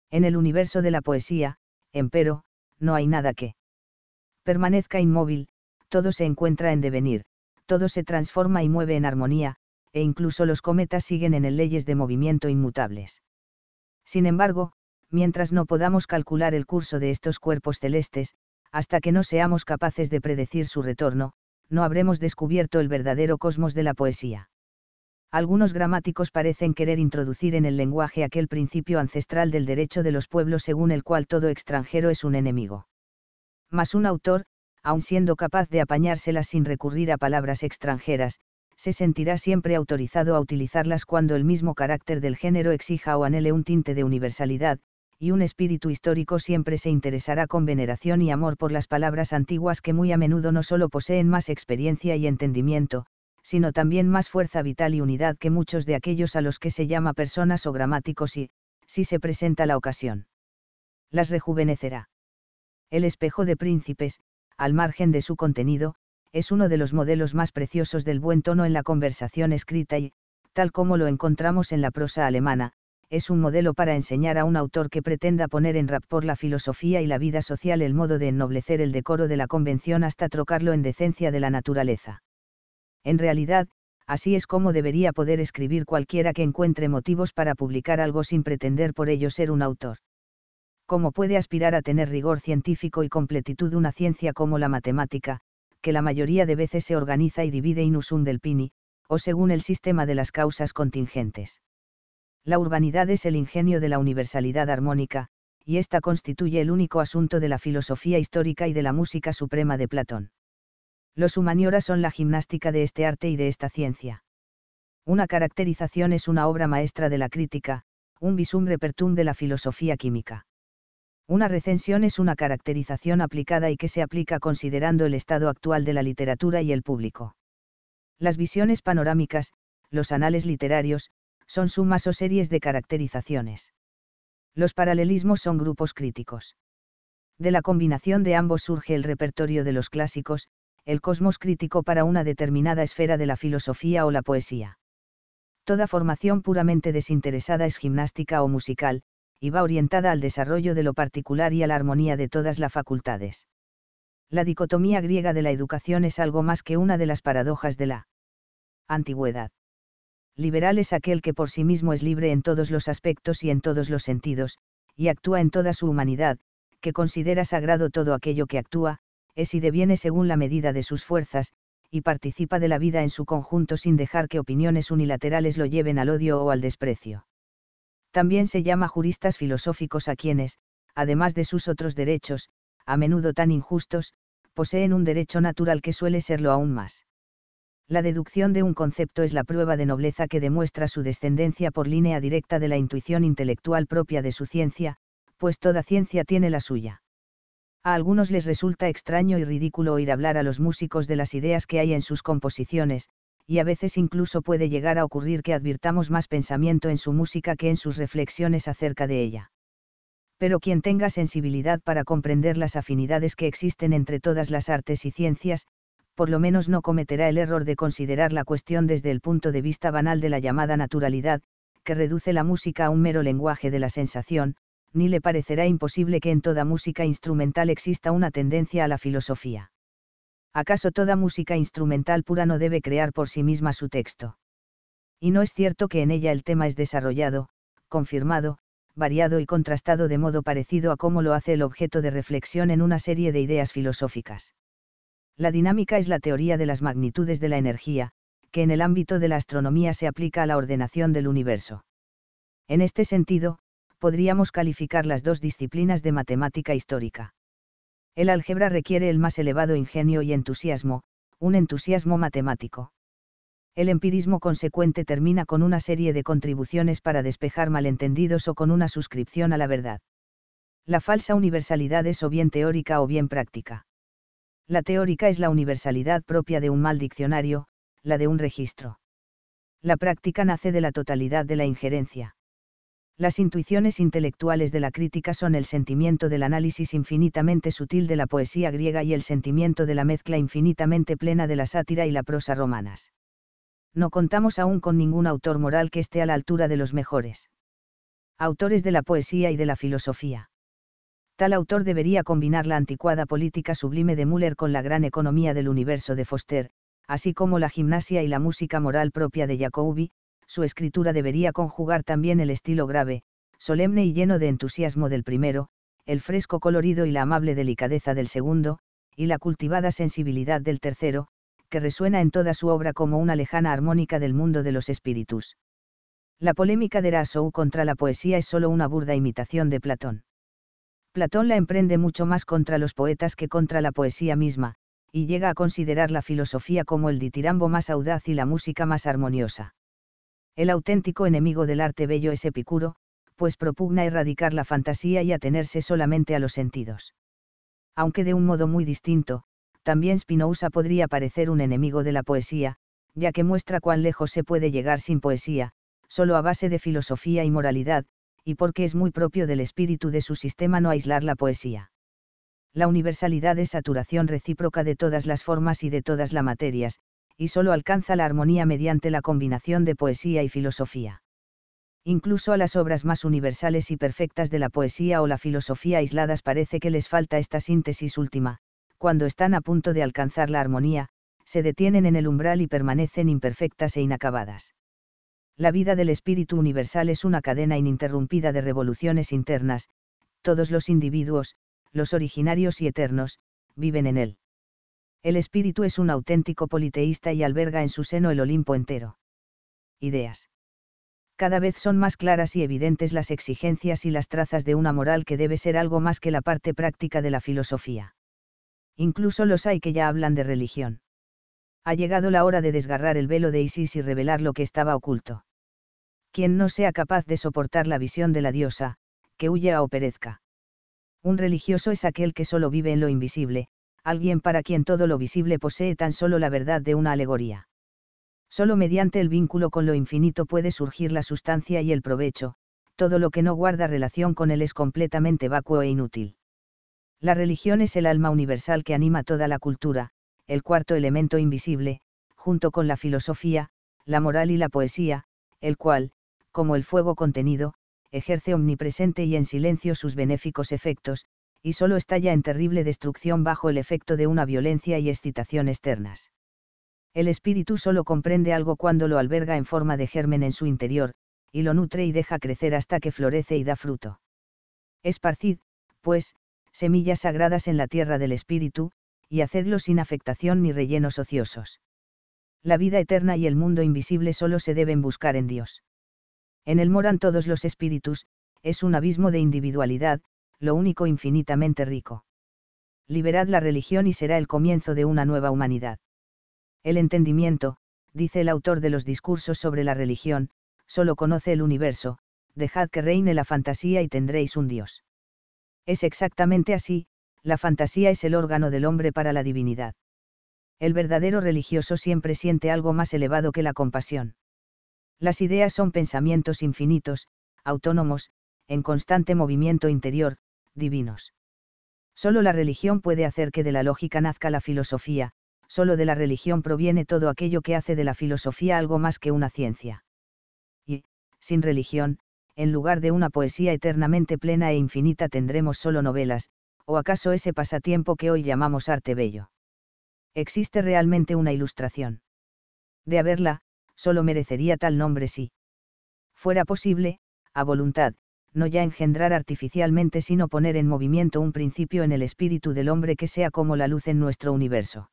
En el universo de la poesía, empero, no hay nada que permanezca inmóvil, todo se encuentra en devenir, todo se transforma y mueve en armonía, e incluso los cometas siguen en el leyes de movimiento inmutables. Sin embargo, mientras no podamos calcular el curso de estos cuerpos celestes, hasta que no seamos capaces de predecir su retorno, no habremos descubierto el verdadero cosmos de la poesía. Algunos gramáticos parecen querer introducir en el lenguaje aquel principio ancestral del derecho de los pueblos según el cual todo extranjero es un enemigo. Mas un autor, aun siendo capaz de apañárselas sin recurrir a palabras extranjeras, se sentirá siempre autorizado a utilizarlas cuando el mismo carácter del género exija o anhele un tinte de universalidad, y un espíritu histórico siempre se interesará con veneración y amor por las palabras antiguas que muy a menudo no solo poseen más experiencia y entendimiento, sino también más fuerza vital y unidad que muchos de aquellos a los que se llama personas o gramáticos y, si se presenta la ocasión, las rejuvenecerá. El espejo de príncipes, al margen de su contenido, es uno de los modelos más preciosos del buen tono en la conversación escrita y, tal como lo encontramos en la prosa alemana, es un modelo para enseñar a un autor que pretenda poner en rap por la filosofía y la vida social el modo de ennoblecer el decoro de la convención hasta trocarlo en decencia de la naturaleza. En realidad, así es como debería poder escribir cualquiera que encuentre motivos para publicar algo sin pretender por ello ser un autor. ¿Cómo puede aspirar a tener rigor científico y completitud una ciencia como la matemática, que la mayoría de veces se organiza y divide in del pini, o según el sistema de las causas contingentes? La urbanidad es el ingenio de la universalidad armónica, y esta constituye el único asunto de la filosofía histórica y de la música suprema de Platón. Los humanioras son la gimnástica de este arte y de esta ciencia. Una caracterización es una obra maestra de la crítica, un visum repertum de la filosofía química. Una recensión es una caracterización aplicada y que se aplica considerando el estado actual de la literatura y el público. Las visiones panorámicas, los anales literarios, son sumas o series de caracterizaciones. Los paralelismos son grupos críticos. De la combinación de ambos surge el repertorio de los clásicos, el cosmos crítico para una determinada esfera de la filosofía o la poesía. Toda formación puramente desinteresada es gimnástica o musical, y va orientada al desarrollo de lo particular y a la armonía de todas las facultades. La dicotomía griega de la educación es algo más que una de las paradojas de la antigüedad. Liberal es aquel que por sí mismo es libre en todos los aspectos y en todos los sentidos, y actúa en toda su humanidad, que considera sagrado todo aquello que actúa, es y deviene según la medida de sus fuerzas, y participa de la vida en su conjunto sin dejar que opiniones unilaterales lo lleven al odio o al desprecio también se llama juristas filosóficos a quienes, además de sus otros derechos, a menudo tan injustos, poseen un derecho natural que suele serlo aún más. La deducción de un concepto es la prueba de nobleza que demuestra su descendencia por línea directa de la intuición intelectual propia de su ciencia, pues toda ciencia tiene la suya. A algunos les resulta extraño y ridículo oír hablar a los músicos de las ideas que hay en sus composiciones, y a veces incluso puede llegar a ocurrir que advirtamos más pensamiento en su música que en sus reflexiones acerca de ella. Pero quien tenga sensibilidad para comprender las afinidades que existen entre todas las artes y ciencias, por lo menos no cometerá el error de considerar la cuestión desde el punto de vista banal de la llamada naturalidad, que reduce la música a un mero lenguaje de la sensación, ni le parecerá imposible que en toda música instrumental exista una tendencia a la filosofía. ¿acaso toda música instrumental pura no debe crear por sí misma su texto? Y no es cierto que en ella el tema es desarrollado, confirmado, variado y contrastado de modo parecido a cómo lo hace el objeto de reflexión en una serie de ideas filosóficas. La dinámica es la teoría de las magnitudes de la energía, que en el ámbito de la astronomía se aplica a la ordenación del universo. En este sentido, podríamos calificar las dos disciplinas de matemática histórica. El álgebra requiere el más elevado ingenio y entusiasmo, un entusiasmo matemático. El empirismo consecuente termina con una serie de contribuciones para despejar malentendidos o con una suscripción a la verdad. La falsa universalidad es o bien teórica o bien práctica. La teórica es la universalidad propia de un mal diccionario, la de un registro. La práctica nace de la totalidad de la injerencia. Las intuiciones intelectuales de la crítica son el sentimiento del análisis infinitamente sutil de la poesía griega y el sentimiento de la mezcla infinitamente plena de la sátira y la prosa romanas. No contamos aún con ningún autor moral que esté a la altura de los mejores. Autores de la poesía y de la filosofía. Tal autor debería combinar la anticuada política sublime de Müller con la gran economía del universo de Foster, así como la gimnasia y la música moral propia de Jacobi, su escritura debería conjugar también el estilo grave, solemne y lleno de entusiasmo del primero, el fresco colorido y la amable delicadeza del segundo, y la cultivada sensibilidad del tercero, que resuena en toda su obra como una lejana armónica del mundo de los espíritus. La polémica de Rassou contra la poesía es solo una burda imitación de Platón. Platón la emprende mucho más contra los poetas que contra la poesía misma, y llega a considerar la filosofía como el ditirambo más audaz y la música más armoniosa. El auténtico enemigo del arte bello es Epicuro, pues propugna erradicar la fantasía y atenerse solamente a los sentidos. Aunque de un modo muy distinto, también Spinoza podría parecer un enemigo de la poesía, ya que muestra cuán lejos se puede llegar sin poesía, solo a base de filosofía y moralidad, y porque es muy propio del espíritu de su sistema no aislar la poesía. La universalidad es saturación recíproca de todas las formas y de todas las materias, y solo alcanza la armonía mediante la combinación de poesía y filosofía. Incluso a las obras más universales y perfectas de la poesía o la filosofía aisladas parece que les falta esta síntesis última, cuando están a punto de alcanzar la armonía, se detienen en el umbral y permanecen imperfectas e inacabadas. La vida del espíritu universal es una cadena ininterrumpida de revoluciones internas, todos los individuos, los originarios y eternos, viven en él. El espíritu es un auténtico politeísta y alberga en su seno el Olimpo entero. Ideas. Cada vez son más claras y evidentes las exigencias y las trazas de una moral que debe ser algo más que la parte práctica de la filosofía. Incluso los hay que ya hablan de religión. Ha llegado la hora de desgarrar el velo de Isis y revelar lo que estaba oculto. Quien no sea capaz de soportar la visión de la diosa, que huya o perezca. Un religioso es aquel que solo vive en lo invisible, alguien para quien todo lo visible posee tan solo la verdad de una alegoría. Solo mediante el vínculo con lo infinito puede surgir la sustancia y el provecho, todo lo que no guarda relación con él es completamente vacuo e inútil. La religión es el alma universal que anima toda la cultura, el cuarto elemento invisible, junto con la filosofía, la moral y la poesía, el cual, como el fuego contenido, ejerce omnipresente y en silencio sus benéficos efectos, y solo estalla en terrible destrucción bajo el efecto de una violencia y excitación externas. El espíritu solo comprende algo cuando lo alberga en forma de germen en su interior, y lo nutre y deja crecer hasta que florece y da fruto. Esparcid, pues, semillas sagradas en la tierra del espíritu, y hacedlo sin afectación ni rellenos ociosos. La vida eterna y el mundo invisible solo se deben buscar en Dios. En él moran todos los espíritus, es un abismo de individualidad, lo único infinitamente rico. Liberad la religión y será el comienzo de una nueva humanidad. El entendimiento, dice el autor de los discursos sobre la religión, solo conoce el universo, dejad que reine la fantasía y tendréis un Dios. Es exactamente así, la fantasía es el órgano del hombre para la divinidad. El verdadero religioso siempre siente algo más elevado que la compasión. Las ideas son pensamientos infinitos, autónomos, en constante movimiento interior, divinos. Solo la religión puede hacer que de la lógica nazca la filosofía, solo de la religión proviene todo aquello que hace de la filosofía algo más que una ciencia. Y, sin religión, en lugar de una poesía eternamente plena e infinita tendremos solo novelas, o acaso ese pasatiempo que hoy llamamos arte bello. Existe realmente una ilustración. De haberla, solo merecería tal nombre si fuera posible, a voluntad, no ya engendrar artificialmente sino poner en movimiento un principio en el espíritu del hombre que sea como la luz en nuestro universo.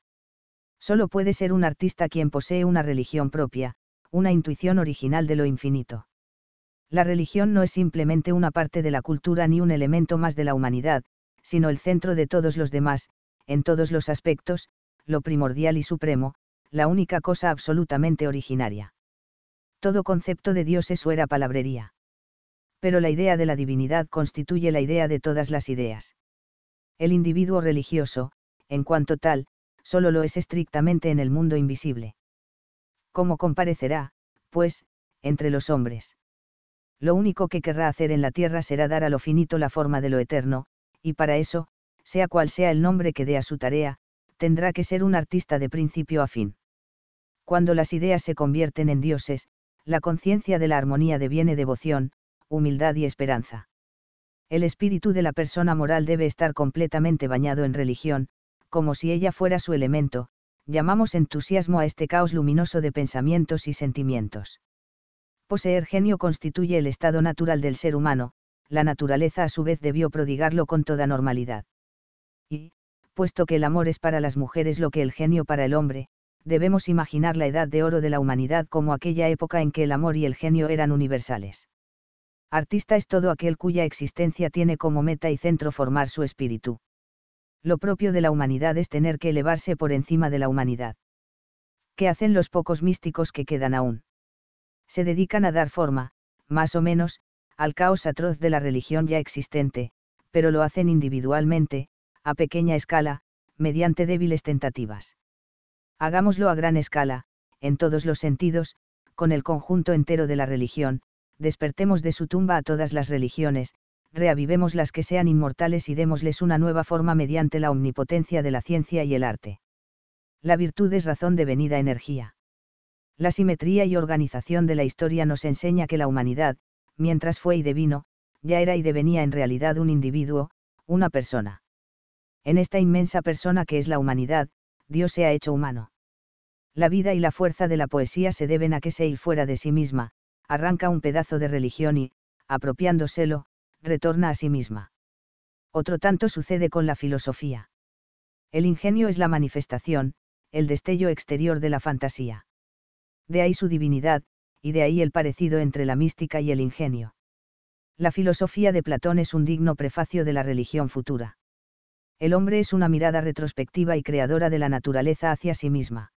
Solo puede ser un artista quien posee una religión propia, una intuición original de lo infinito. La religión no es simplemente una parte de la cultura ni un elemento más de la humanidad, sino el centro de todos los demás, en todos los aspectos, lo primordial y supremo, la única cosa absolutamente originaria. Todo concepto de Dios es era palabrería pero la idea de la divinidad constituye la idea de todas las ideas. El individuo religioso, en cuanto tal, solo lo es estrictamente en el mundo invisible. ¿Cómo comparecerá, pues, entre los hombres? Lo único que querrá hacer en la tierra será dar a lo finito la forma de lo eterno, y para eso, sea cual sea el nombre que dé a su tarea, tendrá que ser un artista de principio a fin. Cuando las ideas se convierten en dioses, la conciencia de la armonía deviene devoción, humildad y esperanza. El espíritu de la persona moral debe estar completamente bañado en religión, como si ella fuera su elemento, llamamos entusiasmo a este caos luminoso de pensamientos y sentimientos. Poseer genio constituye el estado natural del ser humano, la naturaleza a su vez debió prodigarlo con toda normalidad. Y, puesto que el amor es para las mujeres lo que el genio para el hombre, debemos imaginar la edad de oro de la humanidad como aquella época en que el amor y el genio eran universales. Artista es todo aquel cuya existencia tiene como meta y centro formar su espíritu. Lo propio de la humanidad es tener que elevarse por encima de la humanidad. ¿Qué hacen los pocos místicos que quedan aún? Se dedican a dar forma, más o menos, al caos atroz de la religión ya existente, pero lo hacen individualmente, a pequeña escala, mediante débiles tentativas. Hagámoslo a gran escala, en todos los sentidos, con el conjunto entero de la religión, despertemos de su tumba a todas las religiones, reavivemos las que sean inmortales y démosles una nueva forma mediante la omnipotencia de la ciencia y el arte. La virtud es razón de venida energía. La simetría y organización de la historia nos enseña que la humanidad, mientras fue y devino, ya era y devenía en realidad un individuo, una persona. En esta inmensa persona que es la humanidad, Dios se ha hecho humano. La vida y la fuerza de la poesía se deben a que se ir fuera de sí misma, arranca un pedazo de religión y, apropiándoselo, retorna a sí misma. Otro tanto sucede con la filosofía. El ingenio es la manifestación, el destello exterior de la fantasía. De ahí su divinidad, y de ahí el parecido entre la mística y el ingenio. La filosofía de Platón es un digno prefacio de la religión futura. El hombre es una mirada retrospectiva y creadora de la naturaleza hacia sí misma.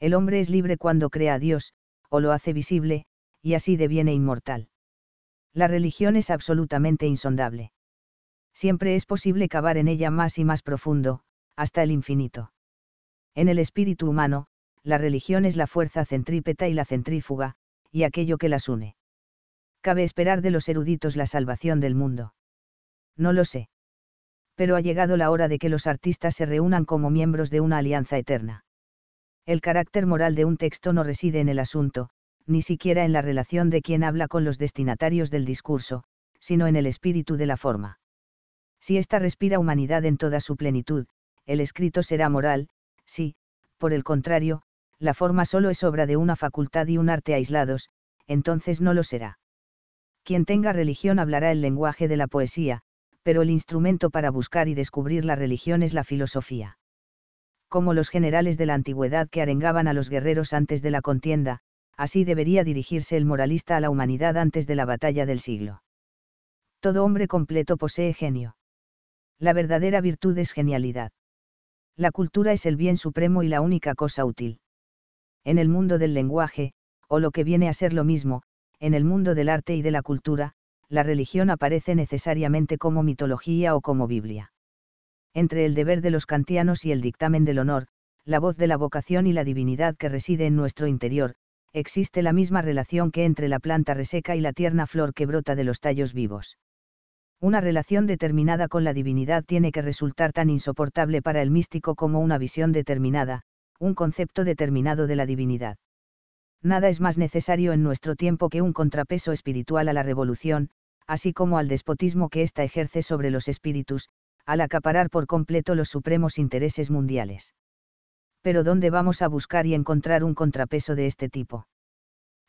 El hombre es libre cuando crea a Dios, o lo hace visible, y así deviene inmortal. La religión es absolutamente insondable. Siempre es posible cavar en ella más y más profundo, hasta el infinito. En el espíritu humano, la religión es la fuerza centrípeta y la centrífuga, y aquello que las une. Cabe esperar de los eruditos la salvación del mundo. No lo sé. Pero ha llegado la hora de que los artistas se reúnan como miembros de una alianza eterna. El carácter moral de un texto no reside en el asunto, ni siquiera en la relación de quien habla con los destinatarios del discurso, sino en el espíritu de la forma. Si ésta respira humanidad en toda su plenitud, el escrito será moral, si, por el contrario, la forma solo es obra de una facultad y un arte aislados, entonces no lo será. Quien tenga religión hablará el lenguaje de la poesía, pero el instrumento para buscar y descubrir la religión es la filosofía. Como los generales de la antigüedad que arengaban a los guerreros antes de la contienda, así debería dirigirse el moralista a la humanidad antes de la batalla del siglo. Todo hombre completo posee genio. La verdadera virtud es genialidad. La cultura es el bien supremo y la única cosa útil. En el mundo del lenguaje, o lo que viene a ser lo mismo, en el mundo del arte y de la cultura, la religión aparece necesariamente como mitología o como Biblia. Entre el deber de los kantianos y el dictamen del honor, la voz de la vocación y la divinidad que reside en nuestro interior, existe la misma relación que entre la planta reseca y la tierna flor que brota de los tallos vivos. Una relación determinada con la divinidad tiene que resultar tan insoportable para el místico como una visión determinada, un concepto determinado de la divinidad. Nada es más necesario en nuestro tiempo que un contrapeso espiritual a la revolución, así como al despotismo que ésta ejerce sobre los espíritus, al acaparar por completo los supremos intereses mundiales pero ¿dónde vamos a buscar y encontrar un contrapeso de este tipo?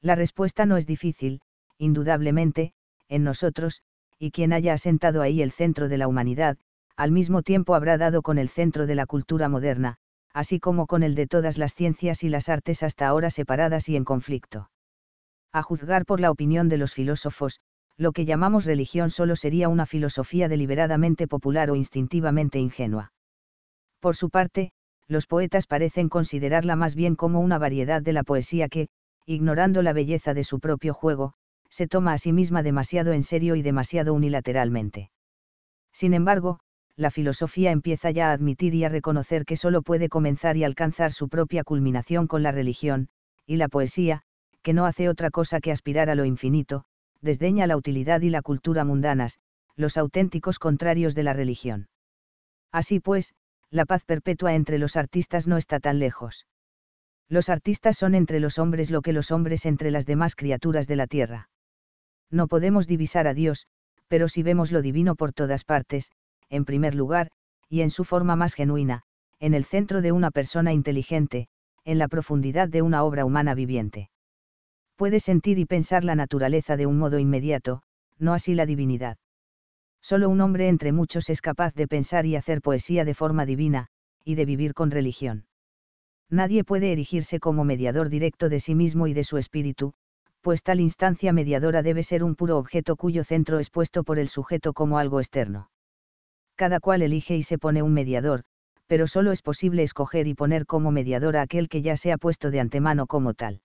La respuesta no es difícil, indudablemente, en nosotros, y quien haya asentado ahí el centro de la humanidad, al mismo tiempo habrá dado con el centro de la cultura moderna, así como con el de todas las ciencias y las artes hasta ahora separadas y en conflicto. A juzgar por la opinión de los filósofos, lo que llamamos religión solo sería una filosofía deliberadamente popular o instintivamente ingenua. Por su parte, los poetas parecen considerarla más bien como una variedad de la poesía que, ignorando la belleza de su propio juego, se toma a sí misma demasiado en serio y demasiado unilateralmente. Sin embargo, la filosofía empieza ya a admitir y a reconocer que solo puede comenzar y alcanzar su propia culminación con la religión, y la poesía, que no hace otra cosa que aspirar a lo infinito, desdeña la utilidad y la cultura mundanas, los auténticos contrarios de la religión. Así pues, la paz perpetua entre los artistas no está tan lejos. Los artistas son entre los hombres lo que los hombres entre las demás criaturas de la tierra. No podemos divisar a Dios, pero si vemos lo divino por todas partes, en primer lugar, y en su forma más genuina, en el centro de una persona inteligente, en la profundidad de una obra humana viviente. Puede sentir y pensar la naturaleza de un modo inmediato, no así la divinidad. Solo un hombre entre muchos es capaz de pensar y hacer poesía de forma divina, y de vivir con religión. Nadie puede erigirse como mediador directo de sí mismo y de su espíritu, pues tal instancia mediadora debe ser un puro objeto cuyo centro es puesto por el sujeto como algo externo. Cada cual elige y se pone un mediador, pero solo es posible escoger y poner como mediador a aquel que ya se ha puesto de antemano como tal.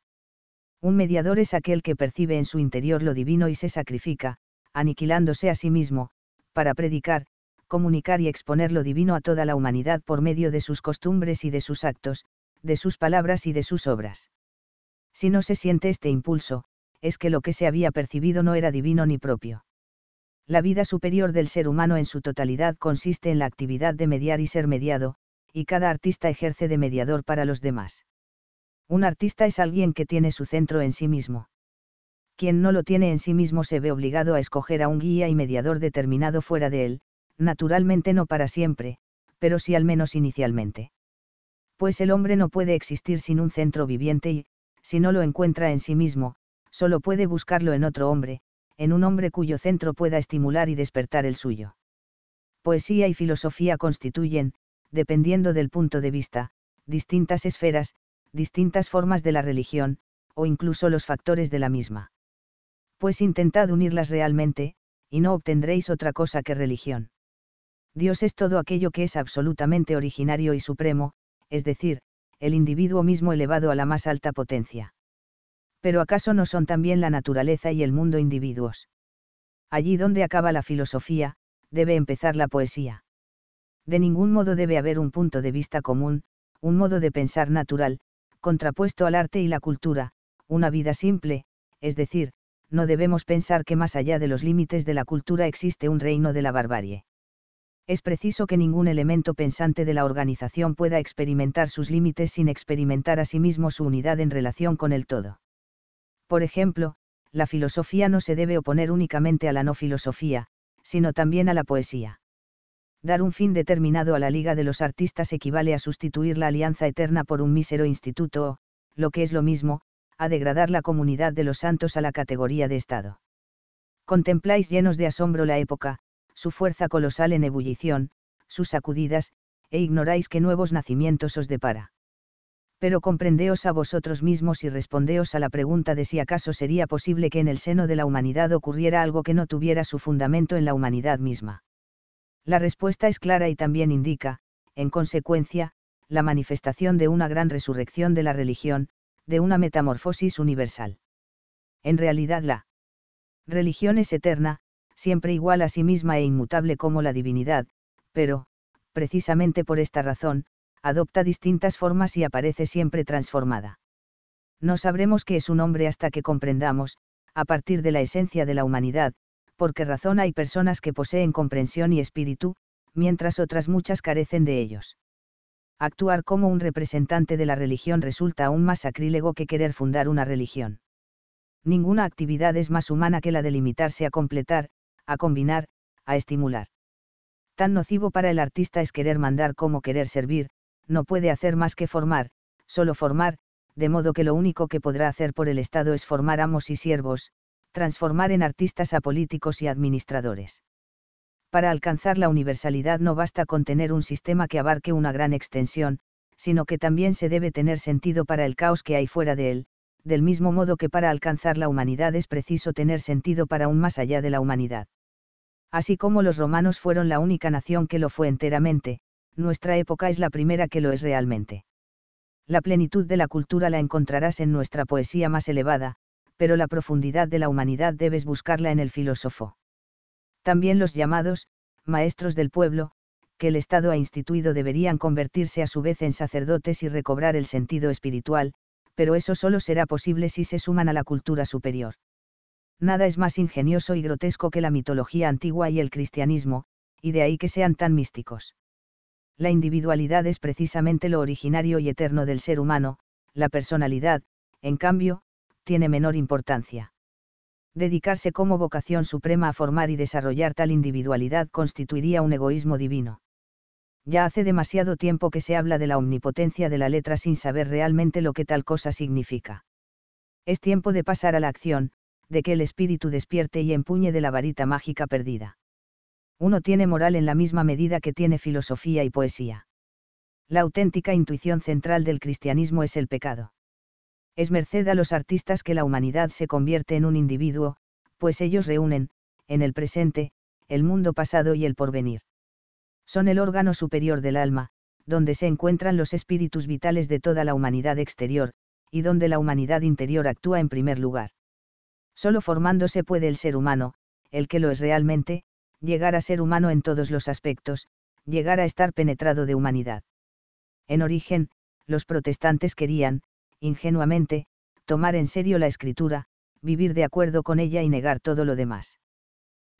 Un mediador es aquel que percibe en su interior lo divino y se sacrifica, aniquilándose a sí mismo, para predicar, comunicar y exponer lo divino a toda la humanidad por medio de sus costumbres y de sus actos, de sus palabras y de sus obras. Si no se siente este impulso, es que lo que se había percibido no era divino ni propio. La vida superior del ser humano en su totalidad consiste en la actividad de mediar y ser mediado, y cada artista ejerce de mediador para los demás. Un artista es alguien que tiene su centro en sí mismo quien no lo tiene en sí mismo se ve obligado a escoger a un guía y mediador determinado fuera de él, naturalmente no para siempre, pero sí al menos inicialmente. Pues el hombre no puede existir sin un centro viviente y, si no lo encuentra en sí mismo, solo puede buscarlo en otro hombre, en un hombre cuyo centro pueda estimular y despertar el suyo. Poesía y filosofía constituyen, dependiendo del punto de vista, distintas esferas, distintas formas de la religión, o incluso los factores de la misma pues intentad unirlas realmente, y no obtendréis otra cosa que religión. Dios es todo aquello que es absolutamente originario y supremo, es decir, el individuo mismo elevado a la más alta potencia. Pero ¿acaso no son también la naturaleza y el mundo individuos? Allí donde acaba la filosofía, debe empezar la poesía. De ningún modo debe haber un punto de vista común, un modo de pensar natural, contrapuesto al arte y la cultura, una vida simple, es decir, no debemos pensar que más allá de los límites de la cultura existe un reino de la barbarie. Es preciso que ningún elemento pensante de la organización pueda experimentar sus límites sin experimentar a sí mismo su unidad en relación con el todo. Por ejemplo, la filosofía no se debe oponer únicamente a la no filosofía, sino también a la poesía. Dar un fin determinado a la Liga de los Artistas equivale a sustituir la Alianza Eterna por un mísero instituto o, lo que es lo mismo, a degradar la comunidad de los santos a la categoría de Estado. Contempláis llenos de asombro la época, su fuerza colosal en ebullición, sus sacudidas, e ignoráis que nuevos nacimientos os depara. Pero comprendeos a vosotros mismos y respondeos a la pregunta de si acaso sería posible que en el seno de la humanidad ocurriera algo que no tuviera su fundamento en la humanidad misma. La respuesta es clara y también indica, en consecuencia, la manifestación de una gran resurrección de la religión, de una metamorfosis universal. En realidad la religión es eterna, siempre igual a sí misma e inmutable como la divinidad, pero, precisamente por esta razón, adopta distintas formas y aparece siempre transformada. No sabremos qué es un hombre hasta que comprendamos, a partir de la esencia de la humanidad, porque razón hay personas que poseen comprensión y espíritu, mientras otras muchas carecen de ellos actuar como un representante de la religión resulta aún más sacrílego que querer fundar una religión. Ninguna actividad es más humana que la de limitarse a completar, a combinar, a estimular. Tan nocivo para el artista es querer mandar como querer servir, no puede hacer más que formar, solo formar, de modo que lo único que podrá hacer por el Estado es formar amos y siervos, transformar en artistas a políticos y administradores para alcanzar la universalidad no basta con tener un sistema que abarque una gran extensión, sino que también se debe tener sentido para el caos que hay fuera de él, del mismo modo que para alcanzar la humanidad es preciso tener sentido para un más allá de la humanidad. Así como los romanos fueron la única nación que lo fue enteramente, nuestra época es la primera que lo es realmente. La plenitud de la cultura la encontrarás en nuestra poesía más elevada, pero la profundidad de la humanidad debes buscarla en el filósofo. También los llamados, maestros del pueblo, que el Estado ha instituido deberían convertirse a su vez en sacerdotes y recobrar el sentido espiritual, pero eso solo será posible si se suman a la cultura superior. Nada es más ingenioso y grotesco que la mitología antigua y el cristianismo, y de ahí que sean tan místicos. La individualidad es precisamente lo originario y eterno del ser humano, la personalidad, en cambio, tiene menor importancia dedicarse como vocación suprema a formar y desarrollar tal individualidad constituiría un egoísmo divino. Ya hace demasiado tiempo que se habla de la omnipotencia de la letra sin saber realmente lo que tal cosa significa. Es tiempo de pasar a la acción, de que el espíritu despierte y empuñe de la varita mágica perdida. Uno tiene moral en la misma medida que tiene filosofía y poesía. La auténtica intuición central del cristianismo es el pecado es merced a los artistas que la humanidad se convierte en un individuo, pues ellos reúnen, en el presente, el mundo pasado y el porvenir. Son el órgano superior del alma, donde se encuentran los espíritus vitales de toda la humanidad exterior, y donde la humanidad interior actúa en primer lugar. Solo formándose puede el ser humano, el que lo es realmente, llegar a ser humano en todos los aspectos, llegar a estar penetrado de humanidad. En origen, los protestantes querían, ingenuamente, tomar en serio la escritura, vivir de acuerdo con ella y negar todo lo demás.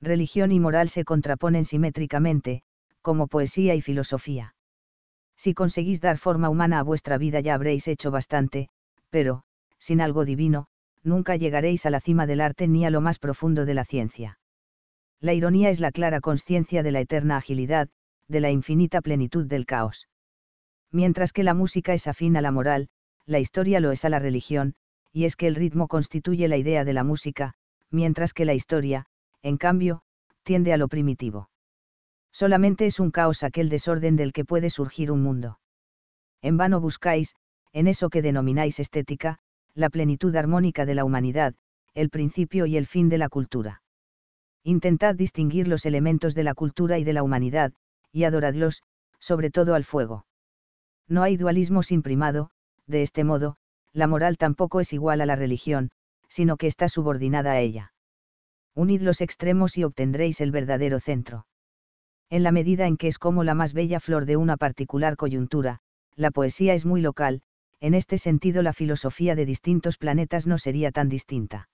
Religión y moral se contraponen simétricamente, como poesía y filosofía. Si conseguís dar forma humana a vuestra vida ya habréis hecho bastante, pero, sin algo divino, nunca llegaréis a la cima del arte ni a lo más profundo de la ciencia. La ironía es la clara conciencia de la eterna agilidad, de la infinita plenitud del caos. Mientras que la música es afín a la moral, la historia lo es a la religión, y es que el ritmo constituye la idea de la música, mientras que la historia, en cambio, tiende a lo primitivo. Solamente es un caos aquel desorden del que puede surgir un mundo. En vano buscáis, en eso que denomináis estética, la plenitud armónica de la humanidad, el principio y el fin de la cultura. Intentad distinguir los elementos de la cultura y de la humanidad, y adoradlos, sobre todo al fuego. No hay dualismo sin primado, de este modo, la moral tampoco es igual a la religión, sino que está subordinada a ella. Unid los extremos y obtendréis el verdadero centro. En la medida en que es como la más bella flor de una particular coyuntura, la poesía es muy local, en este sentido la filosofía de distintos planetas no sería tan distinta.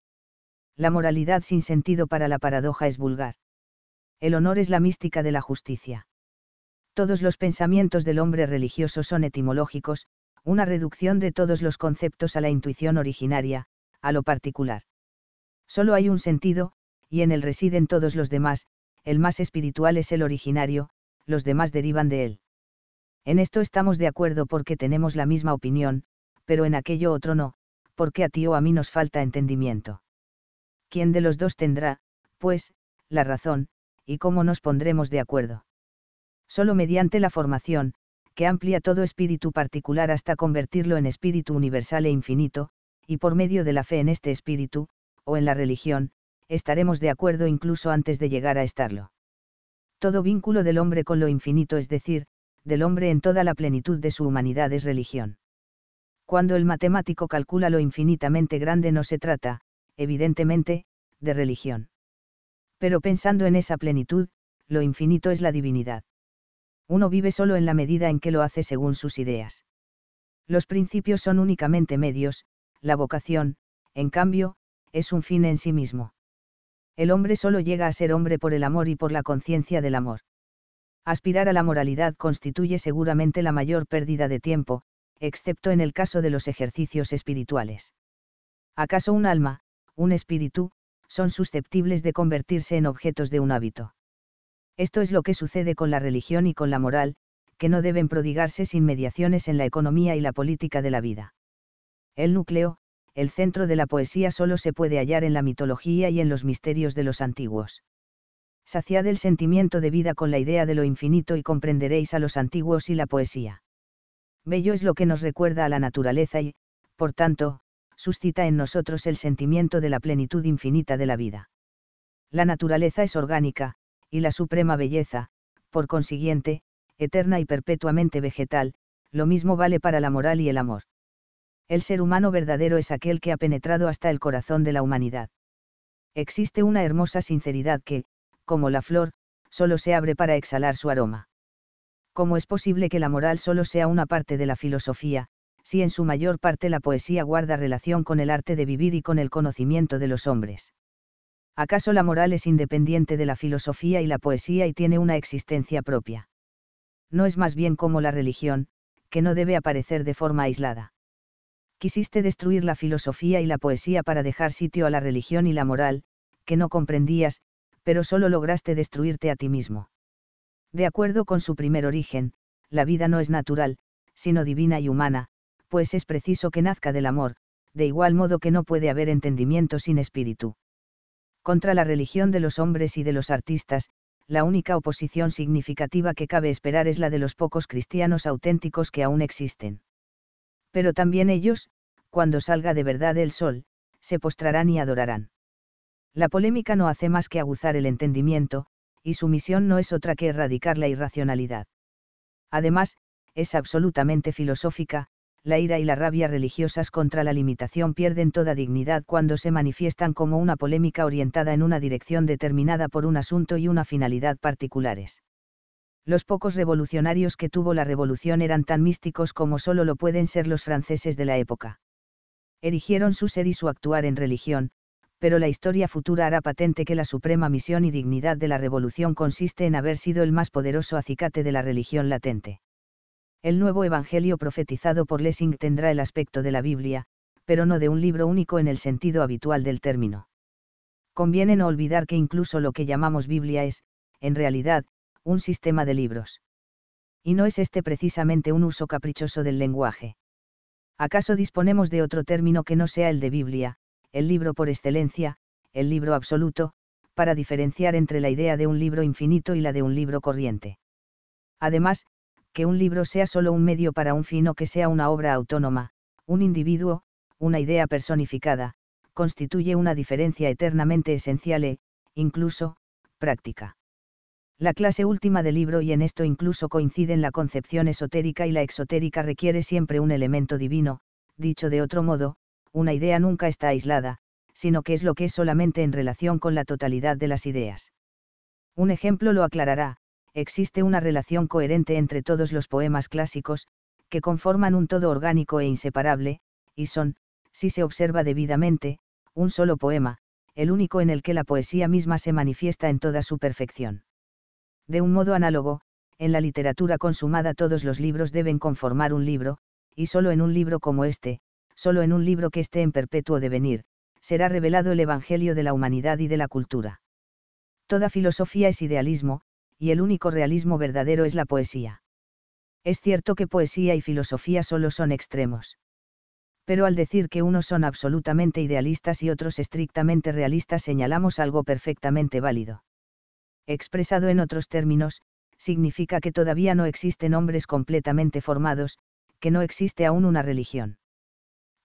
La moralidad sin sentido para la paradoja es vulgar. El honor es la mística de la justicia. Todos los pensamientos del hombre religioso son etimológicos, una reducción de todos los conceptos a la intuición originaria, a lo particular. Solo hay un sentido, y en él residen todos los demás, el más espiritual es el originario, los demás derivan de él. En esto estamos de acuerdo porque tenemos la misma opinión, pero en aquello otro no, porque a ti o a mí nos falta entendimiento. ¿Quién de los dos tendrá, pues, la razón, y cómo nos pondremos de acuerdo? Solo mediante la formación, que amplía todo espíritu particular hasta convertirlo en espíritu universal e infinito, y por medio de la fe en este espíritu, o en la religión, estaremos de acuerdo incluso antes de llegar a estarlo. Todo vínculo del hombre con lo infinito, es decir, del hombre en toda la plenitud de su humanidad es religión. Cuando el matemático calcula lo infinitamente grande no se trata, evidentemente, de religión. Pero pensando en esa plenitud, lo infinito es la divinidad. Uno vive solo en la medida en que lo hace según sus ideas. Los principios son únicamente medios, la vocación, en cambio, es un fin en sí mismo. El hombre solo llega a ser hombre por el amor y por la conciencia del amor. Aspirar a la moralidad constituye seguramente la mayor pérdida de tiempo, excepto en el caso de los ejercicios espirituales. ¿Acaso un alma, un espíritu, son susceptibles de convertirse en objetos de un hábito? Esto es lo que sucede con la religión y con la moral, que no deben prodigarse sin mediaciones en la economía y la política de la vida. El núcleo, el centro de la poesía solo se puede hallar en la mitología y en los misterios de los antiguos. Saciad el sentimiento de vida con la idea de lo infinito y comprenderéis a los antiguos y la poesía. Bello es lo que nos recuerda a la naturaleza y, por tanto, suscita en nosotros el sentimiento de la plenitud infinita de la vida. La naturaleza es orgánica, y la suprema belleza, por consiguiente, eterna y perpetuamente vegetal, lo mismo vale para la moral y el amor. El ser humano verdadero es aquel que ha penetrado hasta el corazón de la humanidad. Existe una hermosa sinceridad que, como la flor, solo se abre para exhalar su aroma. ¿Cómo es posible que la moral solo sea una parte de la filosofía, si en su mayor parte la poesía guarda relación con el arte de vivir y con el conocimiento de los hombres? ¿acaso la moral es independiente de la filosofía y la poesía y tiene una existencia propia? No es más bien como la religión, que no debe aparecer de forma aislada. Quisiste destruir la filosofía y la poesía para dejar sitio a la religión y la moral, que no comprendías, pero solo lograste destruirte a ti mismo. De acuerdo con su primer origen, la vida no es natural, sino divina y humana, pues es preciso que nazca del amor, de igual modo que no puede haber entendimiento sin espíritu contra la religión de los hombres y de los artistas, la única oposición significativa que cabe esperar es la de los pocos cristianos auténticos que aún existen. Pero también ellos, cuando salga de verdad el sol, se postrarán y adorarán. La polémica no hace más que aguzar el entendimiento, y su misión no es otra que erradicar la irracionalidad. Además, es absolutamente filosófica, la ira y la rabia religiosas contra la limitación pierden toda dignidad cuando se manifiestan como una polémica orientada en una dirección determinada por un asunto y una finalidad particulares. Los pocos revolucionarios que tuvo la revolución eran tan místicos como solo lo pueden ser los franceses de la época. Erigieron su ser y su actuar en religión, pero la historia futura hará patente que la suprema misión y dignidad de la revolución consiste en haber sido el más poderoso acicate de la religión latente el nuevo Evangelio profetizado por Lessing tendrá el aspecto de la Biblia, pero no de un libro único en el sentido habitual del término. Conviene no olvidar que incluso lo que llamamos Biblia es, en realidad, un sistema de libros. Y no es este precisamente un uso caprichoso del lenguaje. ¿Acaso disponemos de otro término que no sea el de Biblia, el libro por excelencia, el libro absoluto, para diferenciar entre la idea de un libro infinito y la de un libro corriente? Además, que un libro sea solo un medio para un fin o que sea una obra autónoma, un individuo, una idea personificada, constituye una diferencia eternamente esencial e, incluso, práctica. La clase última del libro y en esto incluso coinciden la concepción esotérica y la exotérica requiere siempre un elemento divino, dicho de otro modo, una idea nunca está aislada, sino que es lo que es solamente en relación con la totalidad de las ideas. Un ejemplo lo aclarará, existe una relación coherente entre todos los poemas clásicos, que conforman un todo orgánico e inseparable, y son, si se observa debidamente, un solo poema, el único en el que la poesía misma se manifiesta en toda su perfección. De un modo análogo, en la literatura consumada todos los libros deben conformar un libro, y solo en un libro como este, solo en un libro que esté en perpetuo devenir, será revelado el Evangelio de la humanidad y de la cultura. Toda filosofía es idealismo, y el único realismo verdadero es la poesía. Es cierto que poesía y filosofía solo son extremos. Pero al decir que unos son absolutamente idealistas y otros estrictamente realistas señalamos algo perfectamente válido. Expresado en otros términos, significa que todavía no existen hombres completamente formados, que no existe aún una religión.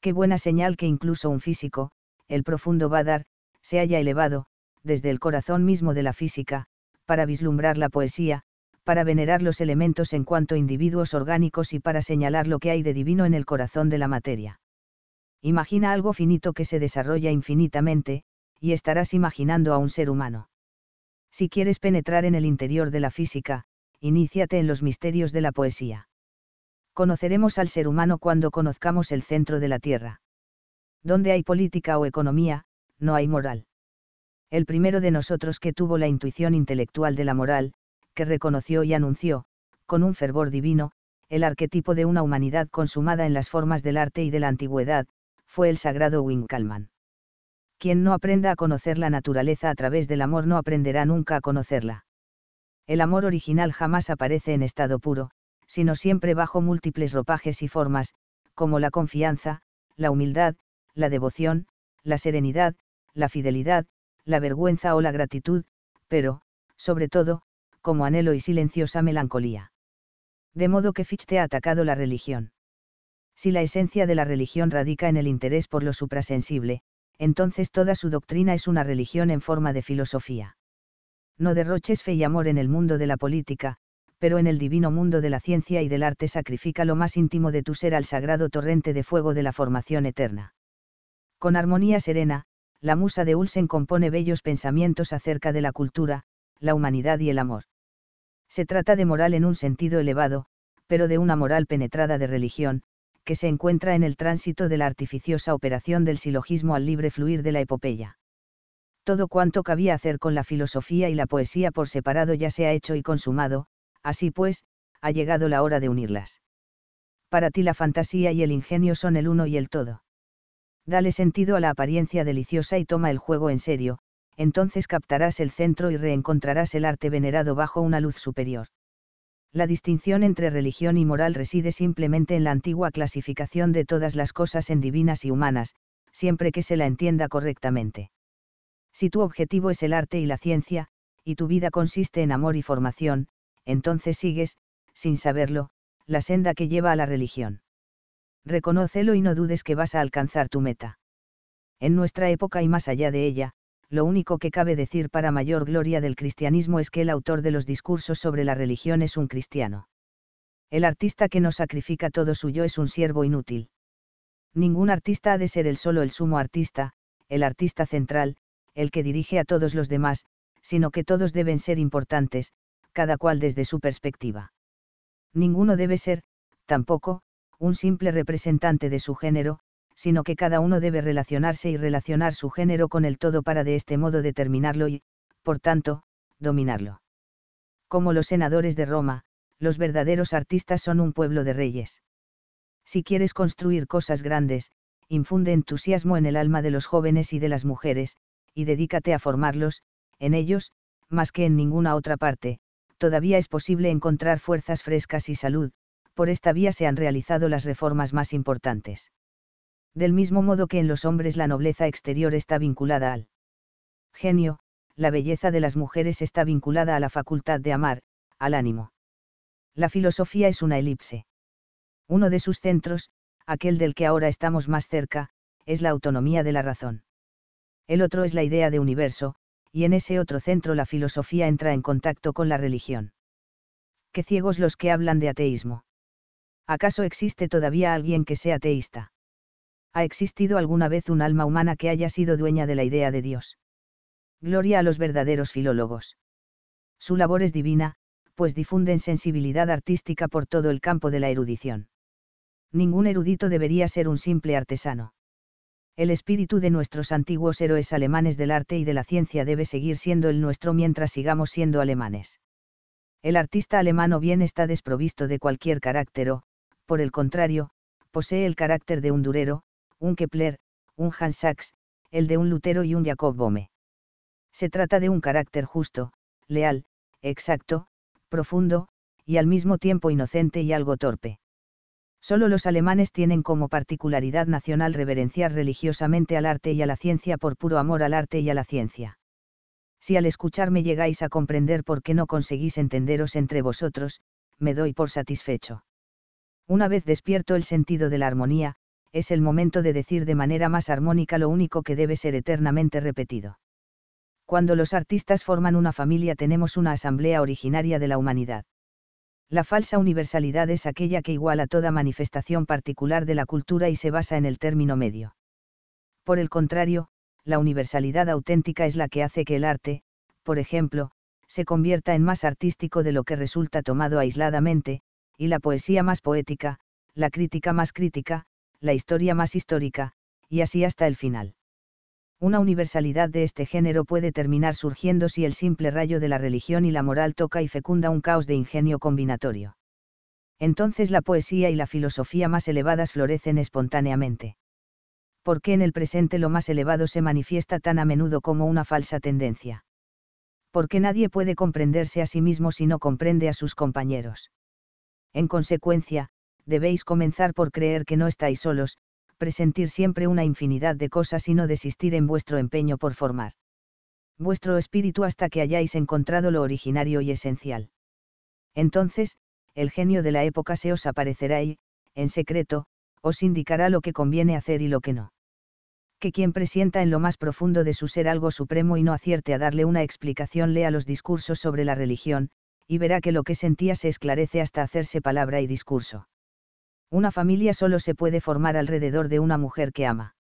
Qué buena señal que incluso un físico, el profundo Badar, se haya elevado, desde el corazón mismo de la física, para vislumbrar la poesía, para venerar los elementos en cuanto individuos orgánicos y para señalar lo que hay de divino en el corazón de la materia. Imagina algo finito que se desarrolla infinitamente, y estarás imaginando a un ser humano. Si quieres penetrar en el interior de la física, iníciate en los misterios de la poesía. Conoceremos al ser humano cuando conozcamos el centro de la Tierra. Donde hay política o economía, no hay moral el primero de nosotros que tuvo la intuición intelectual de la moral, que reconoció y anunció, con un fervor divino, el arquetipo de una humanidad consumada en las formas del arte y de la antigüedad, fue el sagrado Winckelmann. Quien no aprenda a conocer la naturaleza a través del amor no aprenderá nunca a conocerla. El amor original jamás aparece en estado puro, sino siempre bajo múltiples ropajes y formas, como la confianza, la humildad, la devoción, la serenidad, la fidelidad, la vergüenza o la gratitud, pero, sobre todo, como anhelo y silenciosa melancolía. De modo que Fichte ha atacado la religión. Si la esencia de la religión radica en el interés por lo suprasensible, entonces toda su doctrina es una religión en forma de filosofía. No derroches fe y amor en el mundo de la política, pero en el divino mundo de la ciencia y del arte sacrifica lo más íntimo de tu ser al sagrado torrente de fuego de la formación eterna. Con armonía serena, la musa de Ulsen compone bellos pensamientos acerca de la cultura, la humanidad y el amor. Se trata de moral en un sentido elevado, pero de una moral penetrada de religión, que se encuentra en el tránsito de la artificiosa operación del silogismo al libre fluir de la epopeya. Todo cuanto cabía hacer con la filosofía y la poesía por separado ya se ha hecho y consumado, así pues, ha llegado la hora de unirlas. Para ti la fantasía y el ingenio son el uno y el todo. Dale sentido a la apariencia deliciosa y toma el juego en serio, entonces captarás el centro y reencontrarás el arte venerado bajo una luz superior. La distinción entre religión y moral reside simplemente en la antigua clasificación de todas las cosas en divinas y humanas, siempre que se la entienda correctamente. Si tu objetivo es el arte y la ciencia, y tu vida consiste en amor y formación, entonces sigues, sin saberlo, la senda que lleva a la religión. Reconócelo y no dudes que vas a alcanzar tu meta. En nuestra época y más allá de ella, lo único que cabe decir para mayor gloria del cristianismo es que el autor de los discursos sobre la religión es un cristiano. El artista que no sacrifica todo suyo es un siervo inútil. Ningún artista ha de ser el solo el sumo artista, el artista central, el que dirige a todos los demás, sino que todos deben ser importantes, cada cual desde su perspectiva. Ninguno debe ser, tampoco, un simple representante de su género, sino que cada uno debe relacionarse y relacionar su género con el todo para de este modo determinarlo y, por tanto, dominarlo. Como los senadores de Roma, los verdaderos artistas son un pueblo de reyes. Si quieres construir cosas grandes, infunde entusiasmo en el alma de los jóvenes y de las mujeres, y dedícate a formarlos, en ellos, más que en ninguna otra parte, todavía es posible encontrar fuerzas frescas y salud, por esta vía se han realizado las reformas más importantes. Del mismo modo que en los hombres la nobleza exterior está vinculada al genio, la belleza de las mujeres está vinculada a la facultad de amar, al ánimo. La filosofía es una elipse. Uno de sus centros, aquel del que ahora estamos más cerca, es la autonomía de la razón. El otro es la idea de universo, y en ese otro centro la filosofía entra en contacto con la religión. Qué ciegos los que hablan de ateísmo. ¿acaso existe todavía alguien que sea teísta? ¿Ha existido alguna vez un alma humana que haya sido dueña de la idea de Dios? Gloria a los verdaderos filólogos. Su labor es divina, pues difunden sensibilidad artística por todo el campo de la erudición. Ningún erudito debería ser un simple artesano. El espíritu de nuestros antiguos héroes alemanes del arte y de la ciencia debe seguir siendo el nuestro mientras sigamos siendo alemanes el artista alemán bien está desprovisto de cualquier carácter o, por el contrario, posee el carácter de un Durero, un Kepler, un Hans Sachs, el de un Lutero y un Jacob Bome. Se trata de un carácter justo, leal, exacto, profundo, y al mismo tiempo inocente y algo torpe. Solo los alemanes tienen como particularidad nacional reverenciar religiosamente al arte y a la ciencia por puro amor al arte y a la ciencia. Si al escucharme llegáis a comprender por qué no conseguís entenderos entre vosotros, me doy por satisfecho. Una vez despierto el sentido de la armonía, es el momento de decir de manera más armónica lo único que debe ser eternamente repetido. Cuando los artistas forman una familia tenemos una asamblea originaria de la humanidad. La falsa universalidad es aquella que iguala toda manifestación particular de la cultura y se basa en el término medio. Por el contrario, la universalidad auténtica es la que hace que el arte, por ejemplo, se convierta en más artístico de lo que resulta tomado aisladamente, y la poesía más poética, la crítica más crítica, la historia más histórica, y así hasta el final. Una universalidad de este género puede terminar surgiendo si el simple rayo de la religión y la moral toca y fecunda un caos de ingenio combinatorio. Entonces la poesía y la filosofía más elevadas florecen espontáneamente. ¿Por qué en el presente lo más elevado se manifiesta tan a menudo como una falsa tendencia? Porque nadie puede comprenderse a sí mismo si no comprende a sus compañeros. En consecuencia, debéis comenzar por creer que no estáis solos, presentir siempre una infinidad de cosas y no desistir en vuestro empeño por formar vuestro espíritu hasta que hayáis encontrado lo originario y esencial. Entonces, el genio de la época se os aparecerá y, en secreto, os indicará lo que conviene hacer y lo que no. Que quien presienta en lo más profundo de su ser algo supremo y no acierte a darle una explicación lea los discursos sobre la religión, y verá que lo que sentía se esclarece hasta hacerse palabra y discurso. Una familia solo se puede formar alrededor de una mujer que ama.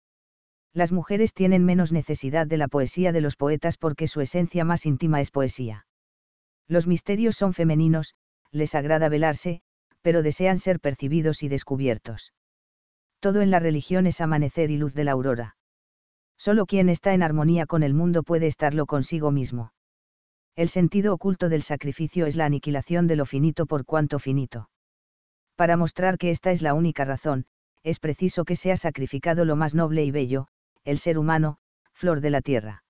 Las mujeres tienen menos necesidad de la poesía de los poetas porque su esencia más íntima es poesía. Los misterios son femeninos, les agrada velarse, pero desean ser percibidos y descubiertos. Todo en la religión es amanecer y luz de la aurora. Solo quien está en armonía con el mundo puede estarlo consigo mismo. El sentido oculto del sacrificio es la aniquilación de lo finito por cuanto finito. Para mostrar que esta es la única razón, es preciso que sea sacrificado lo más noble y bello, el ser humano, flor de la tierra.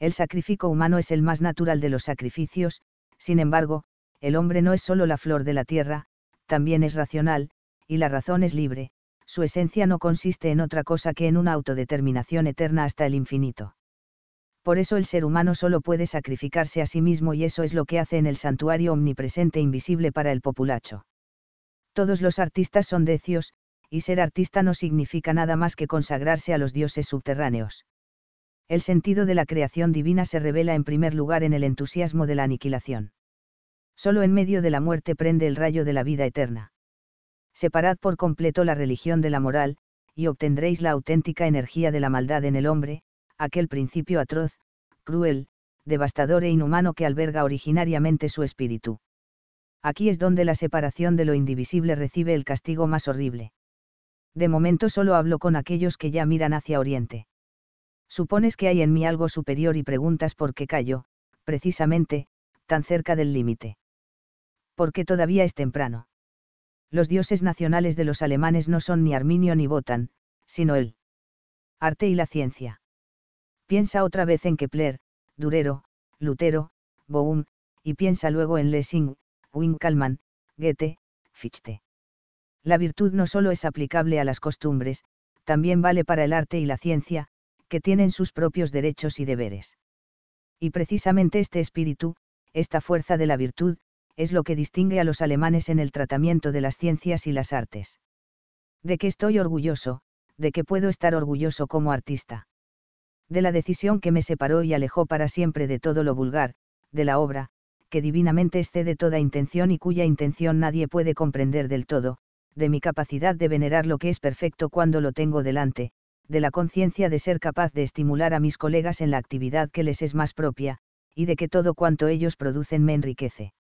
El sacrificio humano es el más natural de los sacrificios, sin embargo, el hombre no es solo la flor de la tierra, también es racional, y la razón es libre, su esencia no consiste en otra cosa que en una autodeterminación eterna hasta el infinito por eso el ser humano solo puede sacrificarse a sí mismo y eso es lo que hace en el santuario omnipresente e invisible para el populacho. Todos los artistas son decios, y ser artista no significa nada más que consagrarse a los dioses subterráneos. El sentido de la creación divina se revela en primer lugar en el entusiasmo de la aniquilación. Solo en medio de la muerte prende el rayo de la vida eterna. Separad por completo la religión de la moral, y obtendréis la auténtica energía de la maldad en el hombre, aquel principio atroz, cruel, devastador e inhumano que alberga originariamente su espíritu. Aquí es donde la separación de lo indivisible recibe el castigo más horrible. De momento solo hablo con aquellos que ya miran hacia Oriente. Supones que hay en mí algo superior y preguntas por qué callo, precisamente, tan cerca del límite. Porque todavía es temprano. Los dioses nacionales de los alemanes no son ni Arminio ni Botan, sino él. arte y la ciencia. Piensa otra vez en Kepler, Durero, Lutero, Bohm, y piensa luego en Lessing, Winkelmann, Goethe, Fichte. La virtud no solo es aplicable a las costumbres, también vale para el arte y la ciencia, que tienen sus propios derechos y deberes. Y precisamente este espíritu, esta fuerza de la virtud, es lo que distingue a los alemanes en el tratamiento de las ciencias y las artes. De que estoy orgulloso, de que puedo estar orgulloso como artista de la decisión que me separó y alejó para siempre de todo lo vulgar, de la obra, que divinamente de toda intención y cuya intención nadie puede comprender del todo, de mi capacidad de venerar lo que es perfecto cuando lo tengo delante, de la conciencia de ser capaz de estimular a mis colegas en la actividad que les es más propia, y de que todo cuanto ellos producen me enriquece.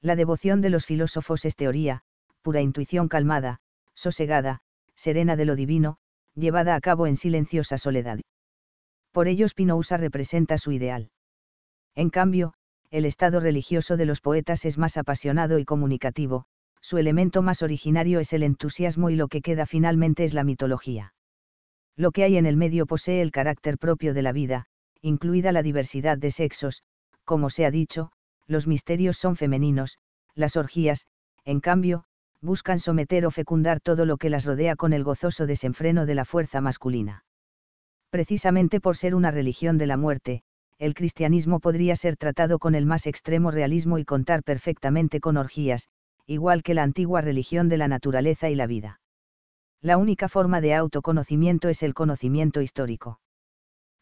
La devoción de los filósofos es teoría, pura intuición calmada, sosegada, serena de lo divino, llevada a cabo en silenciosa soledad por ello Spinoza representa su ideal. En cambio, el estado religioso de los poetas es más apasionado y comunicativo, su elemento más originario es el entusiasmo y lo que queda finalmente es la mitología. Lo que hay en el medio posee el carácter propio de la vida, incluida la diversidad de sexos, como se ha dicho, los misterios son femeninos, las orgías, en cambio, buscan someter o fecundar todo lo que las rodea con el gozoso desenfreno de la fuerza masculina precisamente por ser una religión de la muerte, el cristianismo podría ser tratado con el más extremo realismo y contar perfectamente con orgías, igual que la antigua religión de la naturaleza y la vida. La única forma de autoconocimiento es el conocimiento histórico.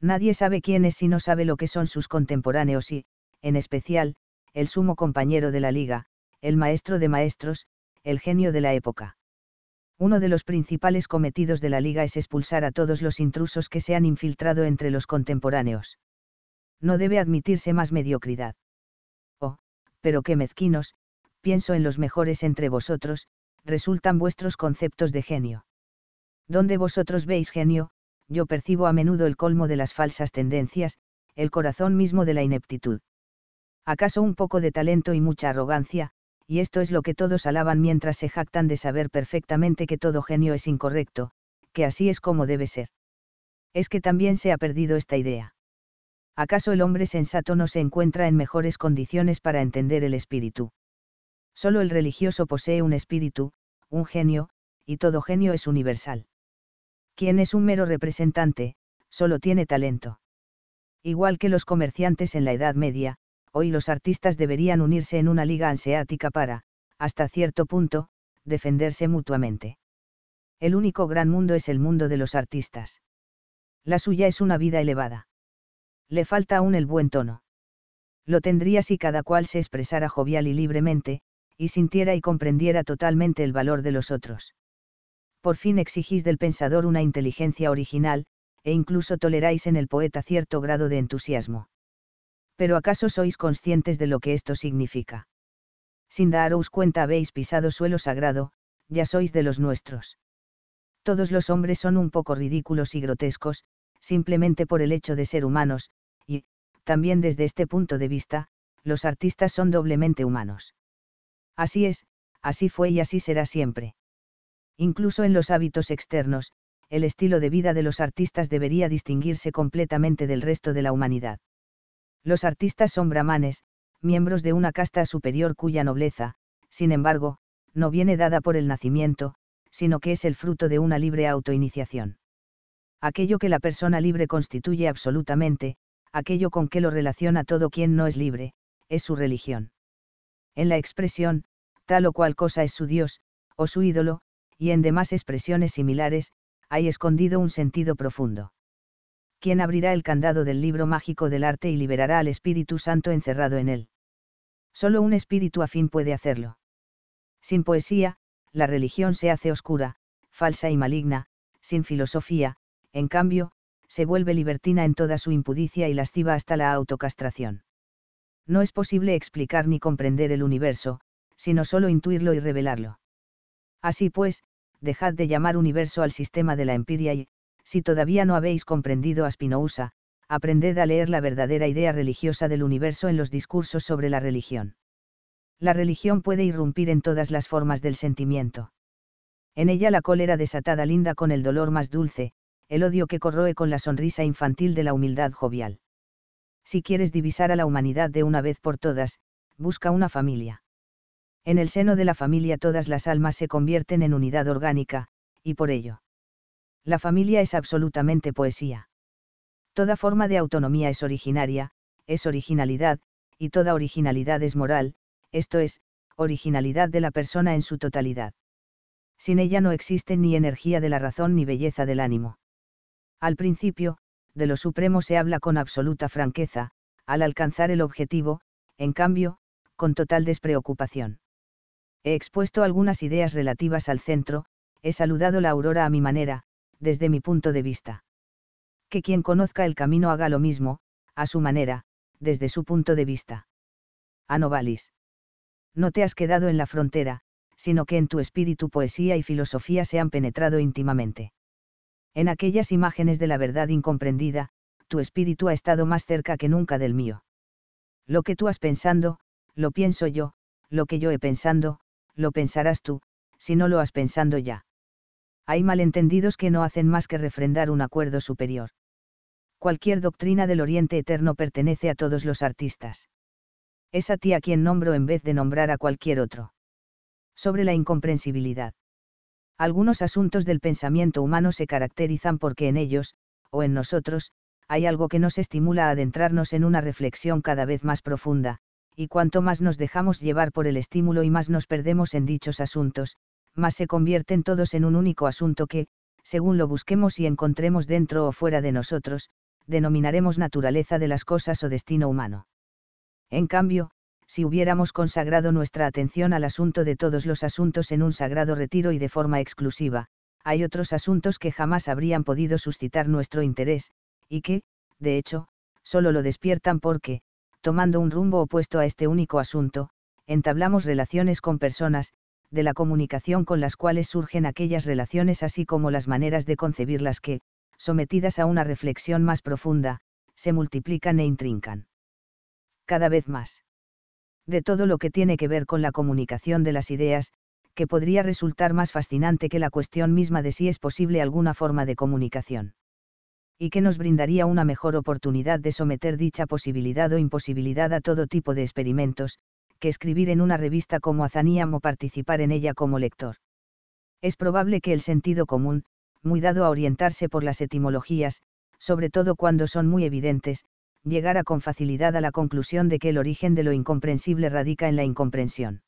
Nadie sabe quién es si no sabe lo que son sus contemporáneos y, en especial, el sumo compañero de la liga, el maestro de maestros, el genio de la época. Uno de los principales cometidos de la Liga es expulsar a todos los intrusos que se han infiltrado entre los contemporáneos. No debe admitirse más mediocridad. Oh, pero qué mezquinos, pienso en los mejores entre vosotros, resultan vuestros conceptos de genio. Donde vosotros veis genio, yo percibo a menudo el colmo de las falsas tendencias, el corazón mismo de la ineptitud. ¿Acaso un poco de talento y mucha arrogancia, y esto es lo que todos alaban mientras se jactan de saber perfectamente que todo genio es incorrecto, que así es como debe ser. Es que también se ha perdido esta idea. ¿Acaso el hombre sensato no se encuentra en mejores condiciones para entender el espíritu? Solo el religioso posee un espíritu, un genio, y todo genio es universal. Quien es un mero representante, solo tiene talento. Igual que los comerciantes en la Edad Media, hoy los artistas deberían unirse en una liga anseática para, hasta cierto punto, defenderse mutuamente. El único gran mundo es el mundo de los artistas. La suya es una vida elevada. Le falta aún el buen tono. Lo tendría si cada cual se expresara jovial y libremente, y sintiera y comprendiera totalmente el valor de los otros. Por fin exigís del pensador una inteligencia original, e incluso toleráis en el poeta cierto grado de entusiasmo pero ¿acaso sois conscientes de lo que esto significa? Sin daros cuenta habéis pisado suelo sagrado, ya sois de los nuestros. Todos los hombres son un poco ridículos y grotescos, simplemente por el hecho de ser humanos, y, también desde este punto de vista, los artistas son doblemente humanos. Así es, así fue y así será siempre. Incluso en los hábitos externos, el estilo de vida de los artistas debería distinguirse completamente del resto de la humanidad. Los artistas son brahmanes, miembros de una casta superior cuya nobleza, sin embargo, no viene dada por el nacimiento, sino que es el fruto de una libre autoiniciación. Aquello que la persona libre constituye absolutamente, aquello con que lo relaciona todo quien no es libre, es su religión. En la expresión, tal o cual cosa es su Dios, o su ídolo, y en demás expresiones similares, hay escondido un sentido profundo quien abrirá el candado del libro mágico del arte y liberará al Espíritu Santo encerrado en él. Solo un espíritu afín puede hacerlo. Sin poesía, la religión se hace oscura, falsa y maligna, sin filosofía, en cambio, se vuelve libertina en toda su impudicia y lasciva hasta la autocastración. No es posible explicar ni comprender el universo, sino solo intuirlo y revelarlo. Así pues, dejad de llamar universo al sistema de la empiria y, si todavía no habéis comprendido a Spinoza, aprended a leer la verdadera idea religiosa del universo en los discursos sobre la religión. La religión puede irrumpir en todas las formas del sentimiento. En ella la cólera desatada linda con el dolor más dulce, el odio que corroe con la sonrisa infantil de la humildad jovial. Si quieres divisar a la humanidad de una vez por todas, busca una familia. En el seno de la familia todas las almas se convierten en unidad orgánica, y por ello la familia es absolutamente poesía. Toda forma de autonomía es originaria, es originalidad, y toda originalidad es moral, esto es, originalidad de la persona en su totalidad. Sin ella no existe ni energía de la razón ni belleza del ánimo. Al principio, de lo supremo se habla con absoluta franqueza, al alcanzar el objetivo, en cambio, con total despreocupación. He expuesto algunas ideas relativas al centro, he saludado la aurora a mi manera, desde mi punto de vista. Que quien conozca el camino haga lo mismo, a su manera, desde su punto de vista. Anovalis. No te has quedado en la frontera, sino que en tu espíritu poesía y filosofía se han penetrado íntimamente. En aquellas imágenes de la verdad incomprendida, tu espíritu ha estado más cerca que nunca del mío. Lo que tú has pensando, lo pienso yo, lo que yo he pensando, lo pensarás tú, si no lo has pensando ya hay malentendidos que no hacen más que refrendar un acuerdo superior. Cualquier doctrina del Oriente Eterno pertenece a todos los artistas. Es a ti a quien nombro en vez de nombrar a cualquier otro. Sobre la incomprensibilidad. Algunos asuntos del pensamiento humano se caracterizan porque en ellos, o en nosotros, hay algo que nos estimula a adentrarnos en una reflexión cada vez más profunda, y cuanto más nos dejamos llevar por el estímulo y más nos perdemos en dichos asuntos, mas se convierten todos en un único asunto que, según lo busquemos y encontremos dentro o fuera de nosotros, denominaremos naturaleza de las cosas o destino humano. En cambio, si hubiéramos consagrado nuestra atención al asunto de todos los asuntos en un sagrado retiro y de forma exclusiva, hay otros asuntos que jamás habrían podido suscitar nuestro interés, y que, de hecho, solo lo despiertan porque, tomando un rumbo opuesto a este único asunto, entablamos relaciones con personas, de la comunicación con las cuales surgen aquellas relaciones así como las maneras de concebirlas que, sometidas a una reflexión más profunda, se multiplican e intrincan. Cada vez más. De todo lo que tiene que ver con la comunicación de las ideas, que podría resultar más fascinante que la cuestión misma de si es posible alguna forma de comunicación. Y que nos brindaría una mejor oportunidad de someter dicha posibilidad o imposibilidad a todo tipo de experimentos, que escribir en una revista como Azaniam o participar en ella como lector. Es probable que el sentido común, muy dado a orientarse por las etimologías, sobre todo cuando son muy evidentes, llegara con facilidad a la conclusión de que el origen de lo incomprensible radica en la incomprensión.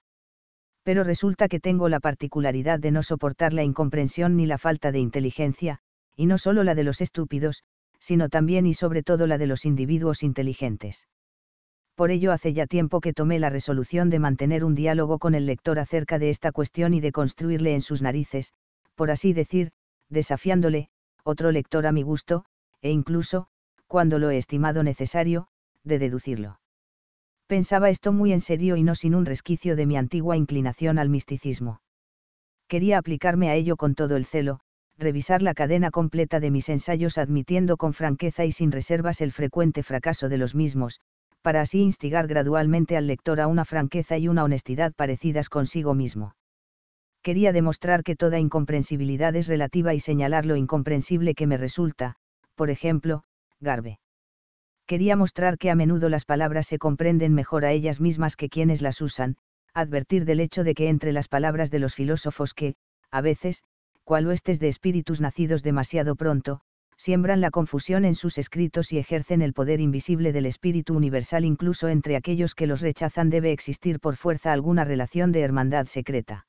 Pero resulta que tengo la particularidad de no soportar la incomprensión ni la falta de inteligencia, y no solo la de los estúpidos, sino también y sobre todo la de los individuos inteligentes por ello hace ya tiempo que tomé la resolución de mantener un diálogo con el lector acerca de esta cuestión y de construirle en sus narices, por así decir, desafiándole, otro lector a mi gusto, e incluso, cuando lo he estimado necesario, de deducirlo. Pensaba esto muy en serio y no sin un resquicio de mi antigua inclinación al misticismo. Quería aplicarme a ello con todo el celo, revisar la cadena completa de mis ensayos admitiendo con franqueza y sin reservas el frecuente fracaso de los mismos, para así instigar gradualmente al lector a una franqueza y una honestidad parecidas consigo mismo. Quería demostrar que toda incomprensibilidad es relativa y señalar lo incomprensible que me resulta, por ejemplo, Garbe. Quería mostrar que a menudo las palabras se comprenden mejor a ellas mismas que quienes las usan, advertir del hecho de que entre las palabras de los filósofos que, a veces, cual huestes de espíritus nacidos demasiado pronto, siembran la confusión en sus escritos y ejercen el poder invisible del Espíritu Universal incluso entre aquellos que los rechazan debe existir por fuerza alguna relación de hermandad secreta.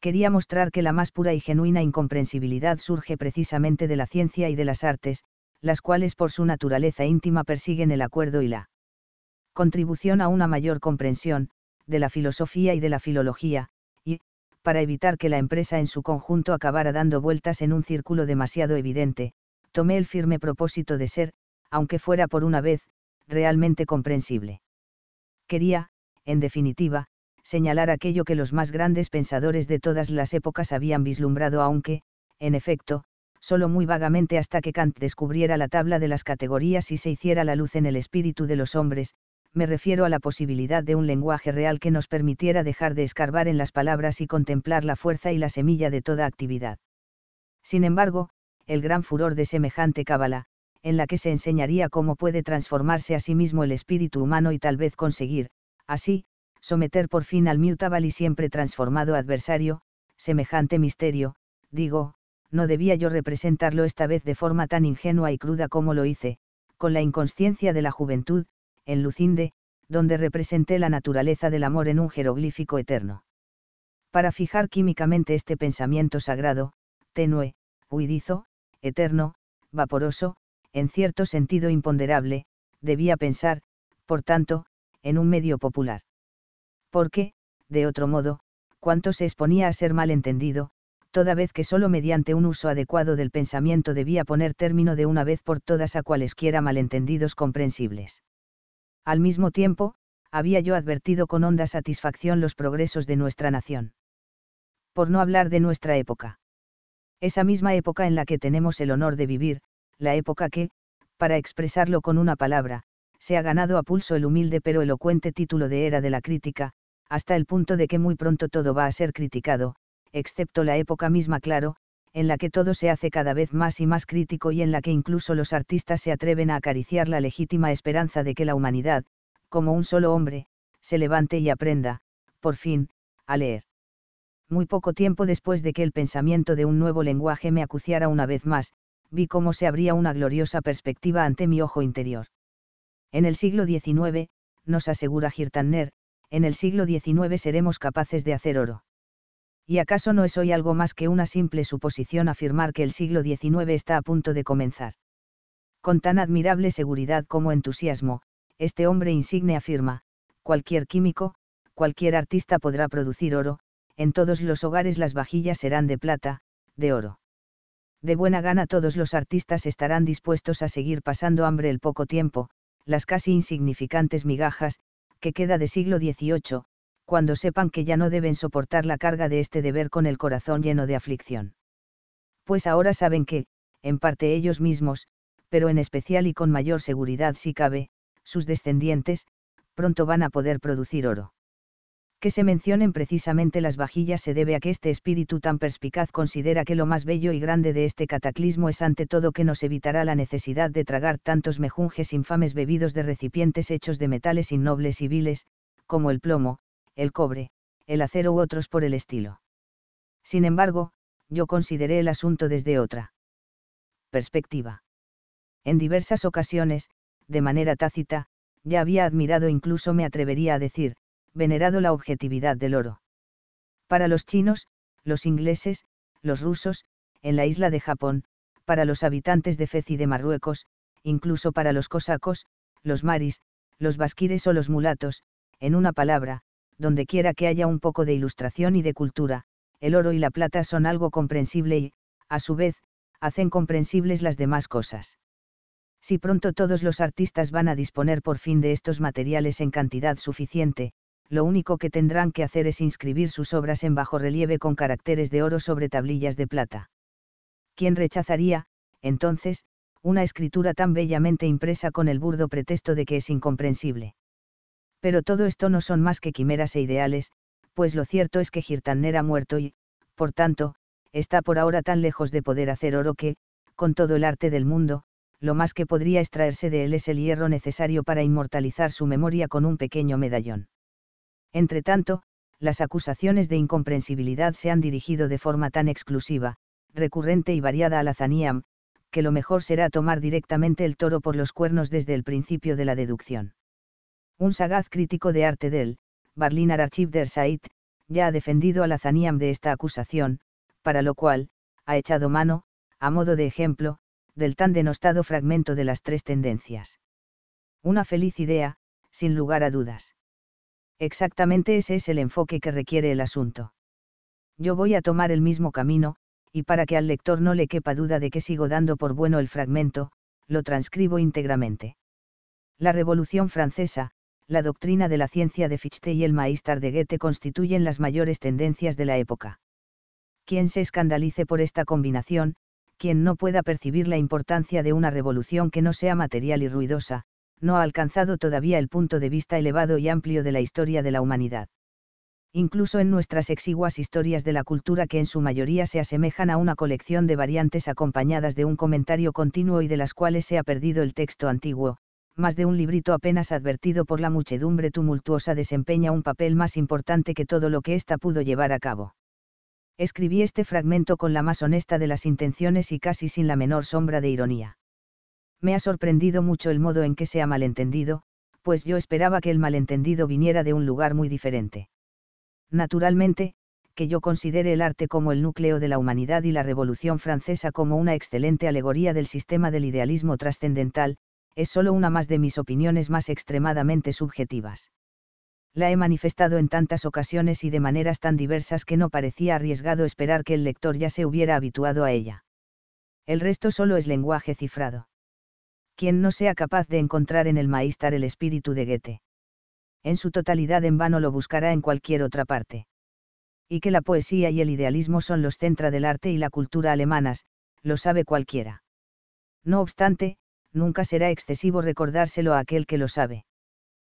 Quería mostrar que la más pura y genuina incomprensibilidad surge precisamente de la ciencia y de las artes, las cuales por su naturaleza íntima persiguen el acuerdo y la contribución a una mayor comprensión, de la filosofía y de la filología, y, para evitar que la empresa en su conjunto acabara dando vueltas en un círculo demasiado evidente, tomé el firme propósito de ser, aunque fuera por una vez, realmente comprensible. Quería, en definitiva, señalar aquello que los más grandes pensadores de todas las épocas habían vislumbrado, aunque, en efecto, solo muy vagamente hasta que Kant descubriera la tabla de las categorías y se hiciera la luz en el espíritu de los hombres, me refiero a la posibilidad de un lenguaje real que nos permitiera dejar de escarbar en las palabras y contemplar la fuerza y la semilla de toda actividad. Sin embargo, el gran furor de semejante cábala, en la que se enseñaría cómo puede transformarse a sí mismo el espíritu humano y tal vez conseguir, así, someter por fin al mutable y siempre transformado adversario, semejante misterio, digo, no debía yo representarlo esta vez de forma tan ingenua y cruda como lo hice, con la inconsciencia de la juventud, en Lucinde, donde representé la naturaleza del amor en un jeroglífico eterno. Para fijar químicamente este pensamiento sagrado, tenue, huidizo, eterno, vaporoso, en cierto sentido imponderable, debía pensar, por tanto, en un medio popular. Porque, de otro modo, cuánto se exponía a ser malentendido, toda vez que sólo mediante un uso adecuado del pensamiento debía poner término de una vez por todas a cualesquiera malentendidos comprensibles. Al mismo tiempo, había yo advertido con honda satisfacción los progresos de nuestra nación. Por no hablar de nuestra época. Esa misma época en la que tenemos el honor de vivir, la época que, para expresarlo con una palabra, se ha ganado a pulso el humilde pero elocuente título de era de la crítica, hasta el punto de que muy pronto todo va a ser criticado, excepto la época misma claro, en la que todo se hace cada vez más y más crítico y en la que incluso los artistas se atreven a acariciar la legítima esperanza de que la humanidad, como un solo hombre, se levante y aprenda, por fin, a leer muy poco tiempo después de que el pensamiento de un nuevo lenguaje me acuciara una vez más, vi cómo se abría una gloriosa perspectiva ante mi ojo interior. En el siglo XIX, nos asegura Girtanner, en el siglo XIX seremos capaces de hacer oro. ¿Y acaso no es hoy algo más que una simple suposición afirmar que el siglo XIX está a punto de comenzar? Con tan admirable seguridad como entusiasmo, este hombre insigne afirma, cualquier químico, cualquier artista podrá producir oro, en todos los hogares las vajillas serán de plata, de oro. De buena gana todos los artistas estarán dispuestos a seguir pasando hambre el poco tiempo, las casi insignificantes migajas, que queda de siglo XVIII, cuando sepan que ya no deben soportar la carga de este deber con el corazón lleno de aflicción. Pues ahora saben que, en parte ellos mismos, pero en especial y con mayor seguridad si cabe, sus descendientes, pronto van a poder producir oro que se mencionen precisamente las vajillas se debe a que este espíritu tan perspicaz considera que lo más bello y grande de este cataclismo es ante todo que nos evitará la necesidad de tragar tantos mejunjes infames bebidos de recipientes hechos de metales innobles y viles, como el plomo, el cobre, el acero u otros por el estilo. Sin embargo, yo consideré el asunto desde otra perspectiva. En diversas ocasiones, de manera tácita, ya había admirado e incluso me atrevería a decir, venerado la objetividad del oro. Para los chinos, los ingleses, los rusos, en la isla de Japón, para los habitantes de Fez y de Marruecos, incluso para los cosacos, los maris, los basquires o los mulatos, en una palabra, donde quiera que haya un poco de ilustración y de cultura, el oro y la plata son algo comprensible y, a su vez, hacen comprensibles las demás cosas. Si pronto todos los artistas van a disponer por fin de estos materiales en cantidad suficiente, lo único que tendrán que hacer es inscribir sus obras en bajo relieve con caracteres de oro sobre tablillas de plata. ¿Quién rechazaría, entonces, una escritura tan bellamente impresa con el burdo pretexto de que es incomprensible? Pero todo esto no son más que quimeras e ideales, pues lo cierto es que Girtanner ha muerto y, por tanto, está por ahora tan lejos de poder hacer oro que, con todo el arte del mundo, lo más que podría extraerse de él es el hierro necesario para inmortalizar su memoria con un pequeño medallón. Entre tanto, las acusaciones de incomprensibilidad se han dirigido de forma tan exclusiva, recurrente y variada a la Zaniam, que lo mejor será tomar directamente el toro por los cuernos desde el principio de la deducción. Un sagaz crítico de arte del, Berliner Archiv der Zeit, ya ha defendido a la Zaniam de esta acusación, para lo cual, ha echado mano, a modo de ejemplo, del tan denostado fragmento de las tres tendencias. Una feliz idea, sin lugar a dudas. Exactamente ese es el enfoque que requiere el asunto. Yo voy a tomar el mismo camino, y para que al lector no le quepa duda de que sigo dando por bueno el fragmento, lo transcribo íntegramente. La Revolución Francesa, la doctrina de la ciencia de Fichte y el maístar de Goethe constituyen las mayores tendencias de la época. Quien se escandalice por esta combinación, quien no pueda percibir la importancia de una revolución que no sea material y ruidosa, no ha alcanzado todavía el punto de vista elevado y amplio de la historia de la humanidad. Incluso en nuestras exiguas historias de la cultura que en su mayoría se asemejan a una colección de variantes acompañadas de un comentario continuo y de las cuales se ha perdido el texto antiguo, más de un librito apenas advertido por la muchedumbre tumultuosa desempeña un papel más importante que todo lo que ésta pudo llevar a cabo. Escribí este fragmento con la más honesta de las intenciones y casi sin la menor sombra de ironía me ha sorprendido mucho el modo en que se ha malentendido, pues yo esperaba que el malentendido viniera de un lugar muy diferente. Naturalmente, que yo considere el arte como el núcleo de la humanidad y la Revolución Francesa como una excelente alegoría del sistema del idealismo trascendental, es solo una más de mis opiniones más extremadamente subjetivas. La he manifestado en tantas ocasiones y de maneras tan diversas que no parecía arriesgado esperar que el lector ya se hubiera habituado a ella. El resto solo es lenguaje cifrado quien no sea capaz de encontrar en el maístar el espíritu de Goethe. En su totalidad en vano lo buscará en cualquier otra parte. Y que la poesía y el idealismo son los centra del arte y la cultura alemanas, lo sabe cualquiera. No obstante, nunca será excesivo recordárselo a aquel que lo sabe.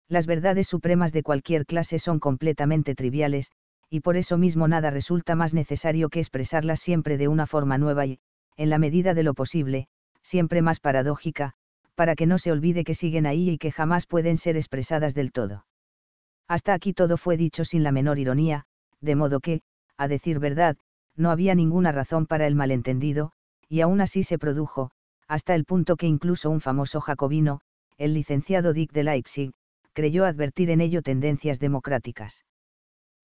Las verdades supremas de cualquier clase son completamente triviales, y por eso mismo nada resulta más necesario que expresarlas siempre de una forma nueva y, en la medida de lo posible, siempre más paradójica, para que no se olvide que siguen ahí y que jamás pueden ser expresadas del todo. Hasta aquí todo fue dicho sin la menor ironía, de modo que, a decir verdad, no había ninguna razón para el malentendido, y aún así se produjo, hasta el punto que incluso un famoso jacobino, el licenciado Dick de Leipzig, creyó advertir en ello tendencias democráticas.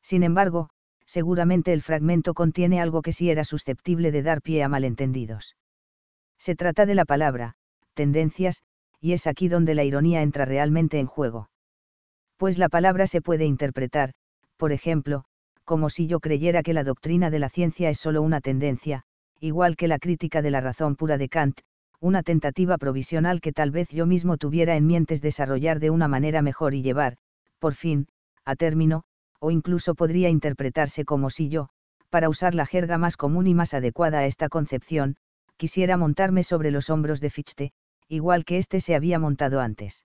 Sin embargo, seguramente el fragmento contiene algo que sí era susceptible de dar pie a malentendidos. Se trata de la palabra, tendencias, y es aquí donde la ironía entra realmente en juego. Pues la palabra se puede interpretar, por ejemplo, como si yo creyera que la doctrina de la ciencia es solo una tendencia, igual que la crítica de la razón pura de Kant, una tentativa provisional que tal vez yo mismo tuviera en mientes desarrollar de una manera mejor y llevar, por fin, a término, o incluso podría interpretarse como si yo, para usar la jerga más común y más adecuada a esta concepción, quisiera montarme sobre los hombros de Fichte, igual que este se había montado antes.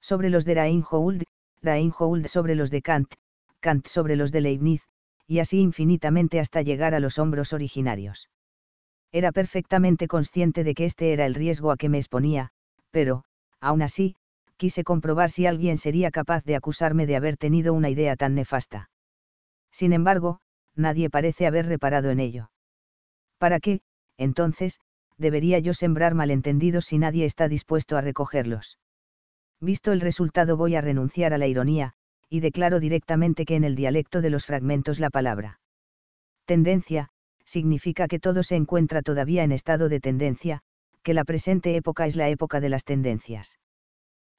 Sobre los de Reinhold, Reinhold sobre los de Kant, Kant sobre los de Leibniz, y así infinitamente hasta llegar a los hombros originarios. Era perfectamente consciente de que este era el riesgo a que me exponía, pero, aún así, quise comprobar si alguien sería capaz de acusarme de haber tenido una idea tan nefasta. Sin embargo, nadie parece haber reparado en ello. ¿Para qué, entonces, debería yo sembrar malentendidos si nadie está dispuesto a recogerlos. Visto el resultado voy a renunciar a la ironía, y declaro directamente que en el dialecto de los fragmentos la palabra tendencia, significa que todo se encuentra todavía en estado de tendencia, que la presente época es la época de las tendencias.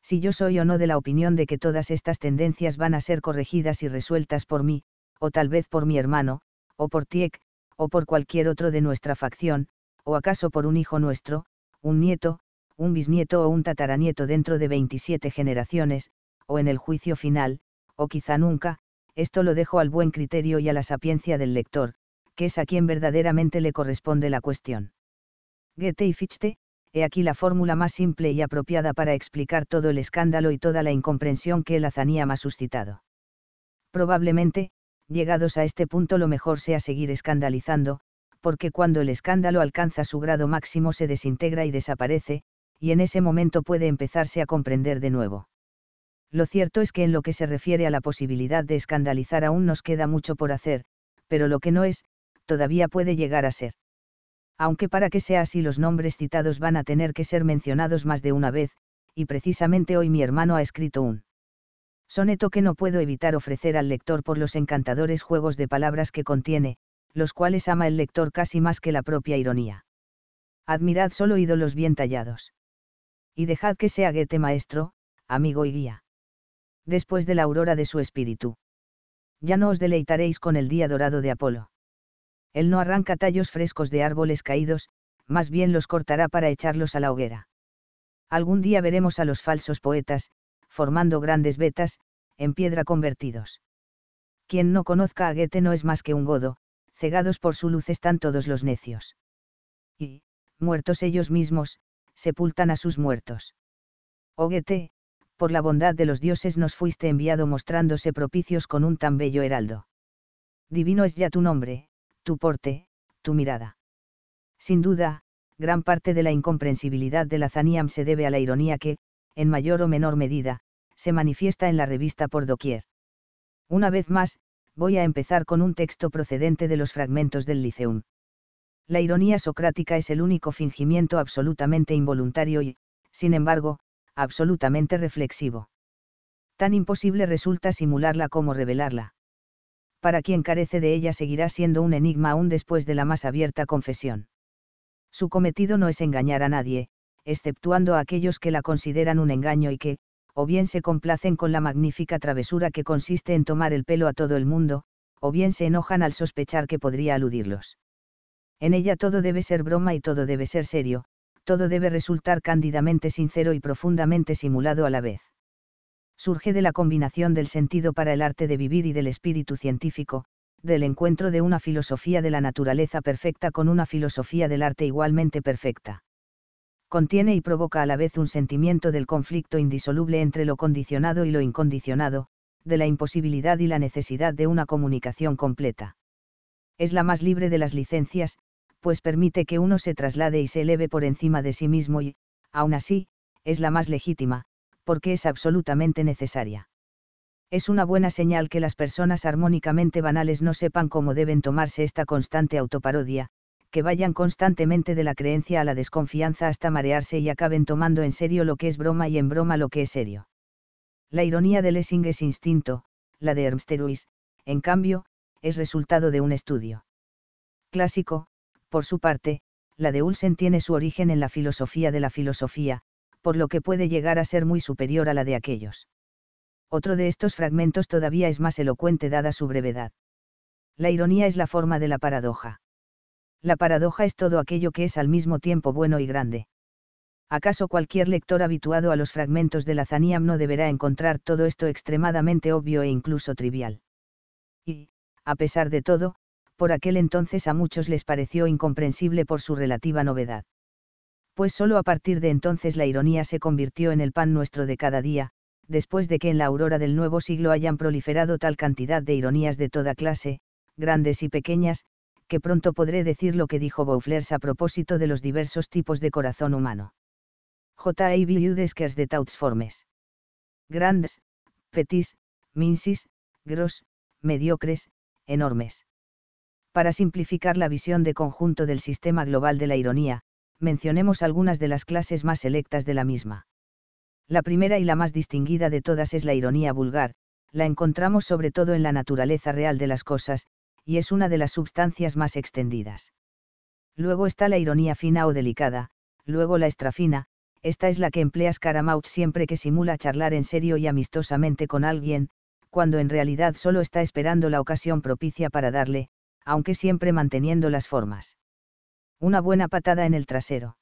Si yo soy o no de la opinión de que todas estas tendencias van a ser corregidas y resueltas por mí, o tal vez por mi hermano, o por Tiek, o por cualquier otro de nuestra facción, o acaso por un hijo nuestro, un nieto, un bisnieto o un tataranieto dentro de 27 generaciones, o en el juicio final, o quizá nunca, esto lo dejo al buen criterio y a la sapiencia del lector, que es a quien verdaderamente le corresponde la cuestión. Goethe y Fichte, he aquí la fórmula más simple y apropiada para explicar todo el escándalo y toda la incomprensión que el azanía ha suscitado. Probablemente, llegados a este punto lo mejor sea seguir escandalizando, porque cuando el escándalo alcanza su grado máximo se desintegra y desaparece, y en ese momento puede empezarse a comprender de nuevo. Lo cierto es que en lo que se refiere a la posibilidad de escandalizar aún nos queda mucho por hacer, pero lo que no es, todavía puede llegar a ser. Aunque para que sea así los nombres citados van a tener que ser mencionados más de una vez, y precisamente hoy mi hermano ha escrito un soneto que no puedo evitar ofrecer al lector por los encantadores juegos de palabras que contiene, los cuales ama el lector casi más que la propia ironía. Admirad solo ídolos bien tallados. Y dejad que sea Goethe maestro, amigo y guía. Después de la aurora de su espíritu. Ya no os deleitaréis con el día dorado de Apolo. Él no arranca tallos frescos de árboles caídos, más bien los cortará para echarlos a la hoguera. Algún día veremos a los falsos poetas, formando grandes vetas, en piedra convertidos. Quien no conozca a Goethe no es más que un godo, cegados por su luz están todos los necios. Y, muertos ellos mismos, sepultan a sus muertos. Oguete, por la bondad de los dioses nos fuiste enviado mostrándose propicios con un tan bello heraldo. Divino es ya tu nombre, tu porte, tu mirada. Sin duda, gran parte de la incomprensibilidad de la Zaniam se debe a la ironía que, en mayor o menor medida, se manifiesta en la revista por doquier. Una vez más, voy a empezar con un texto procedente de los fragmentos del Liceum. La ironía socrática es el único fingimiento absolutamente involuntario y, sin embargo, absolutamente reflexivo. Tan imposible resulta simularla como revelarla. Para quien carece de ella seguirá siendo un enigma aún después de la más abierta confesión. Su cometido no es engañar a nadie, exceptuando a aquellos que la consideran un engaño y que, o bien se complacen con la magnífica travesura que consiste en tomar el pelo a todo el mundo, o bien se enojan al sospechar que podría aludirlos. En ella todo debe ser broma y todo debe ser serio, todo debe resultar cándidamente sincero y profundamente simulado a la vez. Surge de la combinación del sentido para el arte de vivir y del espíritu científico, del encuentro de una filosofía de la naturaleza perfecta con una filosofía del arte igualmente perfecta contiene y provoca a la vez un sentimiento del conflicto indisoluble entre lo condicionado y lo incondicionado, de la imposibilidad y la necesidad de una comunicación completa. Es la más libre de las licencias, pues permite que uno se traslade y se eleve por encima de sí mismo y, aún así, es la más legítima, porque es absolutamente necesaria. Es una buena señal que las personas armónicamente banales no sepan cómo deben tomarse esta constante autoparodia, que vayan constantemente de la creencia a la desconfianza hasta marearse y acaben tomando en serio lo que es broma y en broma lo que es serio. La ironía de Lessing es instinto, la de Ernst en cambio, es resultado de un estudio. Clásico, por su parte, la de Ulsen tiene su origen en la filosofía de la filosofía, por lo que puede llegar a ser muy superior a la de aquellos. Otro de estos fragmentos todavía es más elocuente dada su brevedad. La ironía es la forma de la paradoja la paradoja es todo aquello que es al mismo tiempo bueno y grande. ¿Acaso cualquier lector habituado a los fragmentos de la Zaniam no deberá encontrar todo esto extremadamente obvio e incluso trivial? Y, a pesar de todo, por aquel entonces a muchos les pareció incomprensible por su relativa novedad. Pues solo a partir de entonces la ironía se convirtió en el pan nuestro de cada día, después de que en la aurora del nuevo siglo hayan proliferado tal cantidad de ironías de toda clase, grandes y pequeñas, que pronto podré decir lo que dijo Boufflers a propósito de los diversos tipos de corazón humano. J. A. Deskers de Tautsformes. Grandes, petits, minsis, gros, mediocres, enormes. Para simplificar la visión de conjunto del sistema global de la ironía, mencionemos algunas de las clases más selectas de la misma. La primera y la más distinguida de todas es la ironía vulgar, la encontramos sobre todo en la naturaleza real de las cosas, y es una de las sustancias más extendidas. Luego está la ironía fina o delicada, luego la estrafina, esta es la que emplea Scaramouch siempre que simula charlar en serio y amistosamente con alguien, cuando en realidad solo está esperando la ocasión propicia para darle, aunque siempre manteniendo las formas. Una buena patada en el trasero.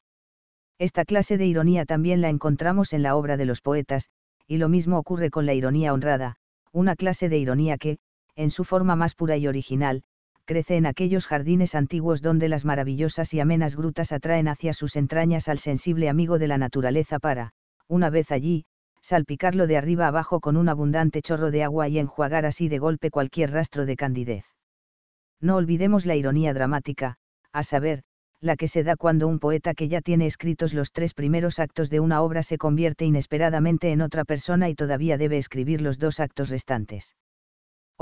Esta clase de ironía también la encontramos en la obra de los poetas, y lo mismo ocurre con la ironía honrada, una clase de ironía que, en su forma más pura y original, crece en aquellos jardines antiguos donde las maravillosas y amenas grutas atraen hacia sus entrañas al sensible amigo de la naturaleza para, una vez allí, salpicarlo de arriba abajo con un abundante chorro de agua y enjuagar así de golpe cualquier rastro de candidez. No olvidemos la ironía dramática, a saber, la que se da cuando un poeta que ya tiene escritos los tres primeros actos de una obra se convierte inesperadamente en otra persona y todavía debe escribir los dos actos restantes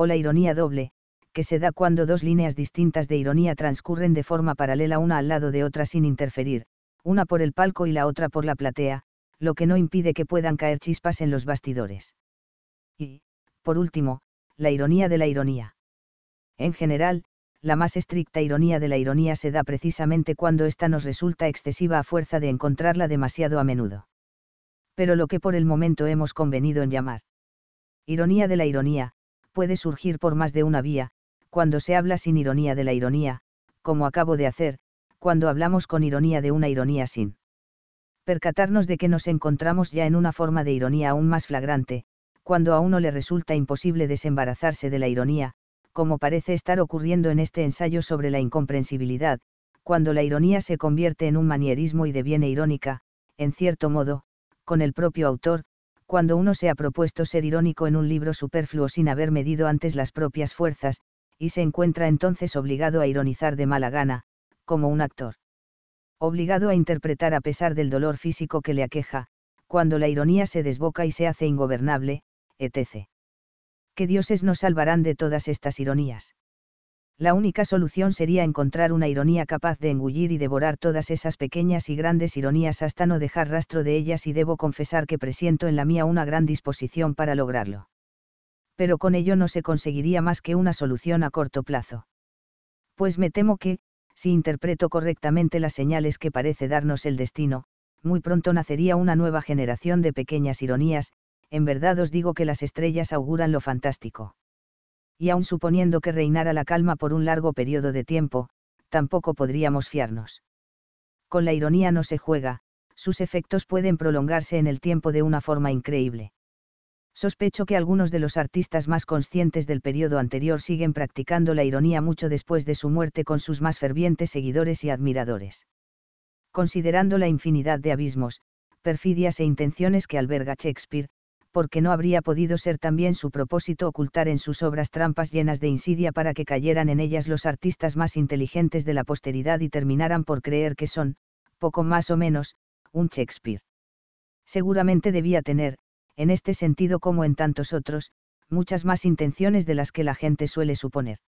o la ironía doble, que se da cuando dos líneas distintas de ironía transcurren de forma paralela una al lado de otra sin interferir, una por el palco y la otra por la platea, lo que no impide que puedan caer chispas en los bastidores. Y, por último, la ironía de la ironía. En general, la más estricta ironía de la ironía se da precisamente cuando ésta nos resulta excesiva a fuerza de encontrarla demasiado a menudo. Pero lo que por el momento hemos convenido en llamar ironía de la ironía, puede surgir por más de una vía, cuando se habla sin ironía de la ironía, como acabo de hacer, cuando hablamos con ironía de una ironía sin percatarnos de que nos encontramos ya en una forma de ironía aún más flagrante, cuando a uno le resulta imposible desembarazarse de la ironía, como parece estar ocurriendo en este ensayo sobre la incomprensibilidad, cuando la ironía se convierte en un manierismo y deviene irónica, en cierto modo, con el propio autor, cuando uno se ha propuesto ser irónico en un libro superfluo sin haber medido antes las propias fuerzas, y se encuentra entonces obligado a ironizar de mala gana, como un actor. Obligado a interpretar a pesar del dolor físico que le aqueja, cuando la ironía se desboca y se hace ingobernable, etc. Que dioses nos salvarán de todas estas ironías la única solución sería encontrar una ironía capaz de engullir y devorar todas esas pequeñas y grandes ironías hasta no dejar rastro de ellas y debo confesar que presiento en la mía una gran disposición para lograrlo. Pero con ello no se conseguiría más que una solución a corto plazo. Pues me temo que, si interpreto correctamente las señales que parece darnos el destino, muy pronto nacería una nueva generación de pequeñas ironías, en verdad os digo que las estrellas auguran lo fantástico y aun suponiendo que reinara la calma por un largo periodo de tiempo, tampoco podríamos fiarnos. Con la ironía no se juega, sus efectos pueden prolongarse en el tiempo de una forma increíble. Sospecho que algunos de los artistas más conscientes del periodo anterior siguen practicando la ironía mucho después de su muerte con sus más fervientes seguidores y admiradores. Considerando la infinidad de abismos, perfidias e intenciones que alberga Shakespeare, porque no habría podido ser también su propósito ocultar en sus obras trampas llenas de insidia para que cayeran en ellas los artistas más inteligentes de la posteridad y terminaran por creer que son, poco más o menos, un Shakespeare. Seguramente debía tener, en este sentido como en tantos otros, muchas más intenciones de las que la gente suele suponer.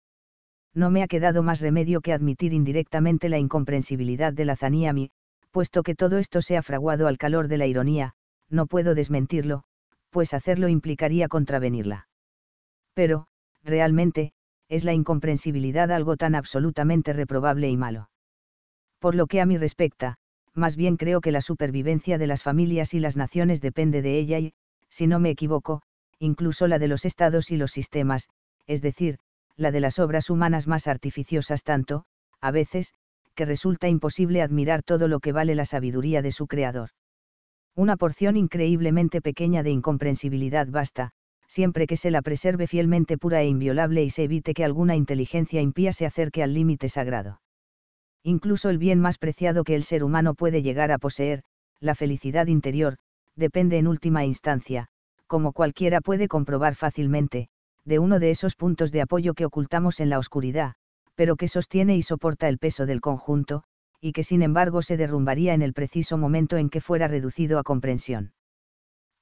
No me ha quedado más remedio que admitir indirectamente la incomprensibilidad de la Zaniami, puesto que todo esto se ha fraguado al calor de la ironía, no puedo desmentirlo, pues hacerlo implicaría contravenirla. Pero, realmente, es la incomprensibilidad algo tan absolutamente reprobable y malo. Por lo que a mí respecta, más bien creo que la supervivencia de las familias y las naciones depende de ella y, si no me equivoco, incluso la de los estados y los sistemas, es decir, la de las obras humanas más artificiosas tanto, a veces, que resulta imposible admirar todo lo que vale la sabiduría de su creador una porción increíblemente pequeña de incomprensibilidad basta, siempre que se la preserve fielmente pura e inviolable y se evite que alguna inteligencia impía se acerque al límite sagrado. Incluso el bien más preciado que el ser humano puede llegar a poseer, la felicidad interior, depende en última instancia, como cualquiera puede comprobar fácilmente, de uno de esos puntos de apoyo que ocultamos en la oscuridad, pero que sostiene y soporta el peso del conjunto, y que sin embargo se derrumbaría en el preciso momento en que fuera reducido a comprensión.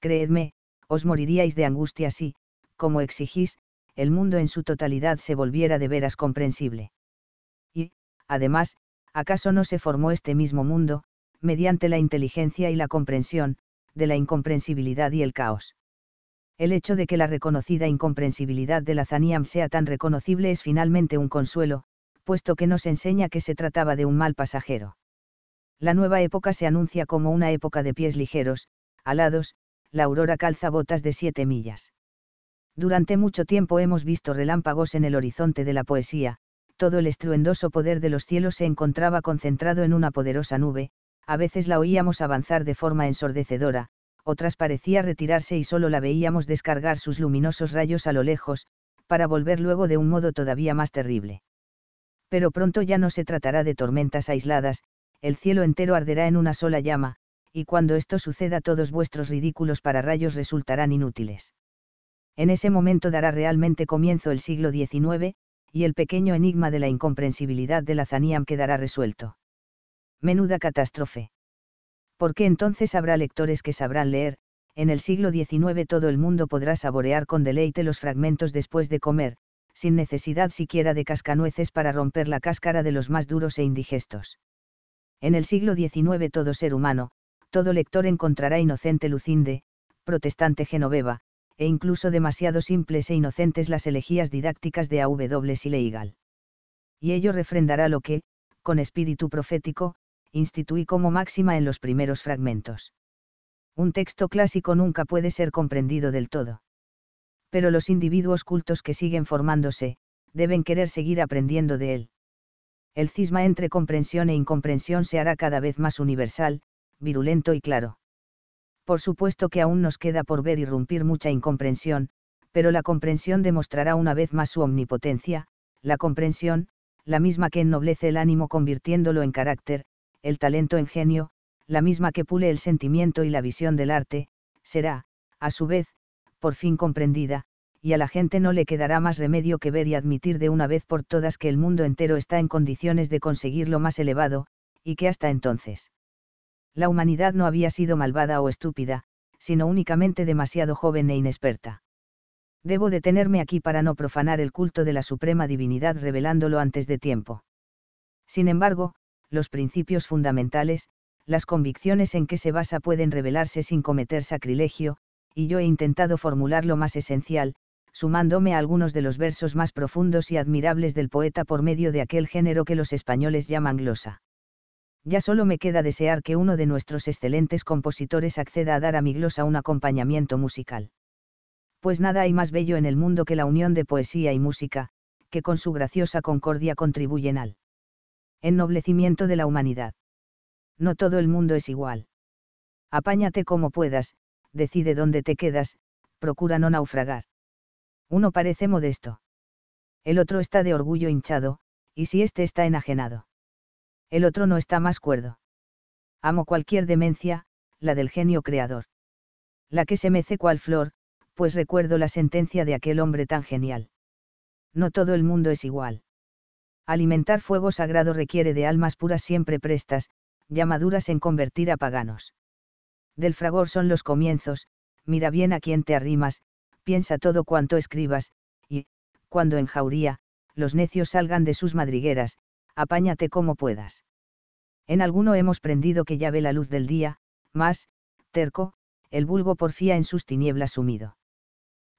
Creedme, os moriríais de angustia si, como exigís, el mundo en su totalidad se volviera de veras comprensible. Y, además, ¿acaso no se formó este mismo mundo, mediante la inteligencia y la comprensión, de la incomprensibilidad y el caos? El hecho de que la reconocida incomprensibilidad de la Zaniam sea tan reconocible es finalmente un consuelo, puesto que nos enseña que se trataba de un mal pasajero. La nueva época se anuncia como una época de pies ligeros, alados, la aurora calza botas de siete millas. Durante mucho tiempo hemos visto relámpagos en el horizonte de la poesía, todo el estruendoso poder de los cielos se encontraba concentrado en una poderosa nube, a veces la oíamos avanzar de forma ensordecedora, otras parecía retirarse y solo la veíamos descargar sus luminosos rayos a lo lejos, para volver luego de un modo todavía más terrible pero pronto ya no se tratará de tormentas aisladas, el cielo entero arderá en una sola llama, y cuando esto suceda todos vuestros ridículos pararrayos resultarán inútiles. En ese momento dará realmente comienzo el siglo XIX, y el pequeño enigma de la incomprensibilidad de la Zaniam quedará resuelto. Menuda catástrofe. ¿Por qué entonces habrá lectores que sabrán leer, en el siglo XIX todo el mundo podrá saborear con deleite los fragmentos después de comer, sin necesidad siquiera de cascanueces para romper la cáscara de los más duros e indigestos. En el siglo XIX todo ser humano, todo lector encontrará inocente Lucinde, protestante Genoveva, e incluso demasiado simples e inocentes las elegías didácticas de A.W. Sileigal. Y ello refrendará lo que, con espíritu profético, instituí como máxima en los primeros fragmentos. Un texto clásico nunca puede ser comprendido del todo pero los individuos cultos que siguen formándose, deben querer seguir aprendiendo de él. El cisma entre comprensión e incomprensión se hará cada vez más universal, virulento y claro. Por supuesto que aún nos queda por ver irrumpir mucha incomprensión, pero la comprensión demostrará una vez más su omnipotencia, la comprensión, la misma que ennoblece el ánimo convirtiéndolo en carácter, el talento en genio, la misma que pule el sentimiento y la visión del arte, será, a su vez, por fin comprendida, y a la gente no le quedará más remedio que ver y admitir de una vez por todas que el mundo entero está en condiciones de conseguir lo más elevado, y que hasta entonces. La humanidad no había sido malvada o estúpida, sino únicamente demasiado joven e inexperta. Debo detenerme aquí para no profanar el culto de la suprema divinidad revelándolo antes de tiempo. Sin embargo, los principios fundamentales, las convicciones en que se basa pueden revelarse sin cometer sacrilegio, y yo he intentado formular lo más esencial, sumándome a algunos de los versos más profundos y admirables del poeta por medio de aquel género que los españoles llaman glosa. Ya solo me queda desear que uno de nuestros excelentes compositores acceda a dar a mi glosa un acompañamiento musical. Pues nada hay más bello en el mundo que la unión de poesía y música, que con su graciosa concordia contribuyen al ennoblecimiento de la humanidad. No todo el mundo es igual. Apáñate como puedas, decide dónde te quedas, procura no naufragar. Uno parece modesto. El otro está de orgullo hinchado, y si éste está enajenado. El otro no está más cuerdo. Amo cualquier demencia, la del genio creador. La que se mece cual flor, pues recuerdo la sentencia de aquel hombre tan genial. No todo el mundo es igual. Alimentar fuego sagrado requiere de almas puras siempre prestas, llamaduras en convertir a paganos del fragor son los comienzos, mira bien a quién te arrimas, piensa todo cuanto escribas, y, cuando en jauría, los necios salgan de sus madrigueras, apáñate como puedas. En alguno hemos prendido que ya ve la luz del día, mas, terco, el vulgo porfía en sus tinieblas sumido.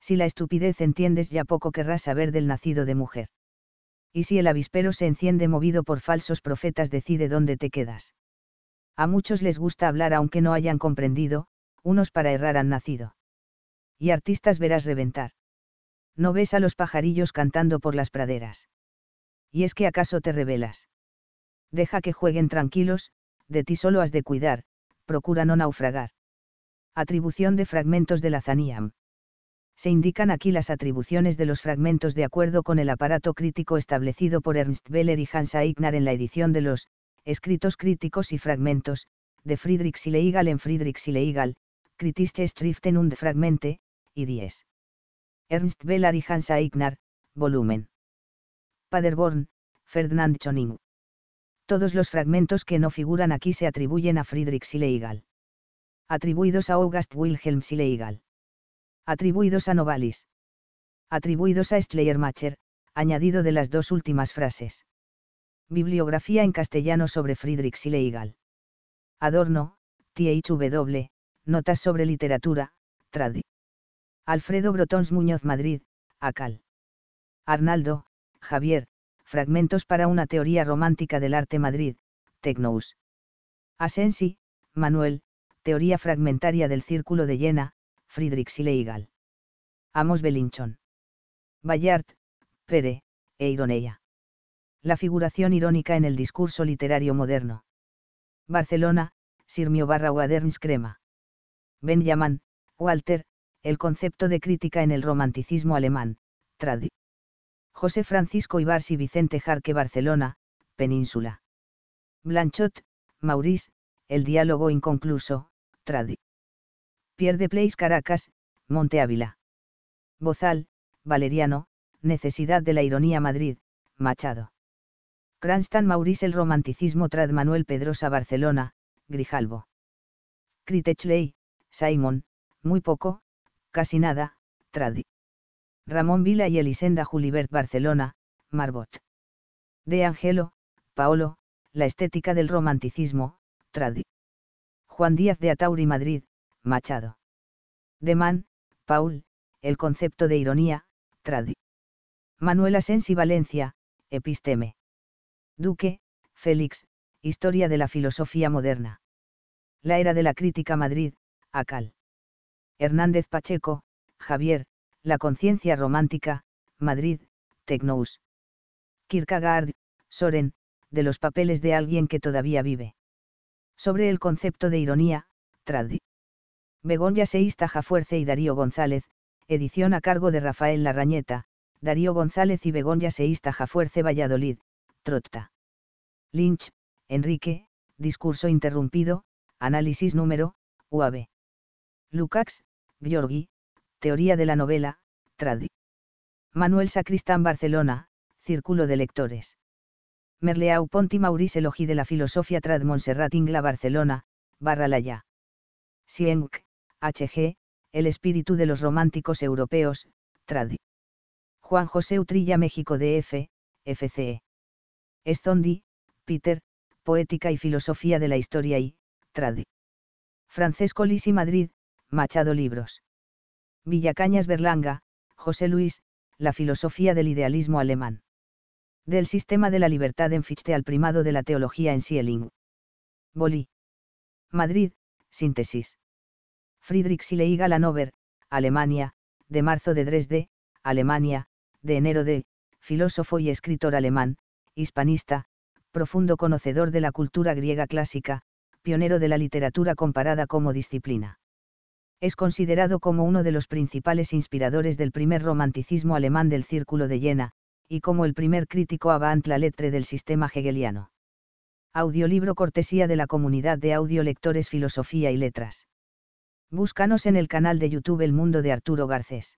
Si la estupidez entiendes ya poco querrás saber del nacido de mujer. Y si el avispero se enciende movido por falsos profetas decide dónde te quedas. A muchos les gusta hablar aunque no hayan comprendido, unos para errar han nacido. Y artistas verás reventar. No ves a los pajarillos cantando por las praderas. ¿Y es que acaso te revelas. Deja que jueguen tranquilos, de ti solo has de cuidar, procura no naufragar. Atribución de fragmentos de la Zaniam. Se indican aquí las atribuciones de los fragmentos de acuerdo con el aparato crítico establecido por Ernst Beller y Hans Eichner en la edición de los escritos críticos y fragmentos, de Friedrich Sileigal en Friedrich Sileigal, Kritische Schriften und Fragmente, y 10. Ernst Bellar y Hans Ignar, volumen. Paderborn, Ferdinand Choning. Todos los fragmentos que no figuran aquí se atribuyen a Friedrich Sileigal. Atribuidos a August Wilhelm Sileigal. Atribuidos a Novalis. Atribuidos a Schleiermacher, añadido de las dos últimas frases. Bibliografía en castellano sobre Friedrich Schlegel. Adorno, THW, Notas sobre literatura, trad. Alfredo Brotons Muñoz Madrid, Acal. Arnaldo, Javier, Fragmentos para una teoría romántica del arte Madrid, Tecnos. Asensi, Manuel, Teoría fragmentaria del círculo de Jena, Friedrich Schlegel. Amos Belinchon. Bayard, Pere, e la figuración irónica en el discurso literario moderno. Barcelona, Sirmio barra Crema. Benjamin, Walter, el concepto de crítica en el romanticismo alemán, trad. José Francisco Ibars y Vicente Jarque Barcelona, Península. Blanchot, Maurice, El diálogo inconcluso, trad. Pierre de Place Caracas, Monte Ávila. Bozal, Valeriano, Necesidad de la ironía Madrid, Machado. Cranston Maurice El Romanticismo Trad Manuel Pedrosa Barcelona, Grijalbo. Critechley, Simon, muy poco, casi nada, Trad. Ramón Vila y Elisenda Julibert Barcelona, Marbot. De Angelo, Paolo, La estética del romanticismo, Trad. Juan Díaz de Atauri Madrid, Machado. De Man, Paul, El concepto de ironía, Trad. Manuel Asensi Valencia, Episteme. Duque, Félix, Historia de la Filosofía Moderna. La Era de la Crítica Madrid, Acal. Hernández Pacheco, Javier, La Conciencia Romántica, Madrid, Tecnous. Kierkegaard, Soren, de los papeles de alguien que todavía vive. Sobre el concepto de ironía, Trad. Begoña Seista Jafuerce y Darío González, edición a cargo de Rafael Larrañeta, Darío González y Begoña Seista Jafuerce Valladolid, Trotta. Lynch, Enrique, Discurso interrumpido, Análisis número, UAB. Lukács, György, Teoría de la novela, trad. Manuel Sacristán Barcelona, Círculo de Lectores. Merleau Ponti Maurice Elogi de la Filosofía Trad Montserrat Ingla Barcelona, barra Sienk, H.G., El espíritu de los románticos europeos, Trad. Juan José Utrilla México DF, FCE. Estondi, Peter, Poética y Filosofía de la Historia y, Trad. Francesco Lisi Madrid, Machado Libros. Villacañas Berlanga, José Luis, La filosofía del idealismo alemán. Del sistema de la libertad en Fichte al primado de la teología en Sieling. Bolí. Madrid, Síntesis. Friedrich Sileiga Lanover, Alemania, de marzo de Dresde, Alemania, de enero de, filósofo y escritor alemán, hispanista, profundo conocedor de la cultura griega clásica, pionero de la literatura comparada como disciplina. Es considerado como uno de los principales inspiradores del primer romanticismo alemán del Círculo de Jena, y como el primer crítico avant la lettre del sistema hegeliano. Audiolibro cortesía de la comunidad de audiolectores Filosofía y Letras. Búscanos en el canal de YouTube El Mundo de Arturo Garcés.